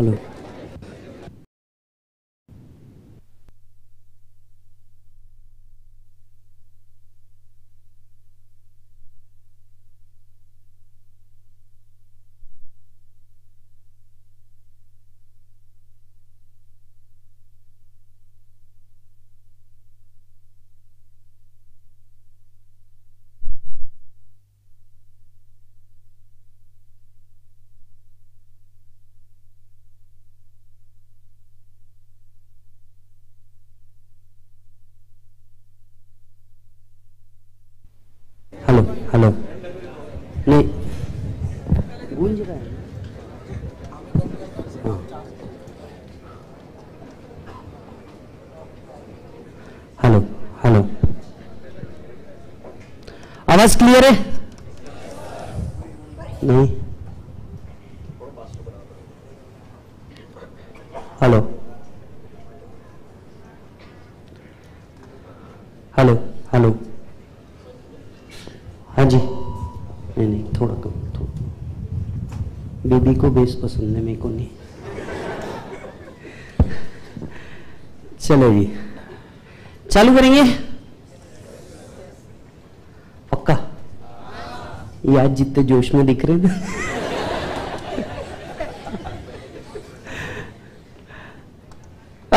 Hello. आवाज clear है नहीं हेलो हेलो हेलो हाँ जी नहीं नहीं थोड़ा कम थोड़ा बेबी को बेस पसंद है मेरे को नहीं चलो जी चालू करेंगे ये आज जितने जोश में दिख रहे हैं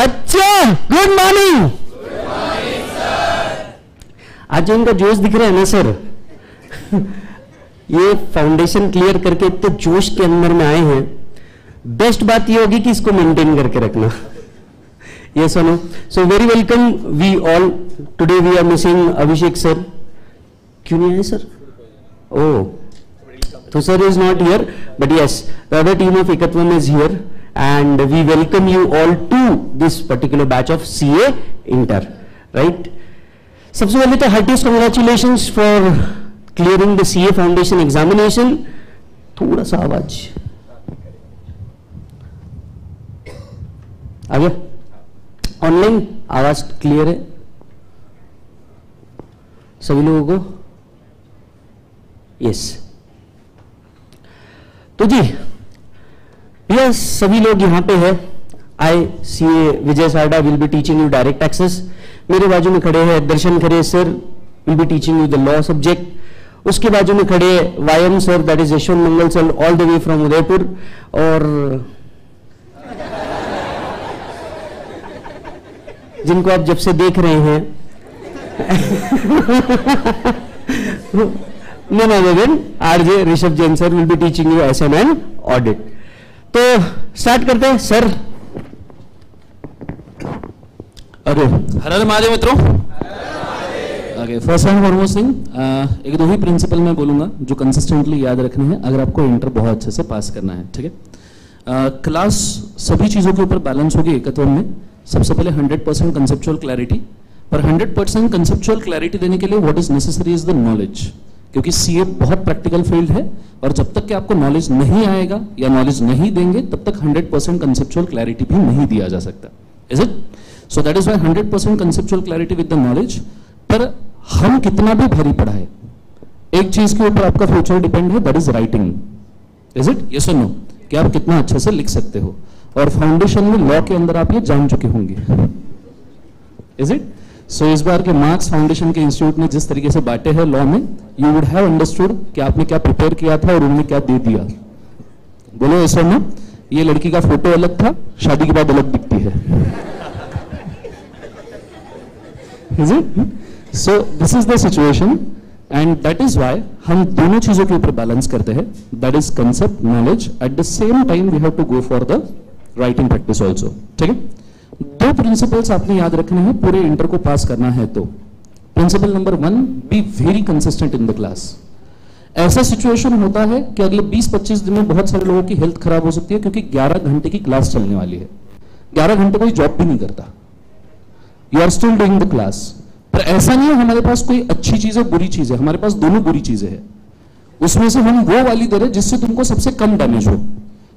अच्छा गुड मॉर्निंग आज इनका जोश दिख रहा है ना सर ये फाउंडेशन क्लियर करके इतने जोश के अंदर में आए हैं बेस्ट बात ये होगी कि इसको मेंटेन करके रखना yes no so very welcome we all today we are missing Abhishek sir क्यों नहीं आए sir Oh, Thusar is not here, but yes, the other team of Ekatvam is here and we welcome you all to this particular batch of CA Inter, right? sabse pehle to heartiest congratulations for clearing the ca foundation examination thoda sa awaaz aage आ गया online आवाज clear है सभी लोगों को yes तो जी प्रिय सभी लोग यहां पे है I C A Vijay Sarda will be teaching you direct taxes मेरे बाजू में खड़े हैं Darshan Khare sir will be teaching you the law subject उसके बाजू में खड़े YM sir that is Yashwant Mangal sir all the way from Udaipur और जिनको आप जब से देख रहे हैं none other than RJ Rishabh Jain sir will be teaching you S M and audit तो स्टार्ट करते हैं सर अरे हर हर महादेव मित्रों फर्स्ट एंड फॉरमोस्ट थिंग एक दो ही प्रिंसिपल मैं बोलूंगा जो कंसिस्टेंटली याद रखने हैं अगर आपको इंटर बहुत अच्छे से पास करना है ठीक है क्लास सभी चीज़ों के ऊपर बैलेंस होगी एकत्व में सबसे पहले 100 परसेंट कंसेप्चुअल क्लैरिटी पर 100 परसेंट कंसेप्चुअल क्लैरिटी देने के लिए what is necessary is the knowledge क्योंकि सीए बहुत प्रैक्टिकल फील्ड है और जब तक कि आपको नॉलेज नहीं आएगा या नॉलेज नहीं देंगे तब तक 100 परसेंट कंसेप्चुअल क्लैरिटी भी नहीं दिया जा सकता is it so that is why hundred percent conceptual clarity with the knowledge पर हम कितना भी भरी पड़ा है एक चीज के ऊपर आपका फ्यूचर डिपेंड है that is writing is it ये नो कि आप कितना अच्छे से लिख सकते हो और फाउंडेशन में लॉ के अंदर आप ये जान चुके होंगे इज इट सो so, इस बार के मार्क्स फाउंडेशन के इंस्टीट्यूट ने जिस तरीके से बांटे हैं लॉ में यू वुड हैव अंडरस्टूड कि आपने क्या प्रिपेयर किया था और उन्होंने क्या दे दिया बोलो ऐसे में ये लड़की का फोटो अलग था शादी के बाद अलग दिखती है so this is the situation and that is why हम दोनों चीजों के ऊपर बैलेंस करते हैं that is concept knowledge at the same time we have to go for the writing practice also ठीक है दो प्रिंसिपल्स आपने याद रखने हैं पूरे इंटर को पास करना है तो principle number one be very consistent in the class ऐसा सिचुएशन होता है कि अगले 20-25 दिन में बहुत सारे लोगों की हेल्थ खराब हो सकती है क्योंकि 11 घंटे की क्लास चलने वाली है 11 घंटे कोई जॉब भी नहीं करता you are still doing the class पर ऐसा नहीं है हमारे पास कोई अच्छी चीज है बुरी चीज है हमारे पास दोनों बुरी चीजें हैं उसमें से हम वो वाली दे रहे जिससे तुमको सबसे कम डैमेज हो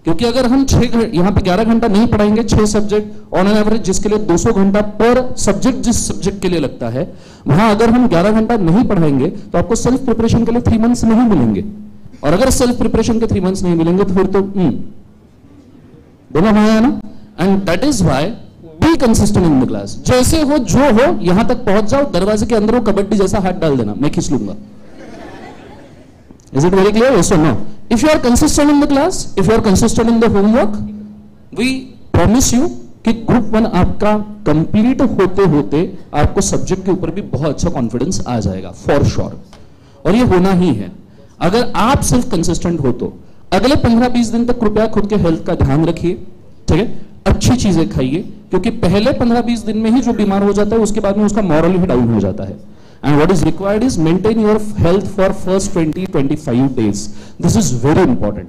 क्योंकि अगर हम छह यहाँ पे ग्यारह घंटा नहीं पढ़ाएंगे छह सब्जेक्ट ऑन एन एवरेज जिसके लिए 200 घंटा पर सब्जेक्ट जिस सब्जेक्ट के लिए लगता है वहां अगर हम ग्यारह घंटा नहीं पढ़ाएंगे तो आपको सेल्फ प्रिपरेशन के लिए थ्री मंथ्स नहीं मिलेंगे और अगर सेल्फ प्रिपरेशन के थ्री मंथ्स नहीं मिलेंगे तो फिर तो हम्म, दोनों हाँ ना and that is why be consistent in the class जैसे हो जो हो यहां तक पहुंच जाओ दरवाजे के अंदर हो कबड्डी जैसा हाथ डाल देना मैं खींच लूंगा Is it very clear? Yes or no? If you are consistent in the class, if you are consistent in the homework, we promise you कि ग्रुप वन आपका कंप्लीट होते होते आपको सब्जेक्ट के ऊपर भी बहुत अच्छा कॉन्फिडेंस आ जाएगा फॉर श्योर sure. और ये होना ही है अगर आप सिर्फ कंसिस्टेंट हो तो अगले 15-20 दिन तक कृपया खुद के हेल्थ का ध्यान रखिए ठीक है अच्छी चीजें खाइए क्योंकि पहले 15-20 दिन में ही जो बीमार हो जाता है उसके बाद में उसका मॉरल ही डाउन हो जाता है And what is required is maintain your health for first 20-25 days. This is very important.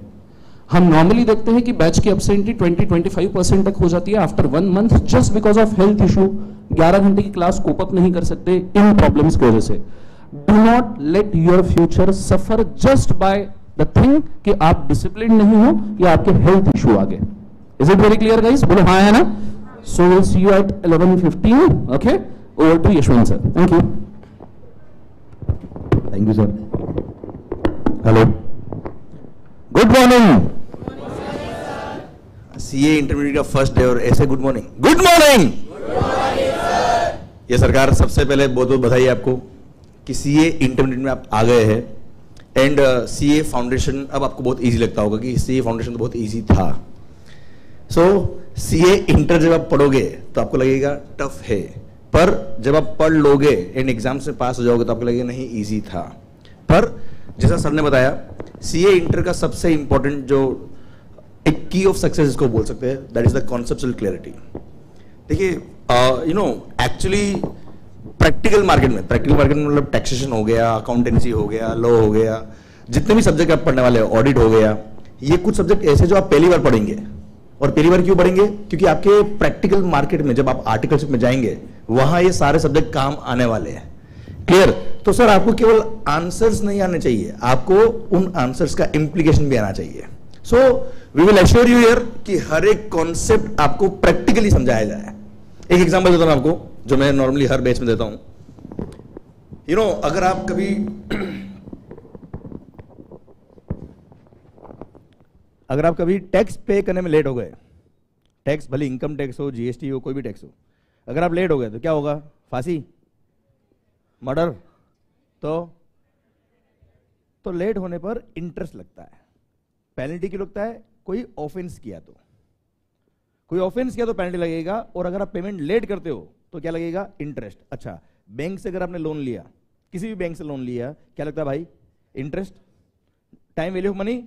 हम नॉर्मली देखते हैं कि बैच की अपसेंटी 20-25 परसेंट तक हो जाती है after one month just because of health issue 11 घंटे की क्लास कोपअप नहीं कर सकते इन प्रॉब्लम्स की वजह से do not let your future suffer just by the thing कि आप डिसिप्लिन नहीं हो या आपके हेल्थ इशू आ गए is it very clear guys बोलो हाँ है ना so will see you at 11:15 okay over to Yashwant sir thank you thank you sir hello good morning CA intermediate का फर्स्ट डे और ऐसे गुड मॉर्निंग गुड मॉर्निंग ये सरकार सबसे पहले बहुत बहुत बधाई आपको कि सीए इंटरमीडिएट में आप आ गए हैं एंड सी ए फाउंडेशन अब आपको बहुत ईजी लगता होगा कि सी ए फाउंडेशन तो बहुत ईजी था सो सी ए इंटर जब आप पढ़ोगे तो आपको लगेगा टफ है पर जब आप पढ़ लोगे एंड एग्जाम से पास हो जाओगे तो आपको लगे नहीं ईजी था पर जैसा सर ने बताया सी ए इंटर का सबसे इंपॉर्टेंट जो एक की ऑफ सक्सेस इसको बोल सकते हैं that is the conceptual clarity देखिए you know actually practical market में प्रैक्टिकल मार्केट में मतलब टैक्सेशन हो गया अकाउंटेंसी हो गया लॉ हो गया जितने भी सब्जेक्ट आप पढ़ने वाले ऑडिट हो गया ये कुछ सब्जेक्ट ऐसे जो आप पहली बार पढ़ेंगे और पहली बार क्यों बढ़ेंगे क्योंकि आपके प्रैक्टिकल मार्केट में जब आप आर्टिकलशिप में जाएंगे वहां ये सारे सब्जेक्ट काम आने वाले हैं क्लियर तो सर आपको केवल आंसर्स नहीं आने चाहिए आपको उन आंसर्स का इम्प्लीकेशन भी आना चाहिए so we will assure you यर कि हर एक कॉन्सेप्ट आपको प्रैक्टिकली समझाया जाए एक एग्जाम्पल देता हूं आपको जो मैं नॉर्मली हर बेच में देता हूं यू you नो know, अगर आप कभी अगर आप कभी टैक्स पे करने में लेट हो गए टैक्स भले इनकम टैक्स हो जीएसटी हो कोई भी टैक्स हो अगर आप लेट हो गए तो क्या होगा फांसी मर्डर तो तो लेट होने पर इंटरेस्ट लगता है पेनल्टी क्यों लगता है कोई ऑफेंस किया तो कोई ऑफेंस किया तो पेनल्टी लगेगा और अगर आप पेमेंट लेट करते हो तो क्या लगेगा इंटरेस्ट अच्छा बैंक से अगर आपने लोन लिया किसी भी बैंक से लोन लिया क्या लगता है भाई interest time value of money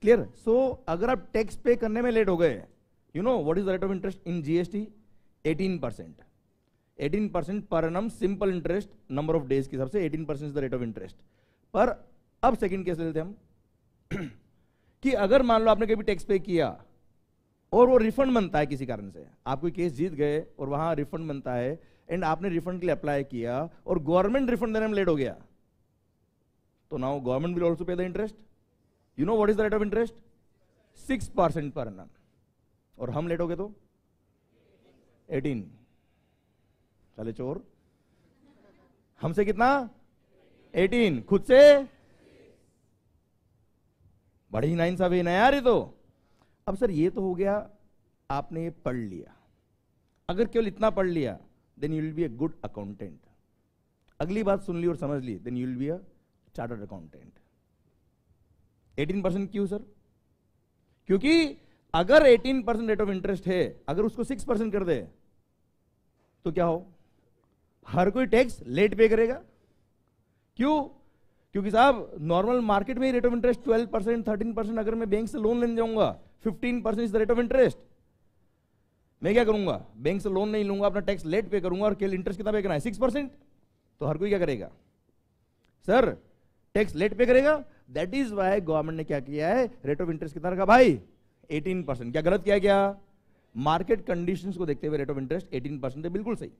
clear so अगर आप टैक्स पे करने में लेट हो गए you know what is the rate of interest in GST 18 percent eighteen percent per annum simple interest number of days के हिसाब से 18 percent the rate of interest पर अब सेकंड केस लेते हम कि अगर मान लो आपने कभी टैक्स पे किया और वो रिफंड बनता है किसी कारण से आप कोई केस जीत गए और वहां रिफंड बनता है एंड आपने रिफंड के लिए अप्लाई किया और गवर्नमेंट रिफंड देने में लेट हो गया तो now government will also pay the interest you know what is the rate of interest six percent per annum और हम लेट हो गए तो एटीन चले चोर हमसे कितना एटीन खुद से बड़ी नाइन साहब ये नया रे तो अब सर ये तो हो गया आपने ये पढ़ लिया अगर केवल इतना पढ़ लिया then you will be a good accountant अगली बात सुन ली और समझ ली then you will be a chartered accountant 18 percent क्यों सर क्योंकि अगर 18 परसेंट रेट ऑफ इंटरेस्ट है अगर उसको 6 परसेंट कर दे तो क्या हो हर कोई टैक्स लेट पे करेगा क्यों क्योंकि साहब नॉर्मल मार्केट में rate of interest 12 percent thirteen percent अगर मैं बैंक से लोन लेने जाऊंगा 15 percent is the rate of interest मैं क्या करूंगा बैंक से लोन नहीं लूंगा अपना टैक्स लेट पे करूंगा और केवल इंटरेस्ट कितना पे करना है सिक्स परसेंट तो हर कोई क्या करेगा सर टैक्स लेट पे करेगा दैट इज वाई गवर्नमेंट ने क्या किया है रेट ऑफ इंटरेस्ट कितना रखा भाई 18 परसेंट क्या गलत किया क्या मार्केट कंडीशंस को देखते हुए रेट ऑफ इंटरेस्ट 18 परसेंट है बिल्कुल सही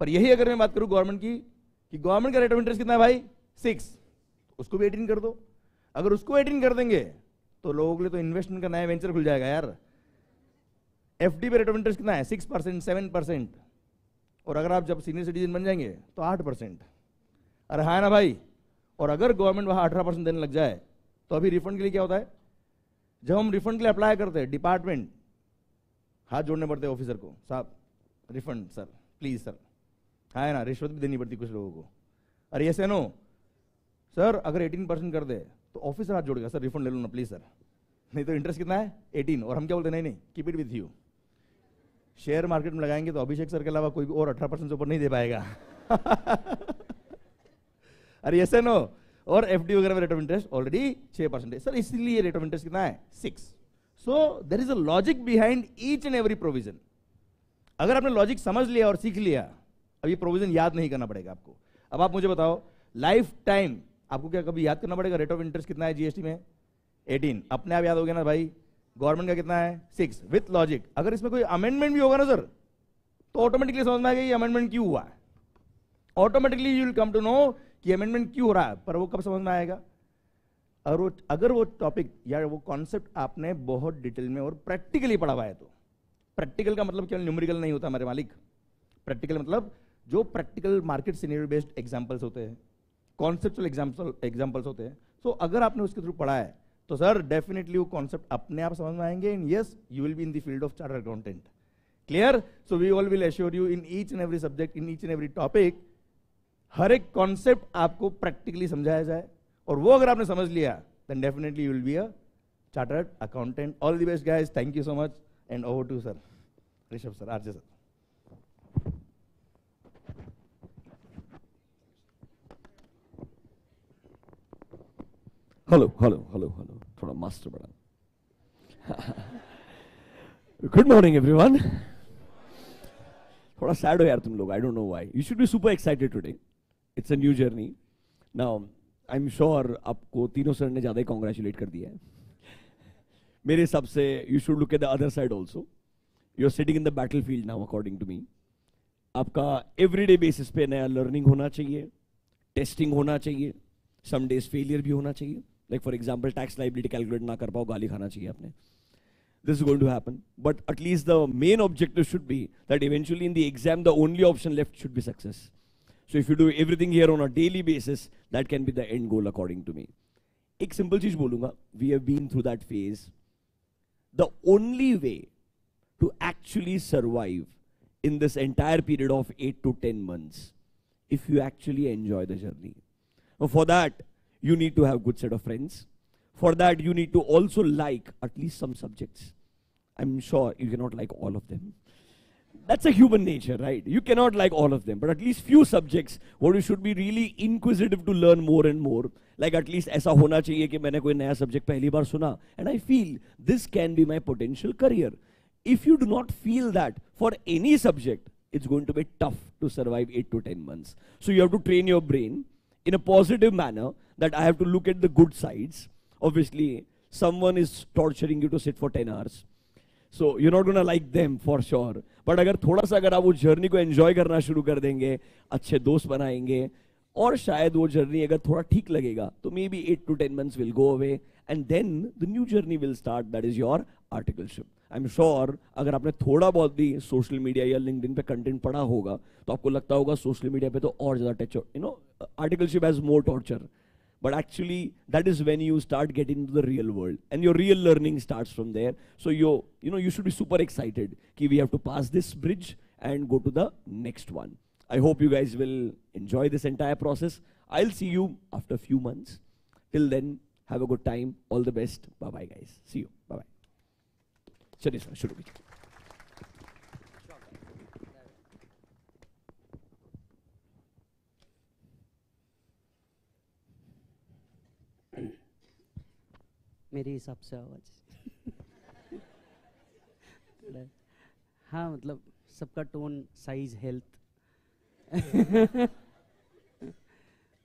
पर यही अगर मैं बात करूं गवर्नमेंट की कि गवर्नमेंट का रेट ऑफ इंटरेस्ट कितना है भाई सिक्स उसको भी एटीन कर दो अगर उसको एटीन कर देंगे तो लोगों के लिए तो इन्वेस्टमेंट का नया वेंचर खुल जाएगा यार F D rate of interest कितना है सिक्स परसेंट सेवन परसेंट और अगर आप जब सीनियर सिटीजन बन जाएंगे तो आठ परसेंट अरे हाँ ना भाई और अगर गवर्नमेंट वहाँ अठारह परसेंट देने लग जाए तो अभी रिफंड के लिए क्या होता है जब हम रिफंड के लिए अप्लाई करते हैं डिपार्टमेंट हाथ जोड़ने पड़ते हैं ऑफिसर को साहब रिफंड सर प्लीज़ सर है ना रिश्वत भी देनी पड़ती कुछ लोगों को अरे ये नो सर अगर एटीन परसेंट कर दे तो ऑफिसर हाथ जोड़ेगा सर रिफंड ले लो ना प्लीज़ सर नहीं तो इंटरेस्ट कितना है एटीन और हम क्या बोलते नहीं नहीं keep it with you share market में लगाएंगे तो अभिषेक सर के अलावा कोई और अठारह परसेंट से ऊपर नहीं दे पाएगा अरे यस है नो और एफडी वगैरह में रेट ऑफ इंटरेस्ट ऑलरेडी छः परसेंट है सर इसलिए रेट ऑफ इंटरेस्ट कितना है six so there is a logic behind each and every provision अगर आपने लॉजिक समझ लिया और सीख लिया अब ये प्रोविजन याद नहीं करना पड़ेगा आपको अब आप मुझे बताओ लाइफ टाइम आपको क्या कभी याद करना पड़ेगा रेट ऑफ इंटरेस्ट कितना है जीएसटी में एटीन अपने आप याद हो गया ना भाई गवर्नमेंट का कितना है सिक्स विथ लॉजिक अगर इसमें कोई अमेंडमेंट भी होगा ना सर तो ऑटोमेटिकली समझ में आएगा ये अमेंडमेंट क्यों हुआ automatically you will come to know कि अमेंडमेंट क्यों हो रहा है पर वो कब समझ में आएगा और वो अगर वो टॉपिक या वो कॉन्सेप्ट आपने बहुत डिटेल में और प्रैक्टिकली पढ़ा हुआ है तो प्रैक्टिकल का मतलब केवल न्यूमरिकल नहीं होता हमारे मालिक प्रैक्टिकल मतलब जो practical market senior based examples होते हैं कॉन्सेप्चुअल एग्जाम्पल एग्जाम्पल्स होते हैं सो so, अगर आपने उसके थ्रू पढ़ा है तो सर डेफिनेटली वो कॉन्सेप्ट अपने आप समझ में आएंगे and yes you will be in the field of charter accountant clear so we all will assure you in each and every subject in each and every topic हर एक concept आपको practically समझाया जाए और वो अगर आपने समझ लिया then definitely you will be a chartered accountant all the best guys thank you so much and over to sir Rishabh sir RJ sir hello hello hello hello थोड़ा मास्टर बड़ा गुड मॉर्निंग एवरीवन थोड़ा sad हो यार तुम लोग I don't know why you should be super excited today it's a new journey now I am sure आपको तीनों sir ने ज़्यादा ही कॉन्ग्रेचुलेट कर दिया है मेरे हिसाब से you should look at the other side also you are sitting in the battle field now according to me आपका एवरीडे बेसिस पे नया लर्निंग होना चाहिए टेस्टिंग होना चाहिए सम डेज फेलियर भी होना चाहिए like for example tax liability calculate ना कर पाओ गाली खाना चाहिए आपने this is going to happen but at least the main objective should should that eventually in the exam the only option left should should success So if you do everything here on a daily basis, that can be the end goal according to me. एक simple चीज we have been through that phase. The only way to actually survive in this entire period of eight to ten months, if you actually enjoy the journey. Now for that, you need to have good set of friends. For that, you need to also like at least some subjects. I'm sure you cannot like all of them that's a human nature, right? You cannot like all of them, but at least few subjects where you should be really inquisitive to learn more and more. Like at least ऐसा hona chahiye ki मैंने koi naya subject pehli bar suna. and I feel this can be my potential career. If you do not feel that for any subject, it's going to be tough to survive eight to ten months. So you have to train your brain in a positive manner that I have to look at the good sides. Obviously, someone is torturing you to sit for ten hours. So you not gonna like them for sure but अगर थोड़ा सा अगर आप उस journey को enjoy करना शुरू कर देंगे अच्छे दोस्त बनाएंगे और शायद वो जर्नी अगर थोड़ा ठीक लगेगा तो maybe eight to ten months will go away and then the new journey will start that is your articleship I am sure अगर आपने थोड़ा बहुत भी सोशल मीडिया या लिंकड पे कंटेंट पढ़ा होगा तो आपको लगता होगा सोशल मीडिया पे तो और ज़्यादा touch you know articleship as more torture But actually, that is when you start getting into the real world, and your real learning starts from there. So you you know you should be super excited. Ki we have to pass this bridge and go to the next one. I hope you guys will enjoy this entire process. I'll see you after a few months. Till then, have a good time. All the best. Bye bye, guys. See you. Bye bye. चलिए sir मेरे हिसाब से आवाज हाँ मतलब सबका tone size health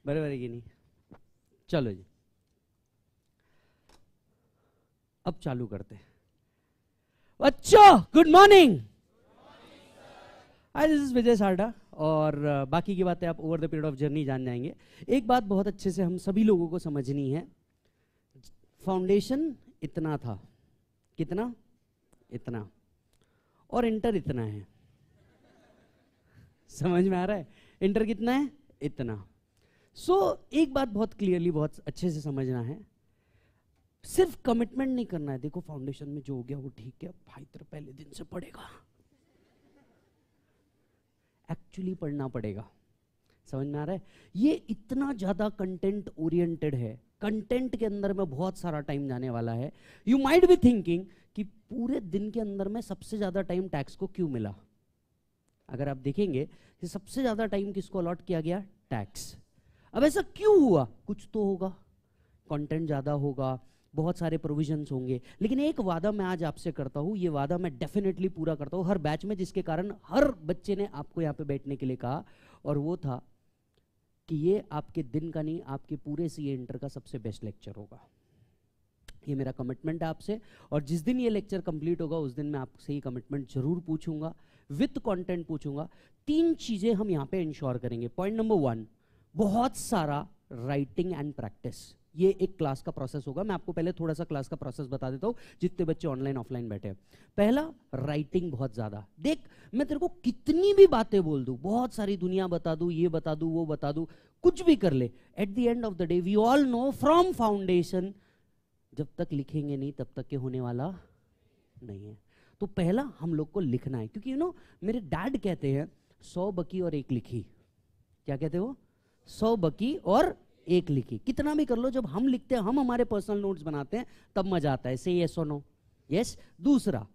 बराबर की नहीं चलो जी अब चालू करते हैं बच्चों good morning I this Vijay Sarda और uh, बाकी की बातें आप over the period of journey जान जाएंगे एक बात बहुत अच्छे से हम सभी लोगों को समझनी है फाउंडेशन इतना था कितना इतना और इंटर इतना है समझ में आ रहा है इंटर कितना है इतना सो so, एक बात बहुत क्लियरली बहुत अच्छे से समझना है सिर्फ कमिटमेंट नहीं करना है देखो फाउंडेशन में जो हो गया वो ठीक है भाई तेरा पहले दिन से पढ़ेगा एक्चुअली पढ़ना पड़ेगा समझ में आ रहा है ये इतना ज्यादा कंटेंट ओरिएंटेड है कंटेंट के अंदर में बहुत सारा टाइम जाने वाला है यू माइट बी थिंकिंग कि पूरे दिन के अंदर में सबसे ज़्यादा टाइम टैक्स को क्यों मिला अगर आप देखेंगे कि सबसे ज़्यादा टाइम किसको अलॉट किया गया टैक्स अब ऐसा क्यों हुआ कुछ तो होगा कंटेंट ज़्यादा होगा बहुत सारे प्रोविजंस होंगे लेकिन एक वादा मैं आज आपसे करता हूँ ये वादा मैं डेफिनेटली पूरा करता हूँ हर बैच में जिसके कारण हर बच्चे ने आपको यहाँ पे बैठने के लिए कहा और वो था कि ये आपके दिन का नहीं आपके पूरे सी इंटर का सबसे बेस्ट लेक्चर होगा ये मेरा कमिटमेंट है आपसे और जिस दिन ये लेक्चर कंप्लीट होगा उस दिन मैं आपसे ये कमिटमेंट जरूर पूछूंगा विथ कंटेंट पूछूंगा तीन चीज़ें हम यहाँ पे इंश्योर करेंगे पॉइंट नंबर वन बहुत सारा राइटिंग एंड प्रैक्टिस ये एक क्लास का प्रोसेस होगा मैं आपको पहले थोड़ा सा क्लास का प्रोसेस बता देता हूँ जितने बच्चे ऑनलाइन ऑफलाइन बैठे हैं पहला राइटिंग बहुत ज़्यादा देख मैं तेरे को कितनी भी बातें बोल दू बहुत सारी दुनिया बता दू ये बता दू वो बता दू कुछ भी कर ले at the end of the day we all know from foundation जब तक लिखेंगे नहीं तब तक के होने वाला नहीं है तो पहला हम लोग को लिखना है क्योंकि यू you नो know, मेरे डैड कहते हैं सौ बकी और एक लिखी क्या कहते हो सौ बकी और एक लिखी कितना भी कर लो जब हम लिखते हैं हम हमारे पर्सनल नोट्स बनाते हैं तब मजा आता है से ये और नो यस दूसरा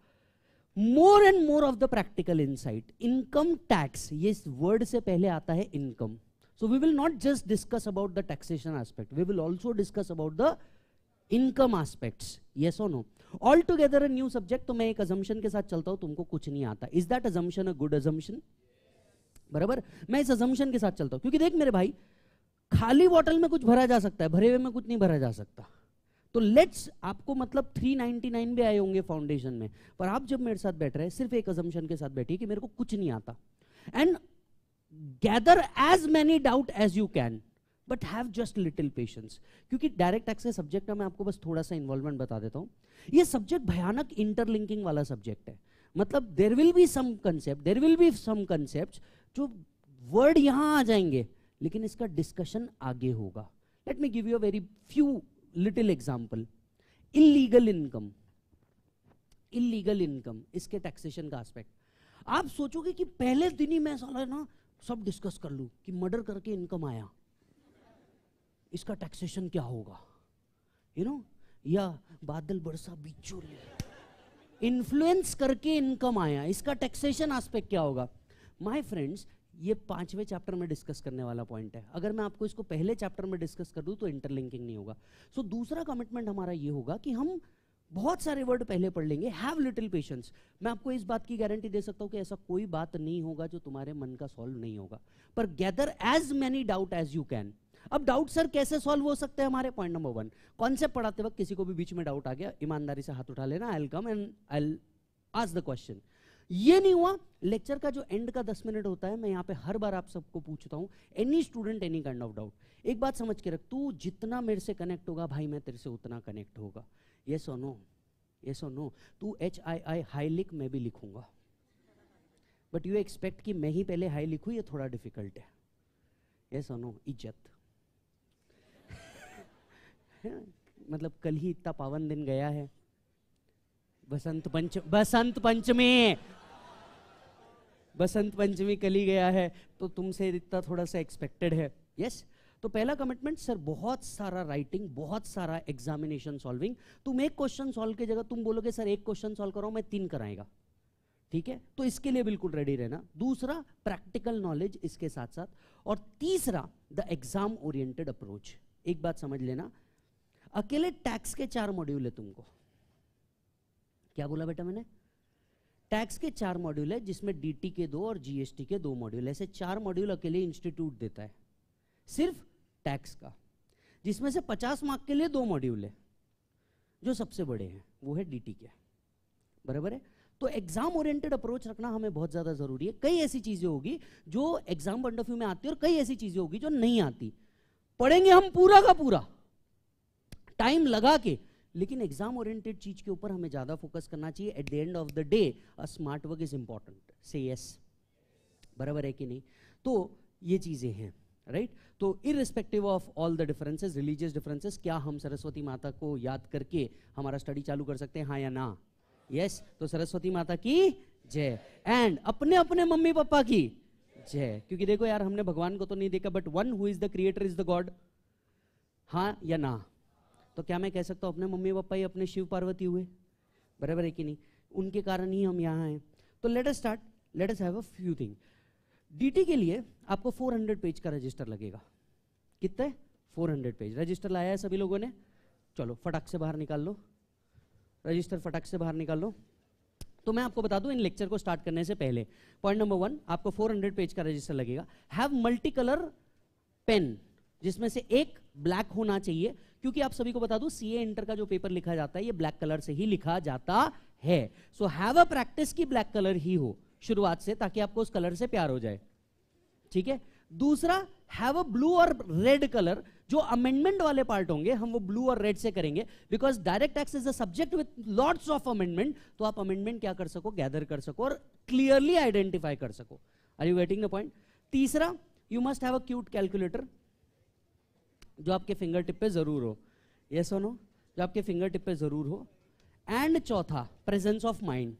more and more of the practical insight income tax ये वर्ड से पहले आता है income so we will not just discuss about the taxation aspect we will also discuss about the income aspects ये और नो all together a new subject तो मैं एक अजम्पन के साथ चलता हूं तुमको कुछ नहीं आता is that assumption a good assumption बराबर मैं इस अजम्पन के साथ चलता हूं क्योंकि देख मेरे भाई खाली बॉटल में कुछ भरा जा सकता है भरे हुए में कुछ नहीं भरा जा सकता तो लेट्स आपको मतलब 399 भी आए होंगे फाउंडेशन में पर आप जब मेरे साथ बैठ रहे हैं सिर्फ एक असम्पशन के साथ बैठिए कि मेरे को कुछ नहीं आता and gather as many doubt as you can but have just little patience क्योंकि डायरेक्ट एक्सेस सब्जेक्ट का मैं आपको बस थोड़ा सा इन्वॉल्वमेंट बता देता हूँ ये सब्जेक्ट भयानक इंटरलिंकिंग वाला सब्जेक्ट है मतलब there will be some concept there will be some concept जो वर्ड यहाँ आ जाएंगे लेकिन इसका डिस्कशन आगे होगा let me give you a very few little example illegal income illegal income इसके टैक्सेशन का एस्पेक्ट आप सोचोगे कि पहले दिन ही मैं साला ना सब डिस्कस कर लू कि मर्डर करके इनकम आया इसका टैक्सेशन क्या होगा यू you नो know? या बादल बरसा बिचोले इन्फ्लुएंस करके इनकम आया इसका टैक्सेशन एस्पेक्ट क्या होगा माय फ्रेंड्स ये पांचवें चैप्टर में डिस्कस करने वाला पॉइंट है अगर मैं आपको इसको पहले चैप्टर में डिस्कस कर दूं तो इंटरलिंकिंग नहीं होगा सो so, दूसरा कमिटमेंट हमारा ये होगा कि हम बहुत सारे वर्ड पहले पढ़ लेंगे हैव लिटिल पेशेंस मैं आपको इस बात की गारंटी दे सकता हूँ कि ऐसा कोई बात नहीं होगा जो तुम्हारे मन का सॉल्व नहीं होगा पर gather as many doubt as you can अब डाउट सर कैसे सॉल्व हो सकते हैं हमारे पॉइंट नंबर वन कॉन्सेप्ट पढ़ाते वक्त किसी को भी बीच में डाउट आ गया ईमानदारी से हाथ उठा लेना I L come and I आज द क्वेश्चन ये नहीं हुआ लेक्चर का जो एंड का दस मिनट होता है मैं यहाँ पे हर बार आप सबको पूछता हूँ any student any kind of doubt एक बात समझ के रख तू जितना मेरे से कनेक्ट होगा भाई मैं तेरे से उतना कनेक्ट होगा ये और नो येस और नो तू एच आई आई हाई लिख मैं भी लिखूंगा बट यू एक्सपेक्ट कि मैं ही पहले हाई लिखू ये थोड़ा डिफिकल्ट है येस और नो इज्जत मतलब कल ही इतना पावन दिन गया है बसंत पंच बसंत पंचमी बसंत पंचमी कली गया है तो तुमसे इतना थोड़ा सा एक्सपेक्टेड है यस yes? तो पहला कमिटमेंट सर बहुत सारा राइटिंग बहुत सारा एग्जामिनेशन सॉल्विंग तुम एक क्वेश्चन सॉल्व की जगह तुम बोलोगे सर एक क्वेश्चन सॉल्व करो मैं तीन कराएगा ठीक है तो इसके लिए बिल्कुल रेडी रहना दूसरा प्रैक्टिकल नॉलेज इसके साथ साथ और तीसरा द एग्जाम ओरिएंटेड अप्रोच एक बात समझ लेना अकेले टैक्स के चार मॉड्यूल है तुमको क्या बोला बेटा मैंने टैक्स के चार मॉड्यूल है जिसमें डीटी के दो और जीएसटी के दो मॉड्यूल ऐसे चार मॉड्यूल अकेले इंस्टीट्यूट देता है सिर्फ टैक्स का जिसमें से 50 मार्क के लिए दो मॉड्यूल है जो सबसे बड़े हैं वो है डीटी के बराबर है तो एग्जाम ओरिएंटेड अप्रोच रखना हमें बहुत ज्यादा जरूरी है कई ऐसी चीजें होगी जो एग्जाम पॉइंट ऑफ व्यू में आती है और कई ऐसी चीजें होगी जो नहीं आती पढ़ेंगे हम पूरा का पूरा टाइम लगा के लेकिन एग्जाम ओरिएंटेड चीज के ऊपर हमें ज्यादा फोकस करना चाहिए at the end of the day a smart work is important से यस बराबर है कि नहीं तो ये चीजें हैं राइट right? तो irrespective of all the differences religious differences क्या हम सरस्वती माता को याद करके हमारा स्टडी चालू कर सकते हैं हाँ या ना यस yes? तो सरस्वती माता की जय एंड अपने अपने मम्मी पापा की जय क्योंकि देखो यार हमने भगवान को तो नहीं देखा but one who is the creator is the God हाँ या ना तो क्या मैं कह सकता हूँ अपने मम्मी पापा ही अपने शिव पार्वती हुए बराबर है कि नहीं उनके कारण ही हम यहाँ हैं तो let us start let us have a few thing DT के लिए आपको 400 पेज का रजिस्टर लगेगा कितने 400 पेज रजिस्टर लाया है सभी लोगों ने चलो फटाक से बाहर निकाल लो रजिस्टर फटाक से बाहर निकाल लो तो मैं आपको बता दूं इन लेक्चर को स्टार्ट करने से पहले पॉइंट नंबर वन आपको 400 पेज का रजिस्टर लगेगा हैव मल्टी कलर पेन जिसमें से एक ब्लैक होना चाहिए क्योंकि आप सभी को बता दू सी इंटर का जो पेपर लिखा जाता है ये ब्लैक कलर से ही लिखा जाता है सो हैव अ प्रैक्टिस की ब्लैक कलर ही हो शुरुआत से ताकि आपको उस कलर से प्यार हो जाए ठीक है दूसरा हैव अ ब्लू और रेड कलर जो अमेंडमेंट वाले पार्ट होंगे हम वो ब्लू और रेड से करेंगे because direct tax is a subject with lots of amendment तो आप अमेंडमेंट क्या कर सको गैदर कर सको और क्लियरली आइडेंटिफाई कर सको are you waiting the point तीसरा you must have a cute calculator जो आपके फिंगर टिप पे ज़रूर हो यस सुनो जो आपके फिंगर टिप पे ज़रूर हो एंड चौथा presence of mind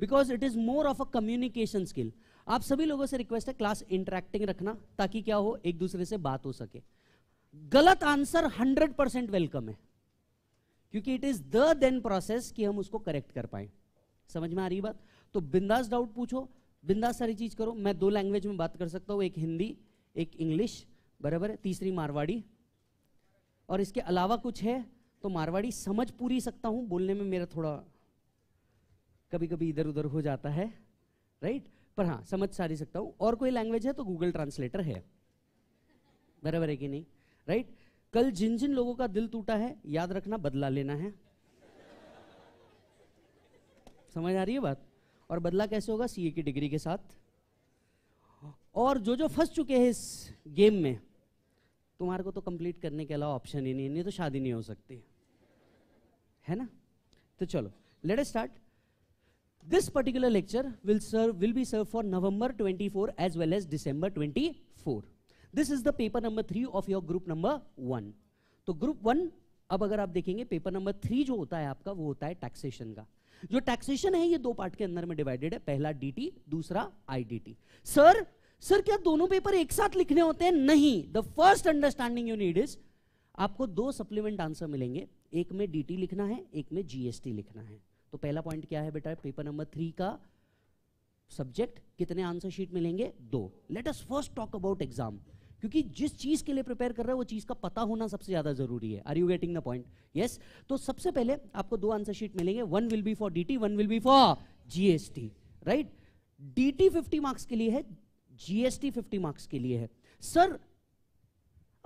because it is more of a communication skill आप सभी लोगों से रिक्वेस्ट है क्लास इंटरेक्टिंग रखना ताकि क्या हो एक दूसरे से बात हो सके गलत आंसर 100 परसेंट वेलकम है क्योंकि it is the then process कि हम उसको करेक्ट कर पाए समझ में आ रही बात तो बिंदास डाउट पूछो बिंदास सारी चीज करो मैं दो लैंग्वेज में बात कर सकता हूँ एक हिंदी एक इंग्लिश बराबर है तीसरी मारवाड़ी और इसके अलावा कुछ है तो मारवाड़ी समझ पूरी सकता हूँ बोलने में मेरा थोड़ा कभी कभी इधर उधर हो जाता है राइट पर हाँ समझ सारी सकता हूँ और कोई लैंग्वेज है तो गूगल ट्रांसलेटर है बराबर है कि नहीं राइट कल जिन जिन लोगों का दिल टूटा है याद रखना बदला लेना है समझ आ रही है बात और बदला कैसे होगा सीए की डिग्री के साथ और जो जो फंस चुके हैं इस गेम में तुम्हारे को तो कंप्लीट करने के अलावा ऑप्शन ही नहीं है नहीं तो शादी नहीं हो सकती है ना तो चलो let's start this particular lecture will serve will be serve for November 24 as well as December 24 this is the paper number three of your group number one तो ग्रुप वन अब अगर आप देखेंगे पेपर नंबर थ्री जो होता है आपका वो होता है टैक्सेशन का जो टैक्सेशन है ये दो पार्ट के अंदर में डिवाइडेड है पहला डीटी दूसरा आईडीटी सर सर क्या दोनों पेपर एक साथ लिखने होते हैं नहीं the first understanding you need is आपको दो सप्लीमेंट आंसर मिलेंगे एक में डीटी लिखना है एक में जीएसटी लिखना है तो पहला पॉइंट क्या है बेटा पेपर नंबर थ्री का सब्जेक्ट कितने आंसर शीट मिलेंगे दो let us first talk about exam क्योंकि जिस चीज के लिए प्रिपेयर कर रहे है वो चीज का पता होना सबसे ज्यादा जरूरी है are you getting the point yes तो सबसे पहले आपको दो आंसर शीट मिलेंगे one will be for DT one will be for GST right DT 50 marks के लिए है जीएसटी फिफ्टी मार्क्स के लिए है सर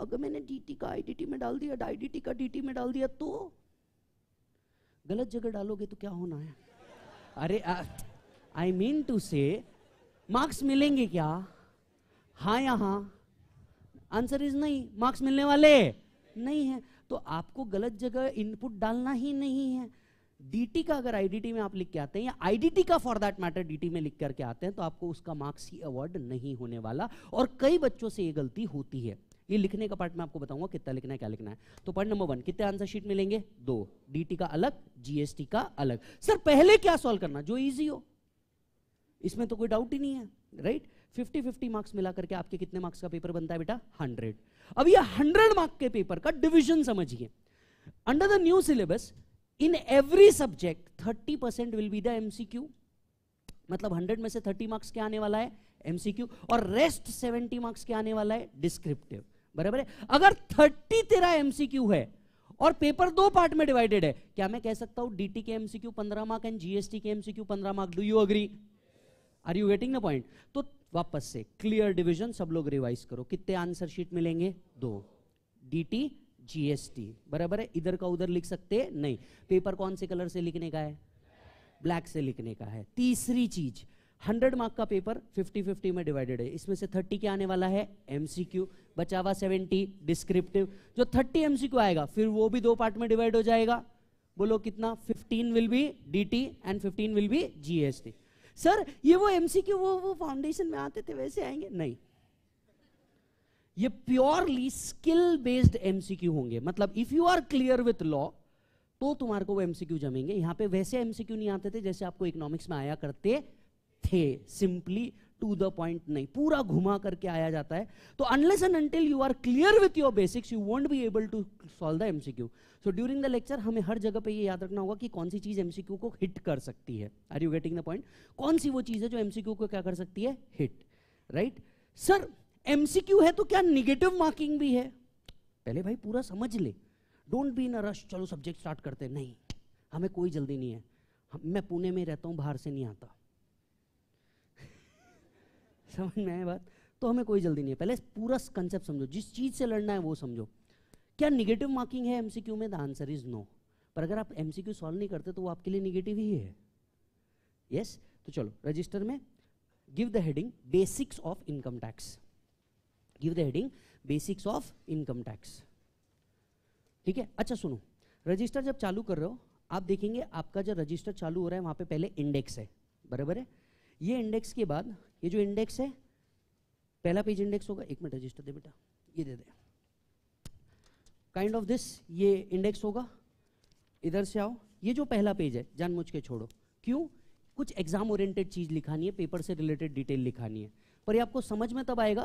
अगर मैंने डीटी का आईडीटी में डाल दिया आईडीटी का डीटी में डाल दिया तो गलत जगह डालोगे तो क्या होना है अरे I mean to say marks मिलेंगे क्या हा या हा आंसर इज नहीं मार्क्स मिलने वाले नहीं है तो आपको गलत जगह इनपुट डालना ही नहीं है डीटी का अगर आईडीटी में आप लिख के आते हैं या आईडीटी का फॉर दैट मैटर डीटी में लिख करके आते हैं तो आपको उसका मार्क्स ही अवार्ड नहीं होने वाला और कई बच्चों से ये गलती होती है ये लिखने का पार्ट मैं आपको बताऊंगा कितना लिखना है क्या लिखना है तो पॉइंट नंबर वन कितने आंसर शीट मिलेंगे दो डीटी का अलग जीएसटी का अलग सर पहले क्या सॉल्व करना जो ईजी हो इसमें तो कोई डाउट ही नहीं है राइट फिफ्टी फिफ्टी मार्क्स मिला करके आपके कितने मार्क्स का पेपर बनता है बेटा हंड्रेड अब यह हंड्रेड मार्क के पेपर का डिविजन समझिए under the new syllabus in every subject thirty percent will be the MCQ मतलब हंड्रेड में से थर्टी मार्क्स क्या आने वाला है एमसीक्यू और रेस्ट सेवेंटी मार्क्स क्या आने वाला है डिस्क्रिप्टिव बराबर है अगर थर्टी तेरा एमसीक्यू है और पेपर दो पार्ट में डिवाइडेड है क्या मैं कह सकता हूं डीटी के एमसीक्यू पंद्रह मार्क एंड जीएसटी के एमसीक्यू पंद्रह mark do you agree are you getting the point तो वापस से क्लियर डिवीजन सब लोग रिवाइज करो कितने आंसर शीट मिलेंगे दो डीटी जीएसटी बराबर है इधर का उधर लिख सकते नहीं पेपर कौन से कलर से लिखने का है ब्लैक से लिखने का है तीसरी चीज 100 मार्क का पेपर 50 50 में डिवाइडेड है इसमें से 30 क्या आने वाला है एमसीक्यू बचा हुआ 70 डिस्क्रिप्टिव जो 30 एमसीक्यू आएगा फिर वो भी दो पार्ट में डिवाइड हो जाएगा बोलो कितना 15 will be DT and 15 will be GST sir ये वो एमसीक्यू वो वो फाउंडेशन में आते थे वैसे आएंगे नहीं ये प्योरली स्किल बेस्ड एमसीक्यू होंगे मतलब if you are clear with law तो तुम्हारे को वो एमसीक्यू जमेंगे यहां पे वैसे एमसीक्यू नहीं आते थे जैसे आपको इकोनॉमिक्स में आया करते थे सिंपली टू द पॉइंट नहीं पूरा घुमा करके आया जाता है तो unless and until you are clear with your basics you won't be able to solve the MCQ so during the lecture हमें हर जगह पे ये याद रखना होगा कि कौन सी चीज एमसीक्यू को हिट कर सकती है are you getting the point कौन सी वो चीज है जो एमसीक्यू को क्या कर सकती है हिट राइट सर एमसीक्यू है तो क्या निगेटिव मार्किंग भी है पहले भाई पूरा समझ ले डोंट बी इन रश चलो सब्जेक्ट स्टार्ट करते नहीं हमें कोई जल्दी नहीं है मैं पुणे में रहता हूं बाहर से नहीं आता समझ में आए बात तो हमें कोई जल्दी नहीं है पहले पूरा कंसेप्ट समझो जिस चीज़ से लड़ना है वो समझो क्या निगेटिव मार्किंग है एमसीक्यू में द आंसर इज नो पर अगर आप एमसीक्यू सॉल्व नहीं करते तो वो आपके लिए निगेटिव ही है यस yes? तो चलो रजिस्टर में give the heading basics of income tax give the heading basics of income tax ठीक है अच्छा सुनो रजिस्टर जब चालू कर रहे हो आप देखेंगे आपका जो रजिस्टर चालू हो रहा है वहां पे पहले इंडेक्स है बराबर है ये इंडेक्स के बाद ये जो इंडेक्स है पहला पेज इंडेक्स होगा एक मिनट रजिस्टर दे बेटा ये दे दे काइंड ऑफ दिस ये इंडेक्स होगा इधर से आओ ये जो पहला पेज है जानबूझ के छोड़ो क्यों कुछ एग्जाम ओरिएंटेड चीज़ लिखानी है पेपर से रिलेटेड डिटेल लिखानी है पर ये आपको समझ में तब आएगा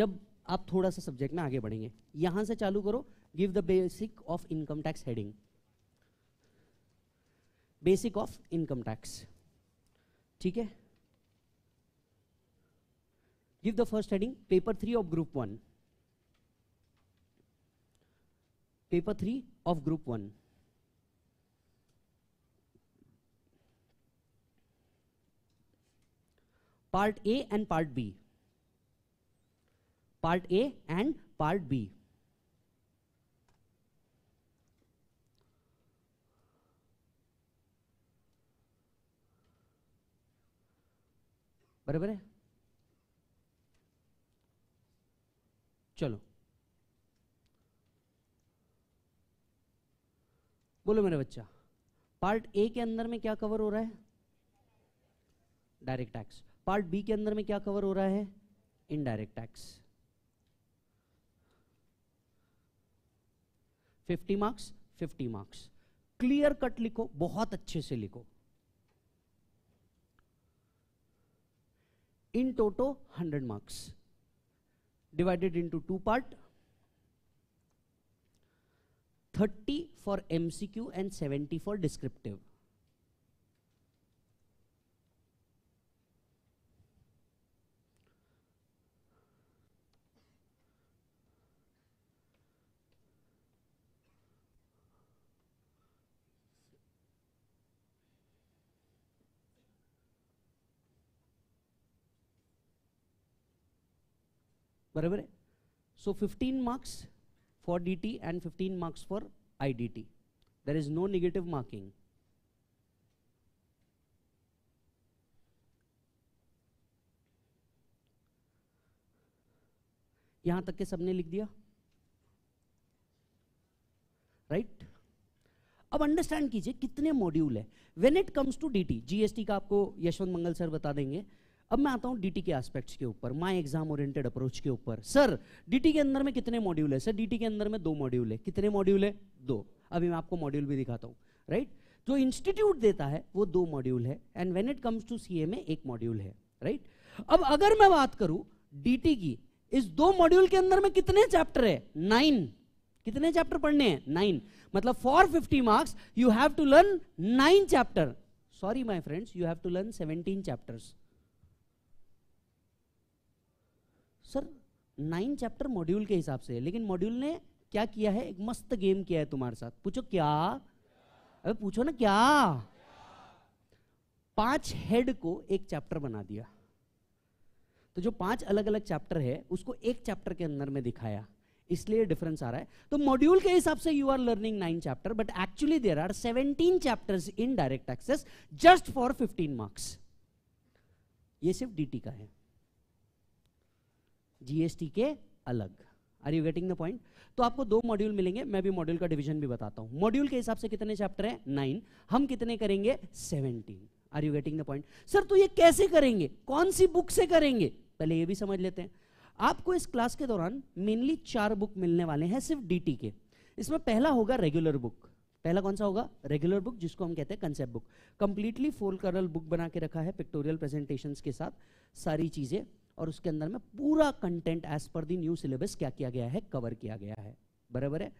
जब आप थोड़ा सा सब्जेक्ट में आगे बढ़ेंगे यहां से चालू करो give the basic of income tax heading basic of income tax ठीक है give the first heading paper three of group one paper three of group one part A and part B part A and part B. बराबर है चलो बोलो मेरा बच्चा part A के अंदर में क्या कवर हो रहा है डायरेक्ट टैक्स पार्ट बी के अंदर में क्या कवर हो रहा है indirect tax 50 marks 50 marks clear cut लिखो बहुत अच्छे से लिखो in toto 100 marks divided into two part 30 for MCQ and 70 for descriptive marks for D T and fifteen marks for I D T there is no negative marking यहां तक के सबने लिख दिया राइट right? अब अंडरस्टैंड कीजिए कितने module है when it comes to DT GST का आपको यशवंत मंगल सर बता देंगे अब मैं आता हूँ डीटी के एस्पेक्ट्स के ऊपर माई एग्जाम ओरिएंटेड अप्रोच के ऊपर सर डीटी के अंदर में कितने मॉड्यूल है सर डीटी के अंदर में दो मॉड्यूल है कितने मॉड्यूल है दो अभी मैं आपको मॉड्यूल भी दिखाता हूँ राइट जो इंस्टीट्यूट देता है वो दो मॉड्यूल है and when it comes to C में एक मॉड्यूल है राइट अब अगर मैं बात करूं डीटी की इस दो मॉड्यूल के अंदर में कितने चैप्टर है नाइन कितने चैप्टर पढ़ने हैं नाइन मतलब for fifty marks you have to learn nine chapter sorry my friends you have to learn seventeen chapters sir nine chapter module के हिसाब से लेकिन मॉड्यूल ने क्या किया है एक मस्त गेम किया है तुम्हारे साथ पूछो क्या अबे पूछो ना क्या पांच हेड को एक चैप्टर बना दिया तो जो पांच अलग अलग चैप्टर है उसको एक चैप्टर के अंदर में दिखाया इसलिए डिफरेंस आ रहा है तो मॉड्यूल के हिसाब से you are learning nine chapter but actually there are seventeen chapter in direct access just for fifteen marks ये सिर्फ डीटी का है जीएसटी के अलग are you getting the point तो आपको दो मॉड्यूल मिलेंगे मैं भी मॉड्यूल का डिवीजन भी बताता हूँ मॉड्यूल के हिसाब से कितने चैप्टर हैं नाइन हम कितने करेंगे seventeen are you getting the point sir तो ये कैसे करेंगे कौन सी बुक से करेंगे पहले ये भी समझ लेते हैं आपको इस क्लास के दौरान मेनली चार बुक मिलने वाले हैं सिर्फ डी के इसमें पहला होगा रेगुलर बुक पहला कौन सा होगा रेगुलर बुक जिसको हम कहते हैं कंसेप्ट बुक कंप्लीटली फोल करल बुक बना के रखा है पिक्टोरियल प्रेजेंटेशंस के साथ सारी चीज़ें और उसके अंदर में पूरा कंटेंट एज पर दी न्यू सिलेबस क्या किया गया है कवर किया गया है बराबर है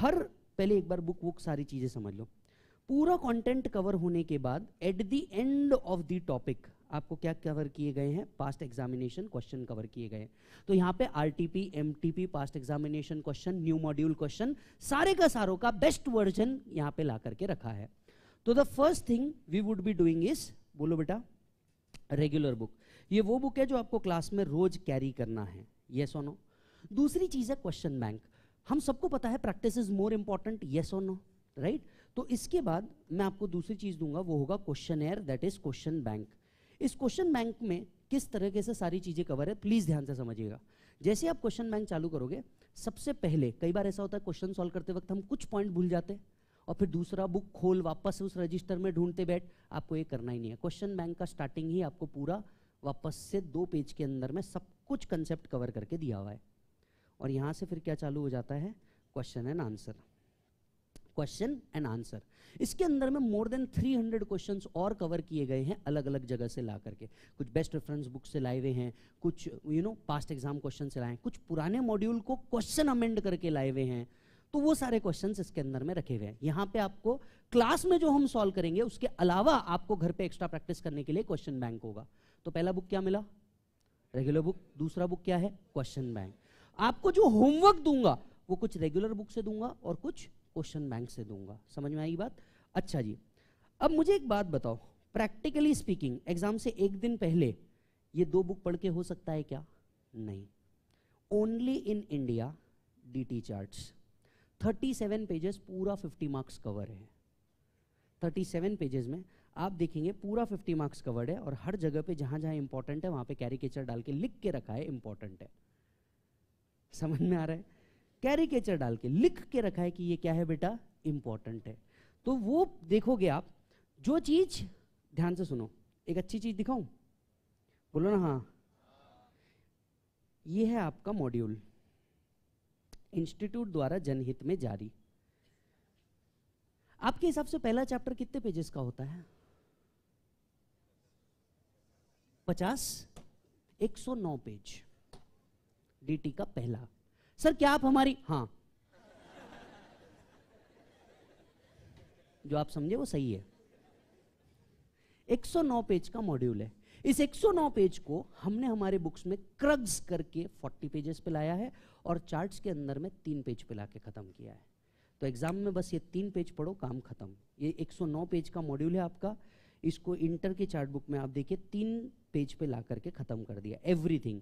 हर पहले एक बार बुक बुक सारी चीज़ें समझ लो पूरा कंटेंट कवर होने के बाद at the end of the topic आपको क्या कवर किए गए हैं पास्ट एग्जामिनेशन क्वेश्चन कवर किए गए तो यहाँ पे RTP MTP past examination question new module question सारे का सारों का बेस्ट वर्जन यहाँ पे ला करके रखा है तो the first thing we would be doing is बोलो बेटा रेगुलर बुक ये वो बुक है जो आपको क्लास में रोज कैरी करना है येस और नो दूसरी चीज़ है क्वेश्चन बैंक हम सबको पता है practice is more important yes so no no right तो इसके बाद मैं आपको दूसरी चीज़ दूंगा वो होगा question air that is question bank इस क्वेश्चन बैंक में किस तरीके से सारी चीज़ें कवर है प्लीज़ ध्यान से समझिएगा जैसे आप क्वेश्चन बैंक चालू करोगे सबसे पहले कई बार ऐसा होता है क्वेश्चन सॉल्व करते वक्त हम कुछ पॉइंट भूल जाते और फिर दूसरा बुक खोल वापस उस रजिस्टर में ढूंढते बैठ आपको ये करना ही नहीं है क्वेश्चन बैंक का स्टार्टिंग ही आपको पूरा वापस से दो पेज के अंदर में सब कुछ कंसेप्ट कवर करके दिया हुआ है और यहाँ से फिर क्या चालू हो जाता है question and answer question and answer इसके अंदर में मोर देन 300 क्वेश्चंस और कवर किए गए हैं अलग अलग जगह से ला करके कुछ बेस्ट रेफरेंस बुक से लाए हुए हैं कुछ you know past exam question से लाए हैं कुछ पुराने मॉड्यूल को क्वेश्चन अमेंड करके लाए हुए हैं तो वो सारे क्वेश्चन इसके अंदर में रखे हुए हैं यहाँ पे आपको क्लास में जो हम सॉल्व करेंगे उसके अलावा आपको घर पे एक्स्ट्रा प्रैक्टिस करने के लिए क्वेश्चन बैंक होगा तो पहला बुक क्या मिला रेगुलर बुक दूसरा बुक क्या है क्वेश्चन बैंक आपको जो होमवर्क दूंगा वो कुछ रेगुलर बुक से दूंगा और कुछ क्वेश्चन बैंक से दूंगा समझ में आई बात अच्छा जी अब मुझे एक बात बताओ प्रैक्टिकली स्पीकिंग एग्जाम से एक दिन पहले ये दो बुक पढ़ के हो सकता है क्या नहीं only in India D T chart thirty seven pages पूरा फिफ्टी मार्क्स कवर है थर्टी सेवन पेजेस में आप देखेंगे पूरा 50 मार्क्स कवर्ड है और हर जगह पे जहां जहां इंपॉर्टेंट है वहां पे कैरिकेचर डाल के लिख के रखा है इंपॉर्टेंट है समझ में आ रहा है कैरिकेचर डाल के लिख के रखा है कि ये क्या है बेटा इंपॉर्टेंट है तो वो देखोगे आप जो चीज ध्यान से सुनो एक अच्छी चीज दिखाऊं बोलो ना हाँ ये है आपका मॉड्यूल इंस्टीट्यूट द्वारा जनहित में जारी आपके हिसाब से पहला चैप्टर कितने पेजेस का होता है पचास एक सौ नौ पेज डीटी का पहला सर क्या आप हमारी हाँ जो आप समझे वो सही है 109 पेज का मॉड्यूल है इस 109 पेज को हमने हमारे बुक्स में क्रग्स करके 40 पेजेस पे लाया है और चार्ट्स के अंदर में तीन पेज पे लाके खत्म किया है तो एग्जाम में बस ये तीन पेज पढ़ो काम खत्म ये 109 पेज का मॉड्यूल है आपका इसको इंटर के चार्ट बुक में आप देखिए तीन पेज पे ला करके ख़त्म कर दिया एवरीथिंग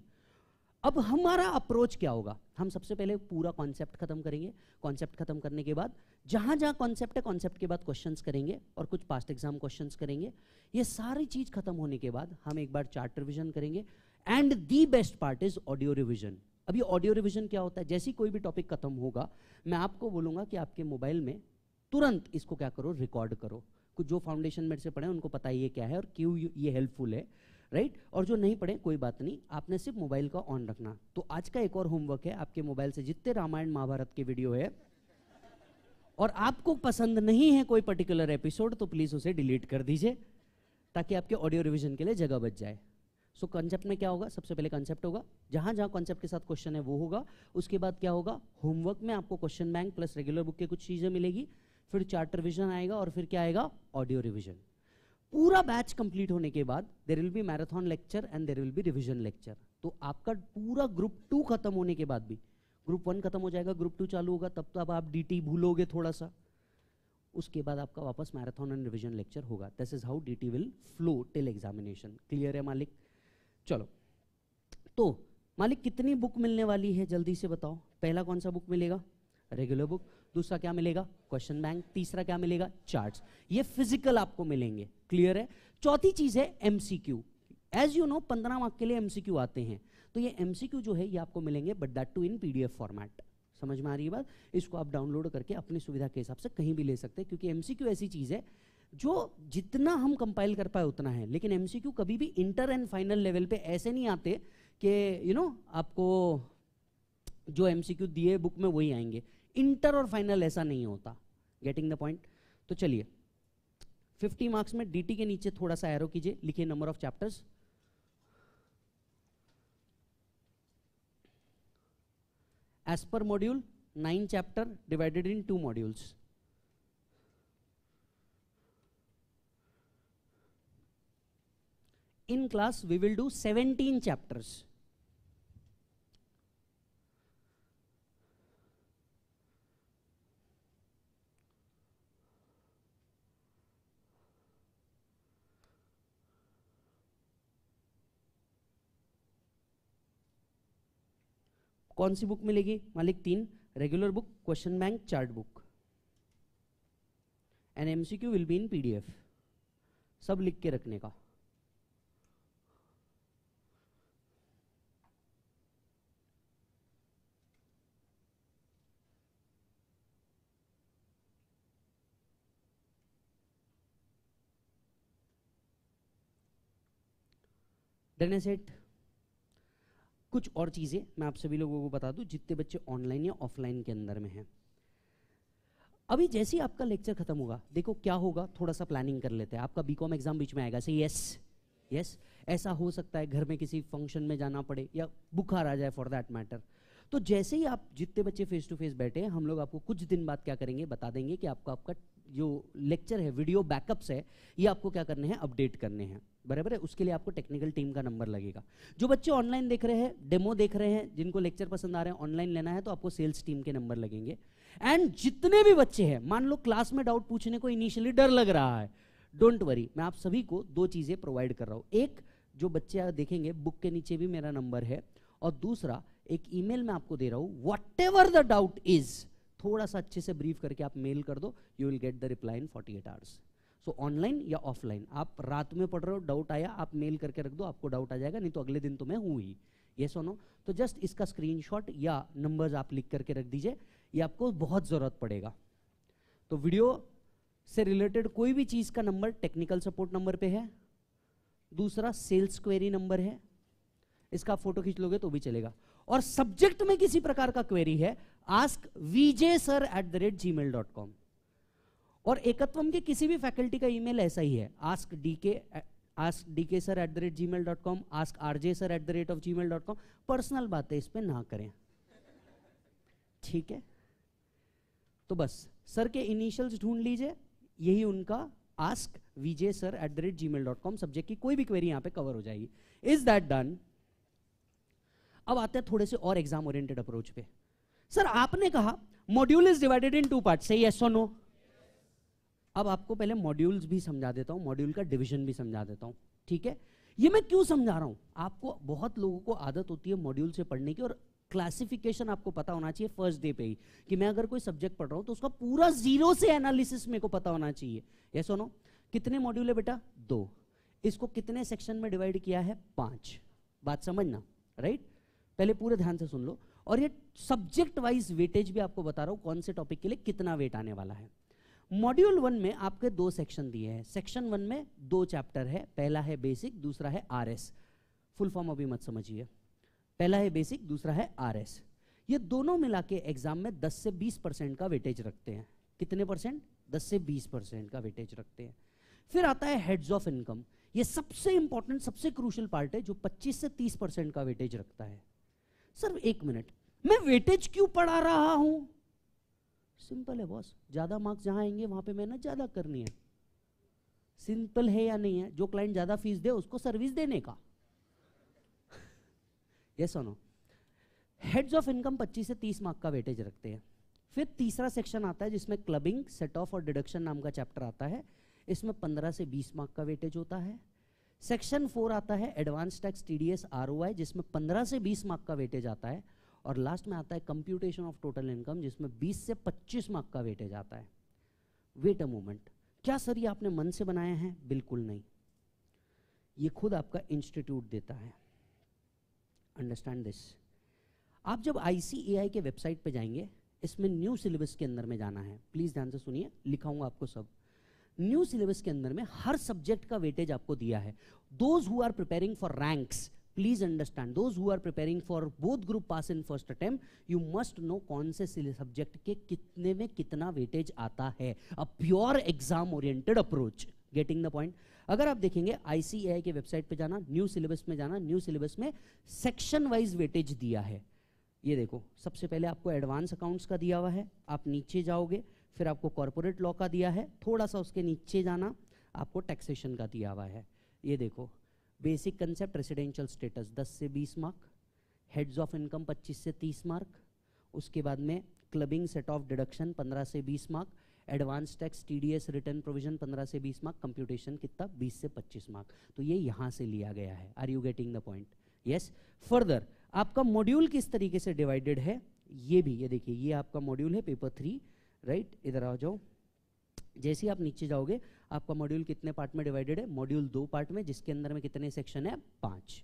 अब हमारा अप्रोच क्या होगा हम सबसे पहले पूरा कॉन्सेप्ट खत्म करेंगे कॉन्सेप्ट खत्म करने के बाद जहां जहां कॉन्सेप्ट है कॉन्सेप्ट के बाद क्वेश्चंस करेंगे और कुछ पास्ट एग्जाम क्वेश्चंस करेंगे ये सारी चीज खत्म होने के बाद हम एक बार चार्ट रिविजन करेंगे and the best part is audio revision अब ऑडियो रिविजन क्या होता है जैसे कोई भी टॉपिक खत्म होगा मैं आपको बोलूंगा कि आपके मोबाइल में तुरंत इसको क्या करो रिकॉर्ड करो जो फाउंडेशन मेट से पढ़े उनको पता ही ये क्या है और क्यों ये हेल्पफुल है राइट right? और जो नहीं पढ़े कोई बात नहीं आपने सिर्फ मोबाइल का ऑन रखना तो आज का एक और होमवर्क है आपके मोबाइल से जितने रामायण महाभारत के वीडियो है और आपको पसंद नहीं है कोई पर्टिकुलर एपिसोड तो प्लीज़ उसे डिलीट कर दीजिए ताकि आपके ऑडियो रिविजन के लिए जगह बच जाए सो so, कंसेप्ट में क्या होगा सबसे पहले कंसेप्ट होगा जहां जहां कॉन्सेप्ट के साथ क्वेश्चन है वो होगा उसके बाद क्या होगा होमवर्क में आपको question bank plus regular book के कुछ चीज़ें मिलेगी फिर चार्टर रिविजन आएगा और फिर क्या आएगा ऑडियो रिविजन पूरा बैच कंप्लीट होने के बाद there will be marathon lecture and there will be revision lecture तो आपका पूरा ग्रुप टू खत्म होने के बाद भी ग्रुप वन खत्म हो जाएगा ग्रुप टू चालू होगा तब तो अब आप डी भूलोगे थोड़ा सा उसके बाद आपका वापस मैराथन एंड रिविजन लेक्चर होगा this is how the will flow till examination clear है मालिक चलो तो मालिक कितनी बुक मिलने वाली है जल्दी से बताओ पहला कौन सा बुक मिलेगा रेगुलर बुक दूसरा क्या मिलेगा क्वेश्चन बैंक तीसरा क्या मिलेगा चार्ट्स ये फिजिकल आपको मिलेंगे क्लियर है चौथी चीज है एमसीक्यू एज यू नो पंद्रह मार्क के लिए एमसीक्यू आते हैं तो ये एमसीक्यू जो है ये आपको मिलेंगे but that too in PDF format समझ में आ रही है बात इसको आप डाउनलोड करके अपनी सुविधा के हिसाब से कहीं भी ले सकते हैं क्योंकि एमसीक्यू ऐसी चीज है जो जितना हम कंपाइल कर पाए उतना है लेकिन एमसीक्यू कभी भी इंटर एंड फाइनल लेवल पे ऐसे नहीं आते कि यू नो आपको जो एमसीक्यू दिए बुक में वही आएंगे इंटर और फाइनल ऐसा नहीं होता गेटिंग द पॉइंट तो चलिए 50 मार्क्स में डीटी के नीचे थोड़ा सा एरो कीजिए लिखिए number of chapters as per module nine chapter divided in two modules in class we will do 17 chapters कौन सी बुक मिलेगी मालिक तीन regular book question bank chart book and M C Q will be in PDF सब लिख के रखने का then I said कुछ और चीज़ें मैं आप सभी लोगों को बता दूं जितने बच्चे ऑनलाइन या ऑफलाइन के अंदर में हैं अभी जैसे ही आपका लेक्चर खत्म होगा देखो क्या होगा थोड़ा सा प्लानिंग कर लेते हैं आपका बीकॉम एग्जाम बीच में आएगा से यस यस ऐसा हो सकता है घर में किसी फंक्शन में जाना पड़े या बुखार आ जाए फॉर दैट मैटर तो जैसे ही आप जितने बच्चे फेस टू फेस बैठे हम लोग आपको कुछ दिन बाद क्या करेंगे बता देंगे कि आपका आपका जो लेक्चर है वीडियो बैकअप्स है ये आपको क्या करने हैं अपडेट करने हैं बराबर है उसके लिए आपको टेक्निकल टीम का नंबर लगेगा जो बच्चे ऑनलाइन देख रहे हैं डेमो देख रहे हैं जिनको लेक्चर पसंद आ रहे हैं ऑनलाइन लेना है तो आपको सेल्स टीम के नंबर लगेंगे एंड जितने भी बच्चे हैं मान लो क्लास में डाउट पूछने को इनिशियली डर लग रहा है डोंट वरी मैं आप सभी को दो चीज़ें प्रोवाइड कर रहा हूँ एक जो बच्चे देखेंगे बुक के नीचे भी मेरा नंबर है और दूसरा एक ईमेल मैं आपको दे रहा हूं वॉट द डाउट इज़ थोड़ा सा अच्छे से ब्रीफ करके आप मेल कर दो you will get the reply in 48 hours so online या ऑफलाइन आप रात में पढ़ रहे हो डाउट आया आप मेल करके रख दो आपको डाउट आ जाएगा नहीं तो अगले दिन तो मैं हूँ ही ये सुनो तो जस्ट इसका स्क्रीन या नंबर्स आप लिख करके रख दीजिए ये आपको बहुत ज़रूरत पड़ेगा तो वीडियो से रिलेटेड कोई भी चीज़ का नंबर टेक्निकल सपोर्ट नंबर पर है दूसरा सेल्स क्वेरी नंबर है इसका फोटो खींच लोगे तो भी चलेगा और सब्जेक्ट में किसी प्रकार का क्वेरी है ask VJ sir at the rate Gmail dot com और एकत्वम के किसी भी फैकल्टी का ईमेल ऐसा ही है ask D K ask D K sir at the rate Gmail dot com ask R J sir at the rate of Gmail dot com personal बातें इस पर ना करें ठीक है तो बस सर के इनिशियल्स ढूंढ लीजिए यही उनका ask Vijay sir at the rate Gmail dot com subject की कोई भी क्वेरी यहाँ पे कवर हो जाएगी इज दैट डन अब आते हैं थोड़े से और एग्जाम ओरिएंटेड अप्रोच पे सर आपने कहा module is divided in two part से यस और नो अब आपको पहले मॉड्यूल्स भी समझा देता हूं मॉड्यूल का डिवीजन भी समझा देता हूं ठीक है ये मैं क्यों समझा रहा हूं आपको बहुत लोगों को आदत होती है मॉड्यूल से पढ़ने की और क्लासिफिकेशन आपको पता होना चाहिए फर्स्ट डे पे ही कि मैं अगर कोई सब्जेक्ट पढ़ रहा हूं तो उसका पूरा जीरो से एनालिसिस मेरे को पता होना चाहिए ये सुनो कितने मॉड्यूल है बेटा दो इसको कितने सेक्शन में डिवाइड किया है पांच बात समझना राइट पहले पूरे ध्यान से सुन लो और ये सब्जेक्ट वाइज वेटेज भी आपको बता रहा हूँ कौन से टॉपिक के लिए कितना वेट आने वाला है मॉड्यूल वन में आपके दो सेक्शन दिए हैं सेक्शन वन में दो चैप्टर है पहला है बेसिक दूसरा है आर फुल फॉर्म अभी मत समझिए पहला है बेसिक दूसरा है आर ये दोनों मिला के एग्जाम में 10 से 20 परसेंट का वेटेज रखते हैं कितने परसेंट 10 से 20 परसेंट का वेटेज रखते हैं फिर आता है हेड्स ऑफ इनकम ये सबसे इंपॉर्टेंट सबसे क्रूशल पार्ट है जो 25 से 30 परसेंट का वेटेज रखता है सर एक मिनट मैं वेटेज क्यों पढ़ा रहा हूं सिंपल है बॉस ज़्यादा मार्क्स जहां आएंगे वहां पे मेहनत ज़्यादा करनी है सिंपल है या नहीं है जो क्लाइंट ज़्यादा फीस दे उसको सर्विस देने का ये सुनो हेड्स ऑफ इनकम 25 से 30 मार्क का वेटेज रखते हैं फिर तीसरा सेक्शन आता है जिसमें क्लबिंग सेट ऑफ और डिडक्शन नाम का चैप्टर आता है इसमें 15 से 20 मार्क का वेटेज होता है सेक्शन फोर आता है advance tax T D S R O I जिसमें पंद्रह से बीस मार्क का वेटेज आता है और लास्ट में आता है कंप्यूटेशन ऑफ टोटल इनकम जिसमें बीस से पच्चीस मार्क का वेटेज आता है वेट अ मोमेंट क्या सर ये आपने मन से बनाए हैं बिल्कुल नहीं ये खुद आपका इंस्टीट्यूट देता है अंडरस्टैंड दिस आप जब आई के वेबसाइट पर जाएंगे इसमें न्यू सिलेबस के अंदर में जाना है प्लीज़ ध्यान से सुनिए लिखाऊंगा आपको सब न्यू सिलेबस के अंदर में हर सब्जेक्ट का वेटेज आपको दिया है those who are preparing for ranks please understand those who are preparing for both group pass in first attempt you must know कौन से सब्जेक्ट के कितने में कितना वेटेज आता है a pure exam oriented approach getting the point अगर आप देखेंगे आईसीएआई के वेबसाइट पे जाना न्यू सिलेबस में जाना न्यू सिलेबस में सेक्शन वाइज वेटेज दिया है ये देखो सबसे पहले आपको एडवांस अकाउंट्स का दिया हुआ है आप नीचे जाओगे फिर आपको कॉरपोरेट लॉ का दिया है थोड़ा सा उसके नीचे जाना आपको टैक्सेशन का दिया हुआ है ये देखो बेसिक कंसेप्ट रेसिडेंशियल स्टेटस 10 से 20 मार्क हेड्स ऑफ इनकम 25 से 30 मार्क उसके बाद में क्लबिंग सेट ऑफ डिडक्शन 15 से 20 mark advance tax TDS return provision 15 से 20 मार्क कंप्यूटेशन कितना 20 से 25 मार्क तो ये यहाँ से लिया गया है are you getting the point yes further आपका मॉड्यूल किस तरीके से डिवाइडेड है ये भी ये देखिए ये आपका मॉड्यूल है पेपर थ्री राइट right? इधर आ जाओ जैसे ही आप नीचे जाओगे आपका मॉड्यूल कितने पार्ट में डिवाइडेड है मॉड्यूल दो पार्ट में जिसके अंदर में कितने सेक्शन है पांच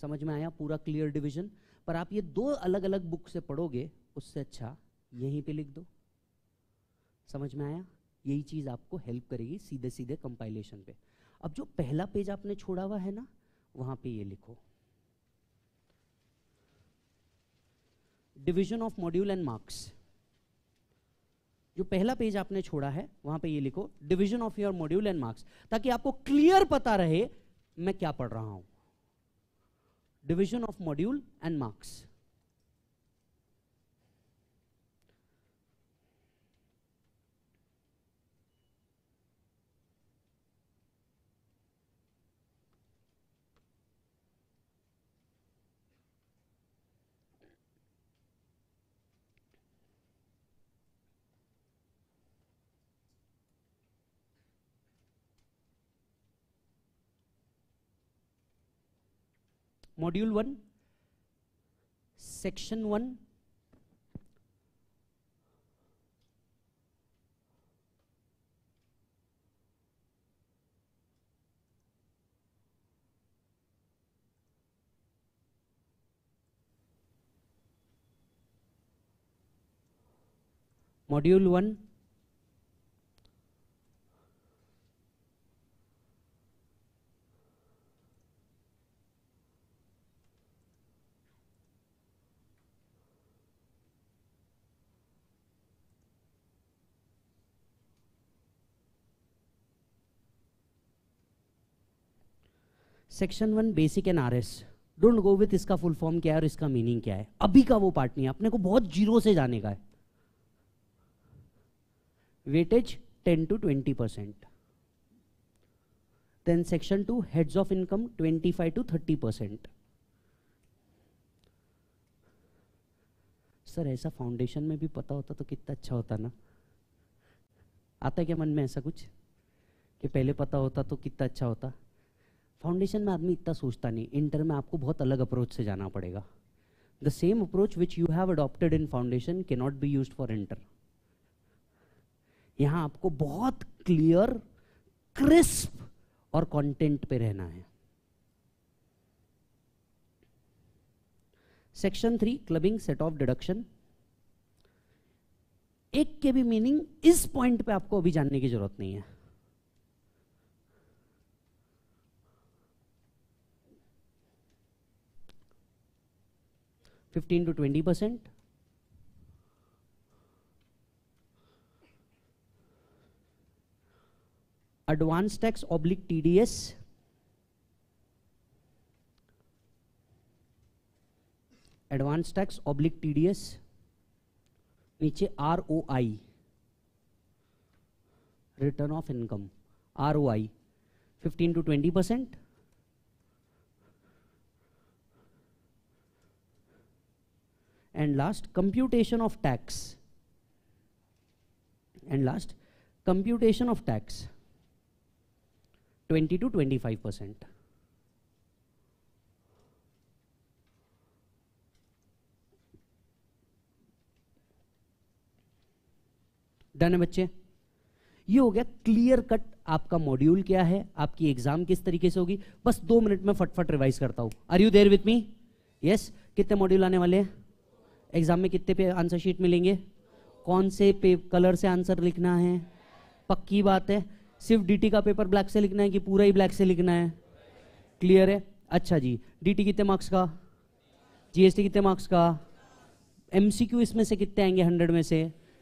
समझ में आया पूरा क्लियर डिवीजन पर आप ये दो अलग अलग बुक से पढ़ोगे उससे अच्छा यहीं पे लिख दो समझ में आया यही चीज़ आपको हेल्प करेगी सीधे सीधे कंपाइलेशन पे अब जो पहला पेज आपने छोड़ा हुआ है ना वहां पे ये लिखो division of module and marks जो पहला पेज आपने छोड़ा है वहां पे ये लिखो division of your module and marks ताकि आपको क्लियर पता रहे मैं क्या पढ़ रहा हूं division of module and marks module one section one module one section one basic N R S don't go with इसका फुल फॉर्म क्या है और इसका मीनिंग क्या है अभी का वो पार्ट नहीं है अपने को बहुत जीरो से जाने का है weightage ten to twenty percent then section two heads of income twenty five to thirty percent sir ऐसा फाउंडेशन में भी पता होता तो कितना अच्छा होता ना आता है क्या मन में ऐसा कुछ कि पहले पता होता तो कितना अच्छा होता फाउंडेशन में आदमी इतना सोचता नहीं इंटर में आपको बहुत अलग अप्रोच से जाना पड़ेगा the same approach which you have adopted in foundation के not be use for inter यहां आपको बहुत क्लियर क्रिस्प और कंटेंट पे रहना है section three clubbing set off deduction एक के भी मीनिंग इस पॉइंट पे आपको अभी जानने की जरूरत नहीं है 15 to 20 percent. Advanced tax oblique TDS. Advanced tax oblique TDS. नीचे R O I return of income R O I fifteen to twenty percent and last computation of tax and last computation of tax 20 to 25 percent done है बच्चे ये हो गया clear cut आपका module क्या है आपकी एग्जाम किस तरीके से होगी बस दो मिनट में फटफट रिवाइज करता हूं are you there with me yes कितने मॉड्यूल आने वाले हैं एग्ज़ाम में कितने पे आंसर शीट मिलेंगे कौन से पे कलर से आंसर लिखना है पक्की बात है सिर्फ डीटी का पेपर ब्लैक से लिखना है कि पूरा ही ब्लैक से लिखना है क्लियर है अच्छा जी डीटी कितने मार्क्स का जीएसटी कितने मार्क्स का एमसीक्यू इसमें से कितने आएंगे हंड्रेड में से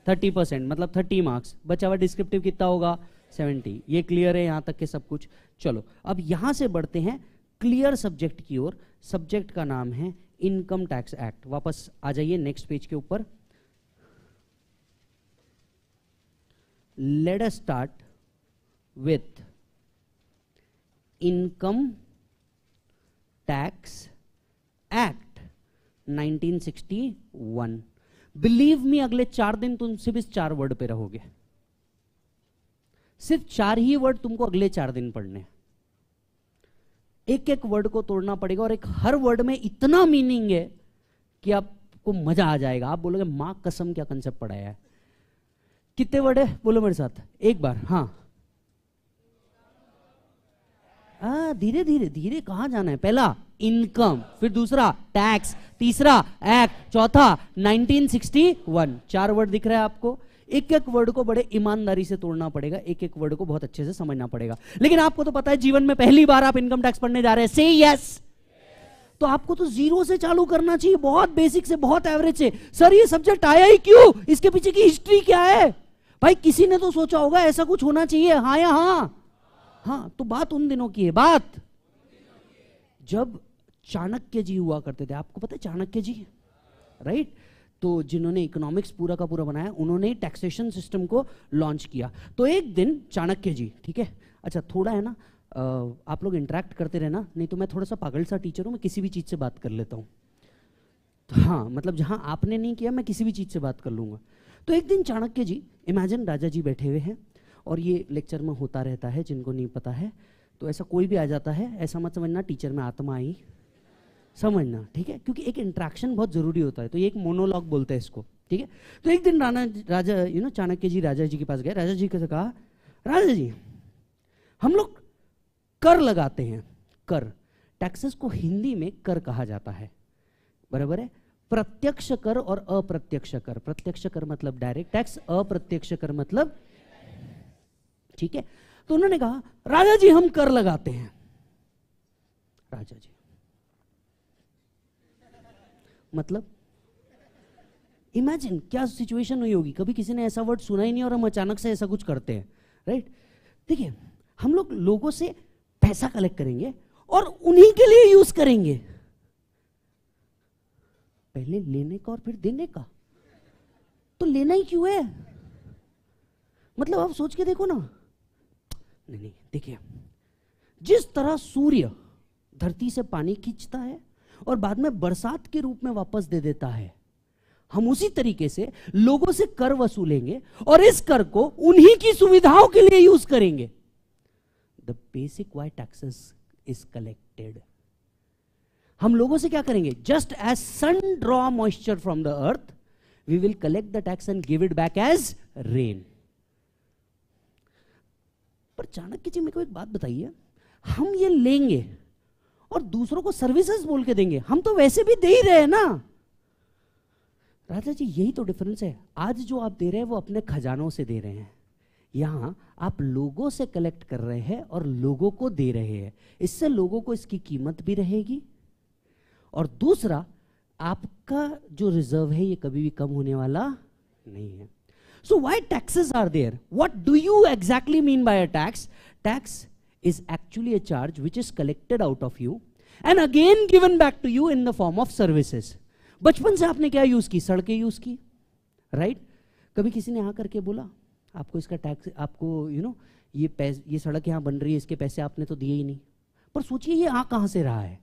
थर्टी परसेंट मतलब थर्टी मार्क्स बचा हुआ डिस्क्रिप्टिव कितना होगा सेवेंटी ये क्लियर है यहाँ तक के सब कुछ चलो अब यहाँ से बढ़ते हैं क्लियर सब्जेक्ट की ओर सब्जेक्ट का नाम है इनकम टैक्स एक्ट वापस आ जाइए नेक्स्ट पेज के ऊपर let us start with income tax act 1961 believe me अगले चार दिन तुम सिर्फ इस चार वर्ड पे रहोगे सिर्फ चार ही वर्ड तुमको अगले चार दिन पढ़ने हैं एक एक वर्ड को तोड़ना पड़ेगा और एक हर वर्ड में इतना मीनिंग है कि आपको मजा आ जाएगा आप बोलोगे माँ कसम क्या कंसेप्ट पढ़ाया है कितने वर्ड है बोलो मेरे साथ एक बार हाँ आ, धीरे धीरे धीरे कहा जाना है पहला इनकम फिर दूसरा टैक्स तीसरा एक्ट चौथा 1961 चार वर्ड दिख रहा है आपको एक एक वर्ड को बड़े ईमानदारी से तोड़ना पड़ेगा एक एक वर्ड को बहुत अच्छे से समझना पड़ेगा लेकिन आपको तो पता है जीवन में पहली बार आप इनकम टैक्स पढ़ने जा रहे हैं से यस तो आपको तो जीरो से चालू करना चाहिए बहुत बेसिक से बहुत एवरेज से सर ये सब्जेक्ट आया ही क्यों इसके पीछे की हिस्ट्री क्या है भाई किसी ने तो सोचा होगा ऐसा कुछ होना चाहिए हाँ या हाँ हाँ तो बात उन दिनों की है बात जब चाणक्य जी हुआ करते थे आपको पता है चाणक्य जी राइट तो जिन्होंने इकोनॉमिक्स पूरा का पूरा बनाया उन्होंने टैक्सेशन सिस्टम को लॉन्च किया तो एक दिन चाणक्य जी ठीक है अच्छा थोड़ा है ना आप लोग इंटरेक्ट करते रहना नहीं तो मैं थोड़ा सा पागल सा टीचर हूँ मैं किसी भी चीज़ से बात कर लेता हूँ तो हाँ मतलब जहाँ आपने नहीं किया मैं किसी भी चीज़ से बात कर लूँगा तो एक दिन चाणक्य जी इमेजिन राजा जी बैठे हुए हैं और ये लेक्चर में होता रहता है जिनको नहीं पता है तो ऐसा कोई भी आ जाता है ऐसा मत समझना टीचर में आत्मा आई समझना ठीक है क्योंकि एक इंट्रैक्शन बहुत जरूरी होता है तो एक मोनोलॉग बोलते हैं इसको ठीक है तो एक दिन राणा राजा यू नो चाणक्य जी राजा जी के पास गए राजा जी से कहा राजा जी हम लोग कर लगाते हैं कर टैक्सेस को हिंदी में कर कहा जाता है बराबर है प्रत्यक्ष कर और अप्रत्यक्ष कर प्रत्यक्ष कर मतलब डायरेक्ट टैक्स अप्रत्यक्ष कर मतलब ठीक है तो उन्होंने कहा राजा जी हम कर लगाते हैं राजा जी मतलब इमेजिन क्या सिचुएशन हुई होगी कभी किसी ने ऐसा वर्ड सुना ही नहीं और हम अचानक से ऐसा कुछ करते हैं राइट देखिए हम लोग लोगों से पैसा कलेक्ट करेंगे और उन्हीं के लिए यूज करेंगे पहले लेने का और फिर देने का तो लेना ही क्यों है मतलब आप सोच के देखो ना नहीं नहीं देखिए जिस तरह सूर्य धरती से पानी खींचता है और बाद में बरसात के रूप में वापस दे देता है हम उसी तरीके से लोगों से कर वसूलेंगे और इस कर को उन्हीं की सुविधाओं के लिए यूज करेंगे the basic why taxes is collected हम लोगों से क्या करेंगे just as sun draw moisture from the earth we will collect the tax and give it back as rain पर चाणक्य जी मेरे को एक बात बताइए हम ये लेंगे और दूसरों को सर्विसेज बोल के देंगे हम तो वैसे भी दे ही रहे हैं ना राजा जी यही तो डिफरेंस है आज जो आप दे रहे हैं वो अपने खजानों से दे रहे हैं यहां आप लोगों से कलेक्ट कर रहे हैं और लोगों को दे रहे हैं इससे लोगों को इसकी कीमत भी रहेगी और दूसरा आपका जो रिजर्व है ये कभी भी कम होने वाला नहीं है so why taxes are there what do you exactly mean by a tax tax is actually a charge which is collected out of you and again given back to you in the form of services. बचपन से आपने क्या use की सड़कें use की right कभी किसी ने हाँ करके बोला आपको इसका टैक्स आपको यू नो ये ये सड़क यहां बन रही है इसके पैसे आपने तो दिए ही नहीं पर सोचिए ये आ कहाँ से रहा है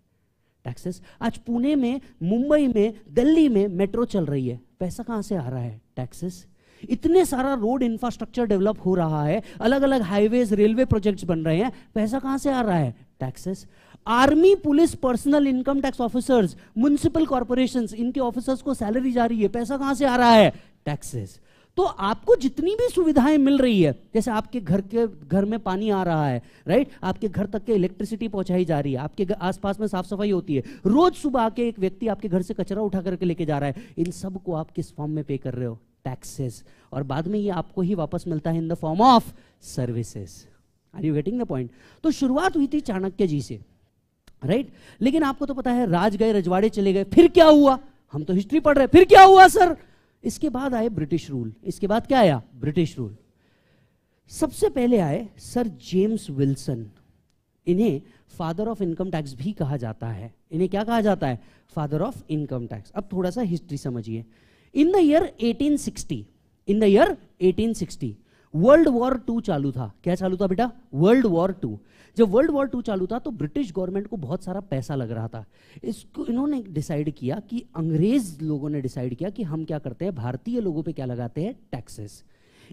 टैक्सेस आज पुणे में मुंबई में दिल्ली में मेट्रो चल रही है पैसा कहां से आ रहा है टैक्सेस इतने सारा रोड इंफ्रास्ट्रक्चर डेवलप हो रहा है अलग अलग हाईवेज रेलवे प्रोजेक्ट्स बन रहे हैं पैसा कहां से आ रहा है taxes army police personnel income tax officers municipal corporation इनके ऑफिसर्स को सैलरी जा रही है पैसा कहां से आ रहा है टैक्सेस तो आपको जितनी भी सुविधाएं मिल रही है जैसे आपके घर के घर में पानी आ रहा है राइट आपके घर तक के इलेक्ट्रिसिटी पहुंचाई जा रही है आपके आसपास में साफ सफाई होती है रोज सुबह आके एक व्यक्ति आपके घर से कचरा उठा करके लेके जा रहा है इन सबको आप किस फॉर्म में पे कर रहे हो टैक्सेस और बाद में ये आपको ही वापस मिलता है in the form of services are you getting the point तो शुरुआत हुई थी चाणक्य जी से राइट right? लेकिन आपको तो पता है राज गए रजवाड़े चले गए फिर क्या हुआ हम तो हिस्ट्री पढ़ रहे फिर क्या हुआ सर इसके बाद आए ब्रिटिश रूल इसके बाद क्या आया ब्रिटिश रूल सबसे पहले आए सर जेम्स विल्सन इन्हें फादर ऑफ इनकम टैक्स भी कहा जाता है इन्हें क्या कहा जाता है फादर ऑफ इनकम टैक्स अब थोड़ा सा हिस्ट्री समझिए in the year 1860 in the year 1860 world war two चालू था क्या चालू था बेटा वर्ल्ड वॉर टू जब वर्ल्ड वॉर टू चालू था तो ब्रिटिश गवर्नमेंट को बहुत सारा पैसा लग रहा था इसको इन्होंने डिसाइड किया कि अंग्रेज लोगों ने डिसाइड किया कि हम क्या करते हैं भारतीय लोगों पे क्या लगाते हैं टैक्सेस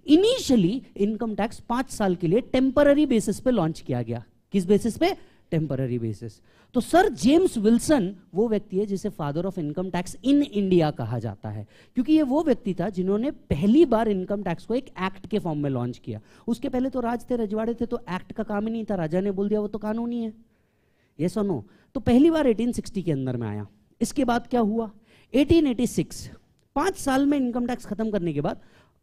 इनिशियली इनकम टैक्स पांच साल के लिए टेम्पररी बेसिस पे लॉन्च किया गया किस बेसिस पे टेम्पररी बेसिस तो सर जेम्स विल्सन वो व्यक्ति है जिसे father of income tax in India कहा जाता है क्योंकि ये वो व्यक्ति था जिन्होंने पहली बार इनकम टैक्स को एक एक्ट के फॉर्म में लॉन्च किया उसके पहले तो राज थे रजवाड़े थे तो एक्ट का काम ही नहीं था राजा ने बोल दिया वो तो कानूनी है ये सुनो तो पहली बार 1860 के अंदर में आया इसके बाद क्या हुआ 1886 पांच साल में इनकम टैक्स खत्म करने के बाद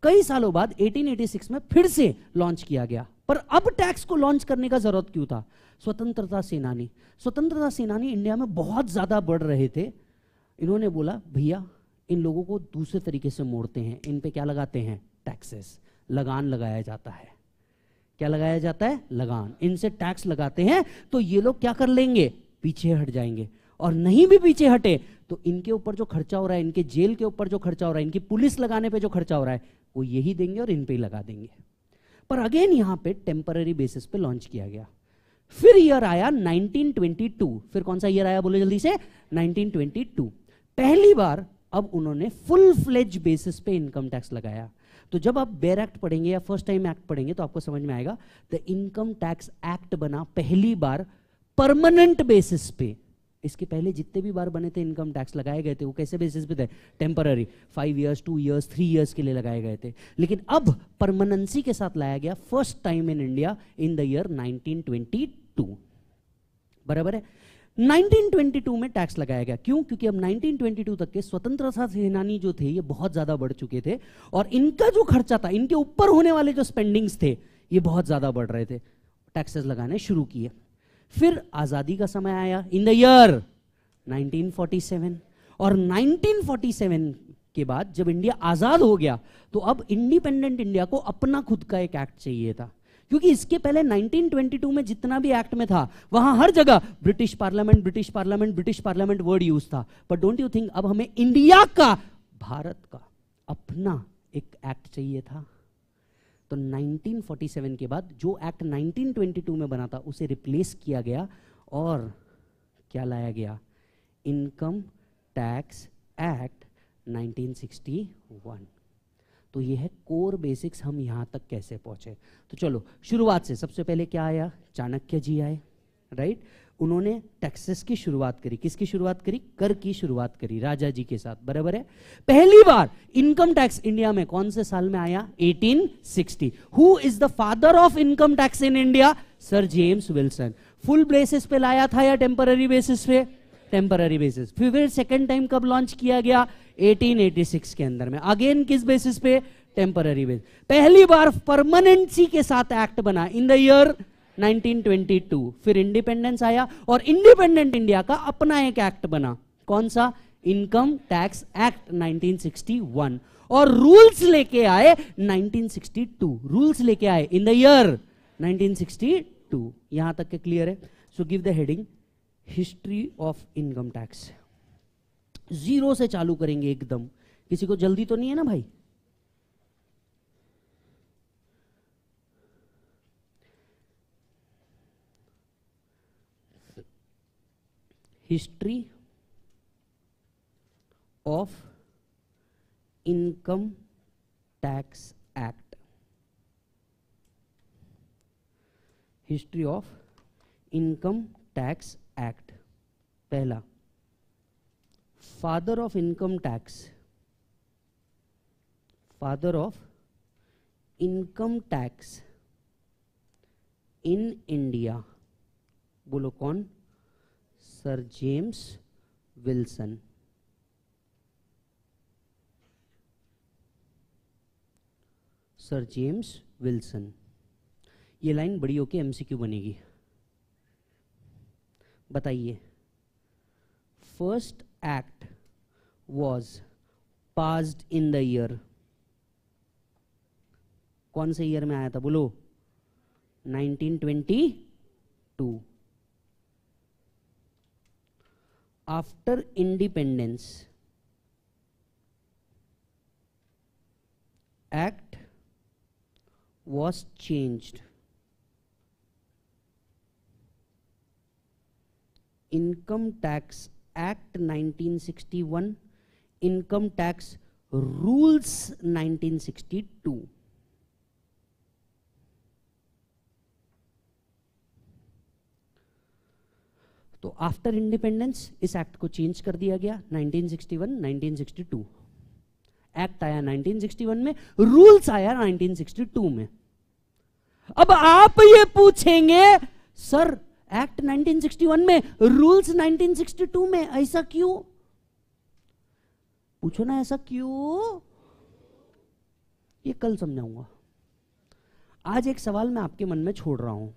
कई सालों बाद 1886 में फिर से लॉन्च किया गया पर अब टैक्स को लॉन्च करने का जरूरत क्यों था स्वतंत्रता सेनानी स्वतंत्रता सेनानी इंडिया में बहुत ज़्यादा बढ़ रहे थे इन्होंने बोला भैया इन लोगों को दूसरे तरीके से मोड़ते हैं इन पे क्या लगाते हैं टैक्सेस लगान लगाया जाता है क्या लगाया जाता है लगान इनसे टैक्स लगाते हैं तो ये लोग क्या कर लेंगे पीछे हट जाएंगे और नहीं भी पीछे हटे तो इनके ऊपर जो खर्चा हो रहा है इनके जेल के ऊपर जो खर्चा हो रहा है इनकी पुलिस लगाने पर जो खर्चा हो रहा है वो यही देंगे और इन पर ही लगा देंगे पर अगेन यहां पे टेम्पररी बेसिस पे लॉन्च किया गया फिर ईयर आया 1922 फिर कौन सा ईयर आया बोलो जल्दी से 1922 पहली बार अब उन्होंने फुल फ्लेज बेसिस पे इनकम टैक्स लगाया तो जब आप बेर एक्ट पढ़ेंगे या फर्स्ट टाइम एक्ट पढ़ेंगे तो आपको समझ में आएगा द इनकम टैक्स एक्ट बना पहली बार परमानेंट बेसिस पे इसके पहले जितने भी बार बने थे इनकम टैक्स लगाए गए थे वो कैसे बेसिस पे थे temporary five years two years three years के लिए लगाए गए थे लेकिन अब परमानेंसी के साथ लाया गया first time in India in the year 1922 बराबर है 1922 में टैक्स लगाया गया क्यों क्योंकि अब 1922 तक के स्वतंत्रता सेनानी जो थे ये बहुत ज्यादा बढ़ चुके थे और इनका जो खर्चा था इनके ऊपर होने वाले जो स्पेंडिंग्स थे ये बहुत ज्यादा बढ़ रहे थे टैक्सेस लगाने शुरू किए फिर आजादी का समय आया इन द ईयर 1947 और 1947 के बाद जब इंडिया आजाद हो गया तो अब इंडिपेंडेंट इंडिया को अपना खुद का एक एक्ट चाहिए था क्योंकि इसके पहले 1922 में जितना भी एक्ट में था वहां हर जगह British parliament British parliament British parliament word use था बट डोंट यू थिंक अब हमें इंडिया का भारत का अपना एक एक्ट चाहिए था तो 1947 के बाद जो एक्ट 1922 में बना था उसे रिप्लेस किया गया और क्या लाया गया इनकम टैक्स एक्ट 1961 तो ये है कोर बेसिक्स हम यहाँ तक कैसे पहुँचे तो चलो शुरुआत से सबसे पहले क्या आया चाणक्य जी आए राइट right? उन्होंने टैक्सेस की शुरुआत करी किसकी शुरुआत करी कर की शुरुआत करी राजा जी के साथ बराबर है पहली बार इनकम टैक्स इंडिया में कौन से साल में आया 1860 who is the father of income tax in India sir James Wilson full basis पे लाया था या टेम्पररी बेसिस पे टेम्पररी बेसिस फिर सेकेंड टाइम कब लॉन्च किया गया 1886 के अंदर में अगेन किस बेसिस पे टेम्पररी बेसिस पहली बार परमानेंसी के साथ एक्ट बना इन द ईयर 1922 फिर इंडिपेंडेंस आया और इंडिपेंडेंट इंडिया का अपना एक एक्ट बना कौन सा इनकम टैक्स एक्ट 1961 और रूल्स लेके आए 1962 रूल्स लेके आए इन द ईयर 1962 यहां तक के क्लियर है so give the heading history of income tax zero से चालू करेंगे एकदम किसी को जल्दी तो नहीं है ना भाई history of income tax act history of income tax act पहला father of income tax father of income tax in India बोलो कौन sir James Wilson sir James Wilson ये लाइन बड़ी होके एमसीक्यू बनेगी बताइए first act was passed in the year कौन से ईयर में आया था बोलो 1922 after independence act was change income tax act 1961 income tax rules 1962 तो आफ्टर इंडिपेंडेंस इस एक्ट को चेंज कर दिया गया 1961 1962 एक्ट आया 1961 में रूल्स आया 1962 में अब आप ये पूछेंगे सर एक्ट 1961 में रूल्स 1962 में ऐसा क्यों पूछो ना ऐसा क्यों ये कल समझाऊंगा आज एक सवाल मैं आपके मन में छोड़ रहा हूं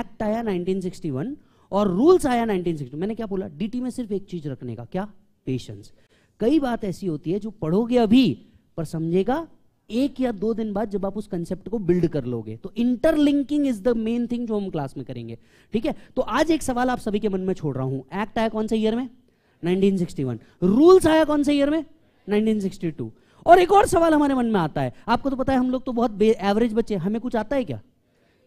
एक्ट आया 1961 और रूल्स आया 1960 मैंने क्या बोला डीटी में सिर्फ एक चीज रखने का क्या पेशेंस कई बात ऐसी होती है जो पढ़ोगे अभी पर समझेगा एक या दो दिन बाद जब आप उस कंसेप्ट को बिल्ड कर लोगे तो interlinking is the main thing जो हम क्लास में करेंगे ठीक है तो आज एक सवाल आप सभी के मन में छोड़ रहा हूं एक्ट आया कौन से ईयर में 1961 रूल्स आया कौन से ईयर में 1962 और एक और सवाल हमारे मन में आता है आपको तो पता है हम लोग तो बहुत एवरेज बच्चे हमें कुछ आता है क्या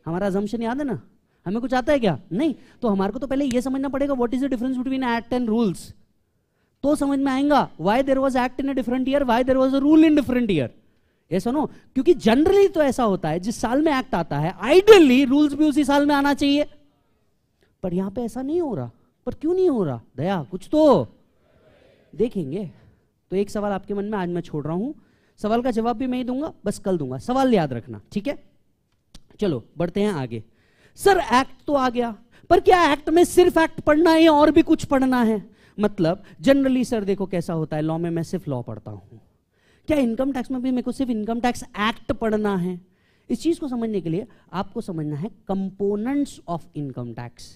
हमारा जमशन याद है ना हमें कुछ आता है क्या नहीं तो हमारे को तो पहले यह समझना पड़ेगा what is the difference between act and rules तो समझ में आएगा why there was act in different year why there was a rule in different year ऐसा सुनो क्योंकि जनरली तो ऐसा होता है जिस साल में एक्ट आता है आइडियली रूल्स भी उसी साल में आना चाहिए पर यहां पे ऐसा नहीं हो रहा पर क्यों नहीं हो रहा दया कुछ तो देखेंगे तो एक सवाल आपके मन में आज मैं छोड़ रहा हूं सवाल का जवाब भी मैं ही दूंगा बस कल दूंगा सवाल याद रखना ठीक है चलो बढ़ते हैं आगे सर एक्ट तो आ गया पर क्या एक्ट में सिर्फ एक्ट पढ़ना है और भी कुछ पढ़ना है मतलब जनरली सर देखो कैसा होता है लॉ में मैं सिर्फ लॉ पढ़ता हूं क्या इनकम टैक्स में भी मेरे को सिर्फ इनकम टैक्स एक्ट पढ़ना है इस चीज को समझने के लिए आपको समझना है components of income tax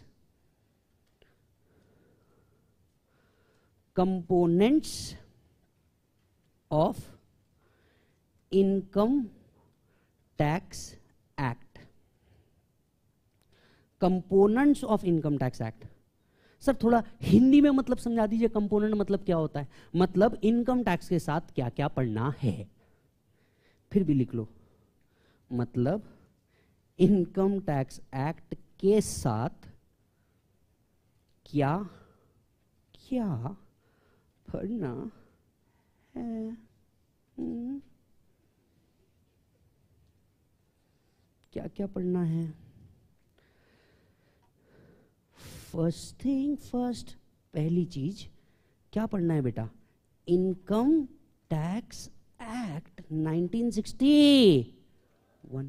components of income tax act components of income tax act sir थोड़ा हिंदी में मतलब समझा दीजिए कंपोनेंट मतलब क्या होता है मतलब इनकम टैक्स के साथ क्या क्या पढ़ना है फिर भी लिख लो मतलब इनकम टैक्स एक्ट के साथ क्या क्या पढ़ना है हम्म। क्या क्या पढ़ना है फर्स्ट थिंग फर्स्ट पहली चीज क्या पढ़ना है बेटा इनकम टैक्स एक्ट 1961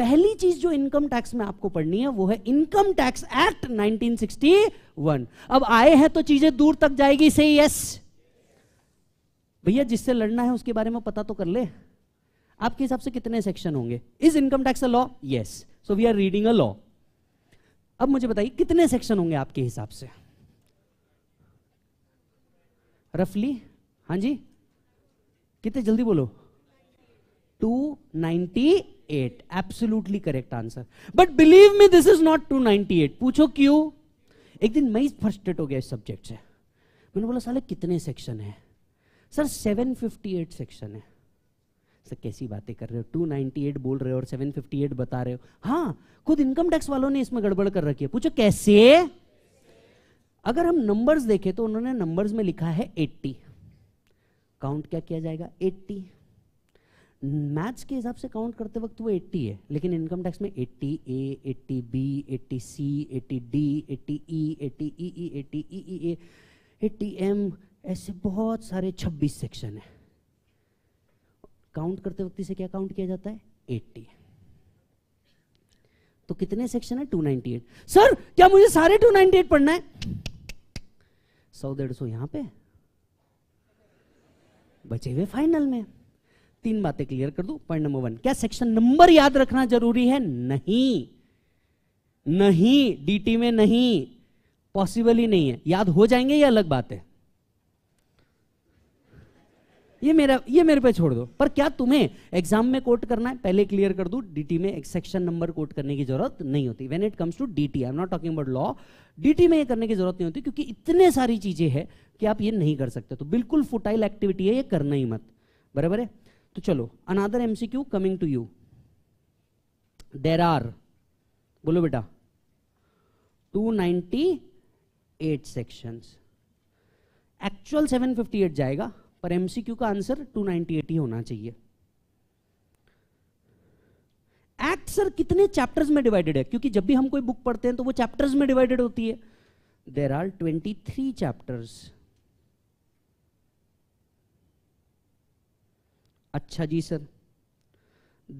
पहली चीज जो इनकम टैक्स में आपको पढ़नी है वो है इनकम टैक्स एक्ट 1961 अब आए हैं तो चीजें दूर तक जाएगी से यस भैया जिससे लड़ना है उसके बारे में पता तो कर ले आपके हिसाब से कितने सेक्शन होंगे is income tax a law yes so we are reading a law अब मुझे बताइए कितने सेक्शन होंगे आपके हिसाब से रफली हाँ जी कितने जल्दी बोलो 298 absolutely correct answer but believe me this is not 298 पूछो क्यों एक दिन मैं फ्रस्ट्रेट हो गया इस सब्जेक्ट से मैंने बोला साले कितने सेक्शन है सर 758 सेक्शन है सर कैसी बातें कर रहे हो 298 बोल रहे हो और 758 बता रहे हो हाँ खुद इनकम टैक्स वालों ने इसमें गड़बड़ कर रखी है पूछो कैसे अगर हम नंबर्स देखें तो उन्होंने नंबर्स में लिखा है 80 काउंट क्या किया जाएगा 80 मैथ्स के हिसाब से काउंट करते वक्त वो 80 है लेकिन इनकम टैक्स में 80 A 80 B 80 C 80 D 80 E 80 E E 80 E E A 80 M ऐसे बहुत सारे 26 सेक्शन है काउंट करते वक्त इसे क्या काउंट किया जाता है एट्टी तो कितने सेक्शन है टू नाइनटी एट सर क्या मुझे सारे टू नाइनटी एट पढ़ना है सौ डेढ़ सौ यहां पे बचे हुए फाइनल में तीन बातें क्लियर कर दू पॉइंट नंबर वन क्या सेक्शन नंबर याद रखना जरूरी है नहीं नहीं डीटी में नहीं पॉसिबल ही नहीं है याद हो जाएंगे या अलग बात है ये मेरा ये मेरे पे छोड़ दो पर क्या तुम्हें एग्जाम में कोट करना है पहले क्लियर कर दू डीटी में एक सेक्शन नंबर कोट करने की जरूरत नहीं होती when it comes to DT I am not talking about law DT में ये करने की जरूरत नहीं होती क्योंकि इतने सारी चीजें हैं कि आप ये नहीं कर सकते तो बिल्कुल फुटाइल एक्टिविटी है ये करना ही मत बराबर है तो चलो another MCQ coming to you there are बोलो बेटा 298 सेक्शंस एक्चुअल 758 जाएगा पर एमसीक्यू का आंसर 298 ही होना चाहिए एक्ट सर कितने चैप्टर्स में डिवाइडेड है क्योंकि जब भी हम कोई बुक पढ़ते हैं तो वो चैप्टर्स में डिवाइडेड होती है there are twenty three chapters अच्छा जी sir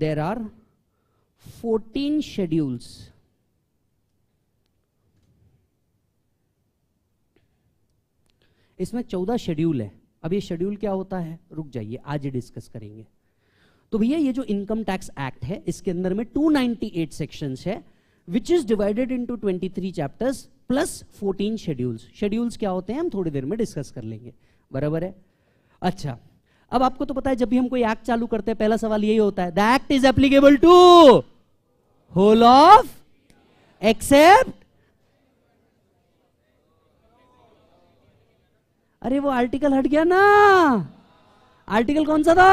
there are fourteen schedules इसमें चौदह शेड्यूल है अब ये शेड्यूल क्या होता है रुक जाइए आज ही डिस्कस करेंगे तो भैया ये जो इनकम टैक्स एक्ट है इसके अंदर में 298 सेक्शन है which is divided into 23 chapters plus 14 schedules schedules क्या होते हैं हम थोड़ी देर में डिस्कस कर लेंगे बराबर है अच्छा अब आपको तो पता है जब भी हम कोई एक्ट चालू करते हैं पहला सवाल यही होता है the act is applicable to whole of except अरे वो आर्टिकल हट गया ना आर्टिकल कौन सा था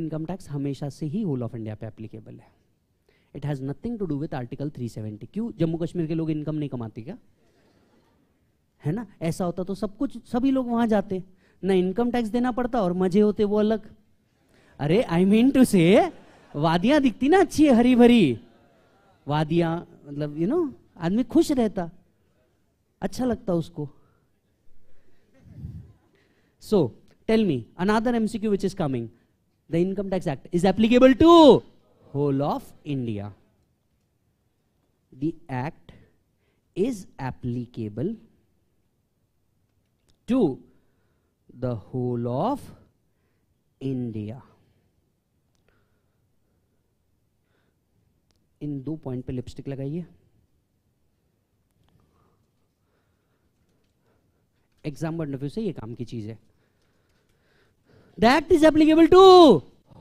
इनकम टैक्स हमेशा से ही होल ऑफ इंडिया पे एप्लीकेबल है it has nothing to do with article 370 क्यों जम्मू कश्मीर के लोग इनकम नहीं कमाते क्या है ना ऐसा होता तो सब कुछ सभी लोग वहां जाते ना इनकम टैक्स देना पड़ता और मजे होते वो अलग अरे आई मीन टू से वादियां दिखती ना अच्छी हरी भरी वादियां मतलब यू नो आदमी खुश रहता अच्छा लगता उसको So tell me, another MCQ which is coming. The Income Tax Act is applicable to whole of India. The act is applicable to the whole of India. इन दो पॉइंट पे लिपस्टिक लगाइए exam से ये काम की चीज़ है that is applicable to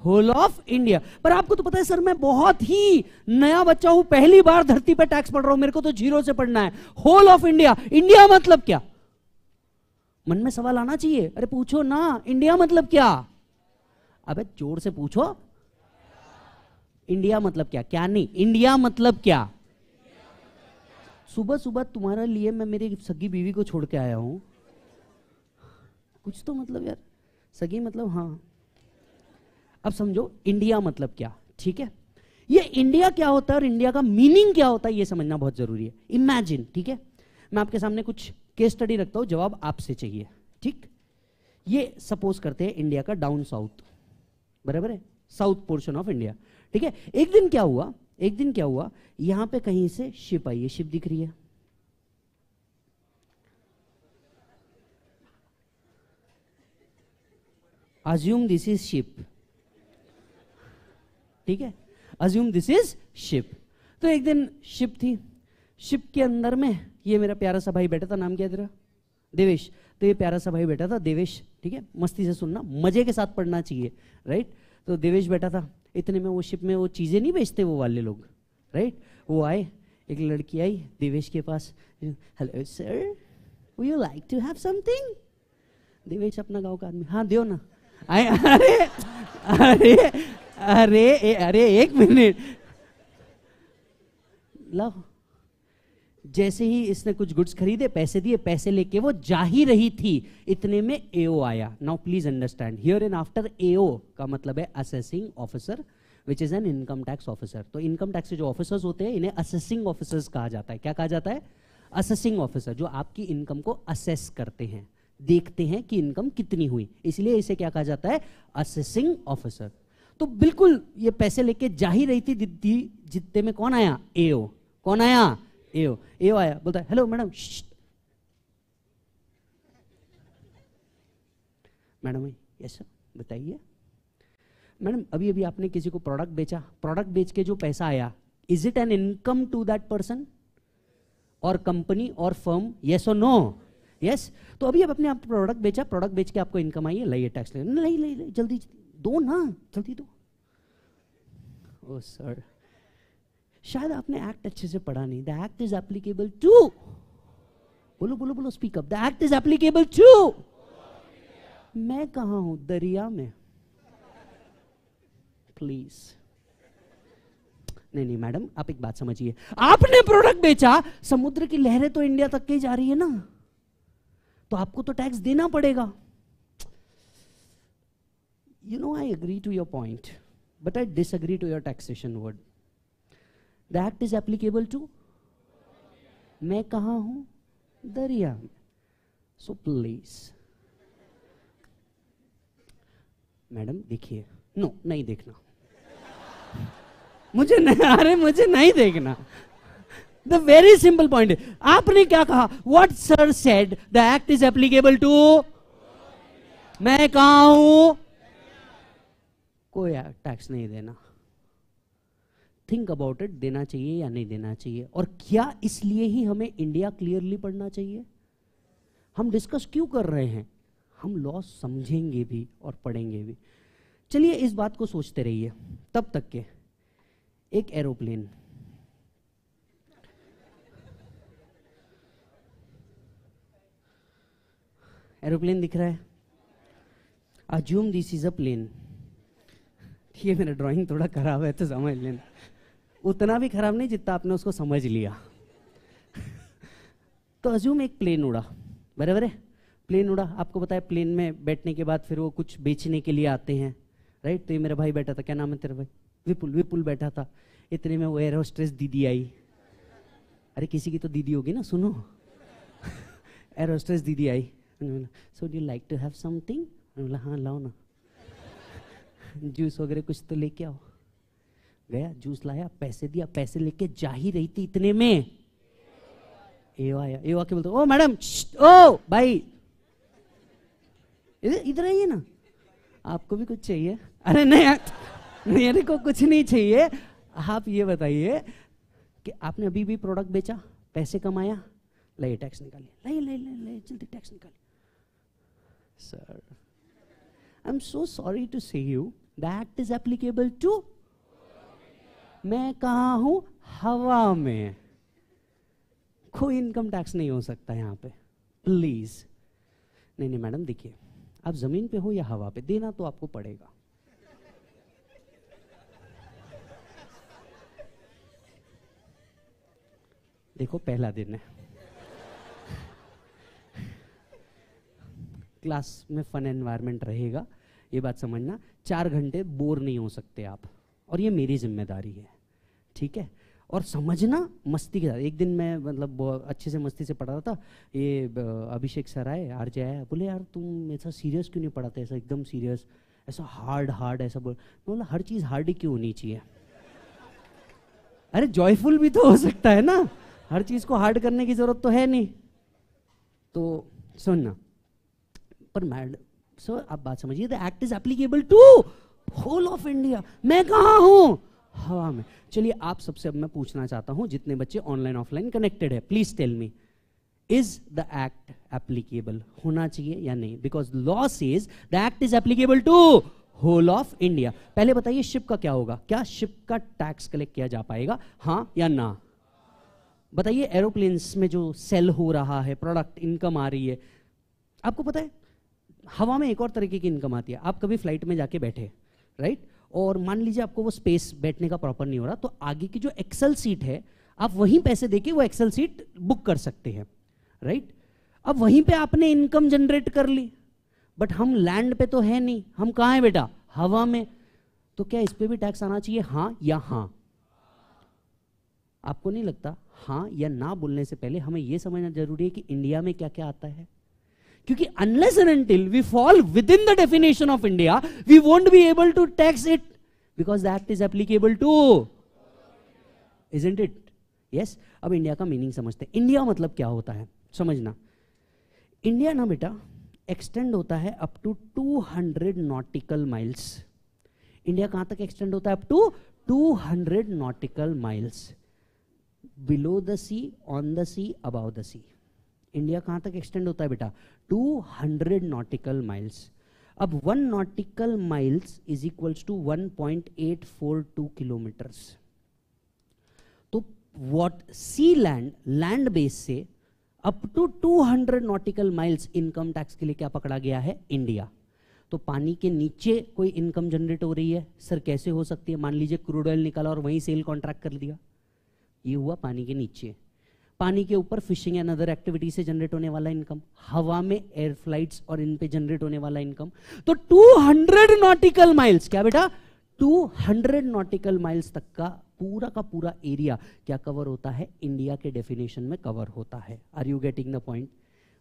whole of India पर आपको तो पता है सर मैं बहुत ही नया बच्चा हूं पहली बार धरती पर टैक्स पढ़ रहा हूं मेरे को तो जीरो से पढ़ना है होल ऑफ इंडिया इंडिया मतलब क्या मन में सवाल आना चाहिए अरे पूछो ना इंडिया मतलब क्या अबे जोर से पूछो इंडिया मतलब क्या क्या नहीं इंडिया मतलब क्या सुबह सुबह तुम्हारे लिए मैं मेरी सगी बीवी को छोड़ के आया हूं कुछ तो मतलब यार सगी मतलब हाँ अब समझो इंडिया मतलब क्या ठीक है ये इंडिया क्या होता है और इंडिया का मीनिंग क्या होता है ये समझना बहुत जरूरी है इमेजिन ठीक है मैं आपके सामने कुछ केस स्टडी रखता हूं जवाब आपसे चाहिए ठीक ये सपोज करते हैं इंडिया का डाउन साउथ बराबर है साउथ पोर्शन ऑफ इंडिया ठीक है एक दिन क्या हुआ एक दिन क्या हुआ यहां पे कहीं से शिप आई है शिप दिख रही है अज्यूम दिस इज शिप ठीक है अज्यूम दिस इज शिप तो एक दिन शिप थी शिप के अंदर में ये मेरा प्यारा सा भाई बैठा था नाम क्या तेरा देवेश तो ये प्यारा सा भाई बैठा था देवेश ठीक है मस्ती से सुनना मजे के साथ पढ़ना चाहिए राइट तो देवेश बैठा था इतने में वो शिप में वो चीज़ें नहीं बेचते वो वाले लोग राइट वो आए एक लड़की आई देवेश के पास hello sir you like to have something Devesh अपना गांव का आदमी हाँ दो ना अरे अरे अरे ए, अरे एक मिनट लाओ जैसे ही इसने कुछ गुड्स खरीदे पैसे दिए पैसे लेके वो जा ही रही थी इतने में एओ आया now please understand here and after AO का मतलब है assessing officer which is an income tax officer तो इनकम टैक्स के जो ऑफिसर्स होते हैं इन्हें असेसिंग ऑफिसर्स कहा जाता है क्या कहा जाता है असेसिंग ऑफिसर जो आपकी इनकम को असेस करते हैं देखते हैं कि इनकम कितनी हुई इसलिए इसे क्या कहा जाता है असेसिंग ऑफिसर तो बिल्कुल ये पैसे लेके जा ही रही थी दीदी जितने में कौन आया एओ कौन आया एओ एओ आया बोलता hello madam madam yes sir बताइए मैडम अभी अभी आपने किसी को प्रोडक्ट बेचा प्रोडक्ट बेच के जो पैसा आया is it an income to that person और कंपनी और फर्म यस और नो यस तो अभी आप अपने आप प्रोडक्ट बेचा प्रोडक्ट बेच के आपको इनकम आई है लाइए टैक्स ले नहीं ले जल्दी दो ना जल्दी दो ओ सर शायद आपने एक्ट अच्छे से पढ़ा नहीं the act is applicable to बोलो बोलो बोलो speak up the act is applicable to मैं कहा हूं दरिया में प्लीज नहीं नहीं मैडम आप एक बात समझिए आपने प्रोडक्ट बेचा समुद्र की लहरें तो इंडिया तक के जा रही है ना तो आपको तो टैक्स देना पड़ेगा you know I agree to your point but I disagree to your taxation word the act is applicable to मैं कहा हूं दरिया सो प्लीज मैडम देखिए नो नहीं देखना मुझे नहीं अरे मुझे नहीं देखना द वेरी सिंपल पॉइंट आपने क्या कहा what sir said the act is applicable to मैं कहा हूं कोई टैक्स नहीं देना थिंक अबाउट इट देना चाहिए या नहीं देना चाहिए और क्या इसलिए ही हमें इंडिया क्लियरली पढ़ना चाहिए हम डिस्कस क्यों कर रहे हैं हम लॉ समझेंगे भी और पढ़ेंगे भी चलिए इस बात को सोचते रहिए तब तक के एक एरोप्लेन एरोप्लेन दिख रहा है assume this is a plane ठीक है मेरा ड्राइंग थोड़ा खराब है तो समझ लेना उतना भी खराब नहीं जितना आपने उसको समझ लिया तो अज्यूम एक प्लेन उड़ा बराबर है प्लेन उड़ा आपको पता है प्लेन में बैठने के बाद फिर वो कुछ बेचने के लिए आते हैं राइट तो ये मेरा भाई बैठा था क्या नाम है तेरा भाई विपुल विपुल बैठा था इतने में वो एयर होस्ट्रेस दीदी आई अरे किसी की तो दीदी होगी ना सुनो एयर होस्ट्रेस दीदी I so do like to have something बोला हाँ लाओ ना जूस वगैरह कुछ तो लेके आओ गया जूस लाया पैसे दिया पैसे लेके जा ही रही थी इतने में एवा आया एवा के बोलते ओ मैडम ओ भाई इधर आइए ना आपको भी कुछ चाहिए अरे नहीं मेरे को कुछ नहीं चाहिए आप ये बताइए कि आपने अभी भी प्रोडक्ट बेचा पैसे कमाया लाइए टैक्स निकालिए लाइए लाइए लाइए जल्दी टैक्स निकालिए sir. I'm so sorry to say you, that is applicable to मैं कहा हूं हवा में कोई इनकम टैक्स नहीं हो सकता यहां पे प्लीज नहीं नहीं मैडम देखिए आप जमीन पे हो या हवा पे देना तो आपको पड़ेगा देखो पहला दिन है क्लास में फन एनवायरनमेंट रहेगा ये बात समझना चार घंटे बोर नहीं हो सकते आप और ये मेरी जिम्मेदारी है ठीक है और समझना मस्ती के साथ एक दिन मैं मतलब अच्छे से मस्ती से पढ़ा रहा था ये अभिषेक सर आए आर जे आया बोले यार तुम ऐसा सीरियस क्यों नहीं पढ़ाते ऐसा एकदम सीरियस ऐसा हार्ड हार्ड ऐसा बोल बोला हर चीज़ हार्ड ही क्यों होनी चाहिए अरे जॉयफुल भी तो हो सकता है ना हर चीज़ को हार्ड करने की ज़रूरत तो है नहीं तो सुनना पर मैड सो आप बात समझिए the act is applicable to whole of India मैं कहा हूं हवा में चलिए आप सबसे अब मैं पूछना चाहता हूं जितने बच्चे ऑनलाइन ऑफलाइन कनेक्टेड है please tell me is the act applicable होना चाहिए या नहीं because laws is the act is applicable to whole of India पहले बताइए शिप का क्या होगा क्या शिप का टैक्स कलेक्ट किया जा पाएगा हाँ या ना बताइए एरोप्लेन्स में जो सेल हो रहा है प्रोडक्ट इनकम आ रही है आपको पता है हवा में एक और तरीके की इनकम आती है आप कभी फ्लाइट में जाके बैठे राइट और मान लीजिए आपको वो स्पेस बैठने का प्रॉपर नहीं हो रहा तो आगे की जो एक्सल सीट है आप वहीं पैसे देके वो एक्सल सीट बुक कर सकते हैं राइट अब वहीं पे आपने इनकम जनरेट कर ली बट हम लैंड पे तो है नहीं हम कहा है बेटा हवा में तो क्या इस पर भी टैक्स आना चाहिए हाँ या हाँ आपको नहीं लगता हाँ या ना बोलने से पहले हमें यह समझना जरूरी है कि इंडिया में क्या क्या आता है क्योंकि unless and until we fall within the definition of India we won't be able to tax it because that is applicable to isn't it yes अब इंडिया का मीनिंग समझते हैं इंडिया मतलब क्या होता है समझना इंडिया ना बेटा एक्सटेंड होता है up to 200 nautical miles India कहां तक एक्सटेंड होता है up to 200 nautical miles below the sea on the sea above the sea India कहाँ तक एक्सटेंड होता है बेटा 200 नॉटिकल माइल्स अब one nautical miles is equals to 1.842 kilometres तो what sea land land base से up to 200 nautical miles income tax के लिए क्या पकड़ा गया है इंडिया तो पानी के नीचे कोई इनकम जनरेट हो रही है सर कैसे हो सकती है मान लीजिए क्रूड ऑयल निकाला और वहीं सेल कॉन्ट्रैक्ट कर दिया ये हुआ पानी के नीचे पानी के ऊपर फिशिंग एंड अदर एक्टिविटी से जनरेट होने वाला इनकम हवा में एयर फ्लाइट्स और इन पे जनरेट होने वाला इनकम तो 200 नॉटिकल माइल्स क्या बेटा 200 नॉटिकल माइल्स तक का पूरा का पूरा एरिया क्या कवर होता है इंडिया के डेफिनेशन में कवर होता है are you getting the point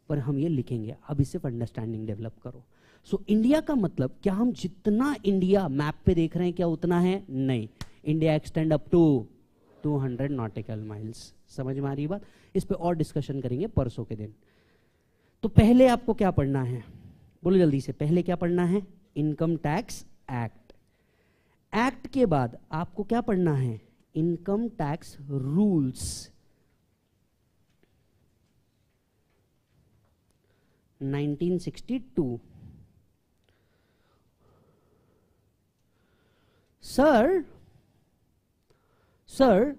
पर हम ये लिखेंगे अभी सिर्फ अंडरस्टैंडिंग डेवलप करो सो so, इंडिया का मतलब क्या हम जितना इंडिया मैप पे देख रहे हैं क्या उतना है नहीं India extend up to hundred nautical miles समझ में आ रही बात इस पर और डिस्कशन करेंगे परसों के दिन तो पहले आपको क्या पढ़ना है बोलो जल्दी से पहले क्या पढ़ना है इनकम टैक्स एक्ट एक्ट के बाद आपको क्या पढ़ना है income tax rules nineteen sixty two sir sir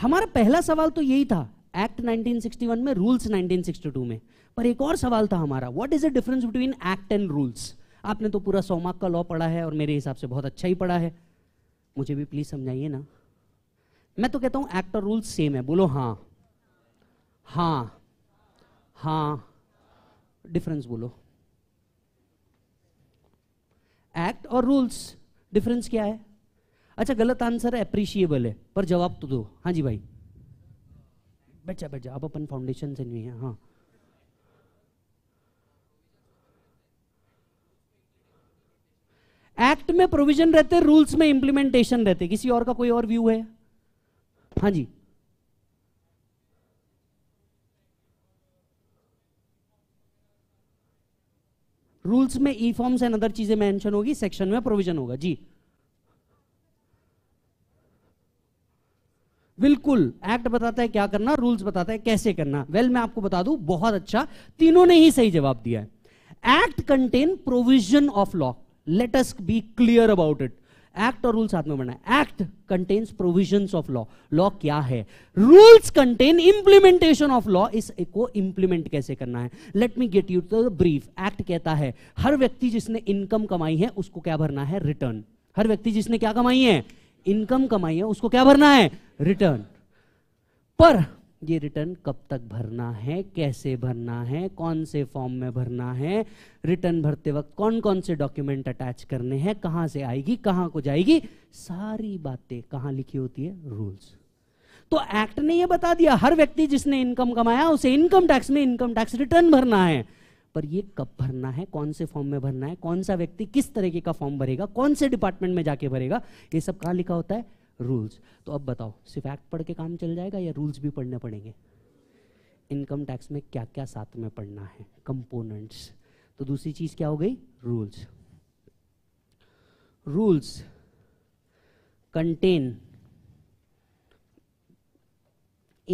हमारा पहला सवाल तो यही था एक्ट 1961 में रूल्स 1962 में पर एक और सवाल था हमारा what is the difference between act and rules आपने तो पूरा सोमाक का लॉ पढ़ा है और मेरे हिसाब से बहुत अच्छा ही पढ़ा है मुझे भी प्लीज समझाइए ना मैं तो कहता हूं एक्ट और रूल्स सेम है बोलो हाँ हाँ हाँ डिफरेंस बोलो एक्ट और रूल्स डिफरेंस क्या है अच्छा गलत आंसर है अप्रिशिएबल है पर जवाब तो दो हाँ जी भाई बैठ बच्चा बैठ जा अब अपन फाउंडेशन से नहीं है हाँ एक्ट में प्रोविजन रहते रूल्स में इंप्लीमेंटेशन रहते किसी और का कोई और व्यू है हाँ जी रूल्स में ई फॉर्म्स एंड अदर चीजें मेंशन होगी सेक्शन में प्रोविजन होगा जी बिल्कुल एक्ट बताता है क्या करना रूल्स बताता है कैसे करना वेल well, मैं आपको बता दूं बहुत अच्छा तीनों ने ही सही जवाब दिया है act contain provision of law let us be clear about it act और रूल साथ में बनना act contains provision of law law क्या है rules contain implementation of law इसको इंप्लीमेंट कैसे करना है let me get you brief act कहता है हर व्यक्ति जिसने इनकम कमाई है उसको क्या भरना है रिटर्न हर व्यक्ति जिसने क्या कमाई है इनकम कमाई है उसको क्या भरना है रिटर्न पर ये रिटर्न कब तक भरना है कैसे भरना है कौन से फॉर्म में भरना है रिटर्न भरते वक्त कौन कौन से डॉक्यूमेंट अटैच करने हैं कहां से आएगी कहां को जाएगी सारी बातें कहां लिखी होती है रूल्स तो एक्ट ने यह बता दिया हर व्यक्ति जिसने इनकम कमाया उसे इनकम टैक्स में इनकम टैक्स रिटर्न भरना है पर ये कब भरना है कौन से फॉर्म में भरना है कौन सा व्यक्ति किस तरीके का फॉर्म भरेगा कौन से डिपार्टमेंट में जाके भरेगा ये सब कहाँ लिखा होता है रूल्स तो अब बताओ सिर्फ एक्ट पढ़ के काम चल जाएगा या रूल्स भी पढ़ने पड़ेंगे इनकम टैक्स में क्या क्या साथ में पढ़ना है कंपोनेंट्स तो दूसरी चीज़ क्या हो गई rules rules contain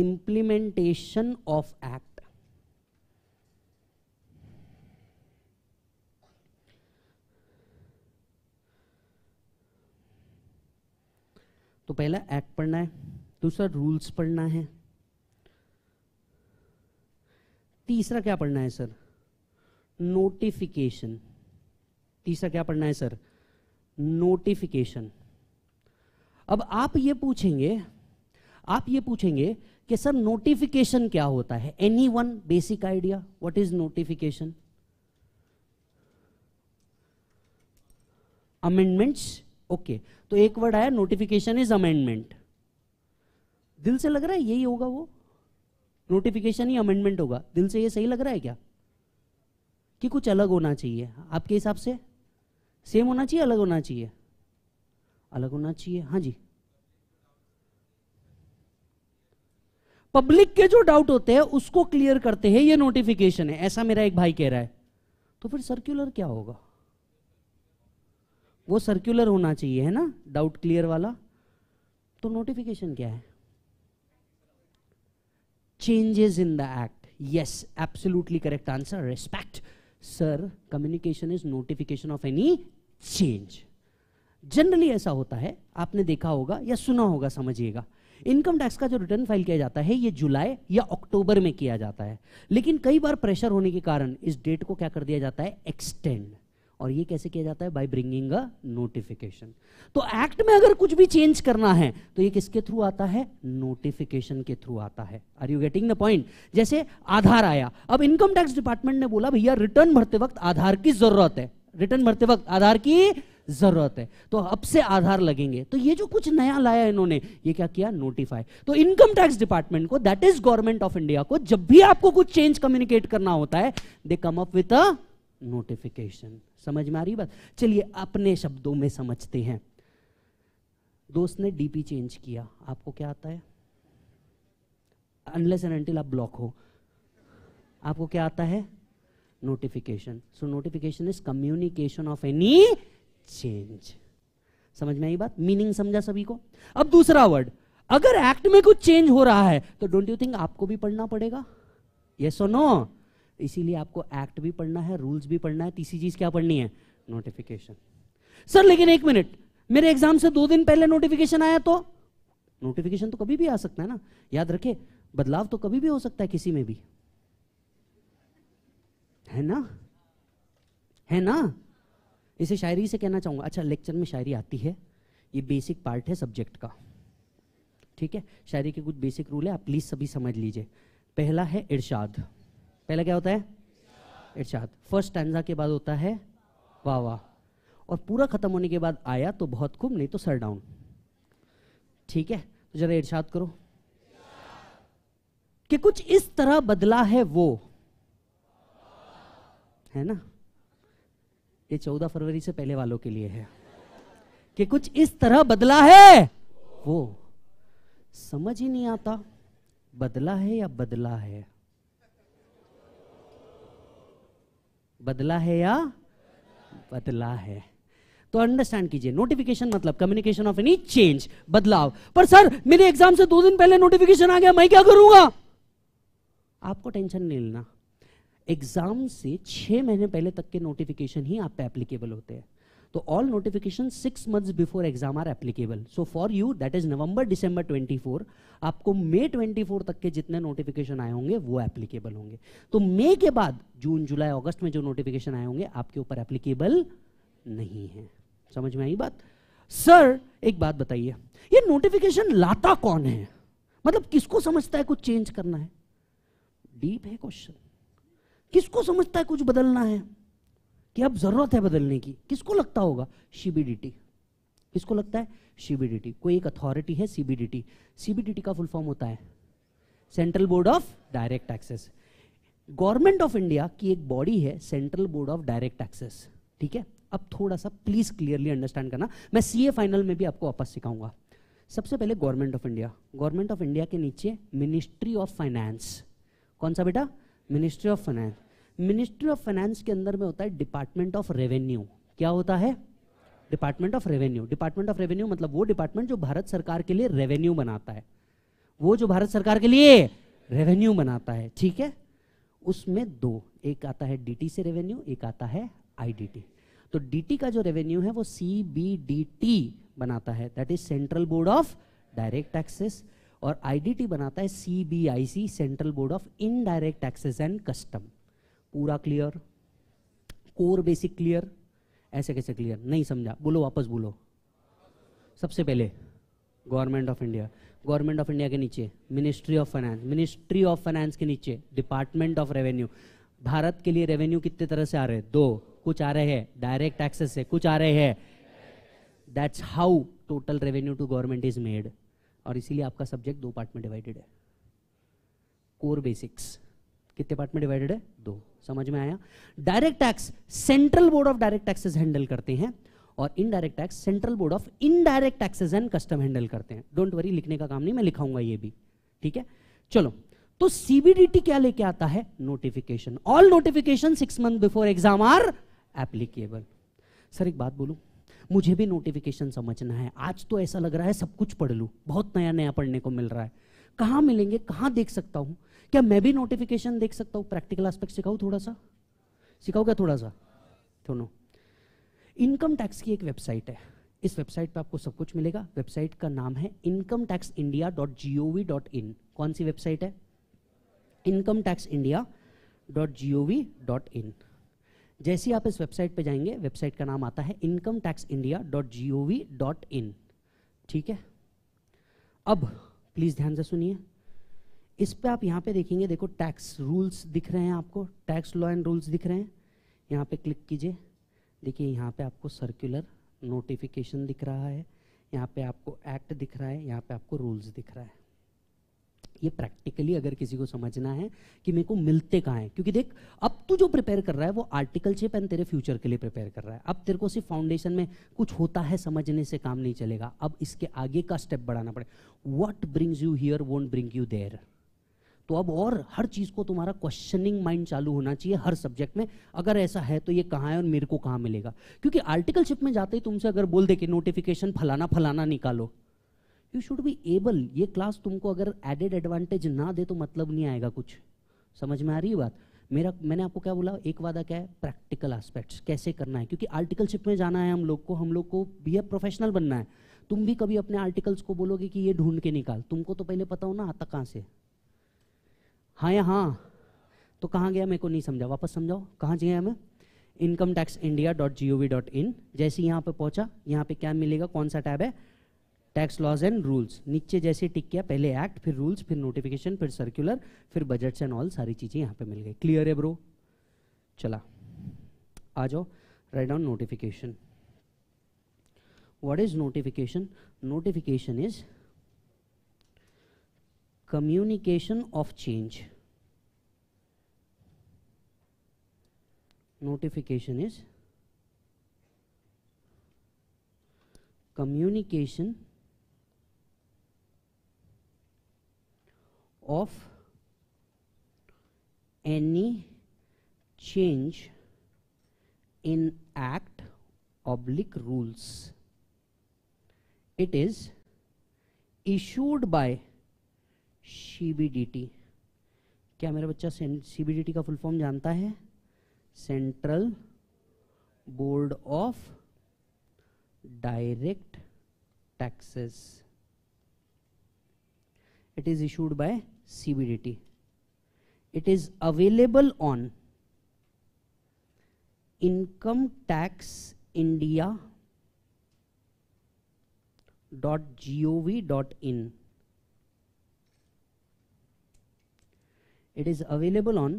implementation of act तो पहला एक्ट पढ़ना है दूसरा रूल्स पढ़ना है तीसरा क्या पढ़ना है सर नोटिफिकेशन तीसरा क्या पढ़ना है सर नोटिफिकेशन अब आप ये पूछेंगे आप ये पूछेंगे कि सर नोटिफिकेशन क्या होता है any one basic idea what is notification amendments okay तो एक वर्ड आया नोटिफिकेशन इज अमेंडमेंट दिल से लग रहा है यही होगा वो नोटिफिकेशन ही अमेंडमेंट होगा दिल से ये सही लग रहा है क्या कि कुछ अलग होना चाहिए आपके हिसाब से सेम होना चाहिए अलग होना चाहिए अलग होना चाहिए हाँ जी पब्लिक के जो डाउट होते हैं उसको क्लियर करते हैं ये नोटिफिकेशन है ऐसा मेरा एक भाई कह रहा है तो फिर सर्कुलर क्या होगा वो सर्कुलर होना चाहिए है ना डाउट क्लियर वाला तो नोटिफिकेशन क्या है changes in the act yes absolutely correct answer respect sir communication is notification of any change generally ऐसा होता है आपने देखा होगा या सुना होगा समझिएगा इनकम टैक्स का जो रिटर्न फाइल किया जाता है ये जुलाई या अक्टूबर में किया जाता है लेकिन कई बार प्रेशर होने के कारण इस डेट को क्या कर दिया जाता है एक्सटेंड और ये कैसे किया जाता है बाय ब्रिंगिंग अ नोटिफिकेशन तो एक्ट में अगर कुछ भी चेंज करना है तो ये किसके थ्रू आता है नोटिफिकेशन के थ्रू आता है are you getting the point जैसे आधार आया अब इनकम टैक्स डिपार्टमेंट ने बोला भैया रिटर्न भरते वक्त आधार की जरूरत है रिटर्न भरते वक्त आधार की जरूरत है तो अब से आधार लगेंगे तो ये जो कुछ नया लाया इन्होंने ये क्या किया नोटिफाई तो इनकम टैक्स डिपार्टमेंट को that is government of India को जब भी आपको कुछ चेंज कम्युनिकेट करना होता है they come up with a notification समझ में आ रही बात चलिए अपने शब्दों में समझते हैं दोस्त ने डीपी चेंज किया आपको क्या आता है अनलेस एंड आप ब्लॉक हो आपको क्या आता है notification so notification is communication of any change समझ में आई बात मीनिंग समझा सभी को अब दूसरा वर्ड अगर एक्ट में कुछ चेंज हो रहा है तो डोंट यू थिंक आपको भी पढ़ना पड़ेगा यस और नो इसीलिए आपको एक्ट भी पढ़ना है रूल्स भी पढ़ना है तीसरी चीज क्या पढ़नी है नोटिफिकेशन सर लेकिन एक मिनट मेरे एग्जाम से दो दिन पहले नोटिफिकेशन आया तो नोटिफिकेशन तो कभी भी आ सकता है ना याद रखे बदलाव तो कभी भी हो सकता है किसी में भी है ना है ना इसे शायरी से कहना चाहूंगा अच्छा लेक्चर में शायरी आती है ये बेसिक पार्ट है सब्जेक्ट का ठीक है शायरी के कुछ बेसिक रूल है आप प्लीज सभी समझ लीजिए पहला है इर्शाद पहला क्या होता है इर्शाद फर्स्ट टैंजा के बाद होता है वाह वाह और पूरा ख़त्म होने के बाद आया तो बहुत खूब नहीं तो सर डाउन ठीक है तो जरा इर्शाद करो कि कुछ इस तरह बदला है वो है ना ये चौदह फरवरी से पहले वालों के लिए है कि कुछ इस तरह बदला है वो समझ ही नहीं आता बदला है या बदला है बदला है या बदला है तो अंडरस्टैंड कीजिए नोटिफिकेशन मतलब कम्युनिकेशन ऑफ एनी चेंज बदलाव पर सर मेरे एग्जाम से दो दिन पहले नोटिफिकेशन आ गया मैं क्या करूंगा आपको टेंशन नहीं लेना एग्जाम से छह महीने पहले तक के नोटिफिकेशन ही आप पे एप्लीकेबल होते हैं तो all notification six months before exam are applicable so for you that is November December 24 आपको मे 24 तक के जितने नोटिफिकेशन आए होंगे वो एप्लीकेबल होंगे तो मे के बाद जून जुलाई अगस्त में जो नोटिफिकेशन आए होंगे आपके ऊपर एप्लीकेबल नहीं है समझ में आई बात सर एक बात बताइए ये नोटिफिकेशन लाता कौन है मतलब किसको समझता है कुछ चेंज करना है डीप है क्वेश्चन किसको समझता है कुछ बदलना है कि अब जरूरत है बदलने की किसको लगता होगा सीबीडीटी किसको लगता है सीबीडीटी कोई एक अथॉरिटी है सीबीडीटी सीबीडीटी का फुल फॉर्म होता है central board of direct taxes government of India की एक बॉडी है central board of direct taxes ठीक है अब थोड़ा सा प्लीज क्लियरली अंडरस्टैंड करना मैं सीए फाइनल में भी आपको वापस सिखाऊंगा सबसे पहले government of India government of India के नीचे मिनिस्ट्री ऑफ फाइनेंस कौन सा बेटा ministry of finance ministry of finance के अंदर में होता है डिपार्टमेंट ऑफ रेवेन्यू क्या होता है department of revenue department of revenue मतलब वो डिपार्टमेंट जो भारत सरकार के लिए रेवेन्यू बनाता है वो जो भारत सरकार के लिए रेवेन्यू बनाता है ठीक है उसमें दो एक आता है डीटी से रेवेन्यू एक आता है आईडीटी तो डीटी का जो रेवेन्यू है वो सीबीडीटी बनाता है that is central board of direct taxes और आईडीटी बनाता है CBIC central board of indirect taxes and custom पूरा क्लियर कोर बेसिक क्लियर ऐसे कैसे क्लियर नहीं समझा बोलो वापस बोलो सबसे पहले government of India government of India के नीचे ministry of finance ministry of finance के नीचे डिपार्टमेंट ऑफ रेवेन्यू भारत के लिए रेवेन्यू कितने तरह से आ रहे हैं दो कुछ आ रहे हैं डायरेक्ट टैक्सेस से कुछ आ रहे हैं that's how total revenue to government is made और इसीलिए आपका सब्जेक्ट दो पार्ट में डिवाइडेड है कोर बेसिक्स कितने पार्ट में डिवाइडेड है दो समझ में आया direct tax central board of direct taxes handle करते हैं और indirect tax central board of indirect taxes and custom handle करते हैं डोंट वरी लिखने का काम नहीं मैं लिखाऊंगा ये भी ठीक है चलो तो सीबीडीटी क्या लेके आता है notification all notification six month before exam are applicable sir एक बात बोलू मुझे भी नोटिफिकेशन समझना है आज तो ऐसा लग रहा है सब कुछ पढ़ लू बहुत नया नया पढ़ने को मिल रहा है कहा मिलेंगे कहा देख सकता हूं क्या मैं भी नोटिफिकेशन देख सकता हूँ प्रैक्टिकल एस्पेक्ट सिखाऊ थोड़ा सा सिखाऊ क्या थोड़ा सा दोनों इनकम टैक्स की एक वेबसाइट है इस वेबसाइट पे आपको सब कुछ मिलेगा वेबसाइट का नाम है income tax India dot G O V dot in कौन सी वेबसाइट है income tax India dot G O V dot in जैसे आप इस वेबसाइट पे जाएंगे वेबसाइट का नाम आता है income tax India dot G O V dot in ठीक है अब प्लीज़ ध्यान से सुनिए इस पे आप यहाँ पे देखेंगे देखो टैक्स रूल्स दिख रहे हैं आपको टैक्स लॉ एंड रूल्स दिख रहे हैं यहाँ पे क्लिक कीजिए देखिए यहाँ पे आपको सर्कुलर नोटिफिकेशन दिख रहा है यहाँ पे आपको एक्ट दिख रहा है यहाँ पे आपको रूल्स दिख रहा है ये प्रैक्टिकली अगर किसी को समझना है कि मेरे को मिलते कहाँ हैं क्योंकि देख अब तू जो प्रिपेयर कर रहा है वो आर्टिकल छे एंड तेरे फ्यूचर के लिए प्रिपेयर कर रहा है अब तेरे को सिर्फ फाउंडेशन में कुछ होता है समझने से काम नहीं चलेगा अब इसके आगे का स्टेप बढ़ाना पड़े what brings you here what bring you there तो अब और हर चीज़ को तुम्हारा क्वेश्चनिंग माइंड चालू होना चाहिए हर सब्जेक्ट में अगर ऐसा है तो ये कहाँ है और मेरे को कहाँ मिलेगा क्योंकि आर्टिकलशिप में जाते ही तुमसे अगर बोल दे कि नोटिफिकेशन फलाना फलाना निकालो यू शुड बी एबल ये क्लास तुमको अगर एडेड एडवांटेज ना दे तो मतलब नहीं आएगा कुछ समझ में आ रही है बात मेरा मैंने आपको क्या बोला एक वादा क्या है प्रैक्टिकल एस्पेक्ट्स कैसे करना है क्योंकि आर्टिकल शिप में जाना है हम लोग को हम लोग को भी अब प्रोफेशनल बनना है तुम भी कभी अपने आर्टिकल्स को बोलोगे कि ये ढूंढ के निकाल तुमको तो पहले पता हो ना आता कहाँ से हाँ या हाँ तो कहाँ गया मेरे को नहीं समझा वापस समझाओ कहाँ जी हमें income tax India dot G O V dot in जैसे यहाँ पर पहुँचा यहाँ पे क्या मिलेगा कौन सा टैब है टैक्स लॉज एंड रूल्स नीचे जैसे टिक किया पहले एक्ट फिर रूल्स फिर नोटिफिकेशन फिर सर्कुलर फिर बजट्स एंड ऑल सारी चीज़ें यहाँ पे मिल गई क्लियर है ब्रो चला आ जाओ write down notification what is notification notification is communication of change. Notification is communication of any change in act oblique rules. It is issued by C B D T क्या मेरा बच्चा C B D T का full form जानता है central board of direct taxes it is issued by C B D T it is available on income tax India dot G O V dot in It is available on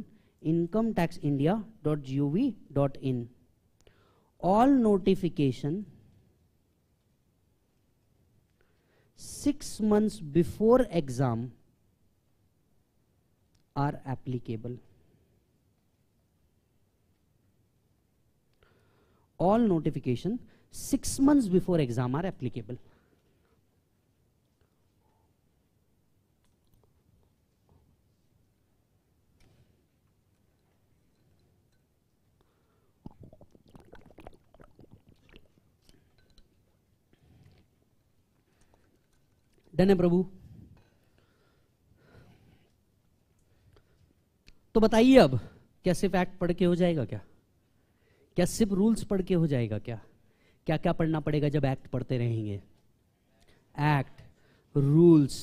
incometaxindia.gov.in. All notification six months before exam are applicable. All notification six months before exam are applicable. Done है प्रभु तो बताइए अब क्या सिर्फ act पढ़ के हो जाएगा क्या क्या सिर्फ रूल्स पढ़ के हो जाएगा क्या क्या क्या पढ़ना पड़ेगा जब एक्ट पढ़ते रहेंगे एक्ट रूल्स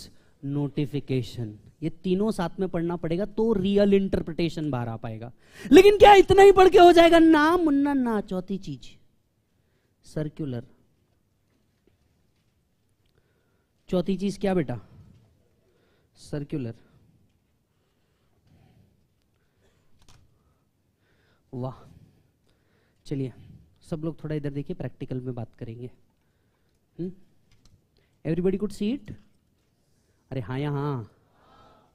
नोटिफिकेशन ये तीनों साथ में पढ़ना पड़ेगा तो रियल इंटरप्रिटेशन बाहर आ पाएगा लेकिन क्या इतना ही पढ़ के हो जाएगा ना मुन्ना ना चौथी चीज सर्क्यूलर चौथी चीज क्या बेटा सर्कुलर वाह चलिए सब लोग थोड़ा इधर देखिए प्रैक्टिकल में बात करेंगे एवरीबडी गुड सीट अरे हाँ यहाँ हाँ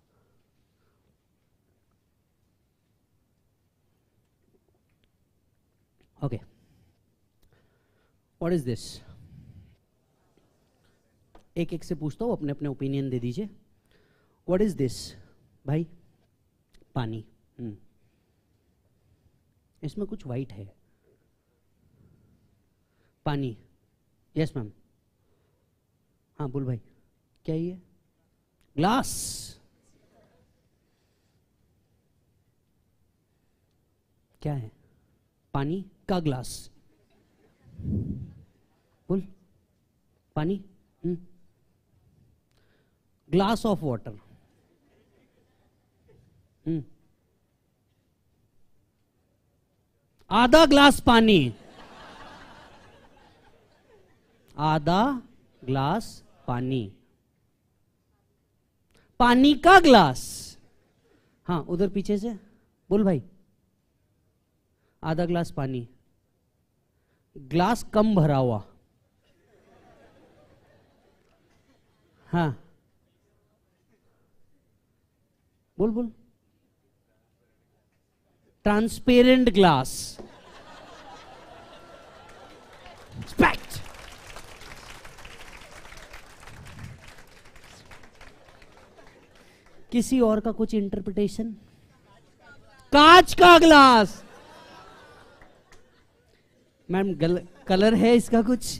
ओके व्हाट इज दिस एक एक से पूछता हूँ अपने अपने ओपिनियन दे दीजिए वट इज दिस भाई पानी हम्म। इसमें कुछ वाइट है पानी यस मैम हाँ बोल भाई क्या ये ग्लास क्या है पानी का ग्लास बोल पानी हम्म ग्लास ऑफ वाटर आधा ग्लास पानी आधा ग्लास पानी पानी का ग्लास हाँ उधर पीछे से बोल भाई आधा ग्लास पानी ग्लास कम भरा हुआ हाँ बोल बोल ट्रांसपेरेंट ग्लास किसी और का कुछ इंटरप्रिटेशन कांच का ग्लास मैम कलर है इसका कुछ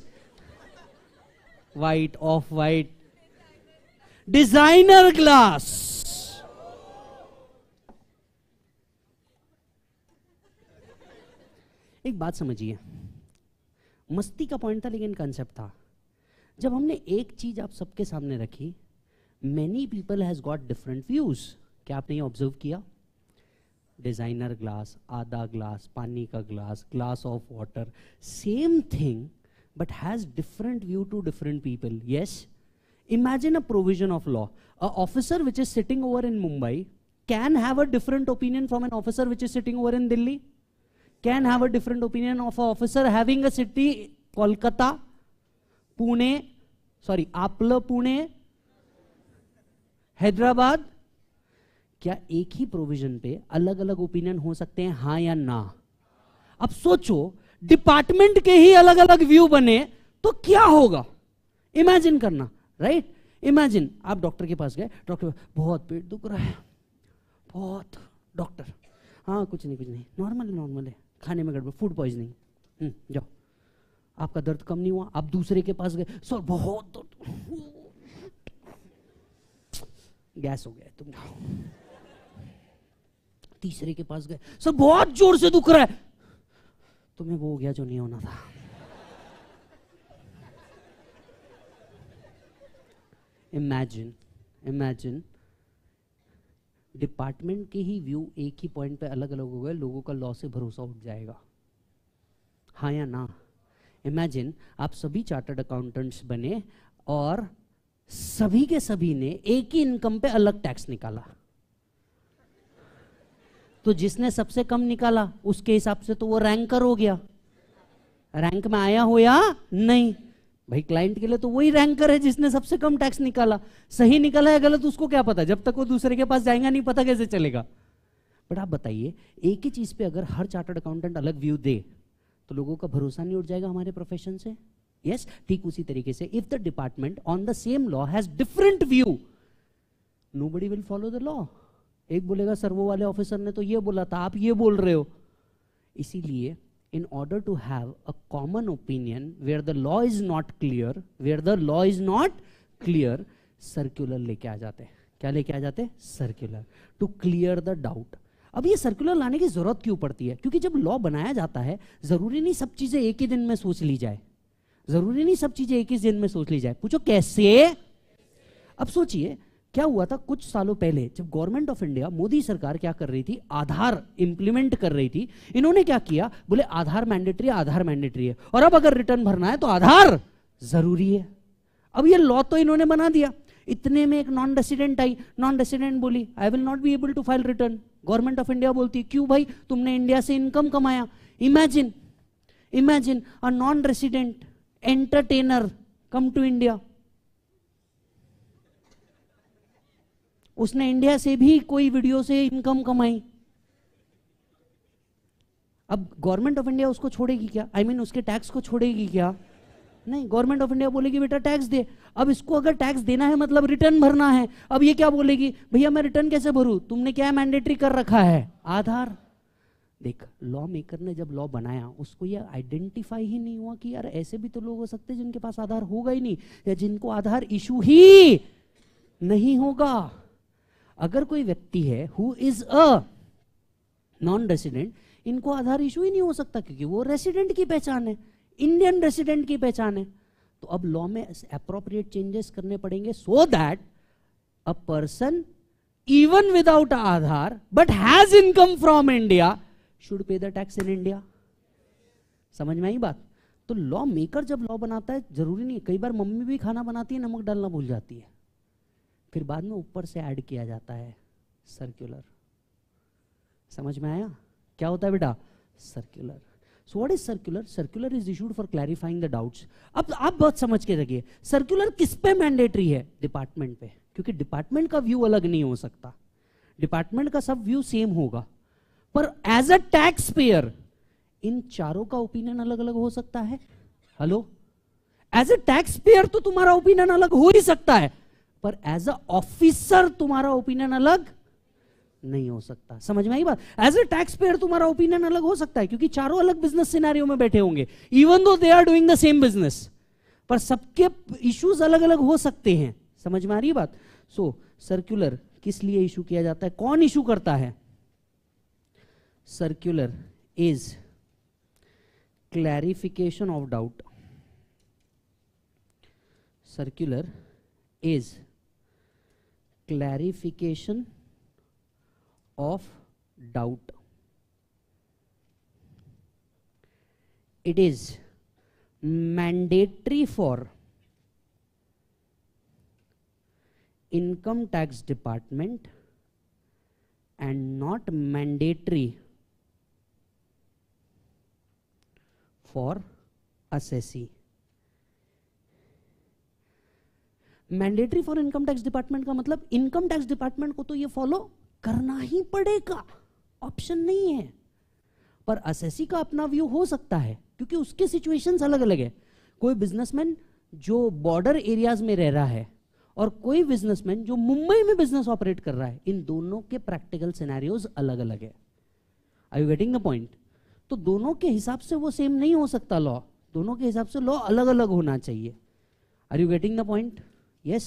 white off white designer glass एक बात समझिए मस्ती का पॉइंट था लेकिन कंसेप्ट था जब हमने एक चीज आप सबके सामने रखी many people has got different views क्या आपने ये ऑब्जर्व किया डिज़ाइनर ग्लास आधा ग्लास पानी का glass glass of water same thing but has different view to different people yes imagine a provision of law a officer which is sitting over in Mumbai can have a different opinion from an officer which is sitting over in Delhi can have a different opinion of an officer having a city Kolkata, Pune, sorry, Apple Pune, hyderabad क्या एक ही provision पे अलग अलग opinion हो सकते हैं हाँ या ना अब सोचो department के ही अलग अलग view बने तो क्या होगा imagine करना right इमेजिन आप डॉक्टर के पास गए डॉक्टर बहुत पेट दुख रहा है बहुत डॉक्टर हाँ कुछ नहीं कुछ नहीं नॉर्मल नॉर्मल है खाने में गड़बड़ फूड पॉइजनिंग हम्म, जाओ आपका दर्द कम नहीं हुआ आप दूसरे के पास गए सर बहुत दर्द गैस हो गया तुम तीसरे के पास गए सर बहुत जोर से दुख रहा है तुम्हें वो हो गया जो नहीं होना था इमेजिन इमेजिन डिपार्टमेंट के ही व्यू एक ही पॉइंट पे अलग अलग हो गए लोगों का लॉ से भरोसा उठ जाएगा हाँ या ना इमेजिन आप सभी चार्टर्ड अकाउंटेंट्स बने और सभी के सभी ने एक ही इनकम पे अलग टैक्स निकाला तो जिसने सबसे कम निकाला उसके हिसाब से तो वो रैंकर हो गया रैंक में आया हो या नहीं भाई क्लाइंट के लिए तो वही रैंकर है जिसने सबसे कम टैक्स निकाला सही निकाला है गलत उसको क्या पता जब तक वो दूसरे के पास जाएगा नहीं पता कैसे चलेगा बट आप बताइए एक ही चीज पे अगर हर चार्टर्ड अकाउंटेंट अलग व्यू दे तो लोगों का भरोसा नहीं उठ जाएगा हमारे प्रोफेशन से यस ठीक उसी तरीके से if the department on the same law has different view nobody will follow the law एक बोलेगा सर वो वाले ऑफिसर ने तो ये बोला था आप ये बोल रहे हो इसीलिए in order to have a common opinion where the law is not clear where the law is not clear circular लेके आ जाते हैं क्या लेके आ जाते हैं circular to clear the doubt अब ये सर्कुलर लाने की जरूरत क्यों पड़ती है क्योंकि जब लॉ बनाया जाता है जरूरी नहीं सब चीजें एक ही दिन में सोच ली जाए जरूरी नहीं सब चीजें एक ही दिन में सोच ली जाए पूछो कैसे अब सोचिए क्या हुआ था कुछ सालों पहले जब गवर्नमेंट ऑफ इंडिया मोदी सरकार क्या कर रही थी आधार इंप्लीमेंट कर रही थी इन्होंने क्या किया बोले आधार मैंडेटरी आधार मैंडेटरी है और अब अगर रिटर्न भरना है तो आधार जरूरी है अब ये लॉ तो इन्होंने बना दिया इतने में एक non resident I non resident बोली I will not be able to file return government of India बोलती है क्यों भाई तुमने इंडिया से इनकम कमाया imagine imagine a non resident entertainer come to India उसने इंडिया से भी कोई वीडियो से इनकम कमाई अब गवर्नमेंट ऑफ इंडिया उसको छोड़ेगी क्या आई I मीन mean, उसके टैक्स को छोड़ेगी क्या नहीं गवर्नमेंट ऑफ इंडिया बोलेगी बेटा टैक्स दे अब इसको अगर टैक्स देना है मतलब रिटर्न भरना है अब ये क्या बोलेगी भैया मैं रिटर्न कैसे भरू तुमने क्या मैंडेटरी कर रखा है आधार देख लॉ मेकर ने जब लॉ बनाया उसको ये आइडेंटिफाई ही नहीं हुआ कि यार ऐसे भी तो लोग हो सकते जिनके पास आधार होगा ही नहीं या जिनको आधार इशू ही नहीं होगा अगर कोई व्यक्ति है who is a non resident इनको आधार इशू ही नहीं हो सकता क्योंकि वो रेसिडेंट की पहचान है इंडियन रेसिडेंट की पहचान है तो अब लॉ में अप्रोप्रिएट चेंजेस करने पड़ेंगे so that a person even without Aadhaar but has income from India should pay the tax in India समझ में आई बात तो लॉ मेकर जब लॉ बनाता है जरूरी नहीं कई बार मम्मी भी खाना बनाती है नमक डालना भूल जाती है फिर बाद में ऊपर से ऐड किया जाता है सर्क्यूलर समझ में आया क्या होता है बेटा circular so what is circular circular is issued for clarifying the doubts अब आप बहुत समझ के रखिए सर्क्यूलर किस पे मैंडेटरी है डिपार्टमेंट पे क्योंकि डिपार्टमेंट का व्यू अलग नहीं हो सकता डिपार्टमेंट का सब व्यू सेम होगा पर एज अ टैक्स पेयर इन चारों का ओपिनियन अलग अलग हो सकता है hello as a taxpayer तो तुम्हारा ओपिनियन अलग हो ही सकता है पर एज अ ऑफिसर तुम्हारा ओपिनियन अलग नहीं हो सकता समझ में आई बात एज अ टैक्स पेयर तुम्हारा ओपिनियन अलग हो सकता है क्योंकि चारों अलग बिजनेस सिनेरियो में बैठे होंगे even though they are doing the same business पर सबके इश्यूज अलग अलग हो सकते हैं समझ में आ रही बात सो so, सर्क्यूलर किस लिए इशू किया जाता है कौन इशू करता है circular is clarification of doubt circular is clarification of doubt. It is mandatory for income tax department and not mandatory for assessee. Mandatory for income tax department का मतलब इनकम टैक्स डिपार्टमेंट को तो ये follow करना ही पड़ेगा option नहीं है पर असेसी का अपना व्यू हो सकता है क्योंकि उसके सिचुएशंस अलग अलग है कोई बिजनेसमैन जो बॉर्डर एरियाज में रह रहा है और कोई बिजनेसमैन जो मुंबई में बिजनेस ऑपरेट कर रहा है इन दोनों के प्रैक्टिकल सिनेरियोज अलग अलग है I you getting the point तो दोनों के हिसाब से वो सेम नहीं हो सकता लॉ दोनों के हिसाब से लॉ अलग अलग होना चाहिए are you getting the point yes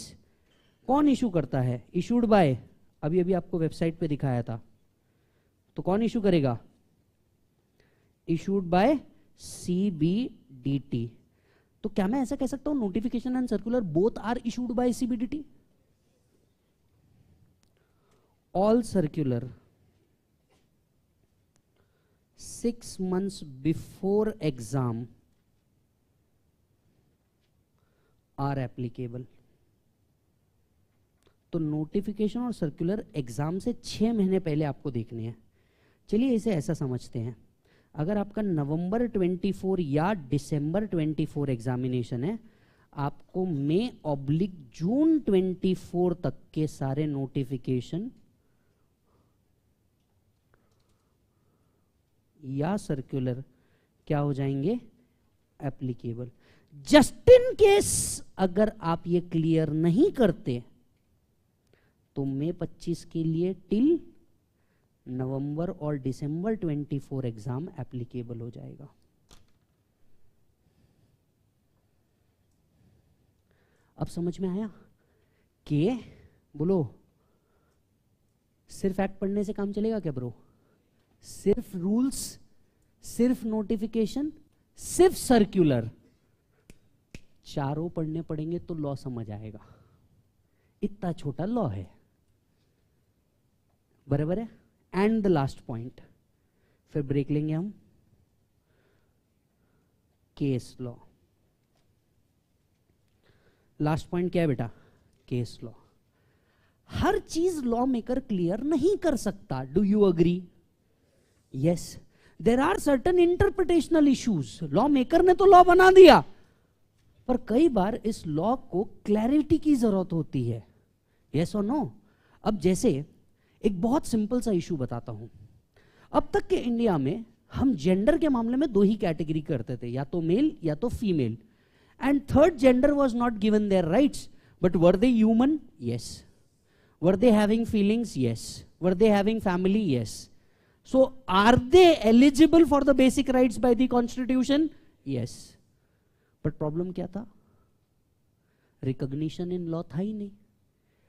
कौन इशू करता है इशूड बाय अभी अभी आपको वेबसाइट पे दिखाया था तो कौन इशू करेगा issued by C B D T तो क्या मैं ऐसा कह सकता हूं notification and circular both are issued by C B D T all circular six months before exam are applicable तो नोटिफिकेशन और सर्कुलर एग्ज़ाम से छः महीने पहले आपको देखने हैं चलिए इसे ऐसा समझते हैं अगर आपका नवंबर 24 या दिसंबर 24 एग्जामिनेशन है आपको मई ऑब्लिक जून 24 तक के सारे नोटिफिकेशन या सर्कुलर क्या हो जाएंगे एप्लीकेबल जस्ट इन केस अगर आप ये क्लियर नहीं करते तो मई 25 के लिए टिल नवंबर और दिसंबर 24 एग्जाम एप्लीकेबल हो जाएगा अब समझ में आया के बोलो सिर्फ एक्ट पढ़ने से काम चलेगा क्या ब्रो सिर्फ रूल्स सिर्फ नोटिफिकेशन सिर्फ सर्क्यूलर चारों पढ़ने पड़ेंगे तो लॉ समझ आएगा इतना छोटा लॉ है बराबर है एंड द लास्ट पॉइंट फिर ब्रेक लेंगे हम केस लॉ लास्ट पॉइंट क्या है बेटा केस लॉ हर चीज लॉ मेकर क्लियर नहीं कर सकता do you agree yes there are certain interpretational issues law maker ने तो लॉ बना दिया पर कई बार इस लॉ को क्लैरिटी की जरूरत होती है यस और नो अब जैसे एक बहुत सिंपल सा इशू बताता हूं अब तक के इंडिया में हम जेंडर के मामले में दो ही कैटेगरी करते थे या तो मेल या तो female and third gender was not given their rights but were they human yes were they having feelings yes were they having family yes so are they eligible for the basic rights by the constitution yes but problem क्या था recognition in law था ही नहीं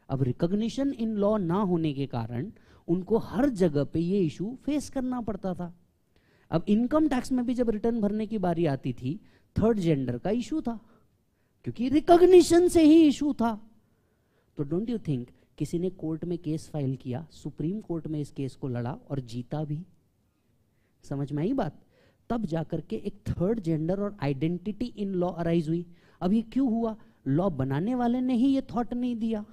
अब recognition in law ना होने के कारण उनको हर जगह पे ये इशू फेस करना पड़ता था अब इनकम टैक्स में भी जब रिटर्न भरने की बारी आती थी थर्ड जेंडर का इशू था क्योंकि रिकॉग्निशन से ही इशू था तो डोंट यू थिंक किसी ने कोर्ट में केस फाइल किया सुप्रीम कोर्ट में इस केस को लड़ा और जीता भी समझ में आई बात तब जाकर के एक थर्ड जेंडर और आइडेंटिटी इन लॉ अराइज हुई अब ये क्यों हुआ लॉ बनाने वाले ने ही ये थॉट नहीं दिया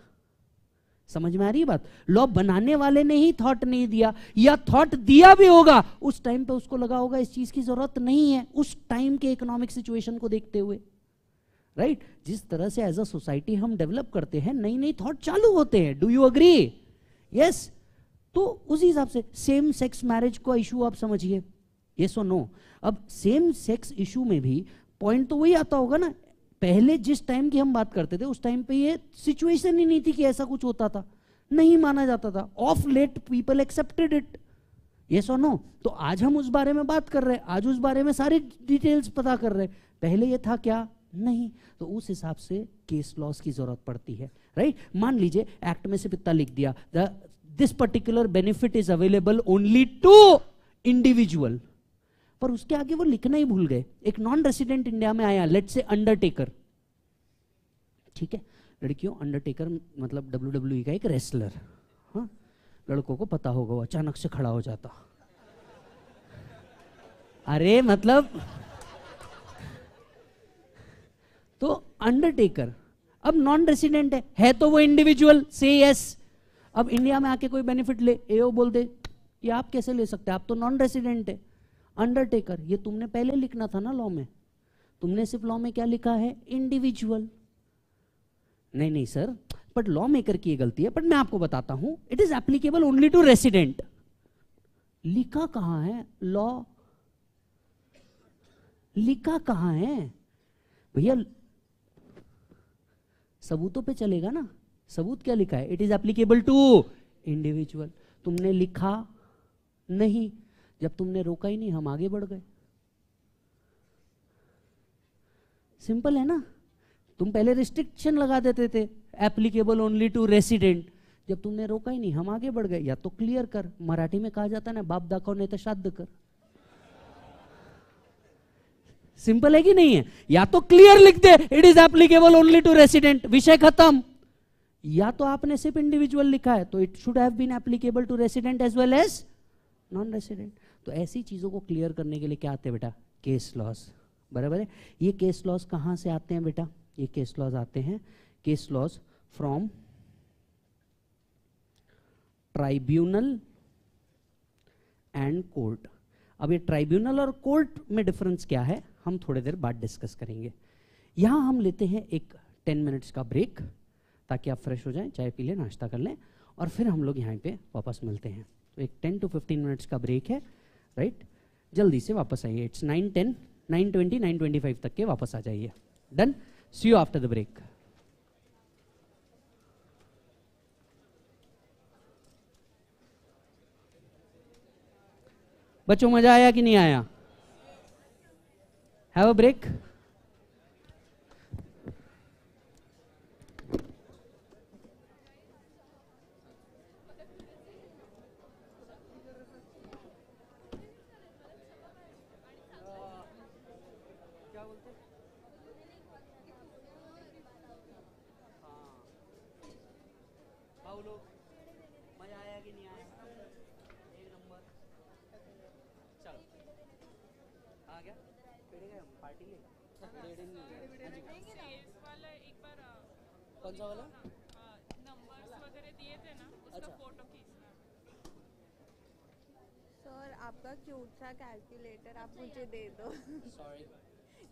समझ में आ रही है बात लॉ बनाने वाले ने ही थॉट नहीं दिया या थॉट दिया भी होगा उस टाइम पे उसको लगा होगा इस चीज की जरूरत नहीं है उस टाइम के इकोनॉमिक सिचुएशन को देखते हुए राइट right? जिस तरह से एज अ सोसाइटी हम डेवलप करते हैं नई नई थॉट चालू होते हैं डू यू अग्री यस तो उसी हिसाब से सेम सेक्स मैरिज का इशू आप समझिए ये सो नो अब सेम सेक्स इशू में भी पॉइंट तो वही आता होगा ना पहले जिस टाइम की हम बात करते थे उस टाइम पे ये सिचुएशन ही नहीं थी कि ऐसा कुछ होता था नहीं माना जाता था of late people accepted it ये सो नो तो आज हम उस बारे में बात कर रहे हैं आज उस बारे में सारी डिटेल्स पता कर रहे हैं पहले ये था क्या नहीं तो उस हिसाब से केस लॉस की जरूरत पड़ती है राइट मान लीजिए एक्ट में से पिता लिख दिया this particular benefit is available only to individual पर उसके आगे वो लिखना ही भूल गए एक नॉन रेसिडेंट इंडिया में आया लेट से अंडरटेकर ठीक है लड़कियों अंडरटेकर मतलब डब्ल्यू e का एक रेसलर हाँ लड़कों को पता होगा वो अचानक से खड़ा हो जाता अरे मतलब तो अंडरटेकर अब नॉन रेसिडेंट है है तो वो इंडिविजुअल से यस अब इंडिया में आके कोई बेनिफिट ले ए बोल दे ये आप कैसे ले सकते हैं आप तो नॉन रेसिडेंट है अंडरटेकर ये तुमने पहले लिखना था ना लॉ में तुमने सिर्फ लॉ में क्या लिखा है इंडिविजुअल नहीं नहीं सर बट लॉ मेकर की ये गलती है बट मैं आपको बताता हूं it is applicable only to resident लिखा कहा है लॉ लिखा कहा है भैया सबूतों पे चलेगा ना सबूत क्या लिखा है it is applicable to individual तुमने लिखा नहीं जब तुमने रोका ही नहीं हम आगे बढ़ गए सिंपल है ना तुम पहले रिस्ट्रिक्शन लगा देते थे एप्लीकेबल ओनली टू रेसिडेंट जब तुमने रोका ही नहीं हम आगे बढ़ गए या तो क्लियर कर मराठी में कहा जाता है ना बाप दाखो नहीं तो श्राद्ध कर सिंपल है कि नहीं है या तो क्लियर लिख दे it is applicable only to resident विषय खत्म या तो आपने सिर्फ इंडिविजुअल लिखा है तो it should have been applicable to resident as well as non resident तो ऐसी चीज़ों को क्लियर करने के लिए क्या आते हैं बेटा केस लॉस बराबर है ये केस लॉस कहाँ से आते हैं बेटा ये केस लॉस आते हैं case laws from tribunal and court अब ये ट्राइब्यूनल और कोर्ट में डिफरेंस क्या है हम थोड़ी देर बाद डिस्कस करेंगे यहाँ हम लेते हैं एक टेन मिनट्स का ब्रेक ताकि आप फ्रेश हो जाएं चाय पी लें नाश्ता कर लें और फिर हम लोग यहाँ पे वापस मिलते हैं तो एक टेन टू फिफ्टीन मिनट्स का ब्रेक है राइट जल्दी से वापस आइए it's nine ten nine twenty nine twenty five तक के वापस आ जाइए done see you after the break बच्चों मजा आया कि नहीं आया हैव अ ब्रेक आओ लोग मज़ा आया कि नहीं आया एक नंबर चलो आ गया पेड़े गए पार्टी ले कौन सा वाला नंबर्स हाँ, हाँ, वगैरह दिए थे ना उसका फोटो अच्छा। खींचना सर आपका क्यूट सा कैलकुलेटर आप अच्छा, मुझे दे दो सॉरी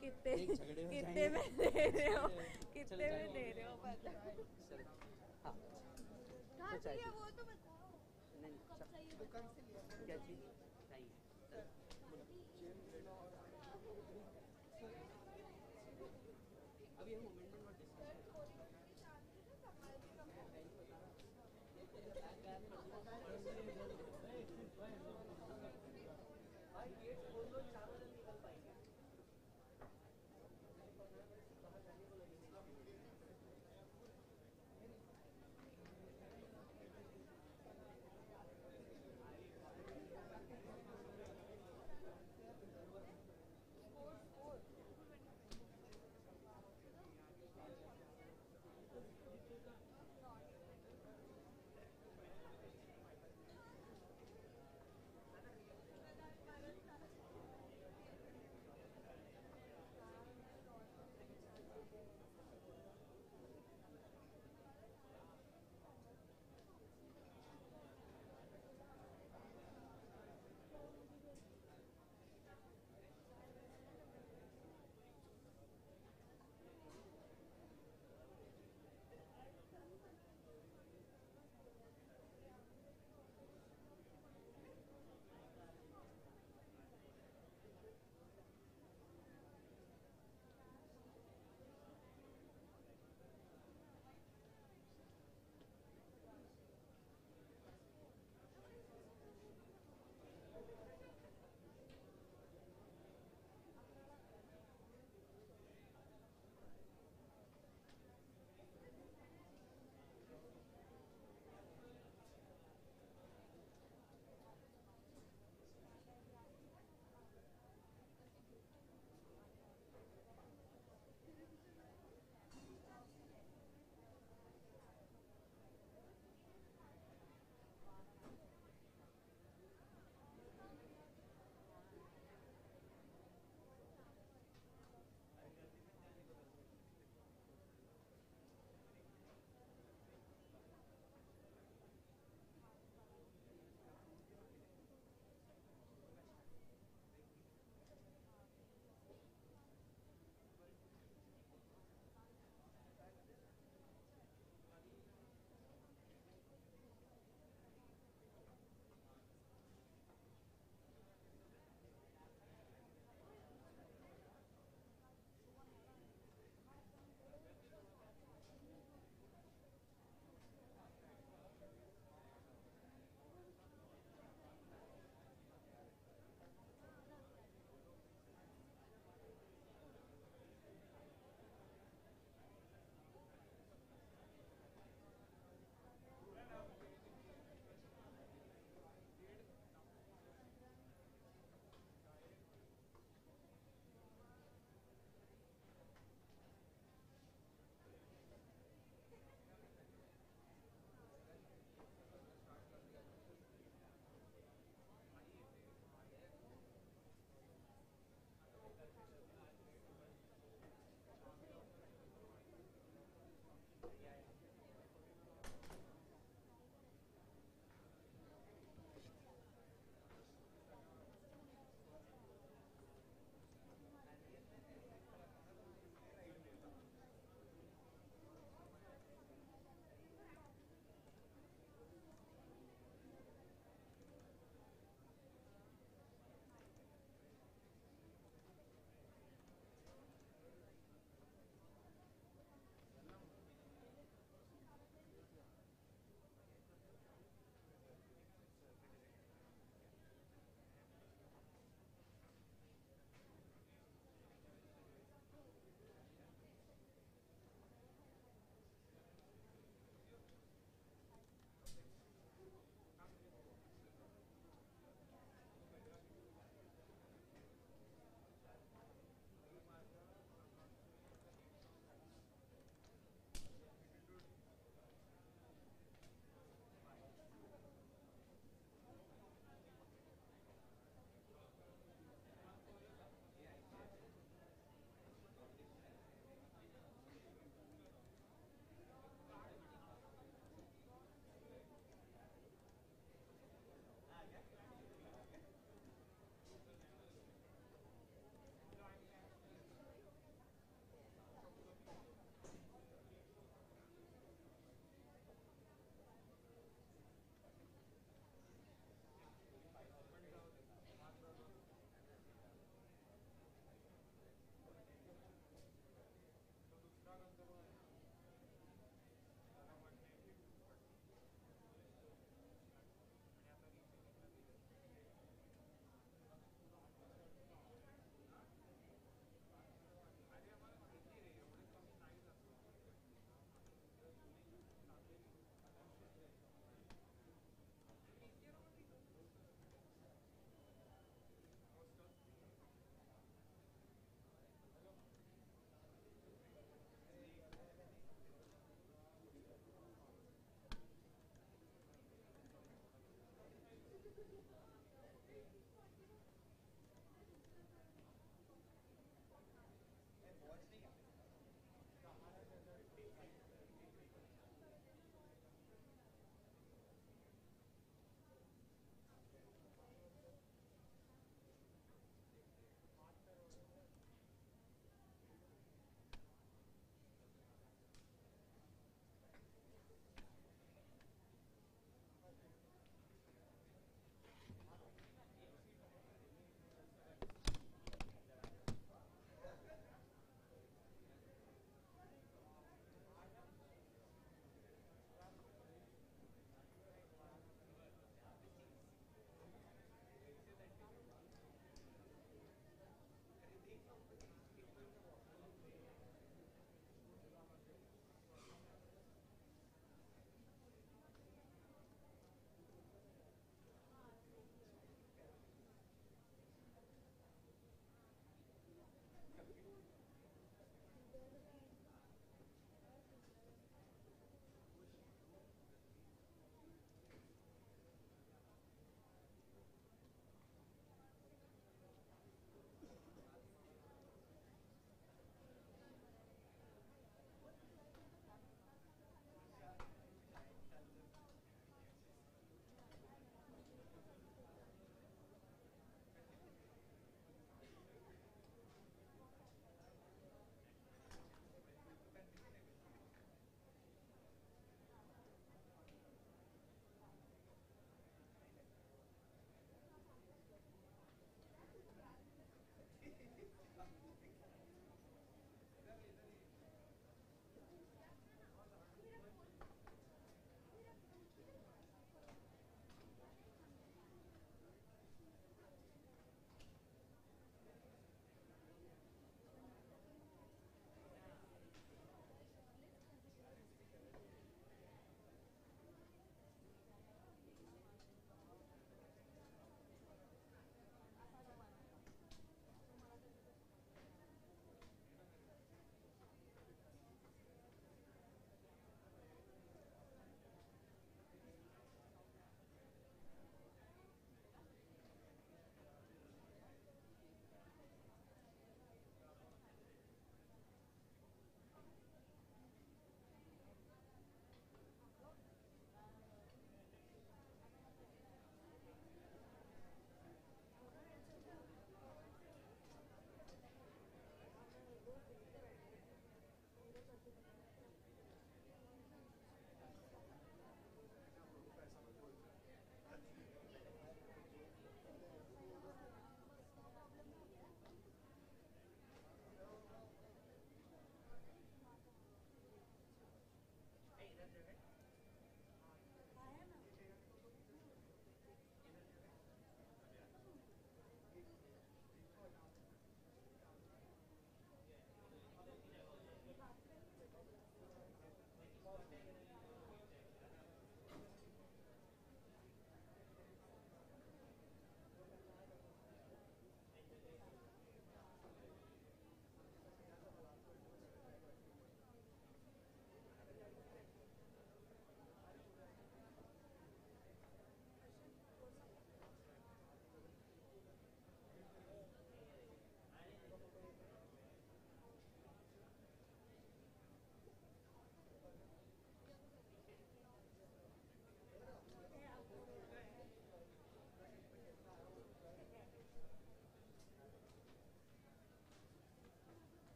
कितने कितने में दे रहे हो कितने में दे रहे हो पता हाँ कहाँ चाहिए हाँ, वो तो बताओ नहीं अच्छा। चाहिए दुकान से लिया क्या चीज नहीं अभी हम मोमेंट में डिस्कस भाई ये तो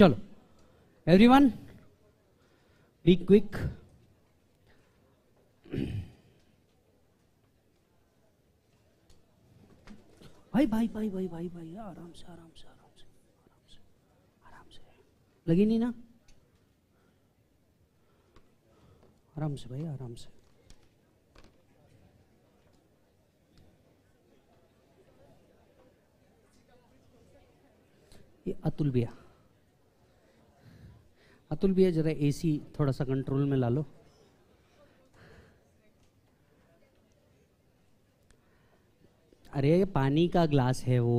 चलो एवरीवन बी क्विक भाई भाई भाई भाई भाई भाई आराम से आराम से आराम से आराम से आराम से लगी नहीं ना आराम से भाई आराम से ये अतुल भैया अतुल भैया जरा एसी थोड़ा सा कंट्रोल में ला लो अरे पानी का ग्लास है वो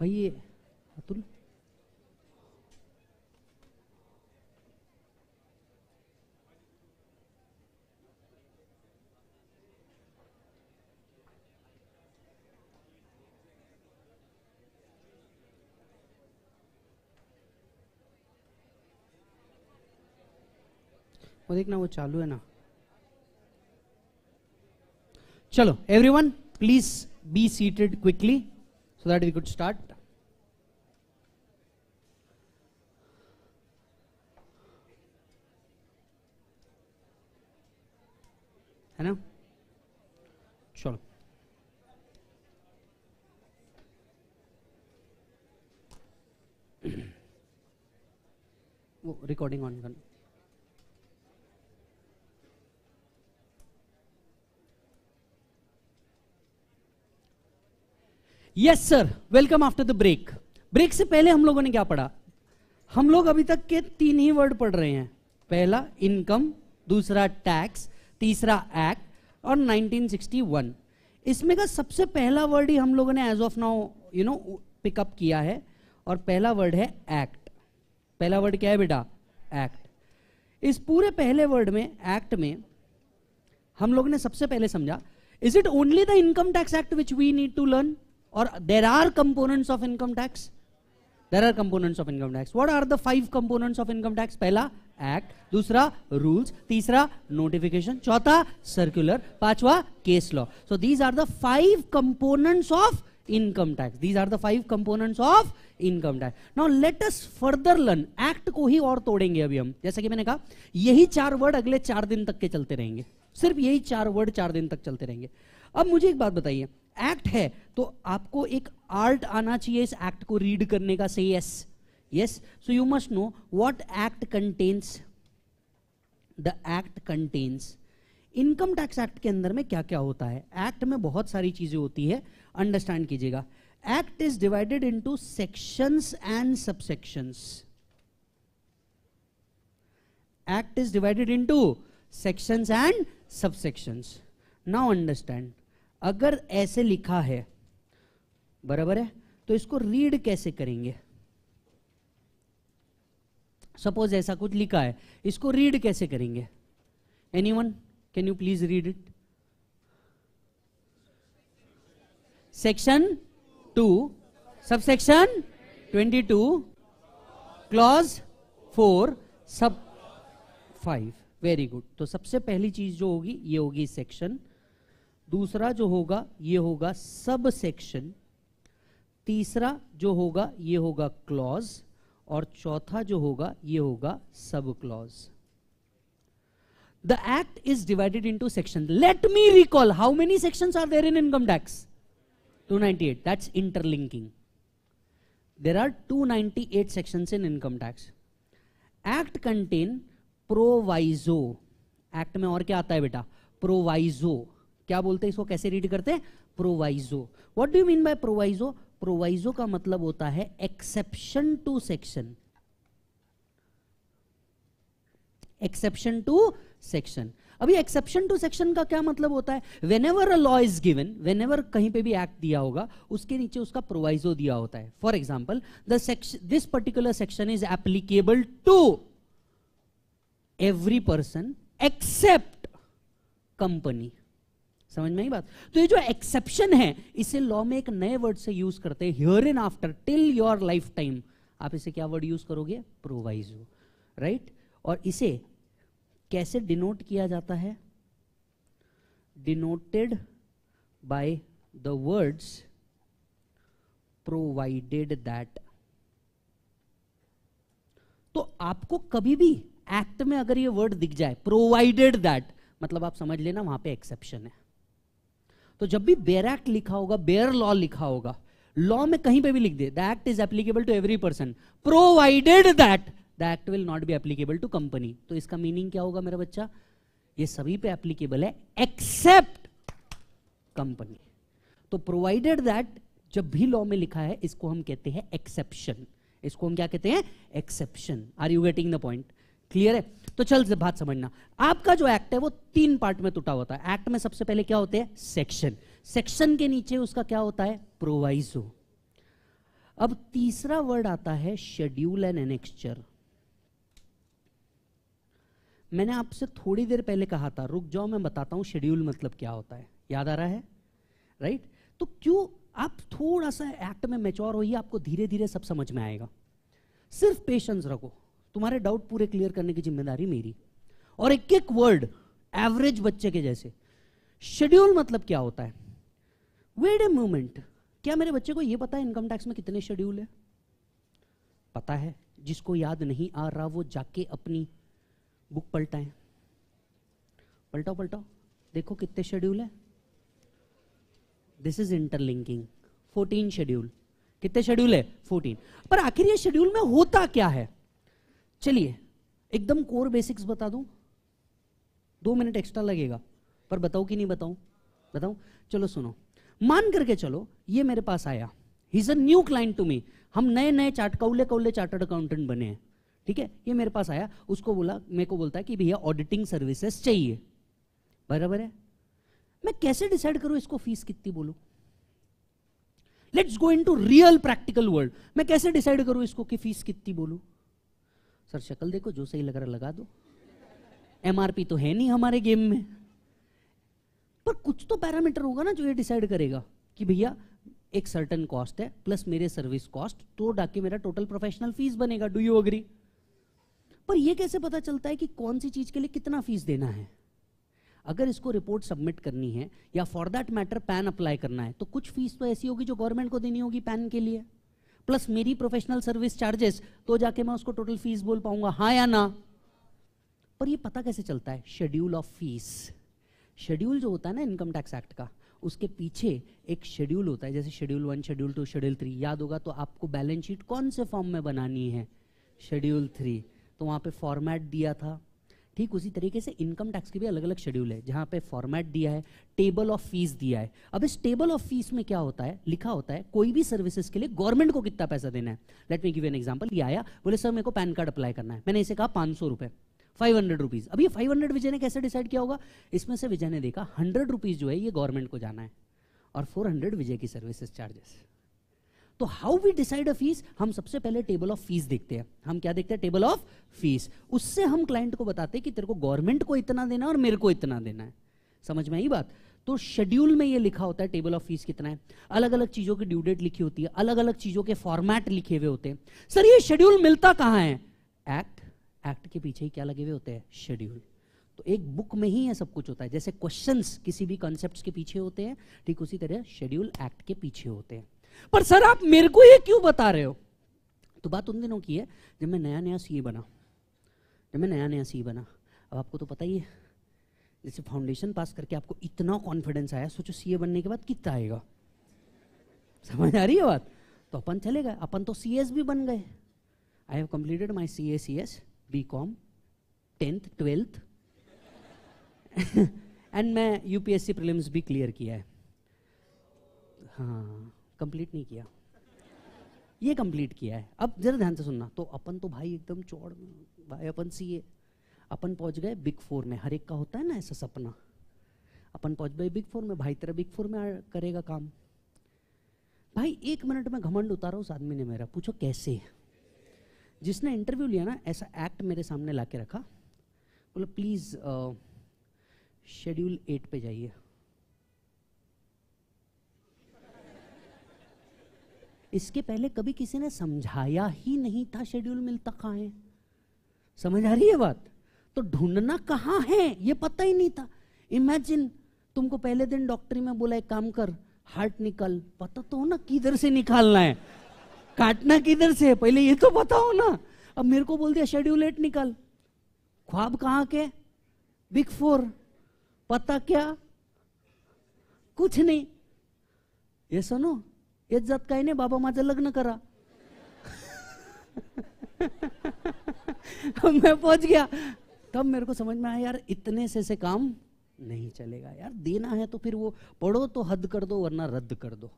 भाई अतुल वो देखना वो चालू है ना चलो everyone please be seated quickly so that we could start है ना चलो वो रिकॉर्डिंग ऑन करना yes sir welcome after the break break से पहले हम लोगों ने क्या पढ़ा हम लोग अभी तक के तीन ही वर्ड पढ़ रहे हैं पहला इनकम दूसरा टैक्स तीसरा एक्ट और 1961 इसमें का सबसे पहला वर्ड ही हम लोगों ने as of now you know pick up किया है और पहला वर्ड है एक्ट पहला वर्ड क्या है बेटा एक्ट इस पूरे पहले वर्ड में एक्ट में हम लोग ने सबसे पहले समझा is it only the income tax act which we need to learn or there are components of income tax there are components of income tax what are the five components of income tax pehla act dusra rules teesra notification chautha circular panchwa case law so these are the five components of income tax these are the five components of income tax now let us further learn act ko hi aur todenge abhi hum jaisa ki maine kaha yahi char word agle 4 din tak ke chalte rahenge sirf yahi char word चार din tak chalte rahenge ab mujhe ek baat bataiye act है तो आपको एक art आना चाहिए इस act को read करने का से yes yes so you must know what act contains the act contains income tax act के अंदर में क्या क्या होता है एक्ट में बहुत सारी चीजें होती है अंडरस्टैंड कीजिएगा act is divided into sections and subsections act is divided into section and subsection now understand अगर ऐसे लिखा है बराबर है तो इसको रीड कैसे करेंगे सपोज ऐसा कुछ लिखा है इसको रीड कैसे करेंगे anyone can you please read it section two subsection twenty two clause four sub five very good तो सबसे पहली चीज जो होगी ये होगी सेक्शन दूसरा जो होगा ये होगा सब सेक्शन तीसरा जो होगा ये होगा क्लॉज और चौथा जो होगा ये होगा sub clause the act is divided to section let me recall how many section are there in income tax 298 there are two ninety 298 section in income tax act contain proviso act में और क्या आता है बेटा proviso क्या बोलते हैं इसको कैसे रीड करते हैं proviso what do you mean by proviso proviso का मतलब होता है exception to section exception to section अभी एक्सेप्शन टू सेक्शन का क्या मतलब होता है whenever a law is given whenever कहीं पे भी एक्ट दिया होगा उसके नीचे उसका प्रोवाइजो दिया होता है for example the this particular section is applicable to every person except company समझ में आई बात तो ये जो एक्सेप्शन है इसे लॉ में एक नए वर्ड से यूज करते हैं hereinafter till your lifetime आप इसे क्या वर्ड यूज करोगे प्रोवाइजो राइट और इसे कैसे डिनोट किया जाता है denoted by the words provided that तो आपको कभी भी एक्ट में अगर ये वर्ड दिख जाए प्रोवाइडेड दैट मतलब आप समझ लेना वहां पे एक्सेप्शन है तो जब भी बेयर एक्ट लिखा होगा बेयर लॉ लिखा होगा लॉ में कहीं पे भी लिख दे the act is applicable to every person provided that the act will not be applicable to company तो इसका मीनिंग क्या होगा मेरा बच्चा ये सभी पे एप्लीकेबल है एक्सेप्ट कंपनी तो प्रोवाइडेड दैट जब भी लॉ में लिखा है इसको हम कहते हैं एक्सेप्शन इसको हम क्या कहते हैं exception are you getting the point clear है तो चल से बात समझना आपका जो एक्ट है वो तीन पार्ट में टूटा होता है एक्ट में सबसे पहले क्या होते हैं सेक्शन सेक्शन के नीचे उसका क्या होता है प्रोवाइजो अब तीसरा वर्ड आता है शेड्यूल एंड एनेक्चर मैंने आपसे थोड़ी देर पहले कहा था रुक जाओ मैं बताता हूं शेड्यूल मतलब क्या होता है याद आ रहा है राइट तो क्यों आप थोड़ा सा एक्ट में मेच्योर होइए आपको धीरे धीरे सब समझ में आएगा सिर्फ पेशेंस रखो तुम्हारे डाउट पूरे क्लियर करने की जिम्मेदारी मेरी और एक एक वर्ड एवरेज बच्चे के जैसे शेड्यूल मतलब क्या होता है वेट ए मोमेंट क्या मेरे बच्चे को यह पता है इनकम टैक्स में कितने शेड्यूल है पता है जिसको याद नहीं आ रहा वो जाके अपनी बुक है पलटाओ पलटाओ देखो कितने शेड्यूल है दिस इज इंटरलिंकिंग 14 शेड्यूल कितने शेड्यूल है 14 पर आखिर ये शेड्यूल में होता क्या है चलिए एकदम कोर बेसिक्स बता दूं दो मिनट एक्स्ट्रा लगेगा पर बताओ कि नहीं बताऊं बताऊं चलो सुनो मान करके चलो ये मेरे पास आया ही is a new client to me हम नए नए चार्ट कौले कौले चार्टर्ड अकाउंटेंट बने हैं ठीक है ये मेरे पास आया उसको बोला मेरे को बोलता है कि भैया ऑडिटिंग सर्विसेज चाहिए बराबर है मैं कैसे डिसाइड करूं इसको फीस कितनी बोलू let's go into real practical world मैं कैसे डिसाइड करूं इसको कि फीस कितनी बोलू सर शक्ल देखो जो सही लग रहा लगा दो एमआरपी तो है नहीं हमारे गेम में पर कुछ तो पैरामीटर होगा ना जो ये डिसाइड करेगा कि भैया एक सर्टन कॉस्ट है प्लस मेरे सर्विस कॉस्ट तो डाके मेरा टोटल प्रोफेशनल फीस बनेगा डू यू अग्री पर यह कैसे पता चलता है कि कौन सी चीज के लिए कितना फीस देना है अगर इसको रिपोर्ट सबमिट करनी है या for that matter PAN apply करना है तो कुछ फीस तो ऐसी होगी जो गवर्नमेंट को देनी होगी पैन के लिए प्लस मेरी प्रोफेशनल सर्विस चार्जेस तो जाके मैं उसको टोटल फीस बोल पाऊंगा हाँ या ना पर ये पता कैसे चलता है शेड्यूल ऑफ फीस शेड्यूल जो होता है ना इनकम टैक्स एक्ट का उसके पीछे एक शेड्यूल होता है जैसे schedule one schedule two schedule three याद होगा तो आपको बैलेंस शीट कौन से फॉर्म में बनानी है शेड्यूल थ्री तो वहां पे फॉर्मेट दिया था ठीक उसी तरीके से इनकम टैक्स के भी अलग अलग शेड्यूल है जहां पे फॉर्मेट दिया है टेबल ऑफ फीस दिया है अब इस टेबल ऑफ फीस में क्या होता है लिखा होता है कोई भी सर्विसेज के लिए गवर्नमेंट को कितना पैसा देना है let me give an example ये आया बोले सर मेरे को पैन कार्ड अप्लाई करना है मैंने इसे कहा पांच सौ रुपए फाइव हंड्रेड रुपीज़ अब ये फाइव हंड्रेड विजय ने कैसे डिसाइड किया होगा इसमें से विजय ने देखा हंड्रेड रुपीज़ जो है ये गवर्नमेंट को जाना है और फोर हंड्रेड विजय की सर्विसेज चार्जेस तो how we decide a fees हम सबसे पहले टेबल ऑफ फीस देखते हैं हम क्या देखते हैं टेबल ऑफ फीस उससे हम क्लाइंट को बताते हैं कि तेरे को गवर्नमेंट को इतना देना है और मेरे को इतना देना है समझ में आई बात तो शेड्यूल में ये लिखा होता है टेबल ऑफ फीस कितना है अलग अलग चीजों की ड्यू डेट लिखी होती है अलग अलग चीजों के फॉर्मेट लिखे हुए होते हैं सर ये शेड्यूल मिलता कहां है एक्ट एक्ट के पीछे ही क्या लगे हुए होते हैं शेड्यूल तो एक बुक में ही ये सब कुछ होता है जैसे क्वेश्चंस किसी भी कॉन्सेप्ट्स के पीछे होते हैं ठीक उसी तरह शेड्यूल एक्ट के पीछे होते हैं पर सर आप मेरे को ये क्यों बता रहे हो तो बात उन दिनों की है जब मैं नया नया सीए बना जब मैं नया नया सीए बना अब आपको तो पता ही है जैसे फाउंडेशन पास करके आपको इतना कॉन्फिडेंस आया सोचो सीए बनने के बाद कितना आएगा समझ आ रही है बात तो अपन चले गए अपन तो सी भी बन गए I have completed my C A C S B com tenth twelfth and मैं यूपीएससी प्रीलिम्स भी क्लियर किया है हाँ कंप्लीट नहीं किया ये कंप्लीट किया है अब जरा ध्यान से सुनना तो अपन तो भाई एकदम चौड़ भाई अपन सी ये अपन पहुंच गए बिग फोर में हर एक का होता है ना ऐसा सपना अपन पहुंच गए बिग फोर में भाई तेरा बिग फोर में करेगा काम भाई एक मिनट में घमंड उतारा उस आदमी ने मेरा पूछो कैसे जिसने इंटरव्यू लिया ना ऐसा एक्ट मेरे सामने ला के रखा बोला प्लीज़ शेड्यूल एट पे जाइए इसके पहले कभी किसी ने समझाया ही नहीं था शेड्यूल मिलता कहा है समझ आ रही है बात तो ढूंढना कहाँ है ये पता ही नहीं था इमेजिन तुमको पहले दिन डॉक्टरी में बोला एक काम कर हार्ट निकल पता तो हो ना किधर से निकालना है काटना किधर से पहले ये तो पता हो ना अब मेरे को बोल दिया शेड्यूल एट निकल ख्वाब कहाँ के बिग फोर पता क्या कुछ नहीं ये सुनो येत जात काय नाही बाबा माझं लग्न करा मैं पहुंच गया तब मेरे को समझ में आया यार इतने से से काम नहीं चलेगा यार देना है तो फिर वो पढ़ो तो हद कर दो वरना रद्द कर दो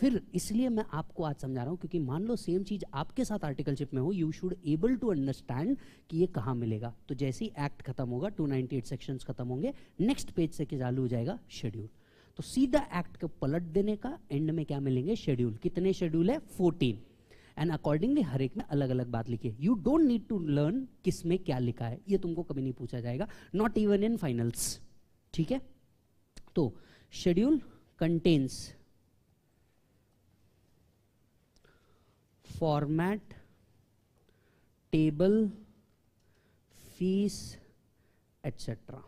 फिर इसलिए मैं आपको आज समझा रहा हूँ क्योंकि मान लो सेम चीज आपके साथ आर्टिकलशिप में हो you should able to understand कि ये कहां मिलेगा तो जैसे ही एक्ट खत्म होगा 298 सेक्शंस खत्म होंगे नेक्स्ट पेज से चालू हो जाएगा शेड्यूल तो सीधा एक्ट को पलट देने का एंड में क्या मिलेंगे शेड्यूल कितने शेड्यूल है फोर्टीन एंड अकॉर्डिंगली हर एक में अलग अलग बात लिखी है you don't need to learn किस में क्या लिखा है ये तुमको कभी नहीं पूछा जाएगा नॉट इवन इन फाइनल्स ठीक है तो schedule contents format table fees etcetera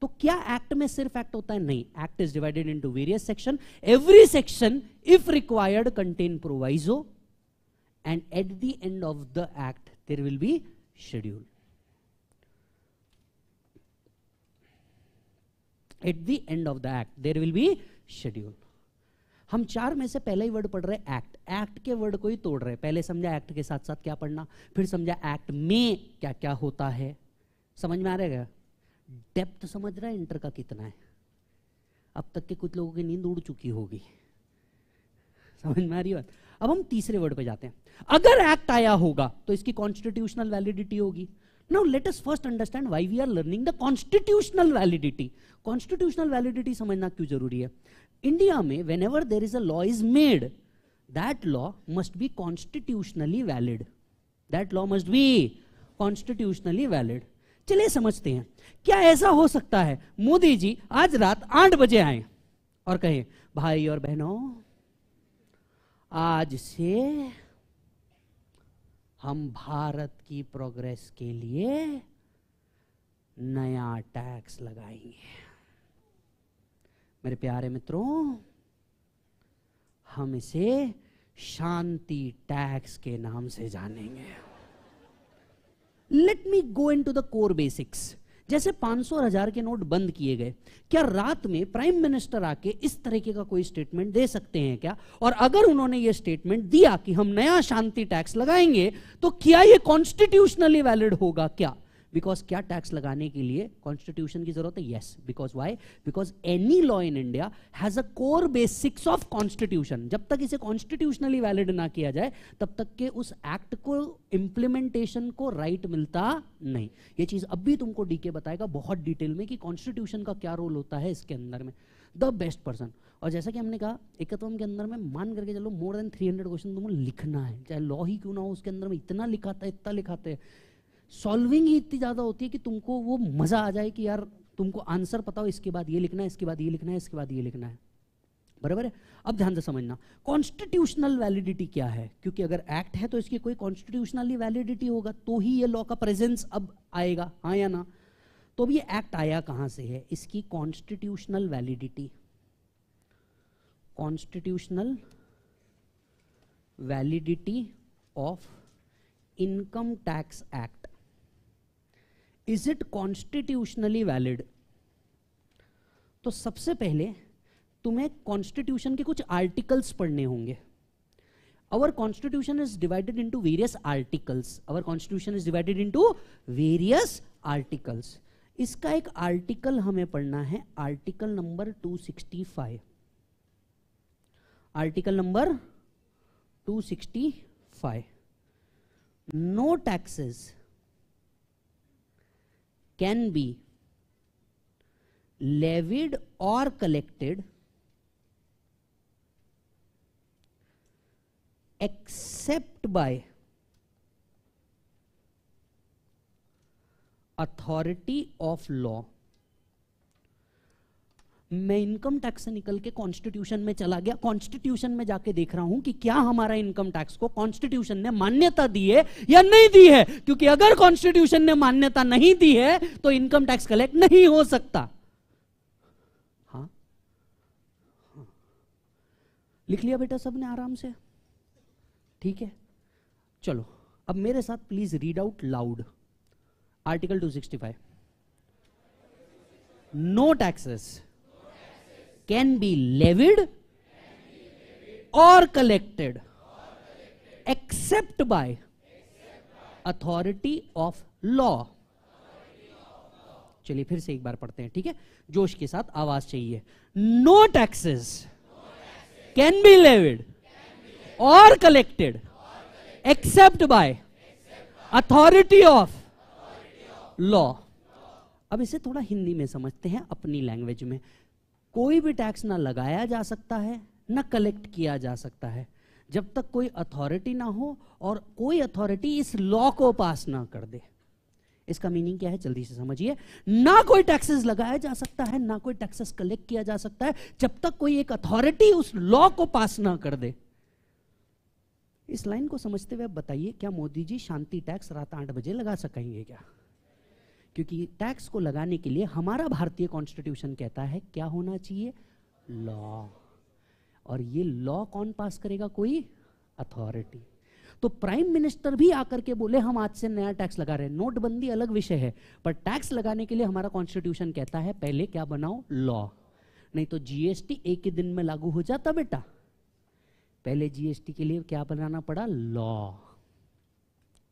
तो क्या एक्ट में सिर्फ एक्ट होता है नहीं act is divided into various section every section if required contain proviso and at the end of the act there will be schedule at the end of the act there will be schedule हम चार में से पहले ही word पढ़ रहे act act के word को ही तोड़ रहे पहले समझा एक्ट के साथ साथ क्या पढ़ना फिर समझा एक्ट में क्या क्या होता है समझ में आ रहेगा डेप्थ समझ रहा है इंटर का कितना है अब तक के कुछ लोगों की नींद उड़ चुकी होगी समझ में आ रही बात अब हम तीसरे वर्ड पे जाते हैं अगर एक्ट आया होगा तो इसकी कॉन्स्टिट्यूशनल वैलिडिटी होगी now let us first understand why we are learning the constitutional validity constitutional validity समझना क्यों जरूरी है इंडिया में whenever there is a law is made that law must be constitutionally valid that law must be constitutionally valid चलिए समझते हैं क्या ऐसा हो सकता है मोदी जी आज रात आठ बजे आए और कहें भाई और बहनों आज से हम भारत की प्रोग्रेस के लिए नया टैक्स लगाएंगे मेरे प्यारे मित्रों हम इसे शांति टैक्स के नाम से जानेंगे let me go into the core basics जैसे 500 और हजार के नोट बंद किए गए क्या रात में प्राइम मिनिस्टर आके इस तरीके का कोई स्टेटमेंट दे सकते हैं क्या और अगर उन्होंने ये स्टेटमेंट दिया कि हम नया शांति टैक्स लगाएंगे तो क्या ये कॉन्स्टिट्यूशनली वैलिड होगा क्या बिकॉज क्या टैक्स लगाने के लिए कॉन्स्टिट्यूशन की जरूरत है yes because why because any law in India has a core basics of constitution जब तक इसे कॉन्स्टिट्यूशनली वैलिड ना किया जाए तब तक के उस एक्ट को इंप्लीमेंटेशन को राइट right मिलता नहीं ये चीज अब भी तुमको डीके बताएगा बहुत डिटेल में कि कॉन्स्टिट्यूशन का क्या रोल होता है इसके अंदर में द बेस्ट पर्सन और जैसा कि हमने कहा एकत्वम के अंदर में मान करके चलो मोर देन 300 क्वेश्चन तुमको लिखना है चाहे लॉ ही क्यों ना हो उसके अंदर में इतना लिखाता है इतना लिखाते हैं सॉल्विंग ही इतनी ज़्यादा होती है कि तुमको वो मज़ा आ जाए कि यार तुमको आंसर पता हो इसके बाद ये लिखना है इसके बाद ये लिखना है इसके बाद ये लिखना है बराबर है अब ध्यान से समझना कॉन्स्टिट्यूशनल वैलिडिटी क्या है क्योंकि अगर एक्ट है तो इसकी कोई कॉन्स्टिट्यूशनली वैलिडिटी होगा तो ही ये लॉ का प्रेजेंस अब आएगा हाँ या ना तो अब ये एक्ट आया कहां से है इसकी constitutional validity constitutional validity of income tax act is it constitutionally valid तो सबसे पहले तुम्हें कॉन्स्टिट्यूशन के कुछ आर्टिकल्स पढ़ने होंगे our constitution is divided into various articles our constitution is divided into various articles इसका एक आर्टिकल हमें पढ़ना है article number 265 article number 265 no taxes can be levied और collected except by authority of law मैं income tax से निकल के कॉन्स्टिट्यूशन में चला गया कॉन्स्टिट्यूशन में जाके देख रहा हूं कि क्या हमारा इनकम टैक्स को कॉन्स्टिट्यूशन ने मान्यता दी है या नहीं दी है क्योंकि अगर कॉन्स्टिट्यूशन ने मान्यता नहीं दी है तो इनकम टैक्स कलेक्ट नहीं हो सकता हाँ, हाँ। लिख लिया बेटा सबने आराम से ठीक है चलो अब मेरे साथ please read out loud article five no taxes can be levied और collected except by authority of law चलिए फिर से एक बार पढ़ते हैं ठीक है जोश के साथ आवाज चाहिए no taxes can be levied और collected except by authority of law अब इसे थोड़ा हिंदी में समझते हैं अपनी लैंग्वेज में कोई भी टैक्स ना लगाया जा सकता है ना कलेक्ट किया जा सकता है जब तक कोई अथॉरिटी ना हो और कोई अथॉरिटी इस लॉ को पास ना कर दे इसका मीनिंग क्या है जल्दी से समझिए ना कोई टैक्सेस लगाया जा सकता है ना कोई टैक्सेस कलेक्ट किया जा सकता है जब तक कोई एक अथॉरिटी उस लॉ को पास ना कर दे इस लाइन को समझते हुए आप बताइए क्या मोदी जी शांति टैक्स रात आठ बजे लगा सकेंगे क्या क्योंकि टैक्स को लगाने के लिए हमारा भारतीय कॉन्स्टिट्यूशन कहता है क्या होना चाहिए लॉ और ये लॉ कौन पास करेगा कोई अथॉरिटी तो प्राइम मिनिस्टर भी आकर के बोले हम आज से नया टैक्स लगा रहे हैं नोटबंदी अलग विषय है पर टैक्स लगाने के लिए हमारा कॉन्स्टिट्यूशन कहता है पहले क्या बनाओ लॉ नहीं तो जीएसटी एक ही दिन में लागू हो जाता बेटा पहले जीएसटी के लिए क्या बनाना पड़ा लॉ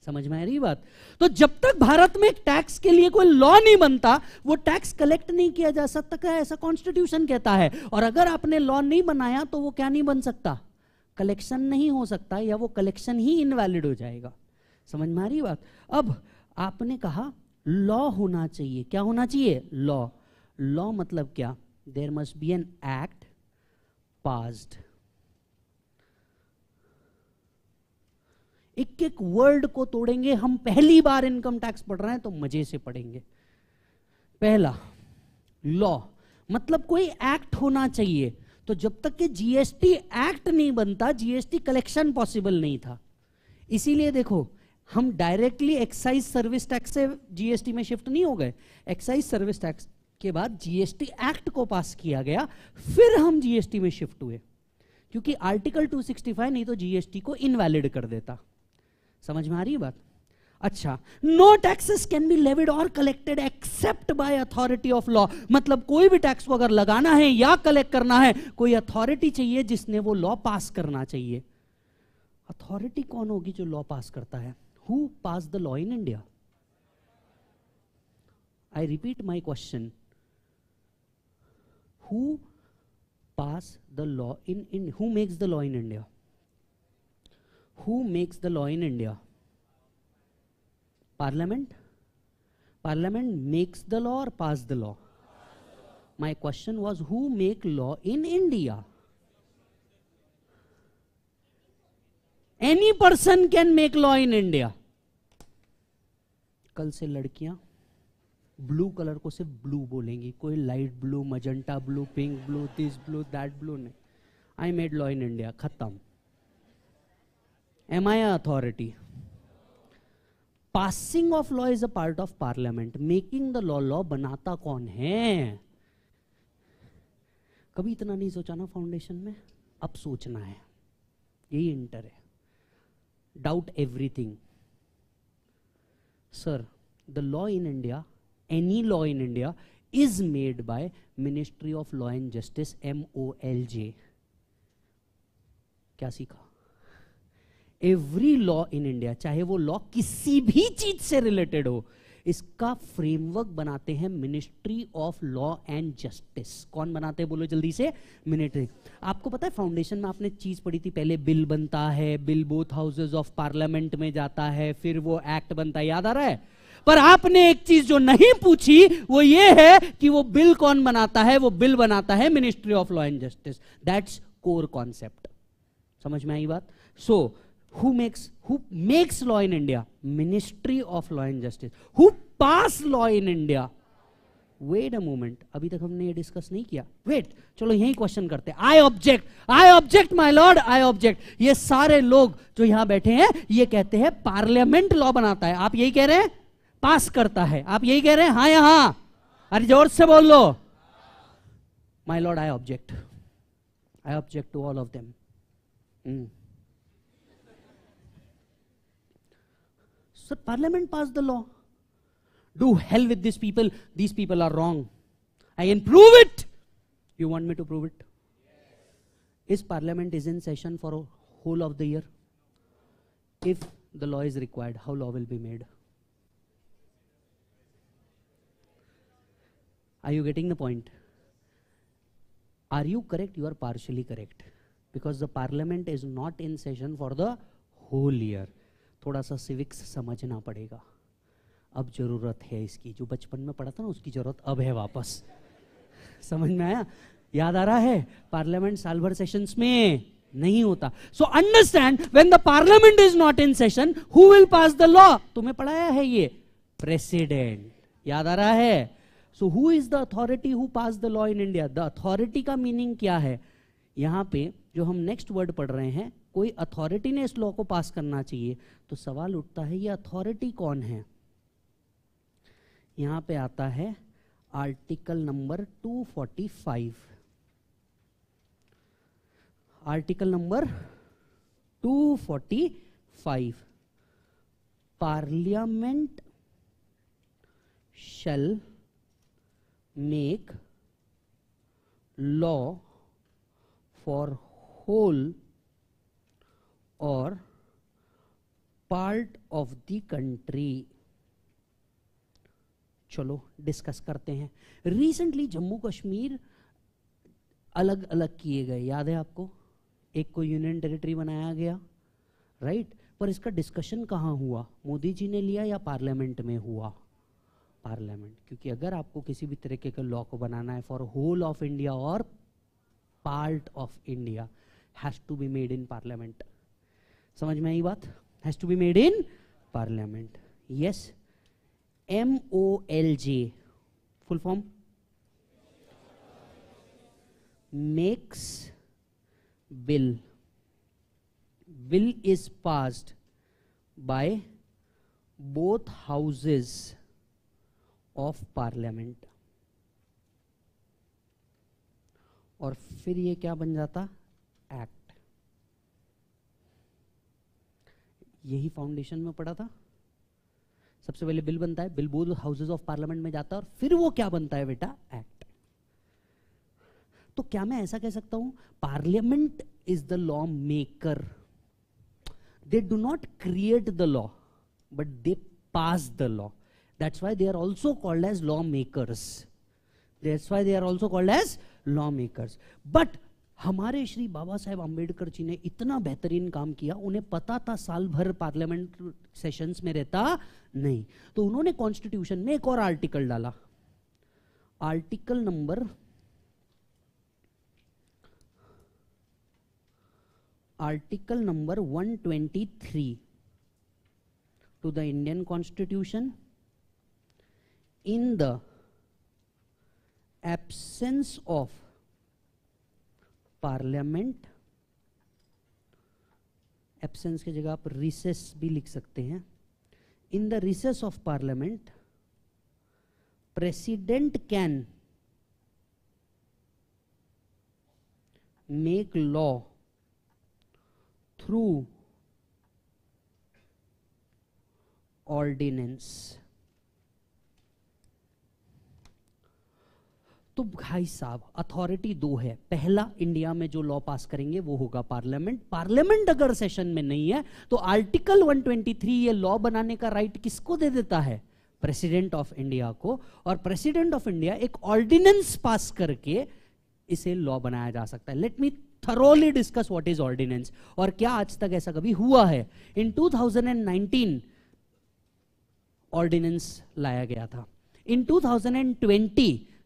समझ में आ रही बात तो जब तक भारत में टैक्स के लिए कोई लॉ नहीं बनता वो टैक्स कलेक्ट नहीं किया जा सकता ऐसा कॉन्स्टिट्यूशन कहता है और अगर आपने लॉ नहीं बनाया तो वो क्या नहीं बन सकता कलेक्शन नहीं हो सकता या वो कलेक्शन ही इनवैलिड हो जाएगा समझ में आ रही बात अब आपने कहा लॉ होना चाहिए क्या होना चाहिए लॉ लॉ मतलब क्या there must be an act passed एक एक वर्ड को तोड़ेंगे हम पहली बार इनकम टैक्स पढ़ रहे हैं तो मजे से पढ़ेंगे पहला लॉ मतलब कोई एक्ट होना चाहिए तो जब तक कि जीएसटी एक्ट नहीं बनता जीएसटी कलेक्शन पॉसिबल नहीं था इसीलिए देखो हम डायरेक्टली एक्साइज सर्विस टैक्स से जीएसटी में शिफ्ट नहीं हो गए एक्साइज सर्विस टैक्स के बाद जीएसटी एक्ट को पास किया गया फिर हम जीएसटी में शिफ्ट हुए क्योंकि आर्टिकल 265 नहीं तो जीएसटी को इनवैलिड कर देता समझ में आ रही है बात अच्छा no taxes can be levied और collected except by authority of law मतलब कोई भी टैक्स को अगर लगाना है या कलेक्ट करना है कोई अथॉरिटी चाहिए जिसने वो लॉ पास करना चाहिए अथॉरिटी कौन होगी जो लॉ पास करता है who pass the law in India I repeat my question who pass the law in in who makes the law in India who makes the law in India? Parliament? Parliament makes the law or pass the law? My question was who make law in India? Any person can make law in India. कल से लड़कियां blue colour को सिर्फ blue बोलेंगी कोई light blue magenta blue pink blue this blue that blue नहीं I made law in India खत्म am I authority passing of law is a part of parliament making the law law बनाता कौन है कभी इतना नहीं सोचा ना फाउंडेशन में अब सोचना है यही इंटर है doubt everything sir the law in India any law in India is made by ministry of law and justice M O L J क्या सीखा एवरी लॉ इन इंडिया चाहे वो लॉ किसी भी चीज से रिलेटेड हो इसका फ्रेमवर्क बनाते हैं ministry of law and justice कौन बनाते हैं बोलो जल्दी से मिनिस्ट्री आपको पता है फाउंडेशन में आपने चीज पढ़ी थी पहले बिल बनता है bill both houses of parliament में जाता है फिर वो एक्ट बनता है याद आ रहा है पर आपने एक चीज जो नहीं पूछी वो ये है कि वो बिल कौन बनाता है वो बिल बनाता है ministry of law and justice that's core concept समझ में आई बात so so, who makes who makes law in india ministry of law and justice who pass law in india wait a moment अभी तक हमने ये डिस्कस नहीं किया वेट चलो यही क्वेश्चन करते हैं I object I object my lord I object ये सारे लोग जो यहां बैठे हैं ये कहते हैं पार्लियामेंट लॉ बनाता है आप यही कह रहे हैं पास करता है आप यही कह रहे हैं हाँ या हाँ अरे जोर से बोल लो my lord I object I object to all of them Sir, parliament passed the law. Do hell with these people. These people are wrong. I can prove it. You want me to prove it? Yes. parliament is in session for a whole of the year? If the law is required, how law will be made? Are you getting the point? Are you correct? You are partially correct. Because the parliament is not in session for the whole year. थोड़ा सा civics समझना पड़ेगा अब ज़रूरत है इसकी जो बचपन में पढ़ा था ना उसकी ज़रूरत अब है वापस समझ में आया याद आ रहा है पार्लियामेंट साल भर सेशन में नहीं होता so understand when the parliament is not in session who will pass the law तुम्हें पढ़ाया है ये प्रेसिडेंट याद आ रहा है so who is the authority who pass the law in India the authority का मीनिंग क्या है यहां पे जो हम नेक्स्ट वर्ड पढ़ रहे हैं कोई अथॉरिटी ने इस लॉ को पास करना चाहिए तो सवाल उठता है ये अथॉरिटी कौन है यहां पे आता है article number 245 article number 245 parliament shall make law for whole or part of the country चलो डिस्कस करते हैं रिसेंटली जम्मू कश्मीर अलग अलग किए गए याद है आपको एक को यूनियन टेरिटरी बनाया गया राइट right? पर इसका डिस्कशन कहाँ हुआ मोदी जी ने लिया या पार्लियामेंट में हुआ पार्लियामेंट क्योंकि अगर आपको किसी भी तरीके का लॉ को बनाना है for whole of India or part of India has to be made in parliament समझ में आई बात has to be made in parliament yes M O L J full form makes bill bill is passed by both houses of parliament और फिर ये क्या बन जाता एक्ट यही फाउंडेशन में पढ़ा था सबसे पहले बिल बनता है बिल बोल हाउसेज ऑफ पार्लियामेंट में जाता है और फिर वो क्या बनता है बेटा एक्ट तो क्या मैं ऐसा कह सकता हूं parliament is the law maker they do not create the law but they law that's why they are also called as law makers that's why they are also called as law makers but Shri श्री बाबा साहेब अम्बेडकर जी ने इतना बेहतरीन काम किया उन्हें पता था साल भर पार्लियामेंट सेशंस में रहता नहीं तो उन्होंने कॉन्स्टिट्यूशन में एक और आर्टिकल डाला article number article number 123 to the Indian constitution in the absence of parliament absence की जगह आप रिसेस भी लिख सकते हैं in the recess of parliament president can make law through ordinance तो भाई साहब अथॉरिटी दो है पहला इंडिया में जो लॉ पास करेंगे वो होगा पार्लियामेंट पार्लियामेंट अगर सेशन में नहीं है तो आर्टिकल 123 ये लॉ बनाने का राइट किसको दे देता है प्रेसिडेंट ऑफ इंडिया को और प्रेसिडेंट ऑफ इंडिया एक ऑर्डिनेंस पास करके इसे लॉ बनाया जा सकता है let me thoroughly discuss what is ordinance और क्या आज तक ऐसा कभी हुआ है इन टू ऑर्डिनेंस लाया गया था इन टू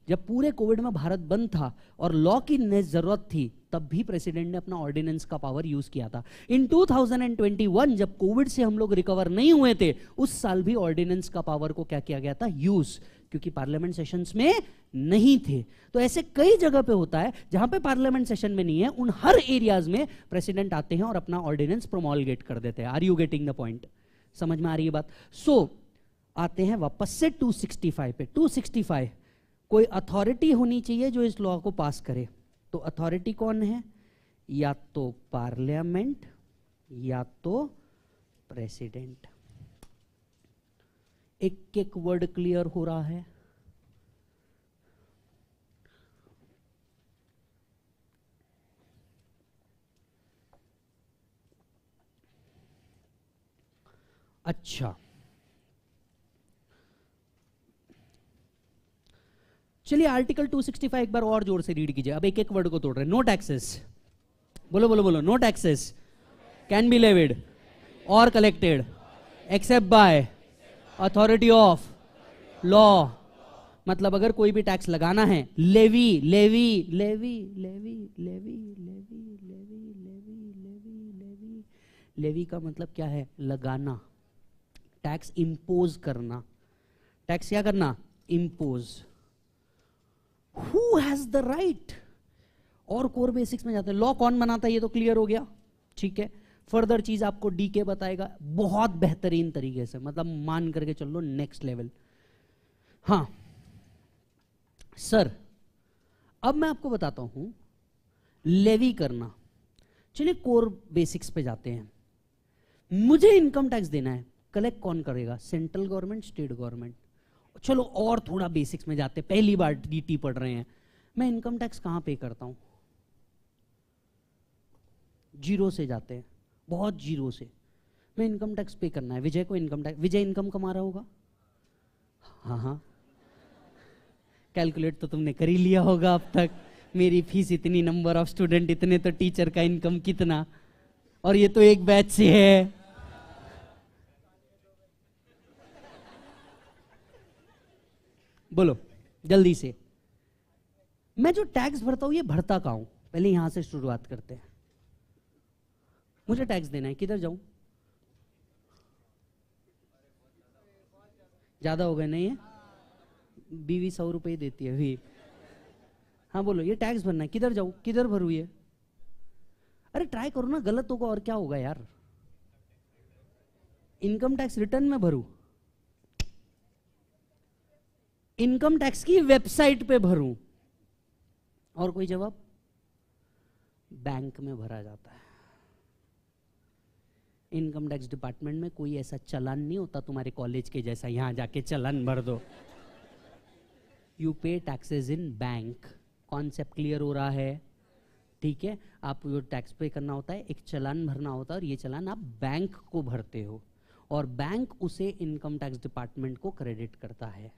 जब पूरे कोविड में भारत बंद था और लॉ की जरूरत थी तब भी प्रेसिडेंट ने अपना ऑर्डिनेंस का पावर यूज किया था इन 2021 जब कोविड से हम लोग रिकवर नहीं हुए थे उस साल भी ऑर्डिनेंस का पावर को क्या किया गया था यूज क्योंकि पार्लियामेंट सेशंस में नहीं थे तो ऐसे कई जगह पे होता है जहां पे पार्लियामेंट सेशन में नहीं है उन हर एरियाज में प्रेसिडेंट आते हैं और अपना ऑर्डिनेंस प्रोमोलगेट कर देते हैं are you getting the point समझ में आ रही है बात सो so, आते हैं वापस से 265 पे 265 कोई अथॉरिटी होनी चाहिए जो इस लॉ को पास करे तो अथॉरिटी कौन है या तो पार्लियामेंट या तो प्रेसिडेंट एक एक वर्ड क्लियर हो रहा है अच्छा चलिए आर्टिकल 265 एक बार और जोर से रीड कीजिए अब एक एक वर्ड को तोड़ रहे नो टैक्सेस बोलो बोलो बोलो no taxes can be levied और collected except by authority of law मतलब अगर कोई भी टैक्स लगाना है levy levy levy levy levy levy levy levy levy levy levy का मतलब क्या है लगाना टैक्स इम्पोज करना टैक्स क्या करना impose who has the right और कोर बेसिक्स में जाते हैं लॉ कौन बनाता है ये तो क्लियर हो गया ठीक है फर्दर चीज आपको डी के बताएगा बहुत बेहतरीन तरीके से मतलब मान करके चल लो नेक्स्ट लेवल हाँ सर अब मैं आपको बताता हूं लेवी करना चलिए कोर बेसिक्स पे जाते हैं मुझे इनकम टैक्स देना है कलेक्ट कौन करेगा सेंट्रल गवर्नमेंट स्टेट गवर्नमेंट चलो और थोड़ा बेसिक्स में जाते पहली बार डीटी पढ़ रहे हैं मैं इनकम टैक्स कहाँ पे करता हूँ जीरो से जाते हैं बहुत जीरो से मैं इनकम टैक्स पे करना है विजय को इनकम टैक्स विजय इनकम कमा रहा होगा हाँ हाँ कैलकुलेट तो तुमने कर ही लिया होगा अब तक मेरी फीस इतनी नंबर ऑफ स्टूडेंट इतने तो टीचर का इनकम कितना और ये तो एक बैच से है बोलो जल्दी से मैं जो टैक्स भरता हूं ये भरता का हूं पहले यहां से शुरुआत करते हैं मुझे टैक्स देना है किधर जाऊं ज़्यादा हो गए नहीं है बीवी सौ रुपये देती है भी हाँ बोलो ये टैक्स भरना है किधर जाऊं किधर भरू ये अरे ट्राई करो ना गलत होगा और क्या होगा यार इनकम टैक्स रिटर्न में भरू इनकम टैक्स की वेबसाइट पे भरूं और कोई जवाब बैंक में भरा जाता है इनकम टैक्स डिपार्टमेंट में कोई ऐसा चलान नहीं होता तुम्हारे कॉलेज के जैसा यहां जाके चलन भर दो you pay taxes in bank concept clear हो रहा है ठीक है आप जो टैक्स पे करना होता है एक चलान भरना होता है और ये चलान आप बैंक को भरते हो और बैंक उसे इनकम टैक्स डिपार्टमेंट को क्रेडिट करता है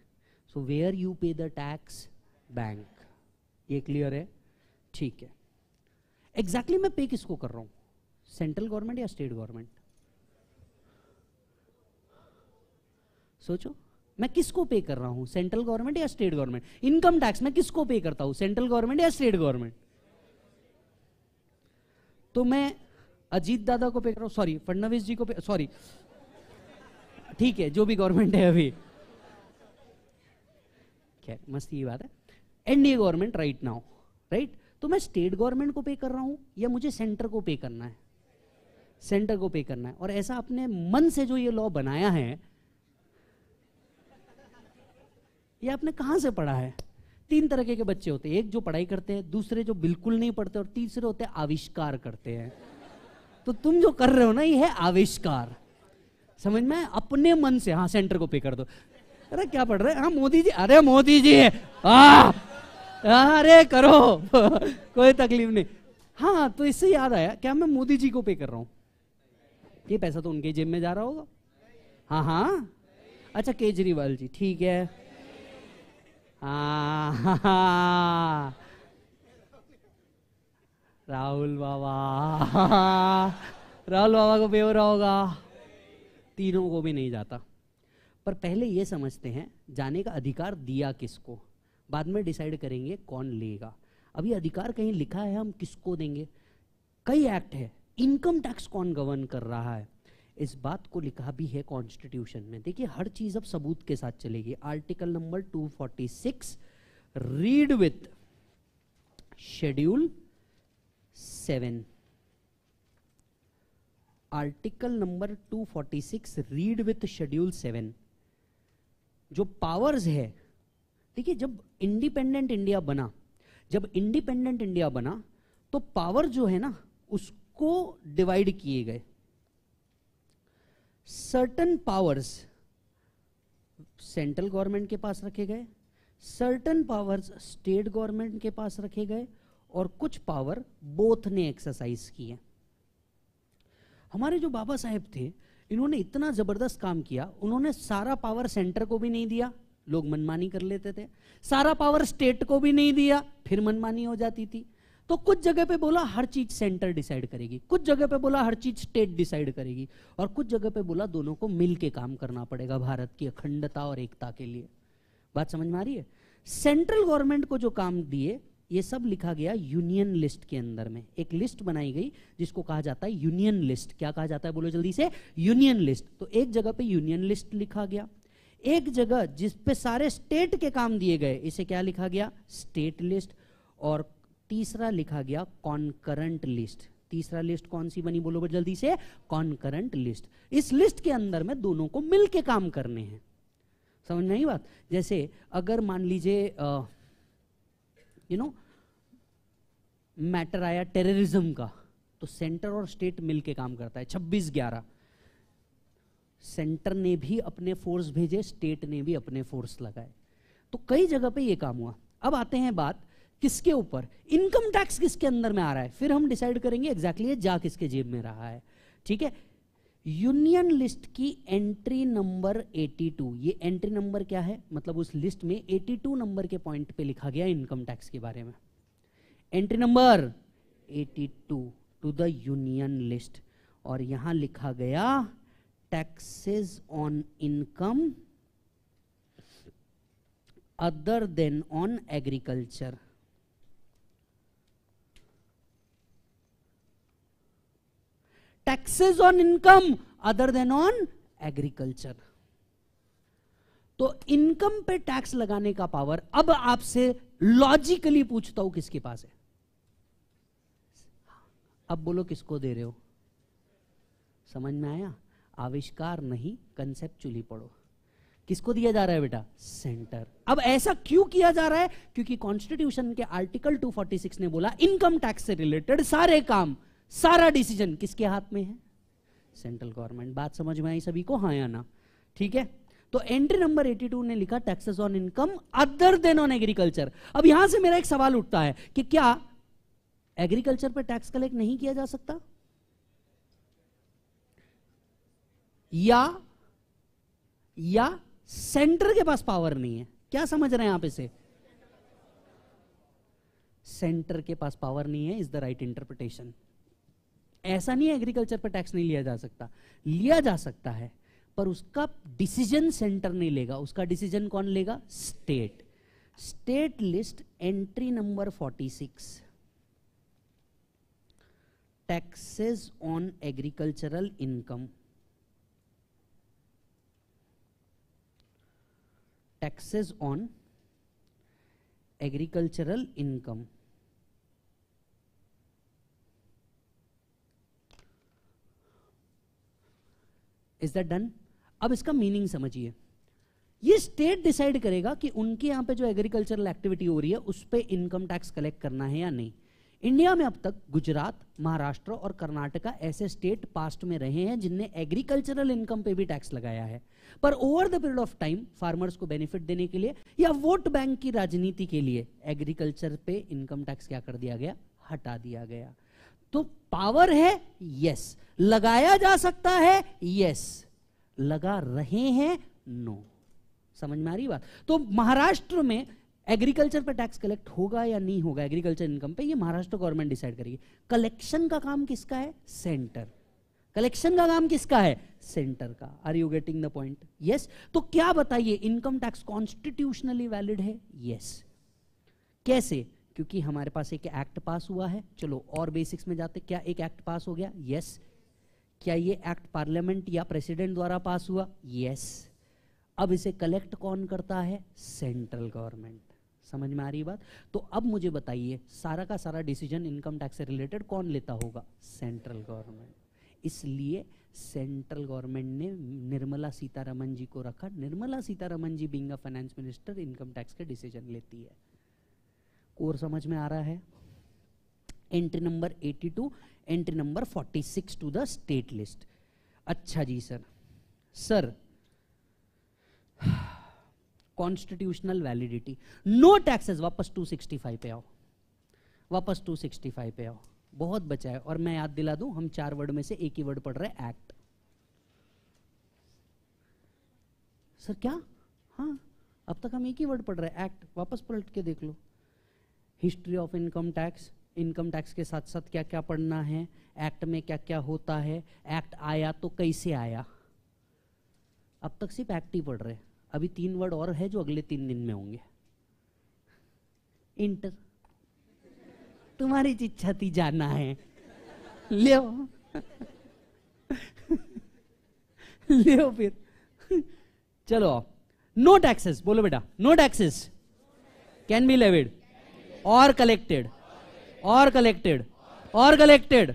so where you pay the tax bank ये क्लियर है ठीक है एग्जैक्टली exactly मैं पे किसको कर रहा हूं सेंट्रल गवर्नमेंट या स्टेट गवर्नमेंट सोचो मैं किसको पे कर रहा हूं सेंट्रल गवर्नमेंट या स्टेट गवर्नमेंट इनकम टैक्स मैं किसको पे करता हूं सेंट्रल गवर्नमेंट या स्टेट गवर्नमेंट तो मैं अजीत दादा को पे कर रहा हूं सॉरी फडनवीस जी को पे सॉरी ठीक है जो भी गवर्नमेंट है अभी है मस्ती की बात है NDA government right now right तो मैं स्टेट गवर्नमेंट को पे कर रहा हूँ या मुझे सेंटर को पे करना है सेंटर को पे करना है और ऐसा अपने मन से जो ये लॉ बनाया है ये आपने कहाँ से पढ़ा है तीन तरह के बच्चे होते हैं एक जो पढ़ाई करते हैं दूसरे जो बिल्कुल नहीं पढ़ते और तीसरे होते हैं आविष्कार करते हैं तो तुम जो कर रहे हो ना ये है आविष्कार समझ में अपने मन से हाँ सेंटर को पे कर दो अरे क्या पढ़ रहे हैं हाँ मोदी जी अरे मोदी जी आ, अरे करो कोई तकलीफ नहीं हाँ, हाँ तो इससे याद आया क्या मैं मोदी जी को पे कर रहा हूँ ये पैसा तो उनके जेब में जा रहा होगा हाँ हाँ अच्छा केजरीवाल जी ठीक है राहुल बाबा राहुल बाबा को पे हो रहा होगा तीनों को भी नहीं जाता पर पहले ये समझते हैं जाने का अधिकार दिया किसको बाद में डिसाइड करेंगे कौन लेगा अभी अधिकार कहीं लिखा है हम किसको देंगे कई एक्ट है इनकम टैक्स कौन गवर्न कर रहा है इस बात को लिखा भी है कॉन्स्टिट्यूशन में देखिए हर चीज अब सबूत के साथ चलेगी article number 246 read with schedule seven article number 246 read with schedule seven जो पावर्स है देखिए जब इंडिपेंडेंट इंडिया बना जब इंडिपेंडेंट इंडिया बना तो पावर जो है ना उसको डिवाइड किए गए सर्टन पावर्स सेंट्रल गवर्नमेंट के पास रखे गए सर्टन पावर्स स्टेट गवर्नमेंट के पास रखे गए और कुछ पावर बोथ ने एक्सरसाइज किए हमारे जो बाबा साहेब थे इन्होंने इतना ज़बरदस्त काम किया उन्होंने सारा पावर सेंटर को भी नहीं दिया लोग मनमानी कर लेते थे सारा पावर स्टेट को भी नहीं दिया फिर मनमानी हो जाती थी तो कुछ जगह पे बोला हर चीज सेंटर डिसाइड करेगी कुछ जगह पे बोला हर चीज स्टेट डिसाइड करेगी और कुछ जगह पे बोला दोनों को मिलके काम करना पड़ेगा भारत की अखंडता और एकता के लिए बात समझ में आ रही है सेंट्रल गवर्नमेंट को जो काम दिए ये सब लिखा गया यूनियन लिस्ट के अंदर में एक लिस्ट बनाई गई जिसको कहा जाता है यूनियन लिस्ट क्या कहा जाता है बोलो जल्दी से यूनियन लिस्ट तो एक जगह पे यूनियन लिस्ट लिखा गया एक जगह जिस पे सारे स्टेट के काम दिए गए इसे क्या लिखा गया स्टेट लिस्ट और तीसरा लिखा गया कॉन्करेंट लिस्ट तीसरा लिस्ट कौन सी बनी बोलो जल्दी से कॉन्करेंट लिस्ट इस लिस्ट के अंदर में दोनों को मिलके काम करने हैं समझ नहीं बात जैसे अगर मान लीजिए यू नो मैटर आया टेररिज्म का तो सेंटर और स्टेट मिलके काम करता है छब्बीस ग्यारह सेंटर ने भी अपने फोर्स भेजे स्टेट ने भी अपने फोर्स लगाए तो कई जगह पे ये काम हुआ अब आते हैं बात किसके ऊपर इनकम टैक्स किसके अंदर में आ रहा है फिर हम डिसाइड करेंगे एग्जैक्टली exactly जा किसके जेब में रहा है ठीक है यूनियन लिस्ट की एंट्री नंबर 82 ये एंट्री नंबर क्या है मतलब उस लिस्ट में 82 नंबर के पॉइंट पे लिखा गया इनकम टैक्स के बारे में entry number 82 to the union list और यहां लिखा गया taxes on income other than on agriculture taxes on income other than on agriculture तो इनकम पे टैक्स लगाने का पावर अब आपसे लॉजिकली पूछता हूं किसके पास है अब बोलो किसको दे रहे हो समझ में आया आविष्कार नहीं कंसेप्ट चुली पढ़ो किसको दिया जा रहा है बेटा सेंटर अब ऐसा क्यों किया जा रहा है क्योंकि कॉन्स्टिट्यूशन के आर्टिकल 246 ने बोला इनकम टैक्स से रिलेटेड सारे काम सारा डिसीजन किसके हाथ में है सेंट्रल गवर्नमेंट बात समझ में आई सभी को हाँ या ना ठीक है तो एंट्री नंबर 82 ने लिखा taxes on income other than on agriculture अब यहां से मेरा एक सवाल उठता है कि क्या एग्रीकल्चर पर टैक्स कलेक्ट नहीं किया जा सकता या या सेंटर के पास पावर नहीं है क्या समझ रहे हैं आप इसे सेंटर के पास पावर नहीं है इज द राइट इंटरप्रिटेशन ऐसा नहीं है एग्रीकल्चर पर टैक्स नहीं लिया जा सकता लिया जा सकता है पर उसका डिसीजन सेंटर नहीं लेगा उसका डिसीजन कौन लेगा state state list entry number 46 taxes on agricultural income taxes on agricultural income is that done अब इसका मीनिंग समझिए ये स्टेट डिसाइड करेगा कि उनके यहां पे जो एग्रीकल्चरल एक्टिविटी हो रही है उस पर इनकम टैक्स कलेक्ट करना है या नहीं इंडिया में अब तक गुजरात महाराष्ट्र और कर्नाटका ऐसे स्टेट पास्ट में रहे हैं जिनने एग्रीकल्चरल इनकम पे भी टैक्स लगाया है पर over the period of time farmers को बेनिफिट देने के लिए या वोट बैंक की राजनीति के लिए एग्रीकल्चर पे इनकम टैक्स क्या कर दिया गया हटा दिया गया तो पावर है यस लगाया जा सकता है यस लगा रहे हैं नो समझ में आ रही बात तो महाराष्ट्र में एग्रीकल्चर पर टैक्स कलेक्ट होगा या नहीं होगा एग्रीकल्चर इनकम पे ये महाराष्ट्र गवर्नमेंट डिसाइड करेगी कलेक्शन का काम किसका है सेंटर कलेक्शन का काम किसका है सेंटर का are you getting the point yes तो क्या बताइए इनकम टैक्स कॉन्स्टिट्यूशनली वैलिड है यस yes. कैसे क्योंकि हमारे पास एक एक्ट पास हुआ है चलो और बेसिक्स में जाते क्या एक एक्ट पास हो गया यस yes. क्या ये एक्ट पार्लियामेंट या प्रेसिडेंट द्वारा पास हुआ यस yes. अब इसे कलेक्ट कौन करता है सेंट्रल गवर्नमेंट समझ में आ रही बात तो अब मुझे बताइए सारा का सारा डिसीजन इनकम टैक्स से रिलेटेड कौन लेता होगा सेंट्रल गवर्नमेंट इसलिए सेंट्रल गवर्नमेंट ने निर्मला सीतारमन जी को रखा Nirmala Sitharaman ji being finance minister income tax के डिसीजन लेती है कोर समझ में आ रहा है entry number 82 entry number 46 to the state list अच्छा जी sir sir constitutional validity no taxes वापस 265 पे आओ वापस 265 पे आओ बहुत बचा है और मैं याद दिला दूं हम चार वर्ड में से एक ही वर्ड पढ़ रहे एक्ट सर क्या हाँ अब तक हम एक ही वर्ड पढ़ रहे हैं एक्ट वापस पलट के देख लो history of income tax income tax के साथ साथ क्या क्या पढ़ना है एक्ट में क्या क्या होता है एक्ट आया तो कैसे आया अब तक सिर्फ एक्ट ही पढ़ रहे अभी तीन वर्ड और है जो अगले तीन दिन में होंगे इंटर तुम्हारी इच्छा थी जाना है ले ले फिर चलो नो टैक्सेस बोलो बेटा no taxes can be levied और कलेक्टेड और कलेक्टेड और कलेक्टेड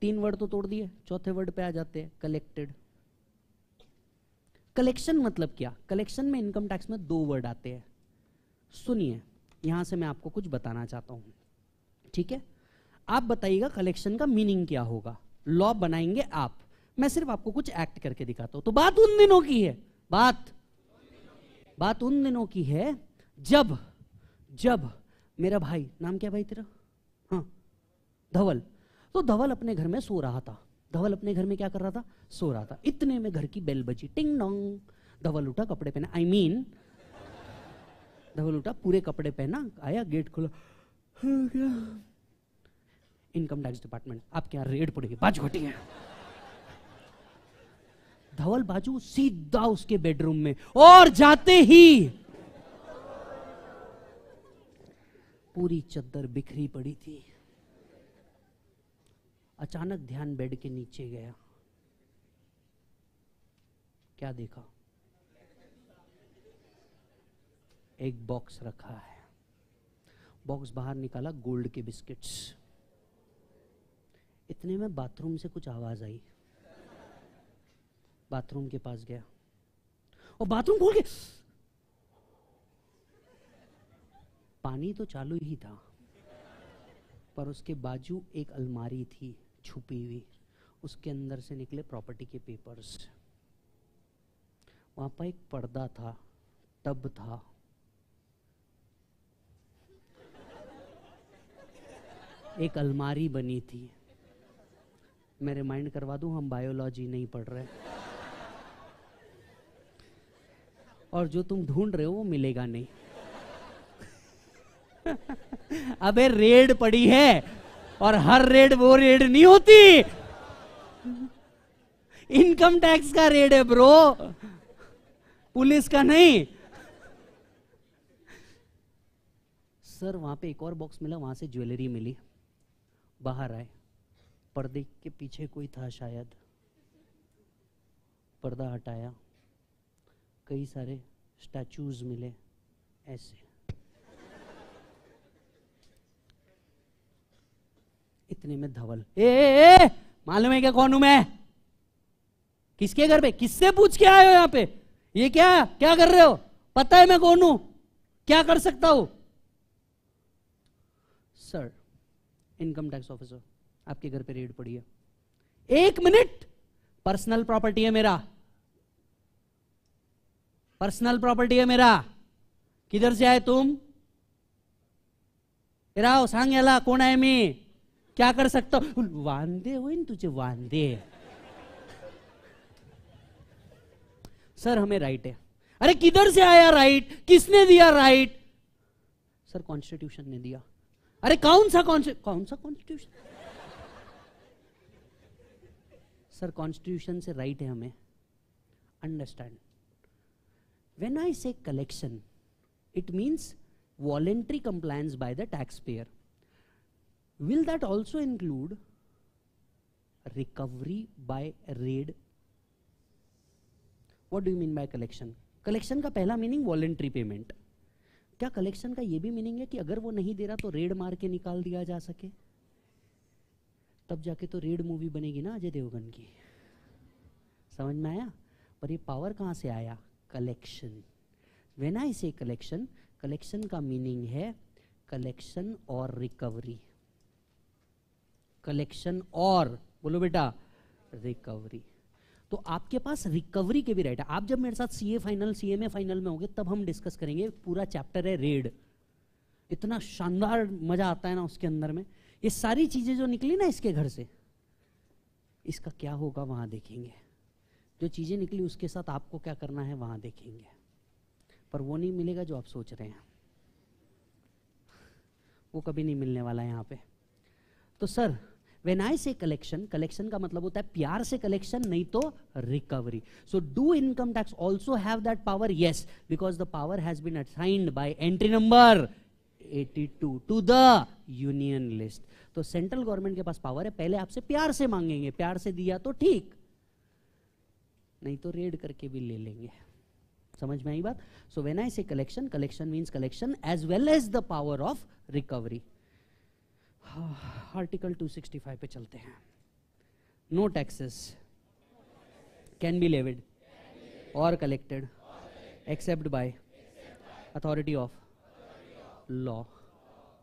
तीन वर्ड तो तोड़ दिए चौथे वर्ड पे आ जाते हैं कलेक्टेड कलेक्शन मतलब क्या कलेक्शन में इनकम टैक्स में दो वर्ड आते हैं सुनिए यहां से मैं आपको कुछ बताना चाहता हूं ठीक है आप बताइएगा कलेक्शन का मीनिंग क्या होगा लॉ बनाएंगे आप मैं सिर्फ आपको कुछ एक्ट करके दिखाता हूं तो बात उन दिनों की है बात बात उन दिनों की है जब जब मेरा भाई नाम क्या भाई तेरा हाँ धवल तो धवल अपने घर में सो रहा था धवल अपने घर में क्या कर रहा था सो रहा था इतने में घर की बेल बची टिंग डोंग धवल उठा कपड़े पहना I I mean mean, Dhawal उठा पूरे कपड़े पहना आया गेट खोला इनकम टैक्स डिपार्टमेंट आपके यहाँ रेड पड़ेगी बाज घटी है धवल बाजू सीधा उसके बेडरूम में और जाते ही पूरी चद्दर बिखरी पड़ी थी अचानक ध्यान बेड के नीचे गया क्या देखा एक बॉक्स रखा है बॉक्स बाहर निकाला गोल्ड के बिस्किट्स इतने में बाथरूम से कुछ आवाज आई बाथरूम के पास गया और बाथरूम खोल के पानी तो चालू ही था पर उसके बाजू एक अलमारी थी छुपी हुई उसके अंदर से निकले प्रॉपर्टी के पेपर्स वहाँ पर एक पर्दा था टब था एक अलमारी बनी थी मैं रिमाइंड करवा दूं हम बायोलॉजी नहीं पढ़ रहे और जो तुम ढूंढ रहे हो वो मिलेगा नहीं अबे रेड पड़ी है और हर रेड वो रेड नहीं होती इनकम टैक्स का रेड है ब्रो पुलिस का नहीं सर वहां पे एक और बॉक्स मिला वहां से ज्वेलरी मिली बाहर आए पर्दे के पीछे कोई था शायद पर्दा हटाया कई सारे स्टैचूज मिले ऐसे इतने में धवल ए, ए, ए मालूम है क्या कौन हूं मैं किसके घर पे किससे पूछ के आए हो यहां पे ये क्या क्या कर रहे हो पता है मैं कौन हूं क्या कर सकता हूं सर इनकम टैक्स ऑफिसर आपके घर पे रेड पड़ी है एक मिनट पर्सनल प्रॉपर्टी है मेरा पर्सनल प्रॉपर्टी है मेरा किधर से आए तुम राव सांग याला कोण आहे मी क्या कर सकता हूं वांदे हो तुझे वांदे सर हमें राइट है अरे किधर से आया राइट किसने दिया राइट सर कॉन्स्टिट्यूशन ने दिया अरे कौन सा कौन कौन सा कॉन्स्टिट्यूशन सर कॉन्स्टिट्यूशन से राइट है हमें understand I say collection it means voluntary compliance by the tax payer will that also include recovery by raid what do you mean by collection collection का पहला meaning voluntary payment क्या collection का ये भी meaning है कि अगर वो नहीं दे रहा तो raid मार के निकाल दिया जा सके तब जाके तो रेड मूवी बनेगी ना अजय देवगन की समझ में आया पर ये पावर कहाँ से आया collection when I say collection collection का मीनिंग है कलेक्शन और रिकवरी कलेक्शन और बोलो बेटा रिकवरी तो आपके पास रिकवरी के भी राइट है आप जब मेरे साथ सीए फाइनल सीएमए फाइनल में होंगे तब हम डिस्कस करेंगे पूरा चैप्टर है रेड इतना शानदार मजा आता है ना उसके अंदर में ये सारी चीजें जो निकली ना इसके घर से इसका क्या होगा वहां देखेंगे जो चीजें निकली उसके साथ आपको क्या करना है वहां देखेंगे पर वो नहीं मिलेगा जो आप सोच रहे हैं वो कभी नहीं मिलने वाला है यहाँ पे तो sir when I say collection collection का मतलब होता है प्यार से कलेक्शन नहीं तो recovery so do income tax also have that power yes because the power has been assigned by entry number 82 to the union list तो सेंट्रल गवर्नमेंट के पास पावर है पहले आपसे प्यार से मांगेंगे प्यार से दिया तो ठीक नहीं तो रेड करके भी ले लेंगे समझ में आई बात सो when I say collection collection means collection as well as the power of recovery article 265 पे चलते हैं no taxes can be levied और collected except by authority of law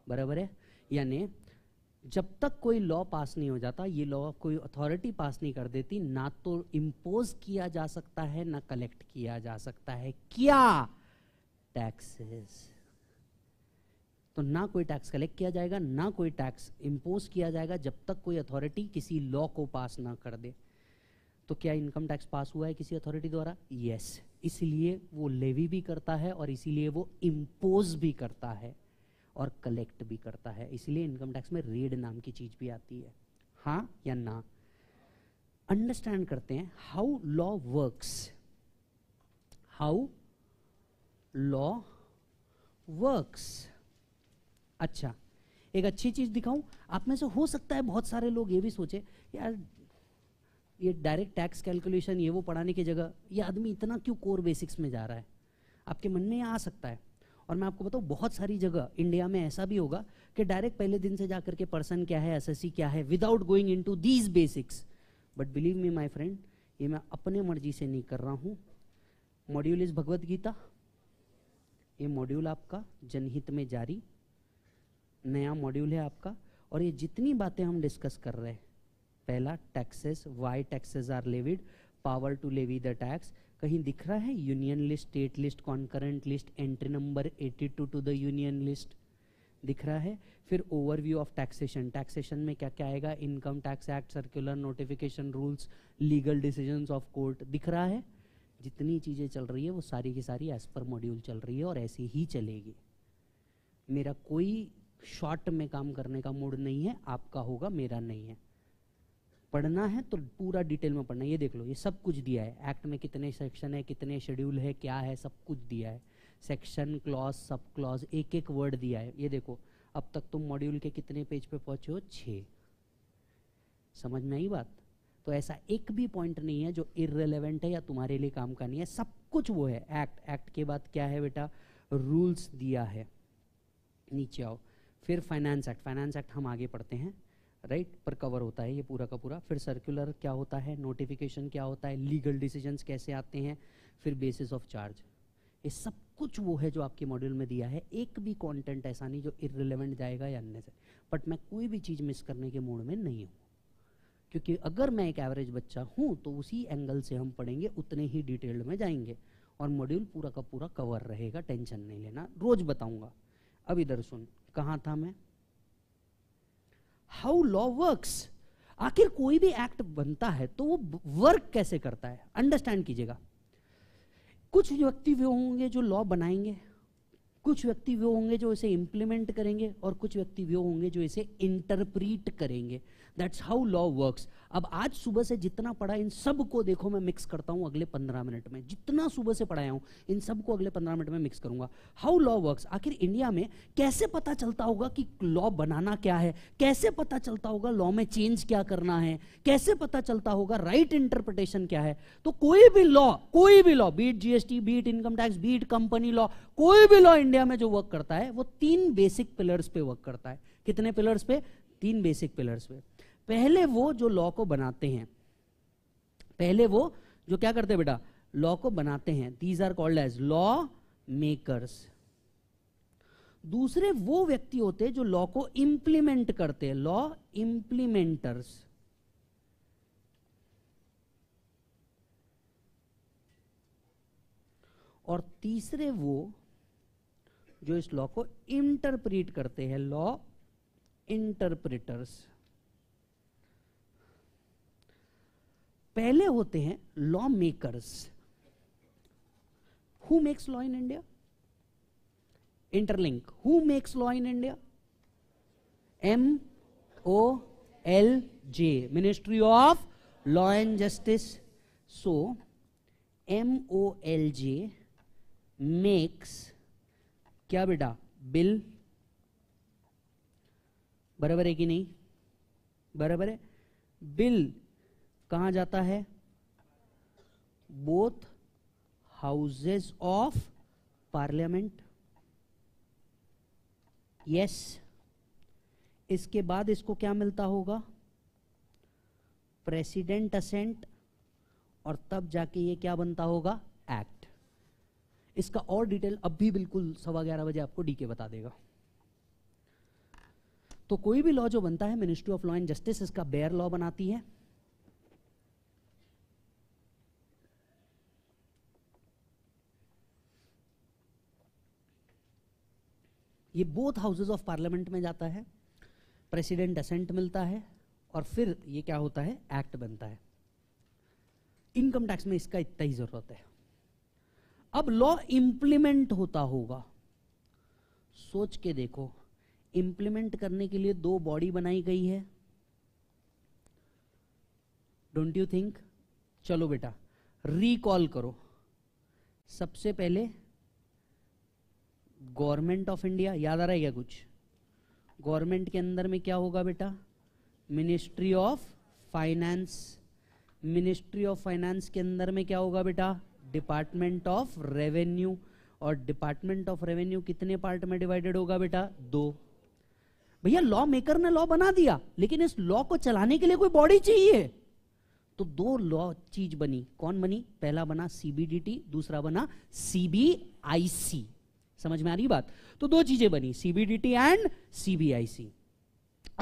बराबर है यानी जब तक कोई लॉ पास नहीं हो जाता ये लॉ कोई अथॉरिटी पास नहीं कर देती ना तो इम्पोज किया जा सकता है ना कलेक्ट किया जा सकता है क्या टैक्सेस तो ना कोई टैक्स कलेक्ट किया जाएगा ना कोई टैक्स इम्पोज किया जाएगा जब तक कोई अथॉरिटी किसी लॉ को पास ना कर दे तो क्या इनकम टैक्स पास हुआ है किसी अथॉरिटी द्वारा यस yes. इसलिए वो लेवी भी करता है और इसीलिए वो इम्पोज भी करता है और कलेक्ट भी करता है इसलिए इनकम टैक्स में रेड नाम की चीज भी आती है हाँ या ना अंडरस्टैंड करते हैं how law works how law works अच्छा एक अच्छी चीज़ दिखाऊं आप में से हो सकता है बहुत सारे लोग ये भी सोचे यार ये डायरेक्ट टैक्स कैलकुलेशन ये वो पढ़ाने की जगह ये आदमी इतना क्यों कोर बेसिक्स में जा रहा है आपके मन में आ सकता है और मैं आपको बताऊँ बहुत सारी जगह इंडिया में ऐसा भी होगा कि डायरेक्ट पहले दिन से जा करके पर्सन क्या है एस क्या है without going into these basics but believe me my friend ये मैं अपने मर्जी से नहीं कर रहा हूँ मॉड्यूल इज भगवदगीता गीता ये मॉड्यूल आपका जनहित में जारी नया मॉड्यूल है आपका और ये जितनी बातें हम डिस्कस कर रहे हैं पहला taxes why taxes are levied power to levy the tax कहीं दिख रहा है union list state list concurrent list entry number 82 to to the union list दिख रहा है फिर ओवरव्यू ऑफ टैक्सेशन टैक्सेशन में क्या क्या आएगा income tax act circular notification rules legal decision of court दिख रहा है जितनी चीज़ें चल रही है वो सारी की सारी एज पर मॉड्यूल चल रही है और ऐसी ही चलेगी मेरा कोई शॉर्ट में काम करने का मूड नहीं है आपका होगा मेरा नहीं है पढ़ना है तो पूरा डिटेल में पढ़ना ये देख लो ये सब कुछ दिया है एक्ट में कितने सेक्शन है कितने शेड्यूल है क्या है सब कुछ दिया है सेक्शन क्लॉज सब क्लॉज एक एक वर्ड दिया है ये देखो अब तक तुम मॉड्यूल के कितने पेज पे पहुंचे हो छ समझ में आई बात तो ऐसा एक भी पॉइंट नहीं है जो इरेलीवेंट है या तुम्हारे लिए काम का नहीं है सब कुछ वो है एक्ट एक्ट के बाद क्या है बेटा रूल्स दिया है नीचे आओ फिर फाइनेंस एक्ट फाइनेंस एक्ट हम आगे पढ़ते हैं राइट पर कवर होता है ये पूरा का पूरा फिर सर्कुलर क्या होता है नोटिफिकेशन क्या होता है लीगल डिसीजंस कैसे आते हैं फिर बेसिस ऑफ चार्ज ये सब कुछ वो है जो आपके मॉड्यूल में दिया है एक भी कंटेंट ऐसा नहीं जो इरेलीवेंट जाएगा या अन्य से बट मैं कोई भी चीज़ मिस करने के मूड में नहीं हूँ क्योंकि अगर मैं एक एवरेज बच्चा हूँ तो उसी एंगल से हम पढ़ेंगे उतने ही डिटेल्ड में जाएंगे और मॉड्यूल पूरा का पूरा कवर रहेगा टेंशन नहीं लेना रोज़ बताऊँगा अब इधर सुन कहा था मैं हाउ लॉ वर्क आखिर कोई भी एक्ट बनता है तो वो वर्क कैसे करता है अंडरस्टैंड कीजिएगा कुछ व्यक्ति वे होंगे जो लॉ बनाएंगे कुछ व्यक्ति वे होंगे जो इसे इंप्लीमेंट करेंगे और कुछ व्यक्ति वे होंगे जो इसे इंटरप्रीट करेंगे दैट्स हाउ लॉ वर्क्स अब आज सुबह से जितना पढ़ा इन सब को देखो मैं मिक्स करता हूँ अगले पंद्रह मिनट में जितना सुबह से पढ़ाया हूँ इन सब को अगले पंद्रह मिनट में मिक्स करूंगा हाउ लॉ वर्क्स आखिर इंडिया में कैसे पता चलता होगा कि लॉ बनाना क्या है कैसे पता चलता होगा लॉ में चेंज क्या करना है कैसे पता चलता होगा राइट right इंटरप्रिटेशन क्या है तो कोई भी लॉ कोई भी law be it GST be it income tax be it company law कोई भी लॉ इंडिया में जो वर्क करता है वो तीन बेसिक पिलर्स पे वर्क करता है कितने पिलर्स पे तीन बेसिक पिलर्स पे पहले वो जो लॉ को बनाते हैं पहले वो जो क्या करते हैं बेटा लॉ को बनाते हैं these are called as law makers दूसरे वो व्यक्ति होते हैं जो लॉ को इंप्लीमेंट करते हैं लॉ इंप्लीमेंटर्स और तीसरे वो जो इस लॉ को इंटरप्रिट करते हैं लॉ इंटरप्रिटर्स पहले होते हैं law makers who makes law in India interlink who makes law in India M O L J ministry of law and justice so M O L J makes क्या बेटा bill बराबर है कि नहीं बराबर है बिल कहा जाता है both houses of parliament yes इसके बाद इसको क्या मिलता होगा प्रेसिडेंट असेंट और तब जाके ये क्या बनता होगा एक्ट इसका और डिटेल अब भी बिल्कुल सवा ग्यारह बजे आपको डीके बता देगा तो कोई भी लॉ जो बनता है ministry of law and justice इसका बेयर लॉ बनाती है ये बोथ हाउसेज ऑफ पार्लियामेंट में जाता है प्रेसिडेंट असेंट मिलता है और फिर ये क्या होता है एक्ट बनता है इनकम टैक्स में इसका इतना ही जरूरत है अब लॉ इंप्लीमेंट होता होगा सोच के देखो इंप्लीमेंट करने के लिए दो बॉडी बनाई गई है डोंट यू थिंक चलो बेटा रिकॉल करो सबसे पहले गवर्नमेंट ऑफ इंडिया याद आ रहा है क्या कुछ गवर्नमेंट के अंदर में क्या होगा बेटा ministry of finance ministry of finance के अंदर में क्या होगा बेटा डिपार्टमेंट ऑफ रेवेन्यू और डिपार्टमेंट ऑफ रेवेन्यू कितने पार्ट में डिवाइडेड होगा बेटा दो भैया लॉ मेकर ने लॉ बना दिया लेकिन इस लॉ को चलाने के लिए कोई बॉडी चाहिए तो दो लॉ चीज बनी कौन बनी पहला बना सीबीडीटी दूसरा बना सीबीआईसी समझ में आ रही बात तो दो चीजें बनी सीबीडीटी एंड सीबीआईसी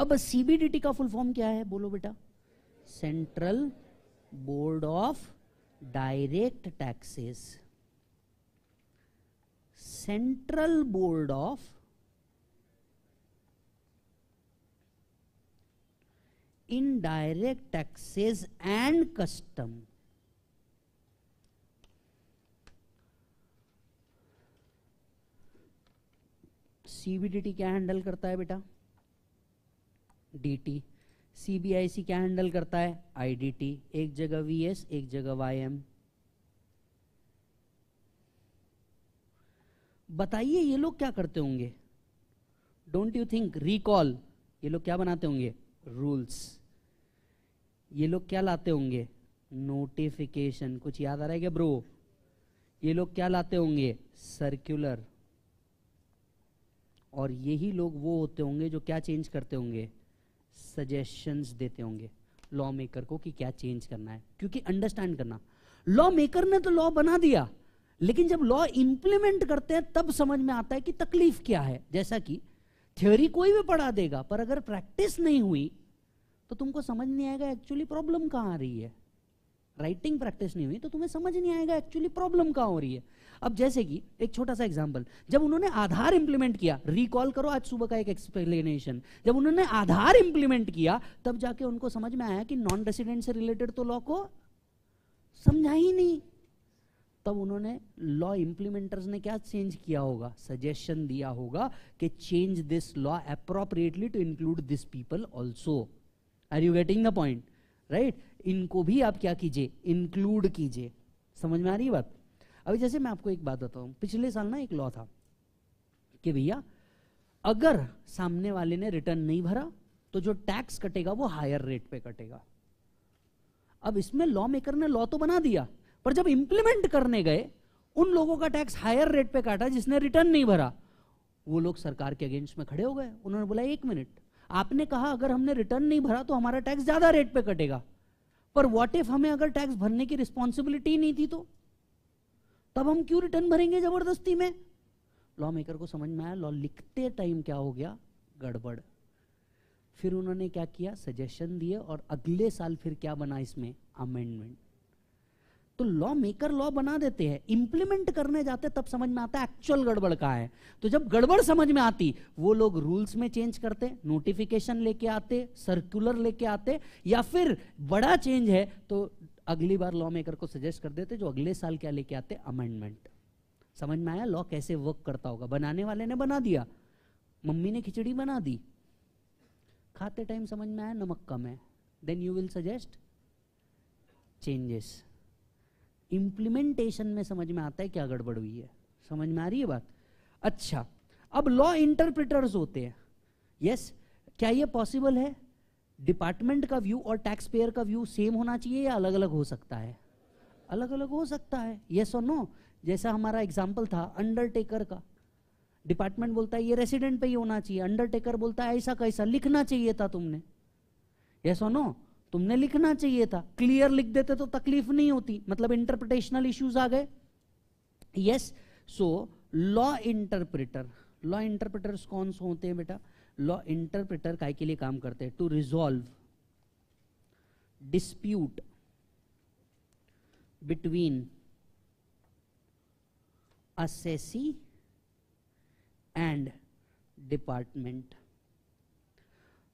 अब सीबीडीटी का फुल फॉर्म क्या है बोलो बेटा central board of direct taxes central board of indirect taxes and custom CBDT क्या हैंडल करता है बेटा डीटी सीबीआईसी क्या हैंडल करता है आईडीटी एक जगह वीएस एक जगह वाईएम बताइए ये लोग क्या करते होंगे डोंट यू थिंक रिकॉल ये लोग क्या बनाते होंगे रूल्स ये लोग क्या लाते होंगे नोटिफिकेशन कुछ याद आ रहा है क्या ब्रो ये लोग क्या लाते होंगे सर्क्यूलर और यही लोग वो होते होंगे जो क्या चेंज करते होंगे सजेशंस देते होंगे लॉ मेकर को कि क्या चेंज करना है क्योंकि अंडरस्टैंड करना लॉ मेकर ने तो लॉ बना दिया लेकिन जब लॉ इंप्लीमेंट करते हैं तब समझ में आता है कि तकलीफ क्या है जैसा कि थ्योरी कोई भी पढ़ा देगा पर अगर प्रैक्टिस नहीं हुई तो तुमको समझ नहीं आएगा एक्चुअली प्रॉब्लम कहाँ आ रही है राइटिंग प्रैक्टिस नहीं हुई तो तुम्हें समझ नहीं आएगा एक्चुअली प्रॉब्लम कहाँ हो रही है अब जैसे कि एक छोटा सा एग्जाम्पल जब उन्होंने आधार इंप्लीमेंट किया रिकॉल करो आज सुबह का एक एक्सप्लेनेशन जब उन्होंने आधार इंप्लीमेंट किया तब जाके उनको समझ में आया कि नॉन रेसिडेंट से रिलेटेड तो लॉ को समझा ही नहीं तब उन्होंने लॉ इंप्लीमेंटर्स ने क्या चेंज किया होगा सजेशन दिया होगा कि change this law appropriately to include this people also are you getting the point right इनको भी आप क्या कीजिए इंक्लूड कीजिए समझ में आ रही है बात अभी जैसे मैं आपको एक बात बताऊं पिछले साल ना एक लॉ था कि भैया अगर सामने वाले ने रिटर्न नहीं भरा तो जो टैक्स कटेगा वो हायर रेट पे कटेगा अब इसमें लॉ मेकर ने लॉ तो बना दिया पर जब इंप्लीमेंट करने गए उन लोगों का टैक्स हायर रेट पे काटा जिसने रिटर्न नहीं भरा वो लोग सरकार के अगेंस्ट में खड़े हो गए उन्होंने बोला एक मिनट आपने कहा अगर हमने रिटर्न नहीं भरा तो हमारा टैक्स ज्यादा रेट पे कटेगा पर व्हाट इफ हमें अगर टैक्स भरने की रिस्पॉन्सिबिलिटी नहीं थी तो तब हम क्यों रिटर्न भरेंगे जबरदस्ती में लॉ मेकर को समझ में आया लॉ लिखते टाइम क्या हो गया गड़बड़ फिर उन्होंने क्या किया सजेशन दिए और अगले साल फिर क्या बना इसमें अमेंडमेंट तो लॉ मेकर लॉ बना देते हैं इंप्लीमेंट करने जाते तब समझ में आता है एक्चुअल गड़बड़ का है तो जब गड़बड़ समझ में आती वो लोग रूल्स में चेंज करते नोटिफिकेशन लेके आते सर्कुलर लेके आते या फिर बड़ा चेंज है तो अगली बार लॉ मेकर को सजेस्ट कर देते जो अगले साल क्या लेके आते अमेंडमेंट समझ में आया लॉ कैसे वर्क करता होगा बनाने वाले ने बना दिया मम्मी ने खिचड़ी बना दी खाते टाइम समझ में आया नमक कम है then you will suggest changes implementation में समझ में आता है क्या गड़बड़ हुई है समझ में आ रही है बात अच्छा अब लॉ इंटरप्रिटर्स होते हैं यस yes, क्या ये पॉसिबल है डिपार्टमेंट का व्यू और टैक्स पेयर का व्यू सेम होना चाहिए या अलग अलग हो सकता है अलग अलग हो सकता है यस और नो जैसा हमारा एग्जाम्पल था अंडरटेकर का डिपार्टमेंट बोलता है ये रेसिडेंट पे ही होना चाहिए अंडरटेकर बोलता है ऐसा कैसा लिखना चाहिए था तुमने यस और नो तुमने लिखना चाहिए था क्लियर लिख देते तो तकलीफ नहीं होती मतलब इंटरप्रिटेशनल इश्यूज आ गए yes so law interpreter law interpreter कौन से होते हैं बेटा लॉ इंटरप्रिटर काय के लिए काम करते हैं to resolve dispute between assessee and department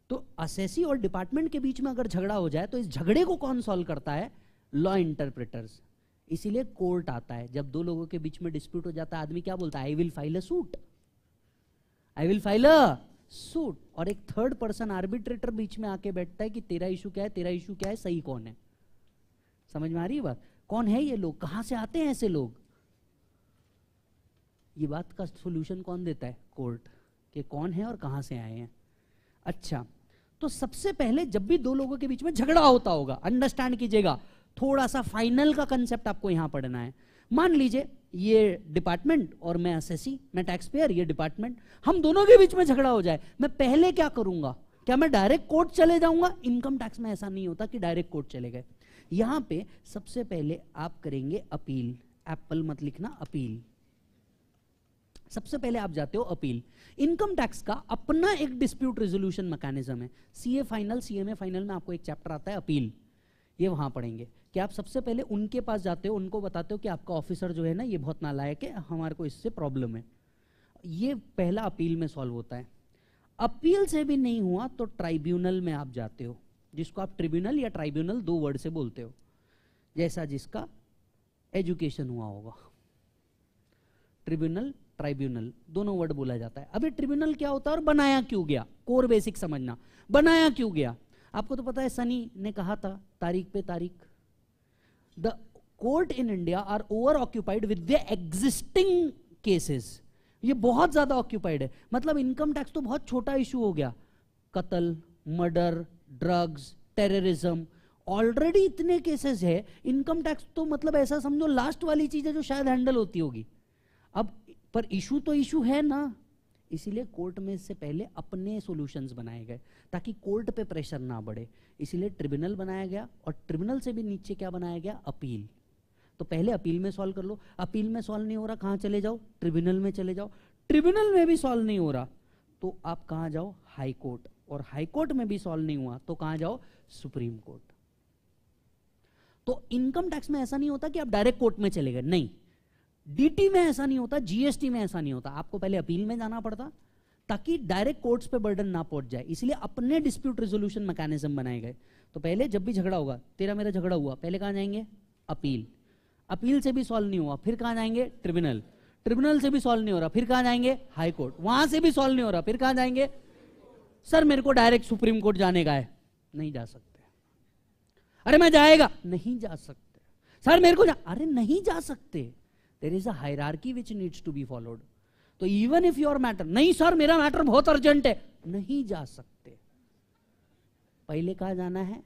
तो असेसी और डिपार्टमेंट के बीच में अगर झगड़ा हो जाए तो इस झगड़े को कौन सॉल्व करता है लॉ इंटरप्रेटर्स इसीलिए कोर्ट आता है जब दो लोगों के बीच में डिस्प्यूट हो जाता है आदमी क्या बोलता है I will file a suit I will file a suit और एक थर्ड पर्सन आर्बिट्रेटर बीच में आके बैठता है कि तेरा इशू क्या है तेरा इशू क्या है सही कौन है समझ में आ रही है बात कौन है ये लोग कहां से आते हैं ऐसे लोग ये बात का सोल्यूशन कौन देता है कोर्ट के कौन है और कहां से आए हैं अच्छा तो सबसे पहले जब भी दो लोगों के बीच में झगड़ा होता होगा अंडरस्टैंड कीजिएगा थोड़ा सा फाइनल का कंसेप्ट आपको यहां पढ़ना है मान लीजिए ये डिपार्टमेंट और मैं एसएससी मैं टैक्स पेयर ये डिपार्टमेंट हम दोनों के बीच में झगड़ा हो जाए मैं पहले क्या करूंगा क्या मैं डायरेक्ट कोर्ट चले जाऊंगा इनकम टैक्स में ऐसा नहीं होता कि डायरेक्ट कोर्ट चले गए यहां पे सबसे पहले आप करेंगे अपील एप्पल मत लिखना अपील सबसे पहले आप जाते हो अपील इनकम टैक्स का अपना एक डिस्प्यूट रेजोल्यूशन मैकेनिज्म है सीए फाइनल सीएमए फाइनल में आपको एक चैप्टर आता है अपील ये वहां पढ़ेंगे कि आप सबसे पहले उनके पास जाते हो उनको बताते हो कि आपका ऑफिसर जो है ना ये बहुत नालायक है हमारे को इससे प्रॉब्लम है ये पहला अपील में सॉल्व होता है अपील से भी नहीं हुआ तो ट्राइब्यूनल में आप जाते हो जिसको आप ट्रिब्यूनल या ट्राइब्यूनल दो वर्ड से बोलते हो जैसा जिसका एजुकेशन हुआ होगा ट्रिब्यूनल ट्राइब्यूनल दोनों वर्ड बोला जाता है अभी ट्रिब्यूनल क्या होता है और बनाया क्यों गया कोर बेसिक समझना बनाया क्यों गया आपको तो पता है सनी ने कहा था तारीख पे तारीख the court in India are over occupied with the existing cases ये बहुत ज्यादा ऑक्यूपाइड है मतलब इनकम टैक्स तो बहुत छोटा इशू हो गया कत्ल मर्डर ड्रग्स टेररिज्म ऑलरेडी इतने केसेस है इनकम टैक्स तो मतलब ऐसा समझो लास्ट वाली चीज है जो शायद हैंडल होती होगी अब पर इशू तो इशू है ना इसीलिए कोर्ट में इससे पहले अपने सॉल्यूशंस बनाए गए ताकि कोर्ट पे प्रेशर ना बढ़े इसीलिए ट्रिब्यूनल बनाया गया और ट्रिब्यूनल से भी नीचे क्या बनाया गया अपील तो पहले अपील में सॉल्व कर लो अपील में सॉल्व नहीं हो रहा कहाँ चले जाओ ट्रिब्यूनल में चले जाओ ट्रिब्यूनल में भी सॉल्व नहीं हो रहा तो आप कहाँ जाओ हाई कोर्ट और हाई कोर्ट में भी सॉल्व नहीं हुआ तो कहाँ जाओ सुप्रीम कोर्ट तो इनकम टैक्स में ऐसा नहीं होता कि आप डायरेक्ट कोर्ट में चले गए नहीं डीटी में ऐसा नहीं होता जीएसटी में ऐसा नहीं होता आपको पहले अपील में जाना पड़ता ताकि डायरेक्ट कोर्ट्स पे बर्डन ना पहुंच जाए इसलिए अपने डिस्प्यूट रेजोल्यूशन मैकेनिज्म बनाए गए तो पहले जब भी झगड़ा होगा तेरा मेरा झगड़ा हुआ पहले कहां जाएंगे अपील अपील से भी सॉल्व नहीं हुआ फिर कहां जाएंगे ट्रिब्यूनल ट्रिब्यूनल से भी सॉल्व नहीं हो रहा फिर कहां जाएंगे हाई कोर्ट वहां से भी सॉल्व नहीं हो रहा फिर कहां जाएंगे सर मेरे को डायरेक्ट सुप्रीम कोर्ट जाने का है नहीं जा सकते अरे मैं जाएगा नहीं जा सकते सर मेरे को जा अरे नहीं जा सकते there is a which needs to be followed तो इवन इफ योर मैटर नहीं सर मेरा मैटर बहुत अर्जेंट है नहीं जा सकते पहले कहा जाना है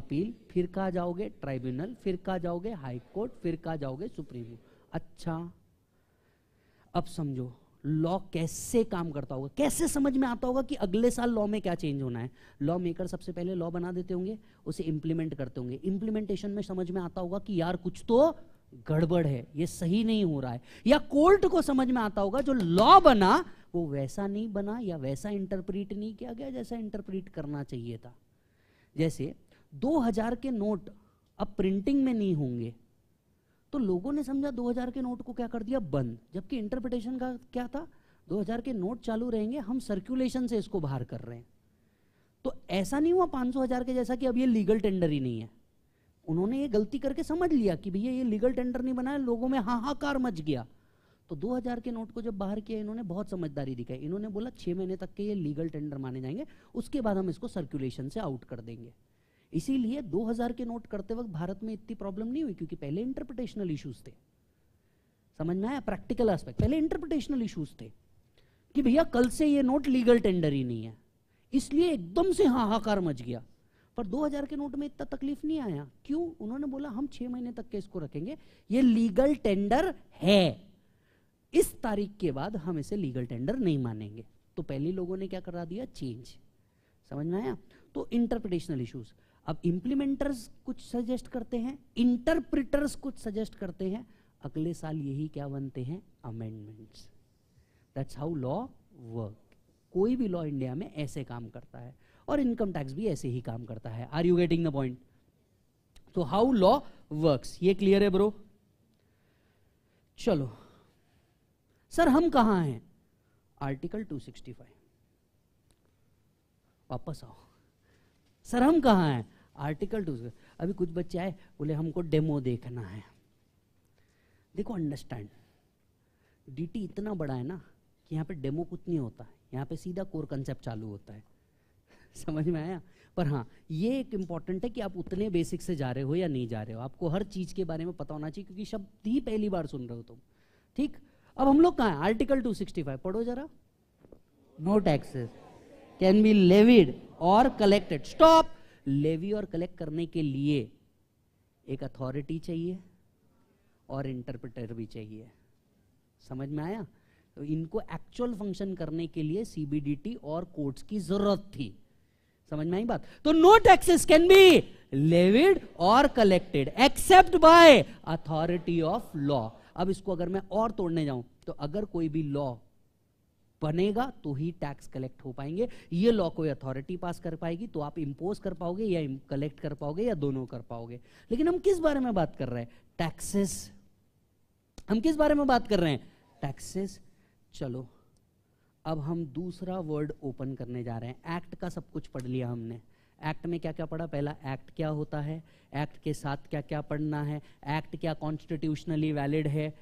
अपील फिर कहा जाओगे ट्राइब्यूनल फिर कहा जाओगे हाई कोर्ट फिर कहा जाओगे सुप्रीम अच्छा अब समझो लॉ कैसे काम करता होगा कैसे समझ में आता होगा कि अगले साल लॉ में क्या चेंज होना है लॉ मेकर सबसे पहले लॉ बना देते होंगे उसे इंप्लीमेंट करते होंगे इंप्लीमेंटेशन में समझ में आता होगा कि यार कुछ तो गड़बड़ है ये सही नहीं हो रहा है या कोर्ट को समझ में आता होगा जो लॉ बना वो वैसा नहीं बना या वैसा इंटरप्रिट नहीं किया गया जैसा इंटरप्रिट करना चाहिए था जैसे 2000 के नोट अब प्रिंटिंग में नहीं होंगे तो लोगों ने समझा 2000 के नोट को क्या कर दिया बंद जबकि इंटरप्रिटेशन का क्या था 2000 के नोट चालू रहेंगे हम सर्कुलेशन से इसको बाहर कर रहे हैं तो ऐसा नहीं हुआ पांच हजार के जैसा कि अब ये लीगल टेंडर ही नहीं है उन्होंने ये गलती करके समझ लिया कि भैया ये लीगल टेंडर नहीं बनाया लोगों में हाहाकार मच गया तो 2000 के नोट को जब बाहर किया इन्होंने बहुत समझदारी दिखाई इन्होंने बोला छह महीने तक के ये लीगल टेंडर माने जाएंगे उसके बाद हम इसको सर्कुलेशन से आउट कर देंगे इसीलिए 2000 के नोट करते वक्त भारत में इतनी प्रॉब्लम नहीं हुई क्योंकि पहले इंटरप्रिटेशनल इशूज थे समझना है प्रैक्टिकल एस्पेक्ट पहले इंटरप्रिटेशनल इशूज थे कि भैया कल से ये नोट लीगल टेंडर ही नहीं है इसलिए एकदम से हाहाकार मच गया पर 2000 के नोट में इतना तकलीफ नहीं आया क्यों उन्होंने बोला हम छह महीने तक के इसको रखेंगे ये लीगल टेंडर है इस तारीख के बाद हम इसे लीगल टेंडर नहीं मानेंगे तो पहले लोगों ने क्या करा दिया चेंज समझ में आया तो इंटरप्रिटेशनल इश्यूज अब इंप्लीमेंटर्स कुछ सजेस्ट करते हैं इंटरप्रिटर्स कुछ सजेस्ट करते हैं अगले साल यही क्या बनते हैं amendments that's how law work कोई भी लॉ इंडिया में ऐसे काम करता है और इनकम टैक्स भी ऐसे ही काम करता है are you getting the point तो हाउ लॉ वर्क्स ये क्लियर है ब्रो चलो सर हम कहा हैं आर्टिकल 265 वापस आओ सर हम कहा हैं आर्टिकल 265 अभी कुछ बच्चे आए बोले हमको डेमो देखना है देखो अंडरस्टैंड डीटी इतना बड़ा है ना कि यहां पे डेमो कुछ नहीं होता है पे सीधा कोर कंसेप्ट चालू होता है समझ में आया पर हाँ ये एक इम्पॉर्टेंट है कि आप उतने बेसिक से जा रहे हो या नहीं जा रहे हो आपको हर चीज़ के बारे में पता होना चाहिए क्योंकि शब्द ही पहली बार सुन रहे हो तुम ठीक अब हम लोग कहाँ हैं आर्टिकल 265 पढ़ो जरा no taxes can be levied और कलेक्टेड स्टॉप लेवी और कलेक्ट करने के लिए एक अथॉरिटी चाहिए और इंटरप्रेटर भी चाहिए समझ में आया तो इनको एक्चुअल फंक्शन करने के लिए सीबीडीटी और कोर्ट्स की जरूरत थी समझ में आई बात तो no taxes can be levied और collected except by authority of law अब इसको अगर मैं और तोड़ने जाऊं तो अगर कोई भी लॉ बनेगा तो ही टैक्स कलेक्ट हो पाएंगे ये लॉ कोई अथॉरिटी पास कर पाएगी तो आप इंपोज कर पाओगे या कलेक्ट कर पाओगे या दोनों कर पाओगे लेकिन हम किस बारे में बात कर रहे हैं टैक्सेस हम किस बारे में बात कर रहे हैं टैक्सेस चलो अब हम दूसरा वर्ड ओपन करने जा रहे हैं एक्ट का सब कुछ पढ़ लिया हमने एक्ट में क्या क्या पढ़ा पहला एक्ट क्या होता है एक्ट के साथ क्या क्या पढ़ना है एक्ट क्या कॉन्स्टिट्यूशनली वैलिड है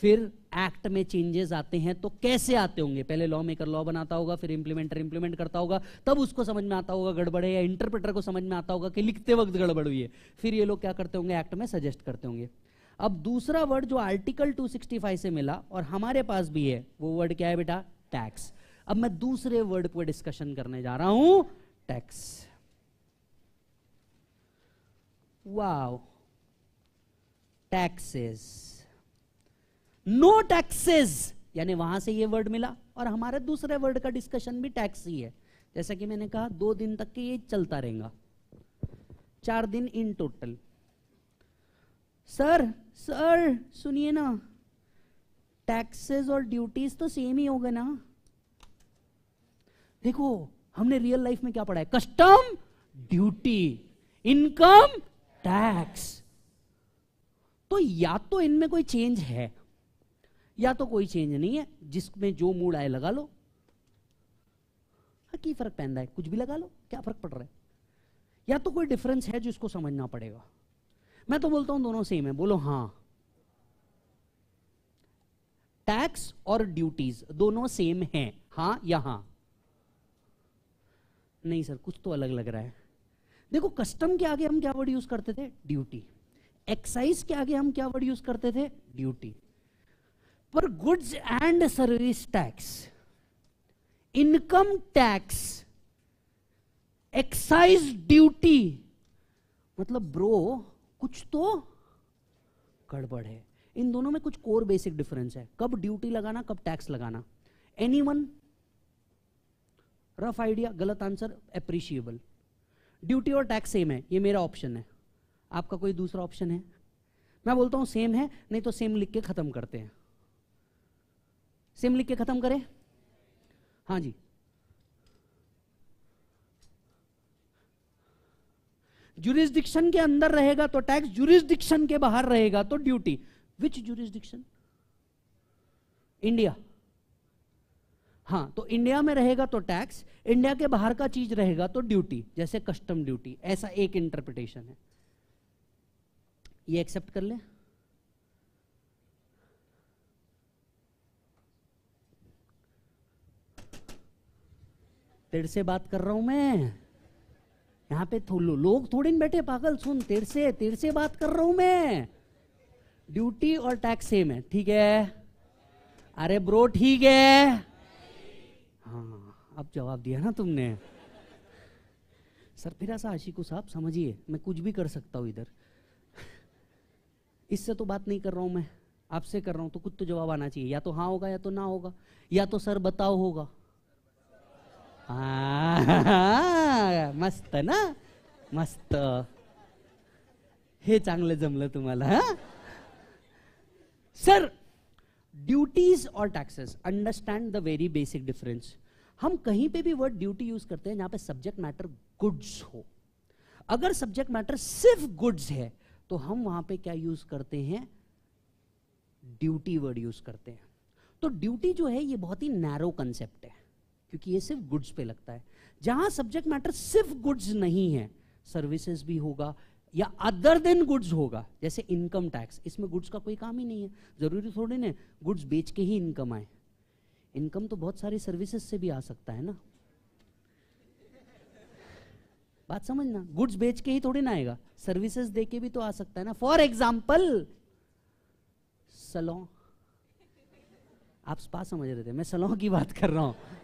फिर एक्ट में चेंजेस आते हैं तो कैसे आते होंगे पहले लॉ मेकर लॉ बनाता होगा फिर इंप्लीमेंटर इंप्लीमेंट करता होगा तब उसको समझ में आता होगा गड़बड़े या इंटरप्रेटर को समझ में आता होगा कि लिखते वक्त गड़बड़ हुई है फिर ये लोग क्या करते होंगे एक्ट में सजेस्ट करते होंगे अब दूसरा वर्ड जो आर्टिकल 265 से मिला और हमारे पास भी है वो वर्ड क्या है बेटा टैक्स अब मैं दूसरे वर्ड पर डिस्कशन करने जा रहा हूं tax wow taxes no taxes यानी वहां से ये वर्ड मिला और हमारे दूसरे वर्ड का डिस्कशन भी टैक्स ही है जैसा कि मैंने कहा दो दिन तक के ये चलता रहेगा चार दिन इन टोटल सर सर सुनिए ना टैक्सेस और ड्यूटीज तो सेम ही होगा ना देखो हमने रियल लाइफ में क्या पढ़ा है कस्टम ड्यूटी इनकम टैक्स तो या तो इनमें कोई चेंज है या तो कोई चेंज नहीं है जिसमें जो मूड आए लगा लो हाँ की फर्क पैदा है कुछ भी लगा लो क्या फर्क पड़ रहा है या तो कोई डिफरेंस है जिसको समझना पड़ेगा मैं तो बोलता हूं दोनों सेम है बोलो हाँ टैक्स और ड्यूटीज दोनों सेम हैं हा या हाँ? नहीं सर कुछ तो अलग लग रहा है देखो कस्टम के आगे हम क्या वर्ड यूज करते थे ड्यूटी एक्साइज के आगे हम क्या वर्ड यूज करते थे ड्यूटी पर goods and service tax income tax excise duty मतलब ब्रो कुछ तो गड़बड़ है इन दोनों में कुछ कोर बेसिक डिफरेंस है कब ड्यूटी लगाना कब टैक्स लगाना एनी वन रफ आइडिया गलत आंसर अप्रिशिएबल ड्यूटी और टैक्स सेम है ये मेरा ऑप्शन है आपका कोई दूसरा ऑप्शन है मैं बोलता हूं सेम है नहीं तो सेम लिख के ख़त्म करते हैं सेम लिख के ख़त्म करें हाँ जी जुरिस्डिक्शन के अंदर रहेगा तो टैक्स जुरिस्डिक्शन के बाहर रहेगा तो ड्यूटी विच जुरिस्डिक्शन इंडिया हाँ तो इंडिया में रहेगा तो टैक्स इंडिया के बाहर का चीज रहेगा तो ड्यूटी जैसे कस्टम ड्यूटी ऐसा एक इंटरप्रिटेशन है ये एक्सेप्ट कर ले तेर से बात कर रहा हूं मैं यहां पे थो, लोग थोड़े बैठे पागल सुन तेर से तेर से बात कर रहा हूं मैं ड्यूटी और टैक्स सेम है ठीक है अरे ब्रो ठीक है हाँ अब जवाब दिया ना तुमने सर फिर ऐसा आशिकू साहब समझिए मैं कुछ भी कर सकता हूँ इधर इससे तो बात नहीं कर रहा हूँ मैं आपसे कर रहा हूँ तो कुछ तो जवाब आना चाहिए या तो हाँ होगा या तो ना होगा या तो सर बताओ होगा आ, हाँ, मस्त ना मस्त हे चांगलं जमलं तुम्हाला हा सर ड्यूटीज और taxes understand the very basic difference हम कहीं पे भी वर्ड ड्यूटी यूज करते हैं जहां पे सब्जेक्ट मैटर गुड्स हो अगर सब्जेक्ट मैटर सिर्फ गुड्स है तो हम वहां पे क्या यूज करते हैं ड्यूटी वर्ड यूज करते हैं तो ड्यूटी जो है ये बहुत ही नैरो कंसेप्ट है क्योंकि ये सिर्फ गुड्स पे लगता है जहां सब्जेक्ट मैटर सिर्फ गुड्स नहीं है सर्विसेज भी होगा या अदर देन गुड्स होगा जैसे इनकम टैक्स इसमें गुड्स का कोई काम ही नहीं है ज़रूरी थोड़ी ना गुड्स बेच के ही इनकम आए इनकम तो बहुत सारी सर्विसेज से भी आ सकता है ना बात समझना गुड्स बेच के ही थोड़ी ना आएगा सर्विसेज दे के भी तो आ सकता है ना फॉर एग्जाम्पल सलों आप स्पा समझ रहे थे मैं सलों की बात कर रहा हूं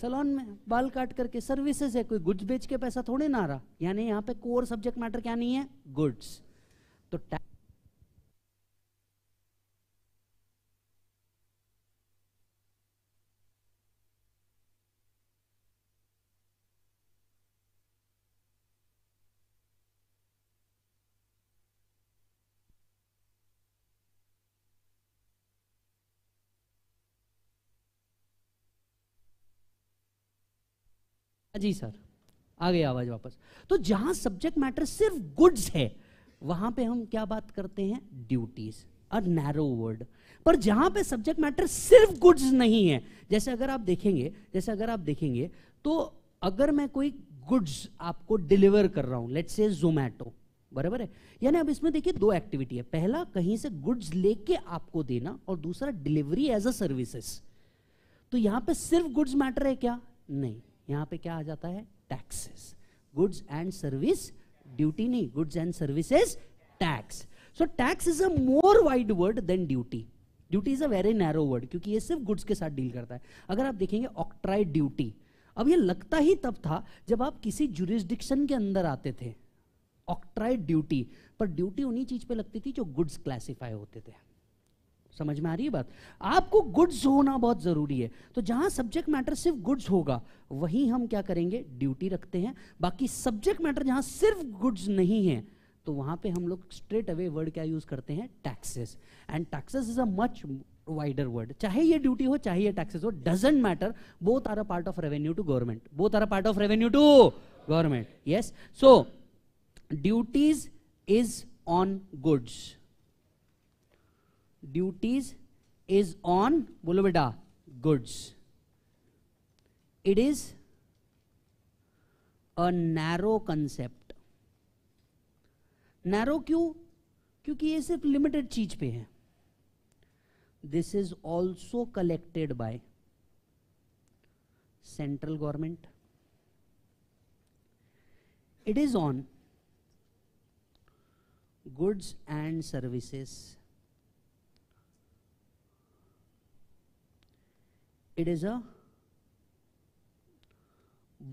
सलोन में बाल काट करके सर्विसेज है कोई गुड्स बेच के पैसा थोड़े ना आ रहा यानी यहाँ पे कोर सब्जेक्ट मैटर क्या नहीं है गुड्स तो टैक्स जी सर आ गई आवाज वापस तो जहां सब्जेक्ट मैटर सिर्फ गुड्स है वहां पे हम क्या बात करते हैं ड्यूटीज और नैरो वर्ड पर जहां पे सब्जेक्ट मैटर सिर्फ गुड्स नहीं है जैसे अगर आप देखेंगे जैसे अगर आप देखेंगे तो अगर मैं कोई गुड्स आपको डिलीवर कर रहा हूं लेट्स से जोमैटो बराबर है यानी अब इसमें देखिए दो एक्टिविटी है पहला कहीं से गुड्स लेके आपको देना और दूसरा डिलीवरी एज अ सर्विसेस तो यहां पे सिर्फ गुड्स मैटर है क्या नहीं यहाँ पे क्या आ जाता है taxes goods and service duty नहीं goods and services tax so tax is a more wide word than duty duty is a very narrow word क्योंकि ये सिर्फ गुड्स के साथ डील करता है अगर आप देखेंगे ऑक्ट्राइड ड्यूटी अब ये लगता ही तब था जब आप किसी जुरिस्डिक्शन के अंदर आते थे ऑक्ट्राइड ड्यूटी पर ड्यूटी उन्हीं चीज पे लगती थी जो गुड्स क्लासिफाई होते थे समझ में आ रही है बात आपको गुड्स होना बहुत जरूरी है तो जहां सब्जेक्ट मैटर सिर्फ गुड्स होगा वहीं हम क्या करेंगे ड्यूटी रखते हैं बाकी सब्जेक्ट मैटर जहां सिर्फ गुड्स नहीं है तो वहां पे हम लोग स्ट्रेट अवे वर्ड क्या यूज करते हैं taxes and taxes is a much wider word चाहे ये ड्यूटी हो चाहे ये टैक्सेस हो doesn't matter both are a part of revenue to government both are a part of revenue to government yes so duties is on goods duties is on बोलो बेटा goods it is a narrow concept narrow क्यों क्योंकि ये सिर्फ limited चीज पे है this is also collected by central government it is on goods and services it is a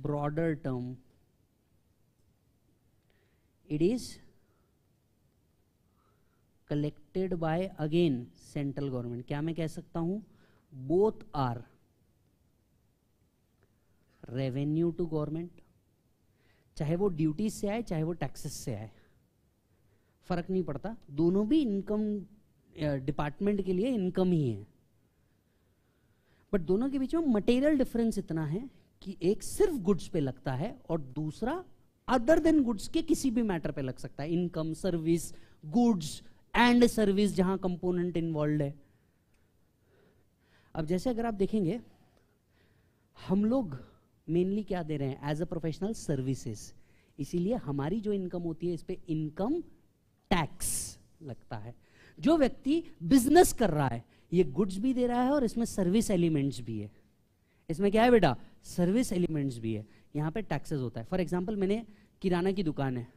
broader term. It is collected by again central government. क्या मैं कह सकता हूं both are revenue to government चाहे वो ड्यूटीज से आए चाहे वो टैक्सेस से आए फर्क नहीं पड़ता दोनों भी इनकम डिपार्टमेंट के लिए इनकम ही है बट दोनों के बीच में मटेरियल डिफरेंस इतना है कि एक सिर्फ गुड्स पे लगता है और दूसरा अदर देन गुड्स के किसी भी मैटर पे लग सकता है income service goods and service जहां कंपोनेंट इन्वॉल्व है अब जैसे अगर आप देखेंगे हम लोग मेनली क्या दे रहे हैं एज अ प्रोफेशनल सर्विसेज इसीलिए हमारी जो इनकम होती है इस पर इनकम टैक्स लगता है जो व्यक्ति बिजनेस कर रहा है ये गुड्स भी दे रहा है और इसमें सर्विस एलिमेंट्स भी है इसमें क्या है बेटा सर्विस एलिमेंट्स भी है यहाँ पे टैक्सेस होता है फॉर एग्जाम्पल मैंने किराना की दुकान है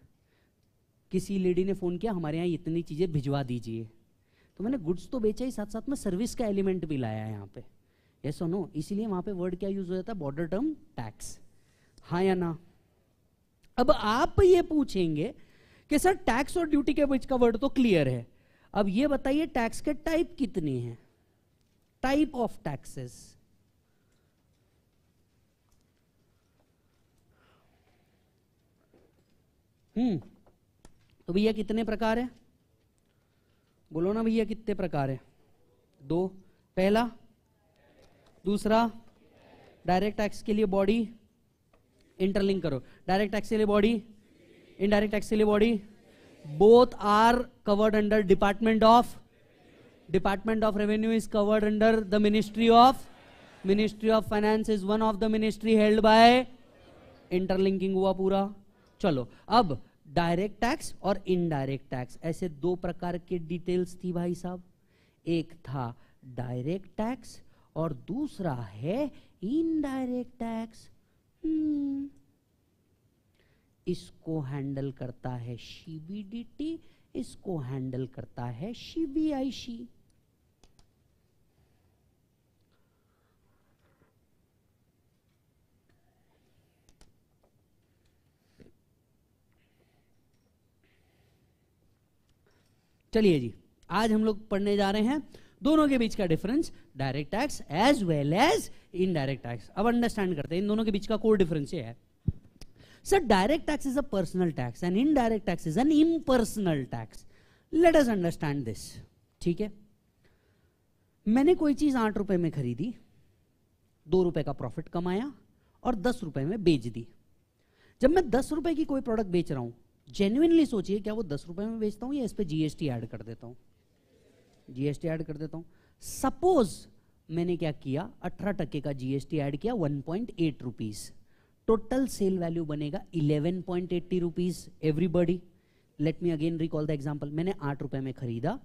किसी लेडी ने फ़ोन किया हमारे यहाँ इतनी चीज़ें भिजवा दीजिए तो मैंने गुड्स तो बेचा ही साथ साथ में सर्विस का एलिमेंट भी लाया है यहाँ पे यस सो नो इसीलिए वहां पे वर्ड क्या यूज़ हो जाता है बॉर्डर टर्म टैक्स हाँ या ना अब आप ये पूछेंगे कि सर टैक्स और ड्यूटी के बीच का वर्ड तो क्लियर है अब ये बताइए टैक्स के टाइप कितने हैं टाइप ऑफ टैक्सेस हम्म तो भैया कितने प्रकार है बोलो ना भैया कितने प्रकार है दो पहला दूसरा डायरेक्ट टैक्स के लिए बॉडी इंटरलिंक करो डायरेक्ट टैक्स के लिए बॉडी इनडायरेक्ट टैक्स के लिए body both are covered under department of department of revenue is covered under the ministry of ministry of finance is one of the ministry held by interlinking हुआ पूरा चलो अब direct tax और indirect tax ऐसे दो प्रकार के details थी भाई साहब एक था डायरेक्ट टैक्स और दूसरा है इनडायरेक्ट टैक्स हम्म इसको हैंडल करता है सी इसको हैंडल करता है सी चलिए जी आज हम लोग पढ़ने जा रहे हैं दोनों के बीच का difference direct tax as well as indirect tax अब अंडरस्टैंड करते हैं इन दोनों के बीच का कोर डिफरेंस ये है So direct tax is a personal tax and indirect tax is an impersonal tax. Let us understand this. ठीक है मैंने कोई चीज आठ रुपए में खरीदी दो रुपए का प्रॉफिट कमाया और दस रुपए में बेच दी जब मैं दस रुपए की कोई प्रोडक्ट बेच रहा हूं जेन्युनली सोचिए क्या वो दस रुपए में बेचता हूं या इस पर जीएसटी ऐड कर देता हूं जीएसटी ऐड कर देता हूं सपोज मैंने क्या किया अठारह टक्के का जीएसटी ऐड किया one point eight rupees total sale value बनेगा eleven point eighty rupees everybody let me again recall the example मैंने आठ रुपए में खरीदा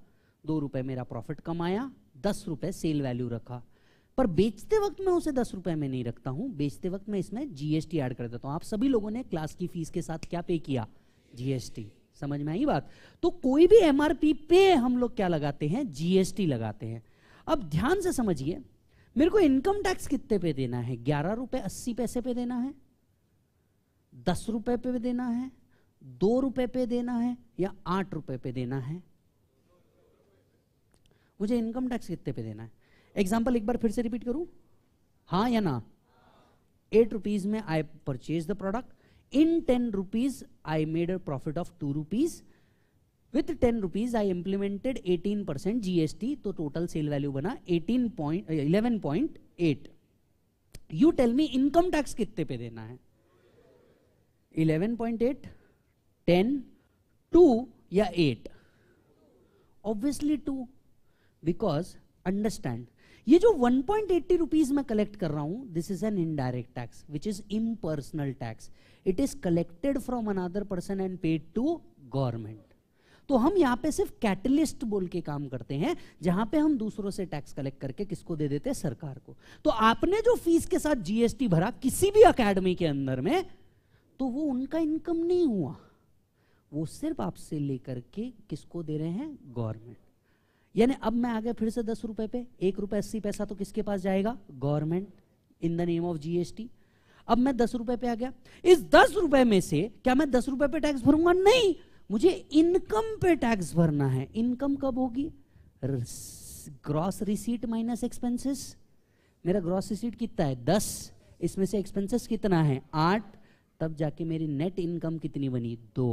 दो रुपए मेरा प्रॉफिट कमाया दस रुपए सेल वैल्यू रखा पर बेचते वक्त मैं उसे दस रुपए में नहीं रखता हूं बेचते वक्त मैं इसमें जीएसटी ऐड कर देता हूं आप सभी लोगों ने क्लास की फीस के साथ क्या पे किया जीएसटी समझ में आई बात तो कोई भी एमआरपी पे हम लोग क्या लगाते हैं जीएसटी लगाते हैं अब ध्यान से समझिए मेरे को इनकम टैक्स कितने पे देना है ग्यारह रुपए अस्सी पैसे पे देना है दस रुपए पे देना है दो रुपए पे देना है या आठ रुपए पे देना है मुझे इनकम टैक्स कितने पे देना है एग्जाम्पल एक बार फिर से रिपीट करूं हाँ या ना एट रुपीज में I purchase the product in ten rupees I made a profit of two rupees with ten rupees I implemented eighteen percent GST तो टोटल सेल वैल्यू बना eighteen point eleven point eight you tell me income tax कितने पे देना है eleven point eight ten two या eight obviously two because understand ये जो one point eighty rupees में कलेक्ट कर रहा हूं this is an indirect tax which is impersonal tax it is collected from another person and paid to government तो हम यहां पे सिर्फ कैटलिस्ट बोल के काम करते हैं जहां पे हम दूसरों से टैक्स कलेक्ट करके किसको दे देते हैं सरकार को तो आपने जो फीस के साथ जीएसटी भरा किसी भी अकेडमी के अंदर में तो वो उनका इनकम नहीं हुआ वो सिर्फ आपसे लेकर के किसको दे रहे हैं गवर्नमेंट यानी अब मैं आ गया फिर से दस रुपए पे एक रुपए अस्सी पैसा तो किसके पास जाएगा government in the name of GST अब मैं दस रुपए पे आ गया इस दस रुपए में से क्या मैं दस रुपए पे टैक्स भरूंगा नहीं मुझे इनकम पे टैक्स भरना है इनकम कब होगी ग्रॉस रिसीट माइनस एक्सपेंसेस मेरा ग्रॉस रिसीट कितना है दस इसमें से एक्सपेंसेस कितना है आठ तब जाके मेरी नेट इनकम कितनी बनी दो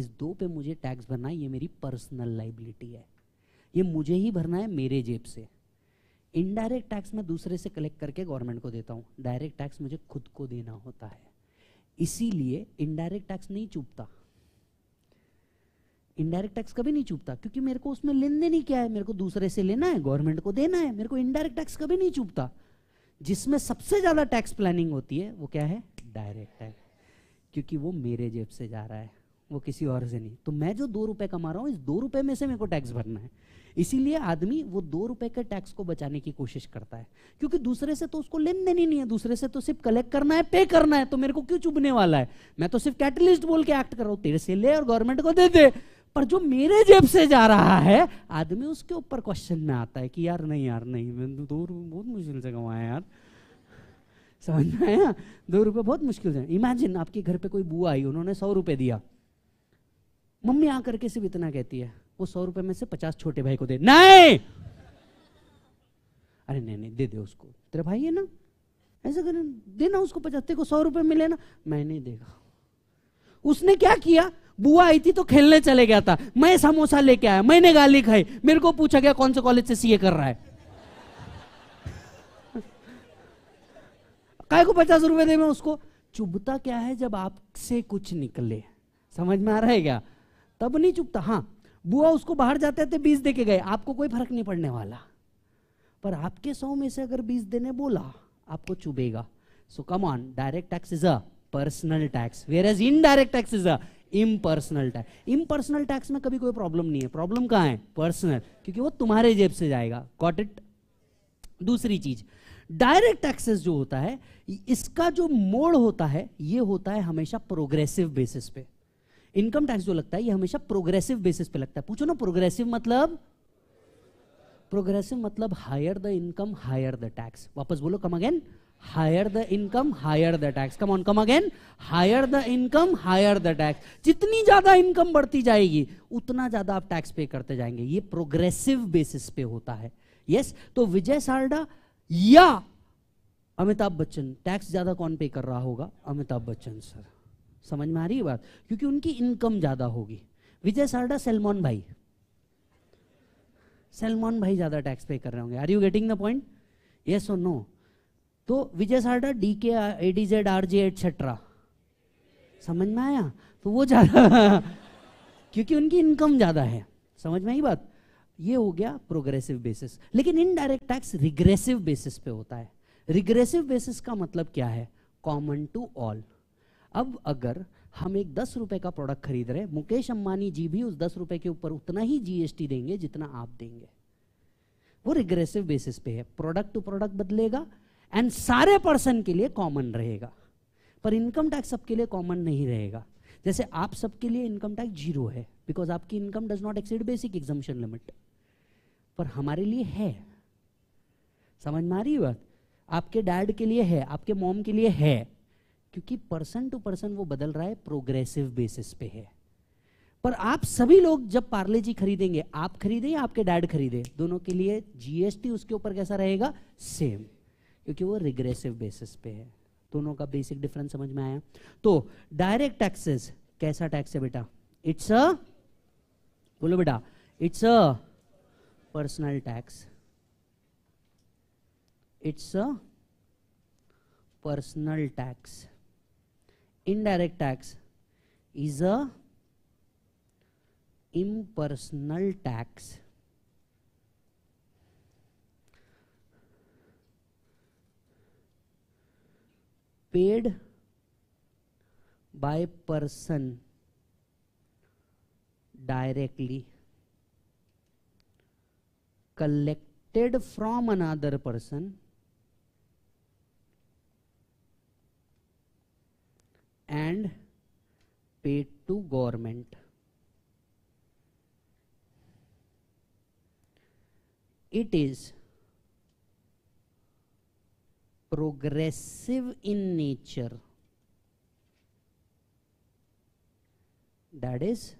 इस दो पे मुझे टैक्स भरना है ये मेरी पर्सनल लाइबिलिटी है ये मुझे ही भरना है मेरे जेब से इनडायरेक्ट टैक्स मैं दूसरे से कलेक्ट करके गवर्नमेंट को देता हूँ डायरेक्ट टैक्स मुझे खुद को देना होता है इसीलिए इनडायरेक्ट टैक्स नहीं चुपता इनडायरेक्ट टैक्स कभी नहीं चुपता क्योंकि मेरे को उसमें लेन देन ही क्या है मेरे को दूसरे से लेना है गवर्नमेंट को देना है मेरे को इनडायरेक्ट टैक्स कभी नहीं चुपता जिसमें सबसे ज्यादा टैक्स प्लानिंग होती है वो क्या है डायरेक्ट है क्योंकि वो मेरे जेब से जा रहा है वो किसी और से नहीं तो मैं जो दो रुपए कमा रहा हूँ इस दो रुपए में से मेरे को टैक्स भरना है इसीलिए आदमी वो दो रुपए के टैक्स को बचाने की कोशिश करता है क्योंकि दूसरे से तो उसको लेन देन ही नहीं है दूसरे से तो सिर्फ कलेक्ट करना है पे करना है तो मेरे को क्यों चुभने वाला है मैं तो सिर्फ कैटलिस्ट बोल के एक्ट कर रहा हूँ तेरे से ले और गवर्नमेंट को दे दे पर जो मेरे जेब से जा रहा है आदमी उसके ऊपर क्वेश्चन में आता है कि यार नहीं यार नहीं मैं तो दो बहुत मुश्किल से कमाया यार समझ में आया दो रुपए बहुत मुश्किल से इमेजिन आपके घर पे कोई बुआ आई उन्होंने सौ रुपए दिया मम्मी आ करके सिर्फ इतना कहती है वो सौ रुपए में से पचास छोटे भाई को दे नहीं अरे नहीं नहीं दे दे उसको तेरा भाई है ना ऐसा कर देना उसको पचास को सौ रुपए मिले ना मैं नहीं देगा उसने क्या किया बुआ आई थी तो खेलने चले गया था मैं समोसा लेके आया मैंने गाली खाई मेरे को पूछा गया कौन से कॉलेज से सीए कर रहा है काय को पचास रुपए दे मैं उसको चुभता क्या है जब आपसे कुछ निकले समझ में आ रहा है क्या तब नहीं चुभता हाँ बुआ उसको बाहर जाते थे बीस दे के गए आपको कोई फर्क नहीं पड़ने वाला पर आपके सौ में से अगर बीस देने बोला आपको चुभेगा so come on direct tax is a personal tax whereas indirect tax is a impersonal tax impersonal tax में कभी कोई प्रॉब्लम नहीं है प्रॉब्लम कहाँ है पर्सनल क्योंकि वो तुम्हारे जेब से जाएगा कॉट इट दूसरी चीज डायरेक्ट एक्सेस जो होता है इसका जो मोड़ होता है ये होता है हमेशा प्रोग्रेसिव बेसिस पे इनकम टैक्स जो लगता है ये हमेशा प्रोग्रेसिव बेसिस पे लगता है पूछो ना प्रोग्रेसिव मतलब प्रोग्रेसिव मतलब higher the income higher the tax वापस बोलो come again higher the income higher the tax come on come again higher the income higher the tax जितनी ज्यादा इनकम बढ़ती जाएगी उतना ज्यादा आप टैक्स पे करते जाएंगे ये प्रोग्रेसिव बेसिस पे होता है यस yes? तो विजय सारडा या अमिताभ बच्चन टैक्स ज्यादा कौन पे कर रहा होगा अमिताभ बच्चन सर समझ में आ रही है बात क्योंकि उनकी इनकम ज्यादा होगी विजय सारडा सलमान भाई सलमान भाई ज्यादा टैक्स पे कर रहे होंगे are you getting the point yes और नो तो Vijay Sarda D K ADZ Z R J etcetera समझ में आया तो वो ज्यादा क्योंकि उनकी इनकम ज्यादा है समझ में आई बात ये हो गया प्रोग्रेसिव बेसिस लेकिन इनडायरेक्ट टैक्स रिग्रेसिव बेसिस पे होता है रिग्रेसिव बेसिस का मतलब क्या है कॉमन टू ऑल अब अगर हम एक दस रुपए का प्रोडक्ट खरीद रहे मुकेश अंबानी जी भी उस दस रुपए के ऊपर उतना ही जीएसटी देंगे जितना आप देंगे वो रिग्रेसिव बेसिस पे है प्रोडक्ट टू प्रोडक्ट बदलेगा एंड सारे पर्सन के लिए कॉमन रहेगा पर इनकम टैक्स सबके लिए कॉमन नहीं रहेगा जैसे आप सबके लिए इनकम टैक्स जीरो है बिकॉज आपकी income does not exceed basic exemption limit पर हमारे लिए है समझ में आ रही बात आपके डैड के लिए है आपके मॉम के लिए है क्योंकि पर्सन टू पर्सन वो बदल रहा है प्रोग्रेसिव बेसिस पे है पर आप सभी लोग जब पार्ले जी खरीदेंगे आप खरीदे या आपके डैड खरीदे दोनों के लिए जीएसटी उसके ऊपर कैसा रहेगा सेम क्योंकि वो रिग्रेसिव बेसिस पे है दोनों का बेसिक डिफरेंस समझ में आया तो डायरेक्ट टैक्सेस कैसा टैक्स है बेटा इट्स अ बोलो बेटा it's a personal tax. It's a personal tax. Indirect tax is a impersonal tax. Paid by person directly collected from another person and paid to government. It is progressive in nature. That is,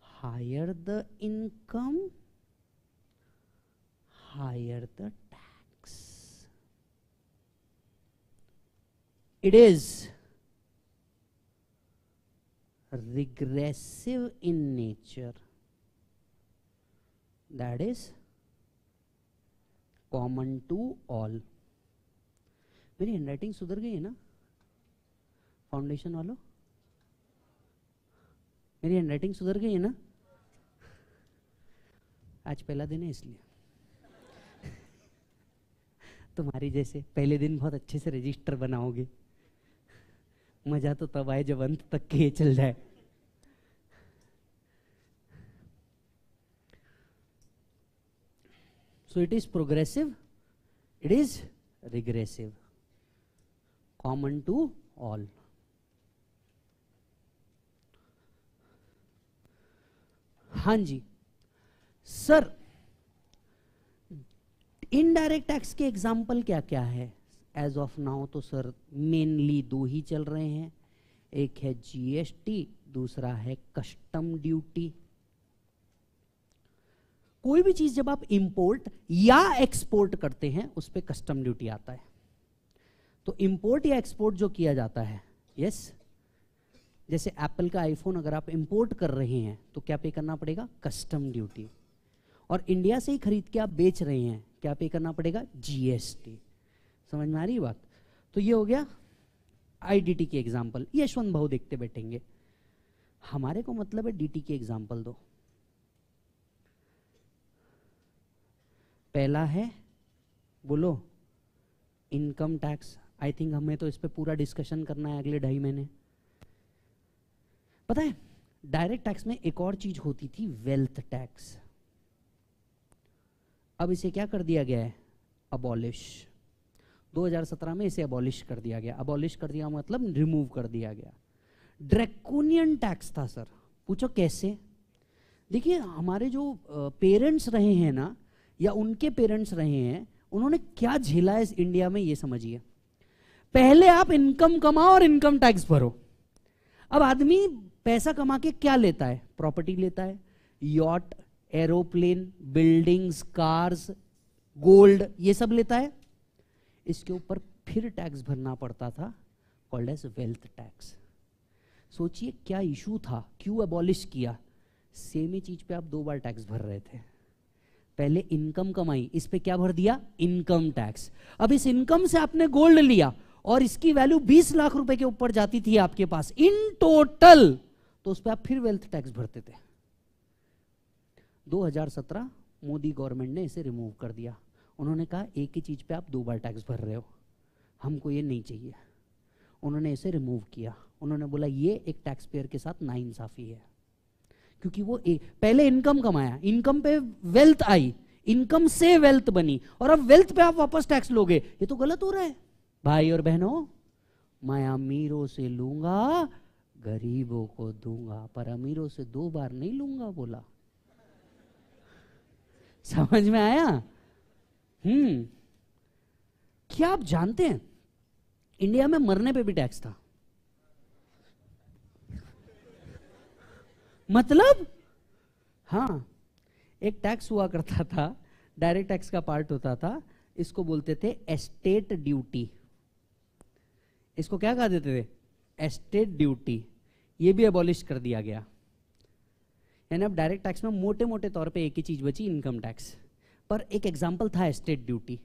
higher the income, higher the tax. It is regressive in nature. That is common to all. मेरी handwriting सुधर गई है ना foundation वालों मेरी handwriting सुधर गई है ना आज पहला दिन है इसलिए तुम्हारी जैसे पहले दिन बहुत अच्छे से रजिस्टर बनाओगे मज़ा तो तब आए जब अंत तक के चल जाए so it is progressive it is regressive common to all हां जी सर इनडायरेक्ट टैक्स के एग्जाम्पल क्या क्या है एज ऑफ नाउ तो सर मेनली दो ही चल रहे हैं एक है जीएसटी दूसरा है कस्टम ड्यूटी कोई भी चीज जब आप इंपोर्ट या एक्सपोर्ट करते हैं उस पर कस्टम ड्यूटी आता है तो इंपोर्ट या एक्सपोर्ट जो किया जाता है यस जैसे एप्पल का आईफोन अगर आप इंपोर्ट कर रहे हैं तो क्या पे करना पड़ेगा कस्टम ड्यूटी और इंडिया से ही खरीद के आप बेच रहे हैं क्या पे करना पड़ेगा जीएसटी समझ में आ रही बात तो ये हो गया आईडीटी की एग्जाम्पल यशवंत भाव देखते बैठेंगे हमारे को मतलब है डीटी की एग्जाम्पल दो पहला है बोलो इनकम टैक्स आई थिंक हमें तो इस पर पूरा डिस्कशन करना है अगले ढाई महीने पता है डायरेक्ट टैक्स में एक और चीज होती थी वेल्थ टैक्स अब इसे क्या कर दिया गया है अबॉलिश 2017 में इसे अबॉलिश कर दिया गया अबॉलिश कर दिया मतलब रिमूव कर दिया गया ड्रैकोनियन टैक्स था सर पूछो कैसे देखिए हमारे जो पेरेंट्स रहे हैं ना या उनके पेरेंट्स रहे हैं उन्होंने क्या झेला है इस इंडिया में ये समझिए पहले आप इनकम कमाओ और इनकम टैक्स भरो अब आदमी पैसा कमा के क्या लेता है प्रॉपर्टी लेता है yacht aeroplane buildings cars gold ये सब लेता है इसके ऊपर फिर टैक्स भरना पड़ता था कॉल्ड एज वेल्थ टैक्स सोचिए क्या इशू था क्यों अबॉलिश किया सेम ही चीज पे आप दो बार टैक्स भर रहे थे पहले इनकम कमाई इस पे क्या भर दिया इनकम टैक्स अब इस इनकम से आपने गोल्ड लिया और इसकी वैल्यू 20 लाख रुपए के ऊपर जाती थी आपके पास इन टोटल तो उस पर आप फिर वेल्थ टैक्स भरते थे 2017 मोदी गवर्नमेंट ने इसे रिमूव कर दिया उन्होंने कहा एक ही चीज़ पे आप दो बार टैक्स भर रहे हो हमको ये नहीं चाहिए उन्होंने इसे रिमूव किया उन्होंने बोला ये एक टैक्स पेयर के साथ नाइंसाफ़ी है क्योंकि वो ए, पहले इनकम कमाया इनकम पे वेल्थ आई इनकम से वेल्थ बनी और अब वेल्थ पे आप वापस टैक्स लोगे ये तो गलत हो रहा है भाई और बहनों मैं अमीरों से लूंगा गरीबों को दूंगा पर अमीरों से दो बार नहीं लूंगा बोला समझ में आया हम्म क्या आप जानते हैं इंडिया में मरने पे भी टैक्स था मतलब हाँ एक टैक्स हुआ करता था डायरेक्ट टैक्स का पार्ट होता था इसको बोलते थे एस्टेट ड्यूटी इसको क्या कहा देते थे एस्टेट ड्यूटी ये भी एबॉलिश कर दिया गया यानी अब डायरेक्ट टैक्स में मोटे मोटे तौर पे एक ही चीज़ बची इनकम टैक्स पर एक एग्जाम्पल था स्टेट ड्यूटी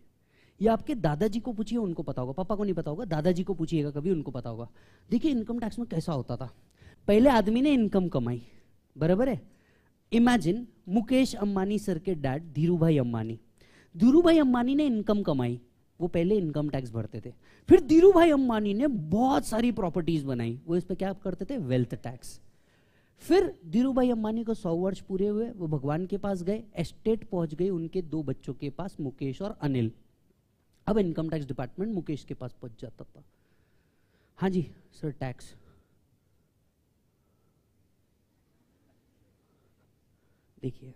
ये आपके दादाजी को पूछिए उनको पता होगा पापा को नहीं पता होगा दादाजी को पूछिएगा कभी उनको पता होगा देखिए इनकम टैक्स में कैसा होता था पहले आदमी ने इनकम कमाई बराबर है इमेजिन मुकेश अंबानी सर के डैड धीरू भाई अंबानी धीरू भाई अंबानी ने इनकम कमाई वो पहले इनकम टैक्स भरते थे फिर धीरू भाई अंबानी ने बहुत सारी प्रॉपर्टीज बनाई वो इस पर क्या करते थे वेल्थ टैक्स फिर धीरू भाई अंबानी को सौ वर्ष पूरे हुए वो भगवान के पास गए एस्टेट पहुंच गए उनके दो बच्चों के पास मुकेश और अनिल अब इनकम टैक्स डिपार्टमेंट मुकेश के पास पहुंच जाता था हाँ जी सर टैक्स देखिए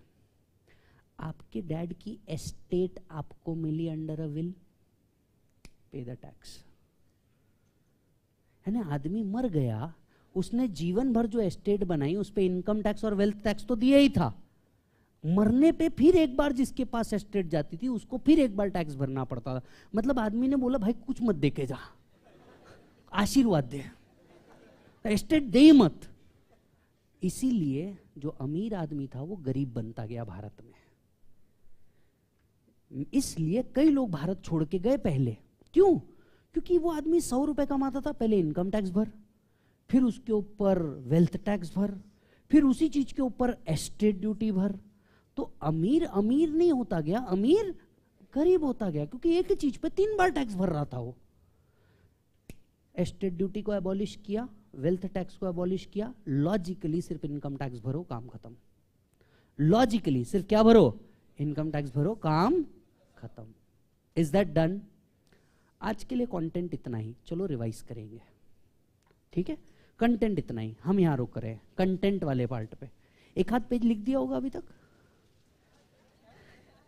आपके डैड की एस्टेट आपको मिली under a will pay the tax है ना आदमी मर गया उसने जीवन भर जो एस्टेट बनाई उस पर इनकम टैक्स और वेल्थ टैक्स तो दिया ही था मरने पे फिर एक बार जिसके पास एस्टेट जाती थी उसको फिर एक बार टैक्स भरना पड़ता था मतलब आदमी ने बोला भाई कुछ मत देके जा आशीर्वाद दे एस्टेट दे ही मत इसीलिए जो अमीर आदमी था वो गरीब बनता गया भारत में इसलिए कई लोग भारत छोड़ के गए पहले क्यों क्योंकि वो आदमी सौ रुपए कमाता था पहले इनकम टैक्स भर फिर उसके ऊपर वेल्थ टैक्स भर फिर उसी चीज के ऊपर एस्टेट ड्यूटी भर तो अमीर अमीर नहीं होता गया अमीर गरीब होता गया क्योंकि एक ही चीज पे तीन बार टैक्स भर रहा था वो एस्टेट ड्यूटी को एबॉलिश किया वेल्थ टैक्स को एबॉलिश किया लॉजिकली सिर्फ इनकम टैक्स भरो काम खत्म लॉजिकली सिर्फ क्या भरो इनकम टैक्स भरो काम खत्म इज दैट डन आज के लिए कंटेंट इतना ही चलो रिवाइज करेंगे ठीक है कंटेंट इतना ही हम यहाँ रोक रहे हैं कंटेंट वाले पार्ट पे एक हाथ पेज लिख दिया होगा अभी तक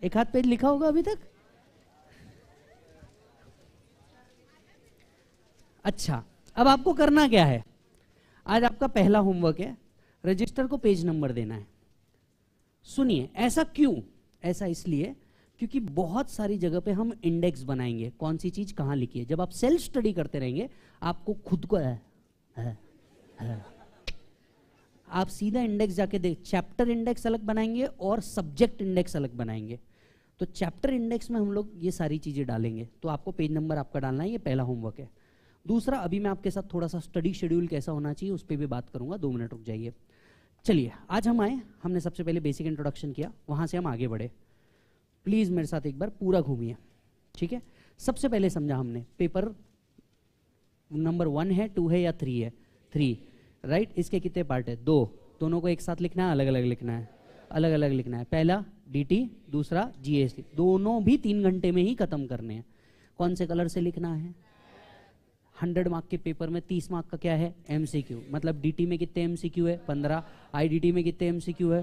एक हाथ पेज लिखा होगा अभी तक अच्छा अब आपको करना क्या है आज आपका पहला होमवर्क है रजिस्टर को पेज नंबर देना है सुनिए ऐसा क्यों ऐसा इसलिए क्योंकि बहुत सारी जगह पे हम इंडेक्स बनाएंगे कौन सी चीज कहां लिखी है जब आप सेल्फ स्टडी करते रहेंगे आपको खुद को है, है, आप सीधा इंडेक्स जाके देख चैप्टर इंडेक्स अलग बनाएंगे और सब्जेक्ट इंडेक्स अलग बनाएंगे तो चैप्टर इंडेक्स में हम लोग ये सारी चीज़ें डालेंगे तो आपको पेज नंबर आपका डालना है ये पहला होमवर्क है दूसरा अभी मैं आपके साथ थोड़ा सा स्टडी शेड्यूल कैसा होना चाहिए उस पर भी बात करूंगा दो मिनट रुक जाइए चलिए आज हम आए हमने सबसे पहले बेसिक इंट्रोडक्शन किया वहाँ से हम आगे बढ़े प्लीज़ मेरे साथ एक बार पूरा घूमिए ठीक है सबसे पहले समझा हमने पेपर नंबर वन है टू है या थ्री है थ्री राइट इसके कितने पार्ट है दो दोनों को एक साथ लिखना है अलग अलग लिखना है अलग अलग लिखना है पहला डीटी दूसरा जीएसटी दोनों भी तीन घंटे में ही खत्म करने हैं कौन से कलर से लिखना है हंड्रेड मार्क के पेपर में तीस मार्क का क्या है एमसीक्यू मतलब डीटी में कितने एमसीक्यू है पंद्रह आईडीटी में कितने एमसीक्यू है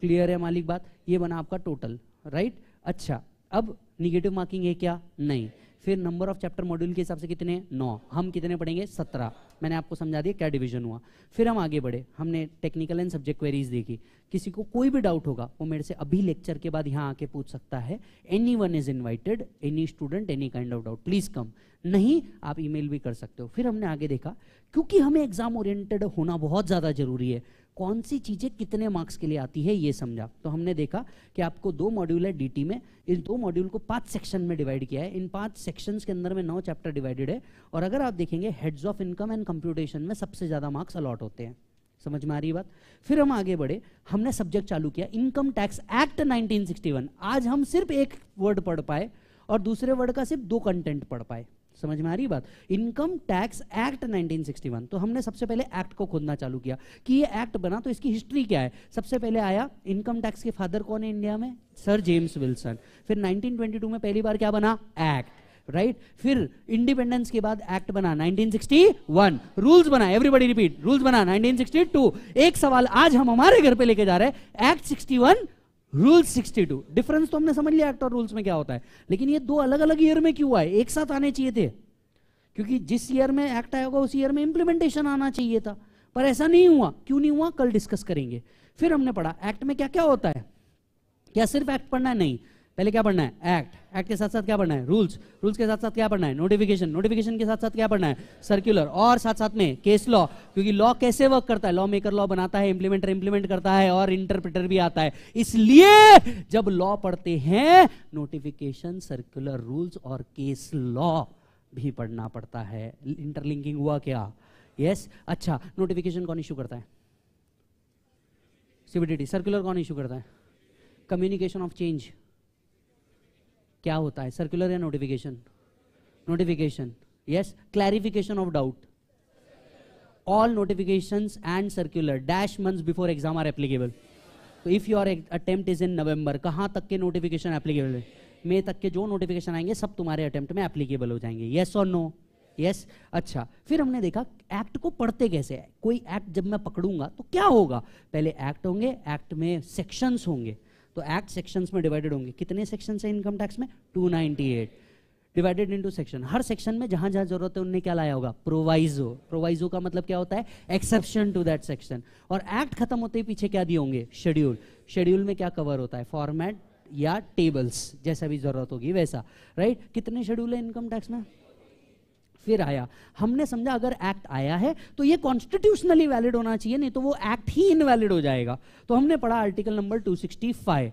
क्लियर है मालिक बात ये बना आपका टोटल राइट अच्छा अब निगेटिव मार्किंग है क्या नहीं फिर नंबर ऑफ चैप्टर मॉड्यूल के हिसाब से कितने नौ हम कितने पढ़ेंगे सत्रह मैंने आपको समझा दिया क्या डिवीजन हुआ फिर हम आगे बढ़े हमने टेक्निकल एंड सब्जेक्ट क्वेरीज देखी किसी को कोई भी डाउट होगा वो मेरे से अभी लेक्चर के बाद यहाँ आके पूछ सकता है any anyone is invited any student any kind of doubt please come नहीं आप ईमेल भी कर सकते हो फिर हमने आगे देखा क्योंकि हमें एग्जाम ओरिएंटेड होना बहुत ज़्यादा जरूरी है कौन सी चीज़ें कितने मार्क्स के लिए आती है ये समझा तो हमने देखा कि आपको दो मॉड्यूल है डीटी में इस दो मॉड्यूल को पांच सेक्शन में डिवाइड किया है इन पांच सेक्शंस के अंदर में नौ चैप्टर डिवाइडेड है और अगर आप देखेंगे heads of income and computation में सबसे ज़्यादा मार्क्स अलॉट होते हैं समझ में आ रही बात फिर हम आगे बढ़े हमने सब्जेक्ट चालू किया इनकम टैक्स एक्ट 1961 आज हम सिर्फ एक वर्ड पढ़ पाए और दूसरे वर्ड का सिर्फ दो कंटेंट पढ़ पाए समझ में आ रही बात इनकम टैक्स एक्ट 1961 तो हमने सबसे पहले एक्ट को खोदना चालू किया कि ये एक्ट बना तो इसकी हिस्ट्री क्या है सबसे पहले आया इनकम टैक्स के फादर कौन है इंडिया में सर जेम्स विल्सन फिर 1922 में पहली बार क्या बना एक्ट राइट right? फिर इंडिपेंडेंस के बाद एक्ट बना 1961 रूल्स बना एवरीबॉडी रिपीट रूल्स बना 1962 एक सवाल आज हम हमारे घर पे लेके जा रहे हैं एक्ट 61 रूल 62 डिफरेंस तो हमने समझ लिया एक्ट और रूल्स में क्या होता है लेकिन ये दो अलग अलग ईयर में क्यों आए एक साथ आने चाहिए थे क्योंकि जिस ईयर में एक्ट आया होगा उस ईयर में इंप्लीमेंटेशन आना चाहिए था पर ऐसा नहीं हुआ क्यों नहीं हुआ कल डिस्कस करेंगे फिर हमने पढ़ा एक्ट में क्या क्या होता है क्या सिर्फ एक्ट पढ़ना है नहीं पहले क्या पढ़ना है एक्ट एक्ट के साथ साथ क्या पढ़ना है रूल्स रूल्स के साथ साथ क्या पढ़ना है नोटिफिकेशन नोटिफिकेशन के साथ साथ क्या पढ़ना है सर्कुलर और साथ साथ में केस लॉ क्योंकि लॉ कैसे वर्क करता है लॉ मेकर लॉ बनाता है इंप्लीमेंटर इंप्लीमेंट करता है और इंटरप्रिटर भी आता है इसलिए जब लॉ पढ़ते हैं नोटिफिकेशन सर्कुलर रूल्स और केस लॉ भी पढ़ना पड़ता है इंटरलिंकिंग हुआ क्या यस yes? अच्छा नोटिफिकेशन कौन इशू करता है सीबीडीटी सर्कुलर कौन इशू करता है कम्युनिकेशन ऑफ चेंज क्या होता है सर्कुलर या notification notification yes clarification of doubt all notification and circular dash month before exam are applicable तो if your attempt is in November कहाँ तक के नोटिफिकेशन एप्लीकेबल है मई तक के जो नोटिफिकेशन आएंगे सब तुम्हारे अटेम्प्ट में एप्लीकेबल हो जाएंगे येस और नो यस अच्छा फिर हमने देखा एक्ट को पढ़ते कैसे है कोई एक्ट जब मैं पकड़ूंगा तो क्या होगा पहले एक्ट होंगे एक्ट में सेक्शंस होंगे तो एक्ट सेक्शंस में डिवाइडेड होंगे कितने सेक्शन है इनकम टैक्स में 298 डिवाइडेड इनटू सेक्शन हर सेक्शन में जहां जहां जरूरत है उनने क्या लाया होगा प्रोवाइजो प्रोवाइजो का मतलब क्या होता है एक्सेप्शन टू दैट सेक्शन और एक्ट खत्म होते ही पीछे क्या दिए होंगे शेड्यूल शेड्यूल में क्या कवर होता है फॉर्मेट या टेबल्स जैसा भी जरूरत होगी वैसा राइट right? कितने शेड्यूल है इनकम टैक्स में फिर आया हमने समझा अगर एक्ट आया है तो ये कॉन्स्टिट्यूशनली वैलिड होना चाहिए नहीं तो वो एक्ट ही इनवैलिड हो जाएगा तो हमने पढ़ा आर्टिकल नंबर 265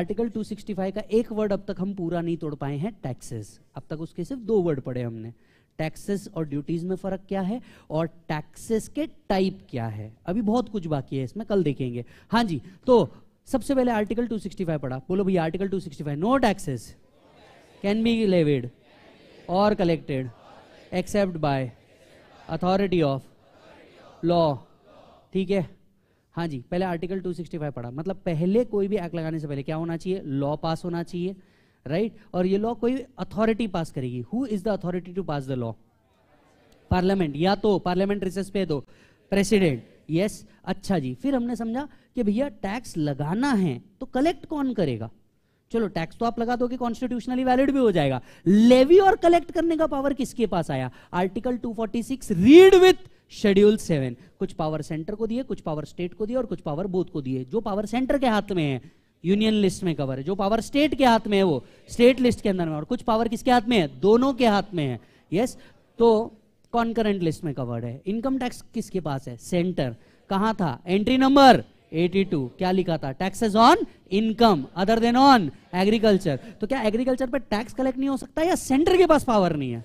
आर्टिकल 265 का एक वर्ड अब तक हम पूरा नहीं तोड़ पाए हैं टैक्सेस अब तक उसके सिर्फ दो वर्ड पढ़े हमने टैक्सेस और ड्यूटीज में फर्क क्या है और टैक्सेस के टाइप क्या है अभी बहुत कुछ बाकी है इसमें कल देखेंगे हाँ जी तो सबसे पहले आर्टिकल 265 पढ़ा बोलो भैया article 265 no taxes can be levied और collected except by authority of law ठीक है हाँ जी पहले आर्टिकल 265 पढ़ा मतलब पहले कोई भी एक्ट लगाने से पहले क्या होना चाहिए लॉ पास होना चाहिए राइट right? और ये लॉ कोई अथॉरिटी पास करेगी who is the authority to pass the law parliament या तो पार्लियामेंट रिसेस पे दो प्रेसिडेंट यस अच्छा जी फिर हमने समझा कि भैया टैक्स लगाना है तो कलेक्ट कौन करेगा चलो टैक्स तो आप लगा दोगे कॉन्स्टिट्यूशनली वैलिड भी हो जाएगा लेवी और कलेक्ट करने का पावर किसके पास आया article 246 read with schedule seven कुछ पावर सेंटर को दिए कुछ पावर स्टेट को दिए और कुछ पावर बोथ को दिए जो पावर सेंटर के हाथ में है यूनियन लिस्ट में कवर है जो पावर स्टेट के हाथ में है वो स्टेट लिस्ट के अंदर में और कुछ पावर किसके हाथ में है दोनों के हाथ में है यस yes? तो कॉन्करेंट लिस्ट में कवर्ड है इनकम टैक्स किसके पास है सेंटर कहाँ था एंट्री नंबर 82 क्या लिखा था taxes on income other than on agriculture तो क्या एग्रीकल्चर पर टैक्स कलेक्ट नहीं हो सकता या सेंटर के पास पावर नहीं है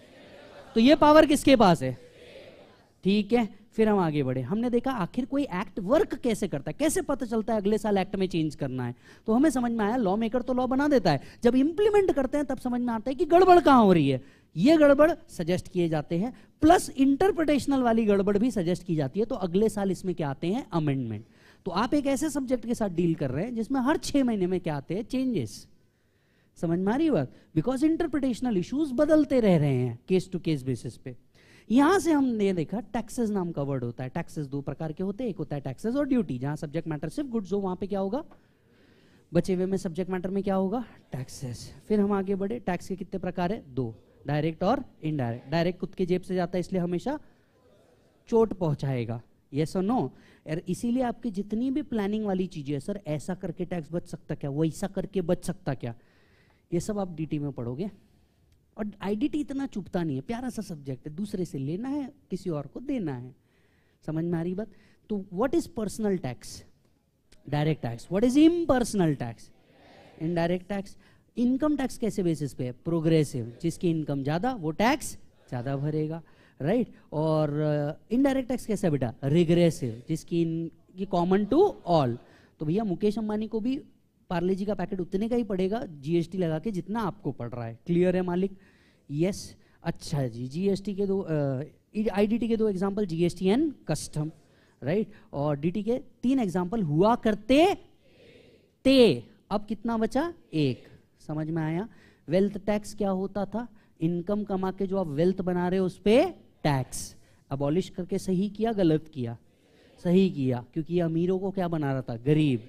तो ये पावर किसके पास है ठीक है फिर हम आगे बढ़े हमने देखा आखिर कोई एक्ट वर्क कैसे करता है कैसे पता चलता है अगले साल एक्ट में चेंज करना है तो हमें समझ में आया लॉ मेकर तो लॉ बना देता है जब इंप्लीमेंट करते हैं तब समझ में आता है कि गड़बड़ कहां हो रही है ये गड़बड़ सजेस्ट किए जाते हैं प्लस इंटरप्रिटेशनल वाली गड़बड़ भी सजेस्ट की जाती है तो अगले साल इसमें क्या आते हैं अमेंडमेंट तो आप एक ऐसे सब्जेक्ट के साथ डील कर रहे हैं जिसमें हर छह महीने में क्या आते हैं चेंजेस समझ में आ रही बात बिकॉज इंटरप्रिटेशनल इश्यूज बदलते रह रहे हैं केस टू केस बेसिस पे यहां से हमने ये देखा टैक्सेस नाम का वर्ड होता है टैक्सेस दो प्रकार के होते हैं एक होता है टैक्सेस और ड्यूटी जहां सब्जेक्ट मैटर सिर्फ गुड्स हो वहां पे क्या होगा बचे हुए में सब्जेक्ट मैटर में क्या होगा टैक्सेस फिर हम आगे बढ़े टैक्स के कितने प्रकार है दो डायरेक्ट और इनडायरेक्ट डायरेक्ट खुद के जेब से जाता है इसलिए हमेशा चोट पहुंचाएगा येस और नो यार इसीलिए आपकी जितनी भी प्लानिंग वाली चीज़ें है सर ऐसा करके टैक्स बच सकता क्या वैसा करके बच सकता क्या ये सब आप डीटी में पढ़ोगे और आईडीटी इतना चुपता नहीं है प्यारा सा सब्जेक्ट है दूसरे से लेना है किसी और को देना है समझ में आ रही बात तो what is personal tax direct tax what is impersonal tax indirect tax income tax कैसे बेसिस पे है प्रोग्रेसिव जिसकी इनकम ज़्यादा वो टैक्स ज़्यादा भरेगा राइट right? और इनडायरेक्ट टैक्स कैसा बेटा रिग्रेसिव जिसकी ये कॉमन टू ऑल तो भैया मुकेश अंबानी को भी पार्ले जी का पैकेट उतने का ही पड़ेगा जीएसटी लगा के जितना आपको पड़ रहा है क्लियर है मालिक यस अच्छा जी जीएसटी के दो आईडीटी uh, के दो example GST and custom right और डीटी के तीन एग्जांपल हुआ करते ते अब कितना बचा एक समझ में आया वेल्थ टैक्स क्या होता था इनकम कमा के जो आप वेल्थ बना रहे हो उस पर टैक्स अबॉलिश करके सही किया गलत किया सही किया क्योंकि ये अमीरों को क्या बना रहा था गरीब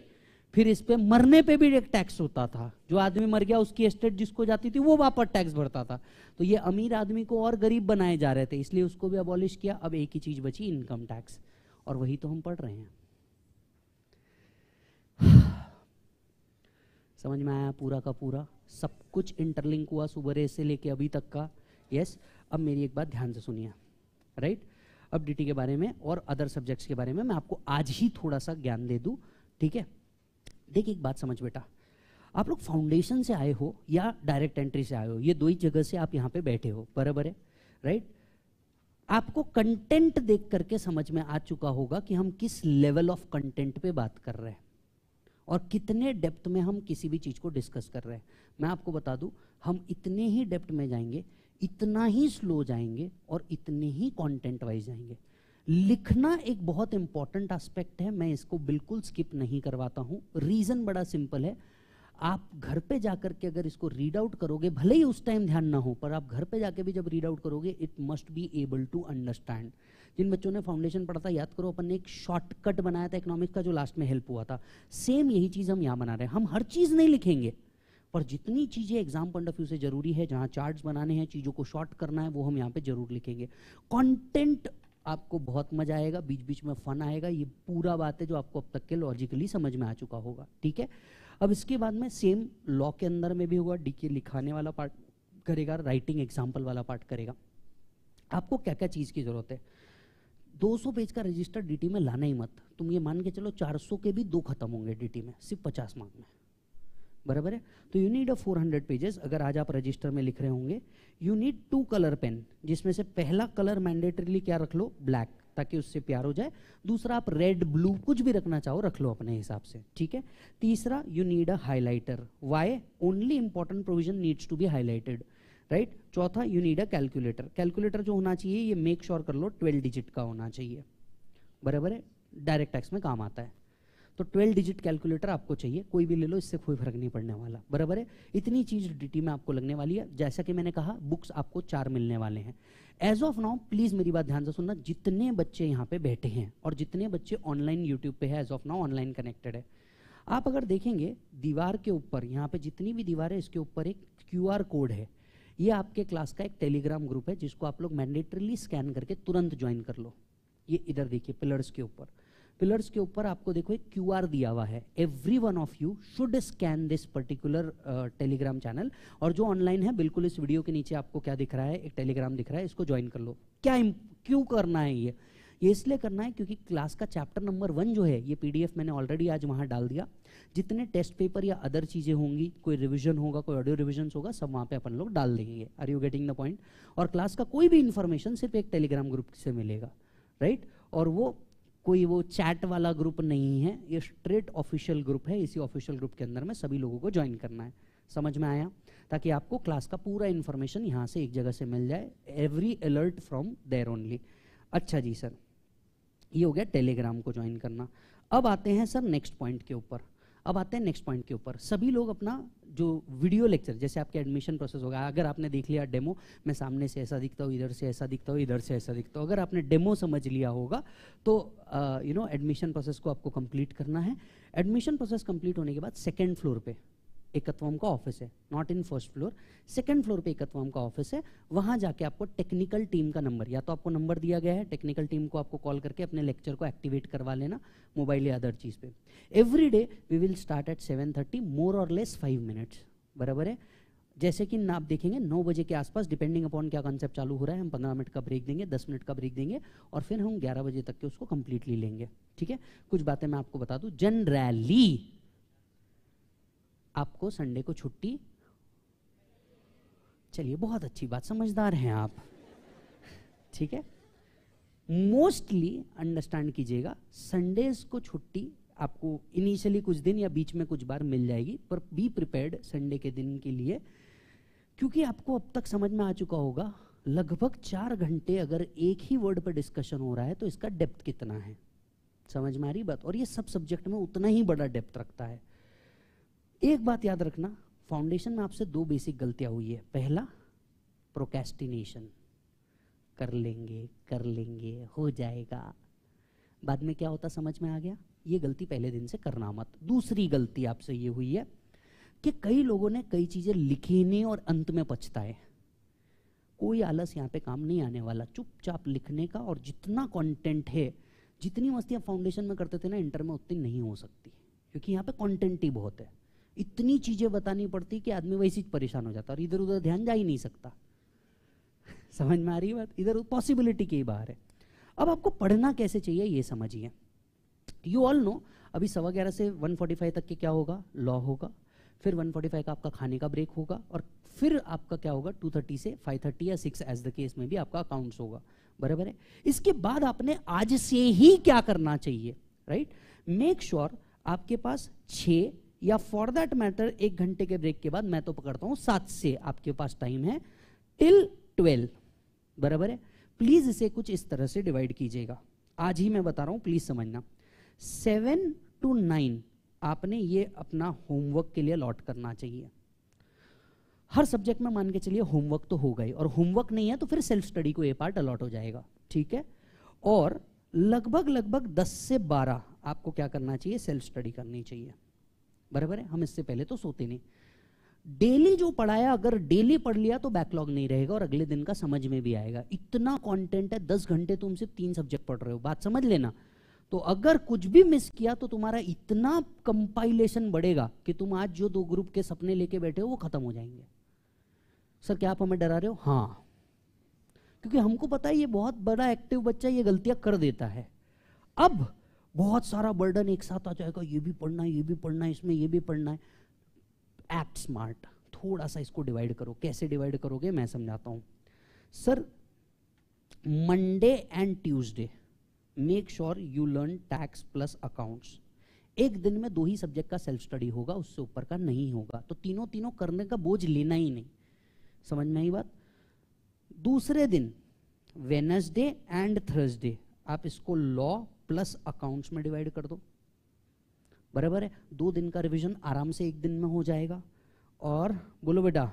फिर इस पे मरने पे भी एक टैक्स होता था जो आदमी मर गया उसकी एस्टेट जिसको जाती थी वो वापस टैक्स भरता था तो ये अमीर आदमी को और गरीब बनाए जा रहे थे इसलिए उसको भी अबॉलिश किया अब एक ही चीज बची इनकम टैक्स और वही तो हम पढ़ रहे हैं समझ में आया पूरा का पूरा सब कुछ इंटरलिंक हुआ सुबह से लेके अभी तक का यस अब मेरी एक बात ध्यान से सुनिए राइट अब डी के बारे में और अदर सब्जेक्ट्स के बारे में मैं आपको आज ही थोड़ा सा ज्ञान दे दूँ ठीक है देखिए एक बात समझ बेटा आप लोग फाउंडेशन से आए हो या डायरेक्ट एंट्री से आए हो ये दो ही जगह से आप यहाँ पे बैठे हो बराबर है राइट आपको कंटेंट देख करके समझ में आ चुका होगा कि हम किस लेवल ऑफ कंटेंट पे बात कर रहे हैं और कितने डेप्थ में हम किसी भी चीज़ को डिस्कस कर रहे हैं मैं आपको बता दूं हम इतने ही डेप्थ में जाएंगे इतना ही स्लो जाएंगे और इतने ही कंटेंट वाइज जाएंगे लिखना एक बहुत इंपॉर्टेंट एस्पेक्ट है मैं इसको बिल्कुल स्किप नहीं करवाता हूं रीज़न बड़ा सिंपल है आप घर पे जाकर के अगर इसको रीड आउट करोगे भले ही उस टाइम ध्यान ना हो पर आप घर पे जाके भी जब रीड आउट करोगे it must be able to understand जिन बच्चों ने फाउंडेशन पढ़ा था याद करो अपन ने एक शॉर्टकट बनाया था इकोनॉमिक्स का जो लास्ट में हेल्प हुआ था सेम यही चीज़ हम यहाँ बना रहे हैं हम हर चीज़ नहीं लिखेंगे पर जितनी चीज़ें एग्जाम पॉइंट ऑफ व्यू से ज़रूरी है जहाँ चार्ट्स बनाने हैं चीज़ों को शॉर्ट करना है वो हम यहाँ पे जरूर लिखेंगे कंटेंट आपको बहुत मजा आएगा बीच बीच में फन आएगा ये पूरा बात है जो आपको अब तक के लॉजिकली समझ में आ चुका होगा ठीक है अब इसके बाद में सेम लॉ के अंदर में भी होगा डी के लिखाने वाला पार्ट करेगा राइटिंग एग्जाम्पल वाला पार्ट करेगा आपको क्या क्या चीज़ की ज़रूरत है 200 पेज का रजिस्टर डीटी में लाना ही मत तुम ये मान के चलो 400 के भी दो खत्म होंगे डीटी में सिर्फ 50 मार्क में बराबर है तो यू नीड अ 400 पेजेस अगर आज आप रजिस्टर में लिख रहे होंगे you need to colour pen जिसमें से पहला कलर मैंडेटरीली क्या रख लो ब्लैक ताकि उससे प्यार हो जाए दूसरा आप रेड ब्लू कुछ भी रखना चाहो रख लो अपने हिसाब से ठीक है तीसरा you need a highlighter why only important provision needs to be highlighted right चौथा you need a calculator calculator जो होना चाहिए ये मेक श्योर sure कर लो ट्वेल्व डिजिट का होना चाहिए बराबर है डायरेक्ट टैक्स में काम आता है तो ट्वेल्व डिजिट कैलकुलेटर आपको चाहिए कोई भी ले लो इससे कोई फर्क नहीं पड़ने वाला बराबर है इतनी चीज़ डीटी में आपको लगने वाली है जैसा कि मैंने कहा बुक्स आपको चार मिलने वाले हैं एज ऑफ नाउ प्लीज़ मेरी बात ध्यान से सुनना जितने बच्चे यहाँ पे बैठे हैं और जितने बच्चे ऑनलाइन यूट्यूब पे है as of now online connected है आप अगर देखेंगे दीवार के ऊपर यहाँ पे जितनी भी दीवार है इसके ऊपर एक क्यू कोड है ये आपके क्लास का एक टेलीग्राम ग्रुप है जिसको आप लोग मैंडेटरीली स्कैन करके तुरंत ज्वाइन कर लो ये इधर देखिए पिलर्स के ऊपर पिलर्स के ऊपर आपको देखो एक क्यू दिया हुआ है every one of you should scan this particular Telegram channel और जो ऑनलाइन है बिल्कुल इस वीडियो के नीचे आपको क्या दिख रहा है एक टेलीग्राम दिख रहा है इसको ज्वाइन कर लो क्या क्यों करना है ये ये इसलिए करना है क्योंकि क्लास का चैप्टर नंबर वन जो है ये पीडीएफ मैंने ऑलरेडी आज वहाँ डाल दिया जितने टेस्ट पेपर या अदर चीज़ें होंगी कोई रिविजन होगा कोई ऑडियो रिविजन होगा सब वहाँ पे अपन लोग डाल देंगे are you getting the point और क्लास का कोई भी इन्फॉर्मेशन सिर्फ एक टेलीग्राम ग्रुप से मिलेगा राइट और वो कोई वो चैट वाला ग्रुप नहीं है ये स्ट्रेट ऑफिशियल ग्रुप है इसी ऑफिशियल ग्रुप के अंदर में सभी लोगों को ज्वाइन करना है समझ में आया ताकि आपको क्लास का पूरा इन्फॉर्मेशन यहाँ से एक जगह से मिल जाए every alert from there only अच्छा जी सर ये हो गया टेलीग्राम को ज्वाइन करना अब आते हैं सर नेक्स्ट पॉइंट के ऊपर अब आते हैं नेक्स्ट पॉइंट के ऊपर सभी लोग अपना जो वीडियो लेक्चर जैसे आपके एडमिशन प्रोसेस होगा अगर आपने देख लिया डेमो मैं सामने से ऐसा दिखता हूँ इधर से ऐसा दिखता हूँ इधर से ऐसा दिखता हूँ अगर आपने डेमो समझ लिया होगा तो यू नो एडमिशन प्रोसेस को आपको कंप्लीट करना है एडमिशन प्रोसेस कंप्लीट होने के बाद सेकेंड फ्लोर पर एकत्वम का ऑफिस है not in first floor second floor पे एकत्वम का ऑफिस है वहाँ जाके आपको टेक्निकल टीम का नंबर या तो आपको नंबर दिया गया है टेक्निकल टीम को आपको कॉल करके अपने लेक्चर को एक्टिवेट करवा लेना मोबाइल या अदर चीज़ पे every day we will start at seven thirty more और लेस फाइव मिनट्स बराबर है जैसे कि आप देखेंगे नौ बजे के आसपास डिपेंडिंग अपॉन क्या कॉन्सेप्ट चालू हो रहा है हम पंद्रह मिनट का ब्रेक देंगे दस मिनट का ब्रेक देंगे और फिर हम ग्यारह बजे तक के उसको कंप्लीटली लेंगे ठीक है कुछ बातें मैं आपको बता दू जनरली आपको संडे को छुट्टी चलिए बहुत अच्छी बात समझदार हैं आप ठीक है मोस्टली अंडरस्टैंड कीजिएगा संडेज को छुट्टी आपको इनिशियली कुछ दिन या बीच में कुछ बार मिल जाएगी पर बी प्रिपेयर्ड संडे के दिन के लिए क्योंकि आपको अब तक समझ में आ चुका होगा लगभग चार घंटे अगर एक ही वर्ड पर डिस्कशन हो रहा है तो इसका डेप्थ कितना है समझ में आ रही बात और ये सब सब्जेक्ट में उतना ही बड़ा डेप्थ रखता है एक बात याद रखना फाउंडेशन में आपसे दो बेसिक गलतियां हुई है पहला प्रोकेस्टिनेशन कर लेंगे कर लेंगे हो जाएगा बाद में क्या होता समझ में आ गया ये गलती पहले दिन से करना मत दूसरी गलती आपसे ये हुई है कि कई लोगों ने कई चीज़ें लिखी नहीं और अंत में पछताए कोई आलस यहाँ पे काम नहीं आने वाला चुपचाप लिखने का और जितना कंटेंट है जितनी मस्ती आप फाउंडेशन में करते थे ना इंटर में उतनी नहीं हो सकती क्योंकि यहाँ पे कंटेंट ही बहुत है इतनी चीज़ें बतानी पड़ती कि आदमी वैसे ही परेशान हो जाता और इधर उधर ध्यान जा ही नहीं सकता समझ में आ रही बात इधर पॉसिबिलिटी के ही बाहर है अब आपको पढ़ना कैसे चाहिए ये समझिए यू ऑल नो अभी सवा ग्यारह से 145 तक के क्या होगा लॉ होगा फिर 145 का आपका खाने का ब्रेक होगा और फिर आपका क्या होगा 230 से 530 या 6 एज द केस में भी आपका अकाउंट्स होगा बराबर है इसके बाद आपने आज से ही क्या करना चाहिए राइट मेक श्योर आपके पास छः या फॉर दैट मैटर एक घंटे के ब्रेक के बाद मैं तो पकड़ता हूं सात से आपके पास टाइम है टिल ट्वेल्व बराबर है प्लीज इसे कुछ इस तरह से डिवाइड कीजिएगा आज ही मैं बता रहा हूं प्लीज समझना सेवन टू नाइन आपने ये अपना होमवर्क के लिए अलॉट करना चाहिए हर सब्जेक्ट में मान के चलिए होमवर्क तो हो ही और होमवर्क नहीं है तो फिर सेल्फ स्टडी को ये पार्ट अलॉट हो जाएगा ठीक है और लगभग लगभग 10 से 12 आपको क्या करना चाहिए सेल्फ स्टडी करनी चाहिए बराबर है हम इससे पहले तो सोते नहीं डेली जो पढ़ाया अगर डेली पढ़ लिया तो बैकलॉग नहीं रहेगा और अगले दिन का समझ में भी आएगा इतना कंटेंट है दस घंटे तुम सिर्फ तीन सब्जेक्ट पढ़ रहे हो बात समझ लेना तो अगर कुछ भी मिस किया तो तुम्हारा इतना कंपाइलेशन बढ़ेगा कि तुम आज जो दो ग्रुप के सपने लेके बैठे हो वो खत्म हो जाएंगे सर क्या आप हमें डरा रहे हो हाँ क्योंकि हमको पता है ये बहुत बड़ा एक्टिव बच्चा ये गलतियां कर देता है अब बहुत सारा बर्डन एक साथ आ जाएगा ये भी पढ़ना है ये भी पढ़ना है इसमें ये भी पढ़ना है एक्ट स्मार्ट थोड़ा सा इसको डिवाइड करो कैसे डिवाइड करोगे मैं समझाता हूँ sir Monday and Tuesday make sure you learn tax plus accounts एक दिन में दो ही सब्जेक्ट का सेल्फ स्टडी होगा उससे ऊपर का नहीं होगा तो तीनों तीनों करने का बोझ लेना ही नहीं समझ में आई बात दूसरे दिन वेनसडे एंड थर्सडे आप इसको लॉ प्लस अकाउंट्स में डिवाइड कर दो बराबर है दो दिन का रिवीजन आराम से एक दिन में हो जाएगा और बोलो बेटा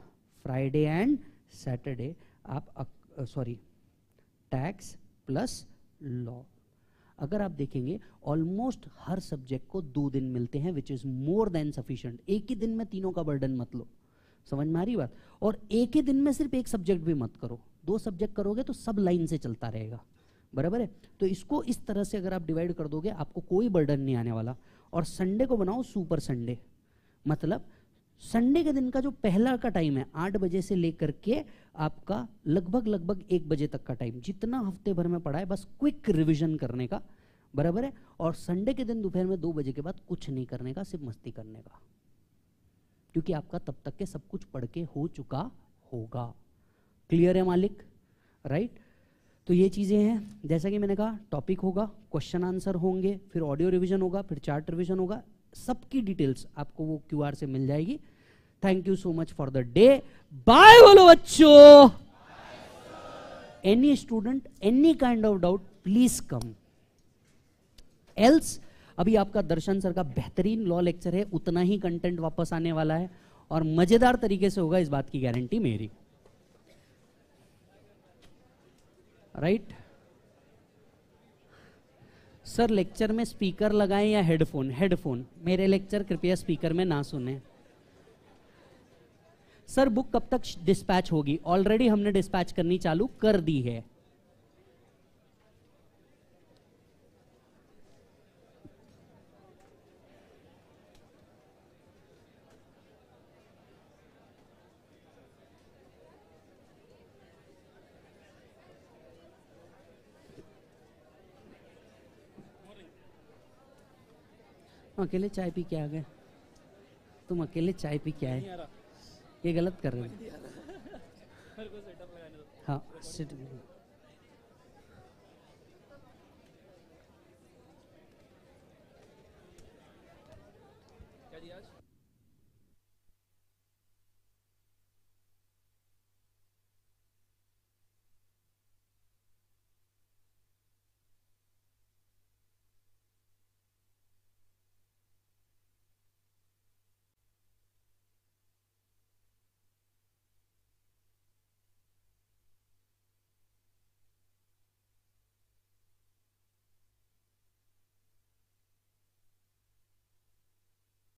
फ्राइडे एंड सैटरडे आप सॉरी टैक्स प्लस लॉ अगर आप देखेंगे ऑलमोस्ट हर सब्जेक्ट को दो दिन मिलते हैं which is more than sufficient एक ही दिन में तीनों का बर्डन मत लो समझ में आ रही बात और एक ही दिन में सिर्फ एक सब्जेक्ट भी मत करो दो सब्जेक्ट करोगे तो सब लाइन से चलता रहेगा बराबर है तो इसको इस तरह से अगर आप डिवाइड कर दोगे आपको कोई बर्डन नहीं आने वाला और संडे को बनाओ सुपर संडे मतलब संडे के दिन का जो पहला का टाइम है आठ बजे से लेकर के आपका लगभग लगभग एक बजे तक का टाइम जितना हफ्ते भर में पढ़ा है बस क्विक रिविजन करने का बराबर है और संडे के दिन दोपहर में दो बजे के बाद कुछ नहीं करने का सिर्फ मस्ती करने का क्योंकि आपका तब तक के सब कुछ पढ़ के हो चुका होगा क्लियर है मालिक राइट तो ये चीज़ें हैं जैसा कि मैंने कहा टॉपिक होगा क्वेश्चन आंसर होंगे फिर ऑडियो रिविजन होगा फिर चार्ट रिविजन होगा सबकी डिटेल्स आपको वो क्यूआर से मिल जाएगी thank you so much for the day bye बोलो बच्चो any student any kind of doubt please come else अभी आपका दर्शन सर का बेहतरीन लॉ लेक्चर है उतना ही कंटेंट वापस आने वाला है और मजेदार तरीके से होगा इस बात की गारंटी मेरी राइट सर लेक्चर में स्पीकर लगाएं या हेडफोन हेडफोन मेरे लेक्चर कृपया स्पीकर में ना सुने सर बुक कब तक डिस्पैच होगी ऑलरेडी हमने डिस्पैच करनी चालू कर दी है अकेले चाय पी के आ गए तुम अकेले चाय पी के आए ये गलत कर रहे हो हाँ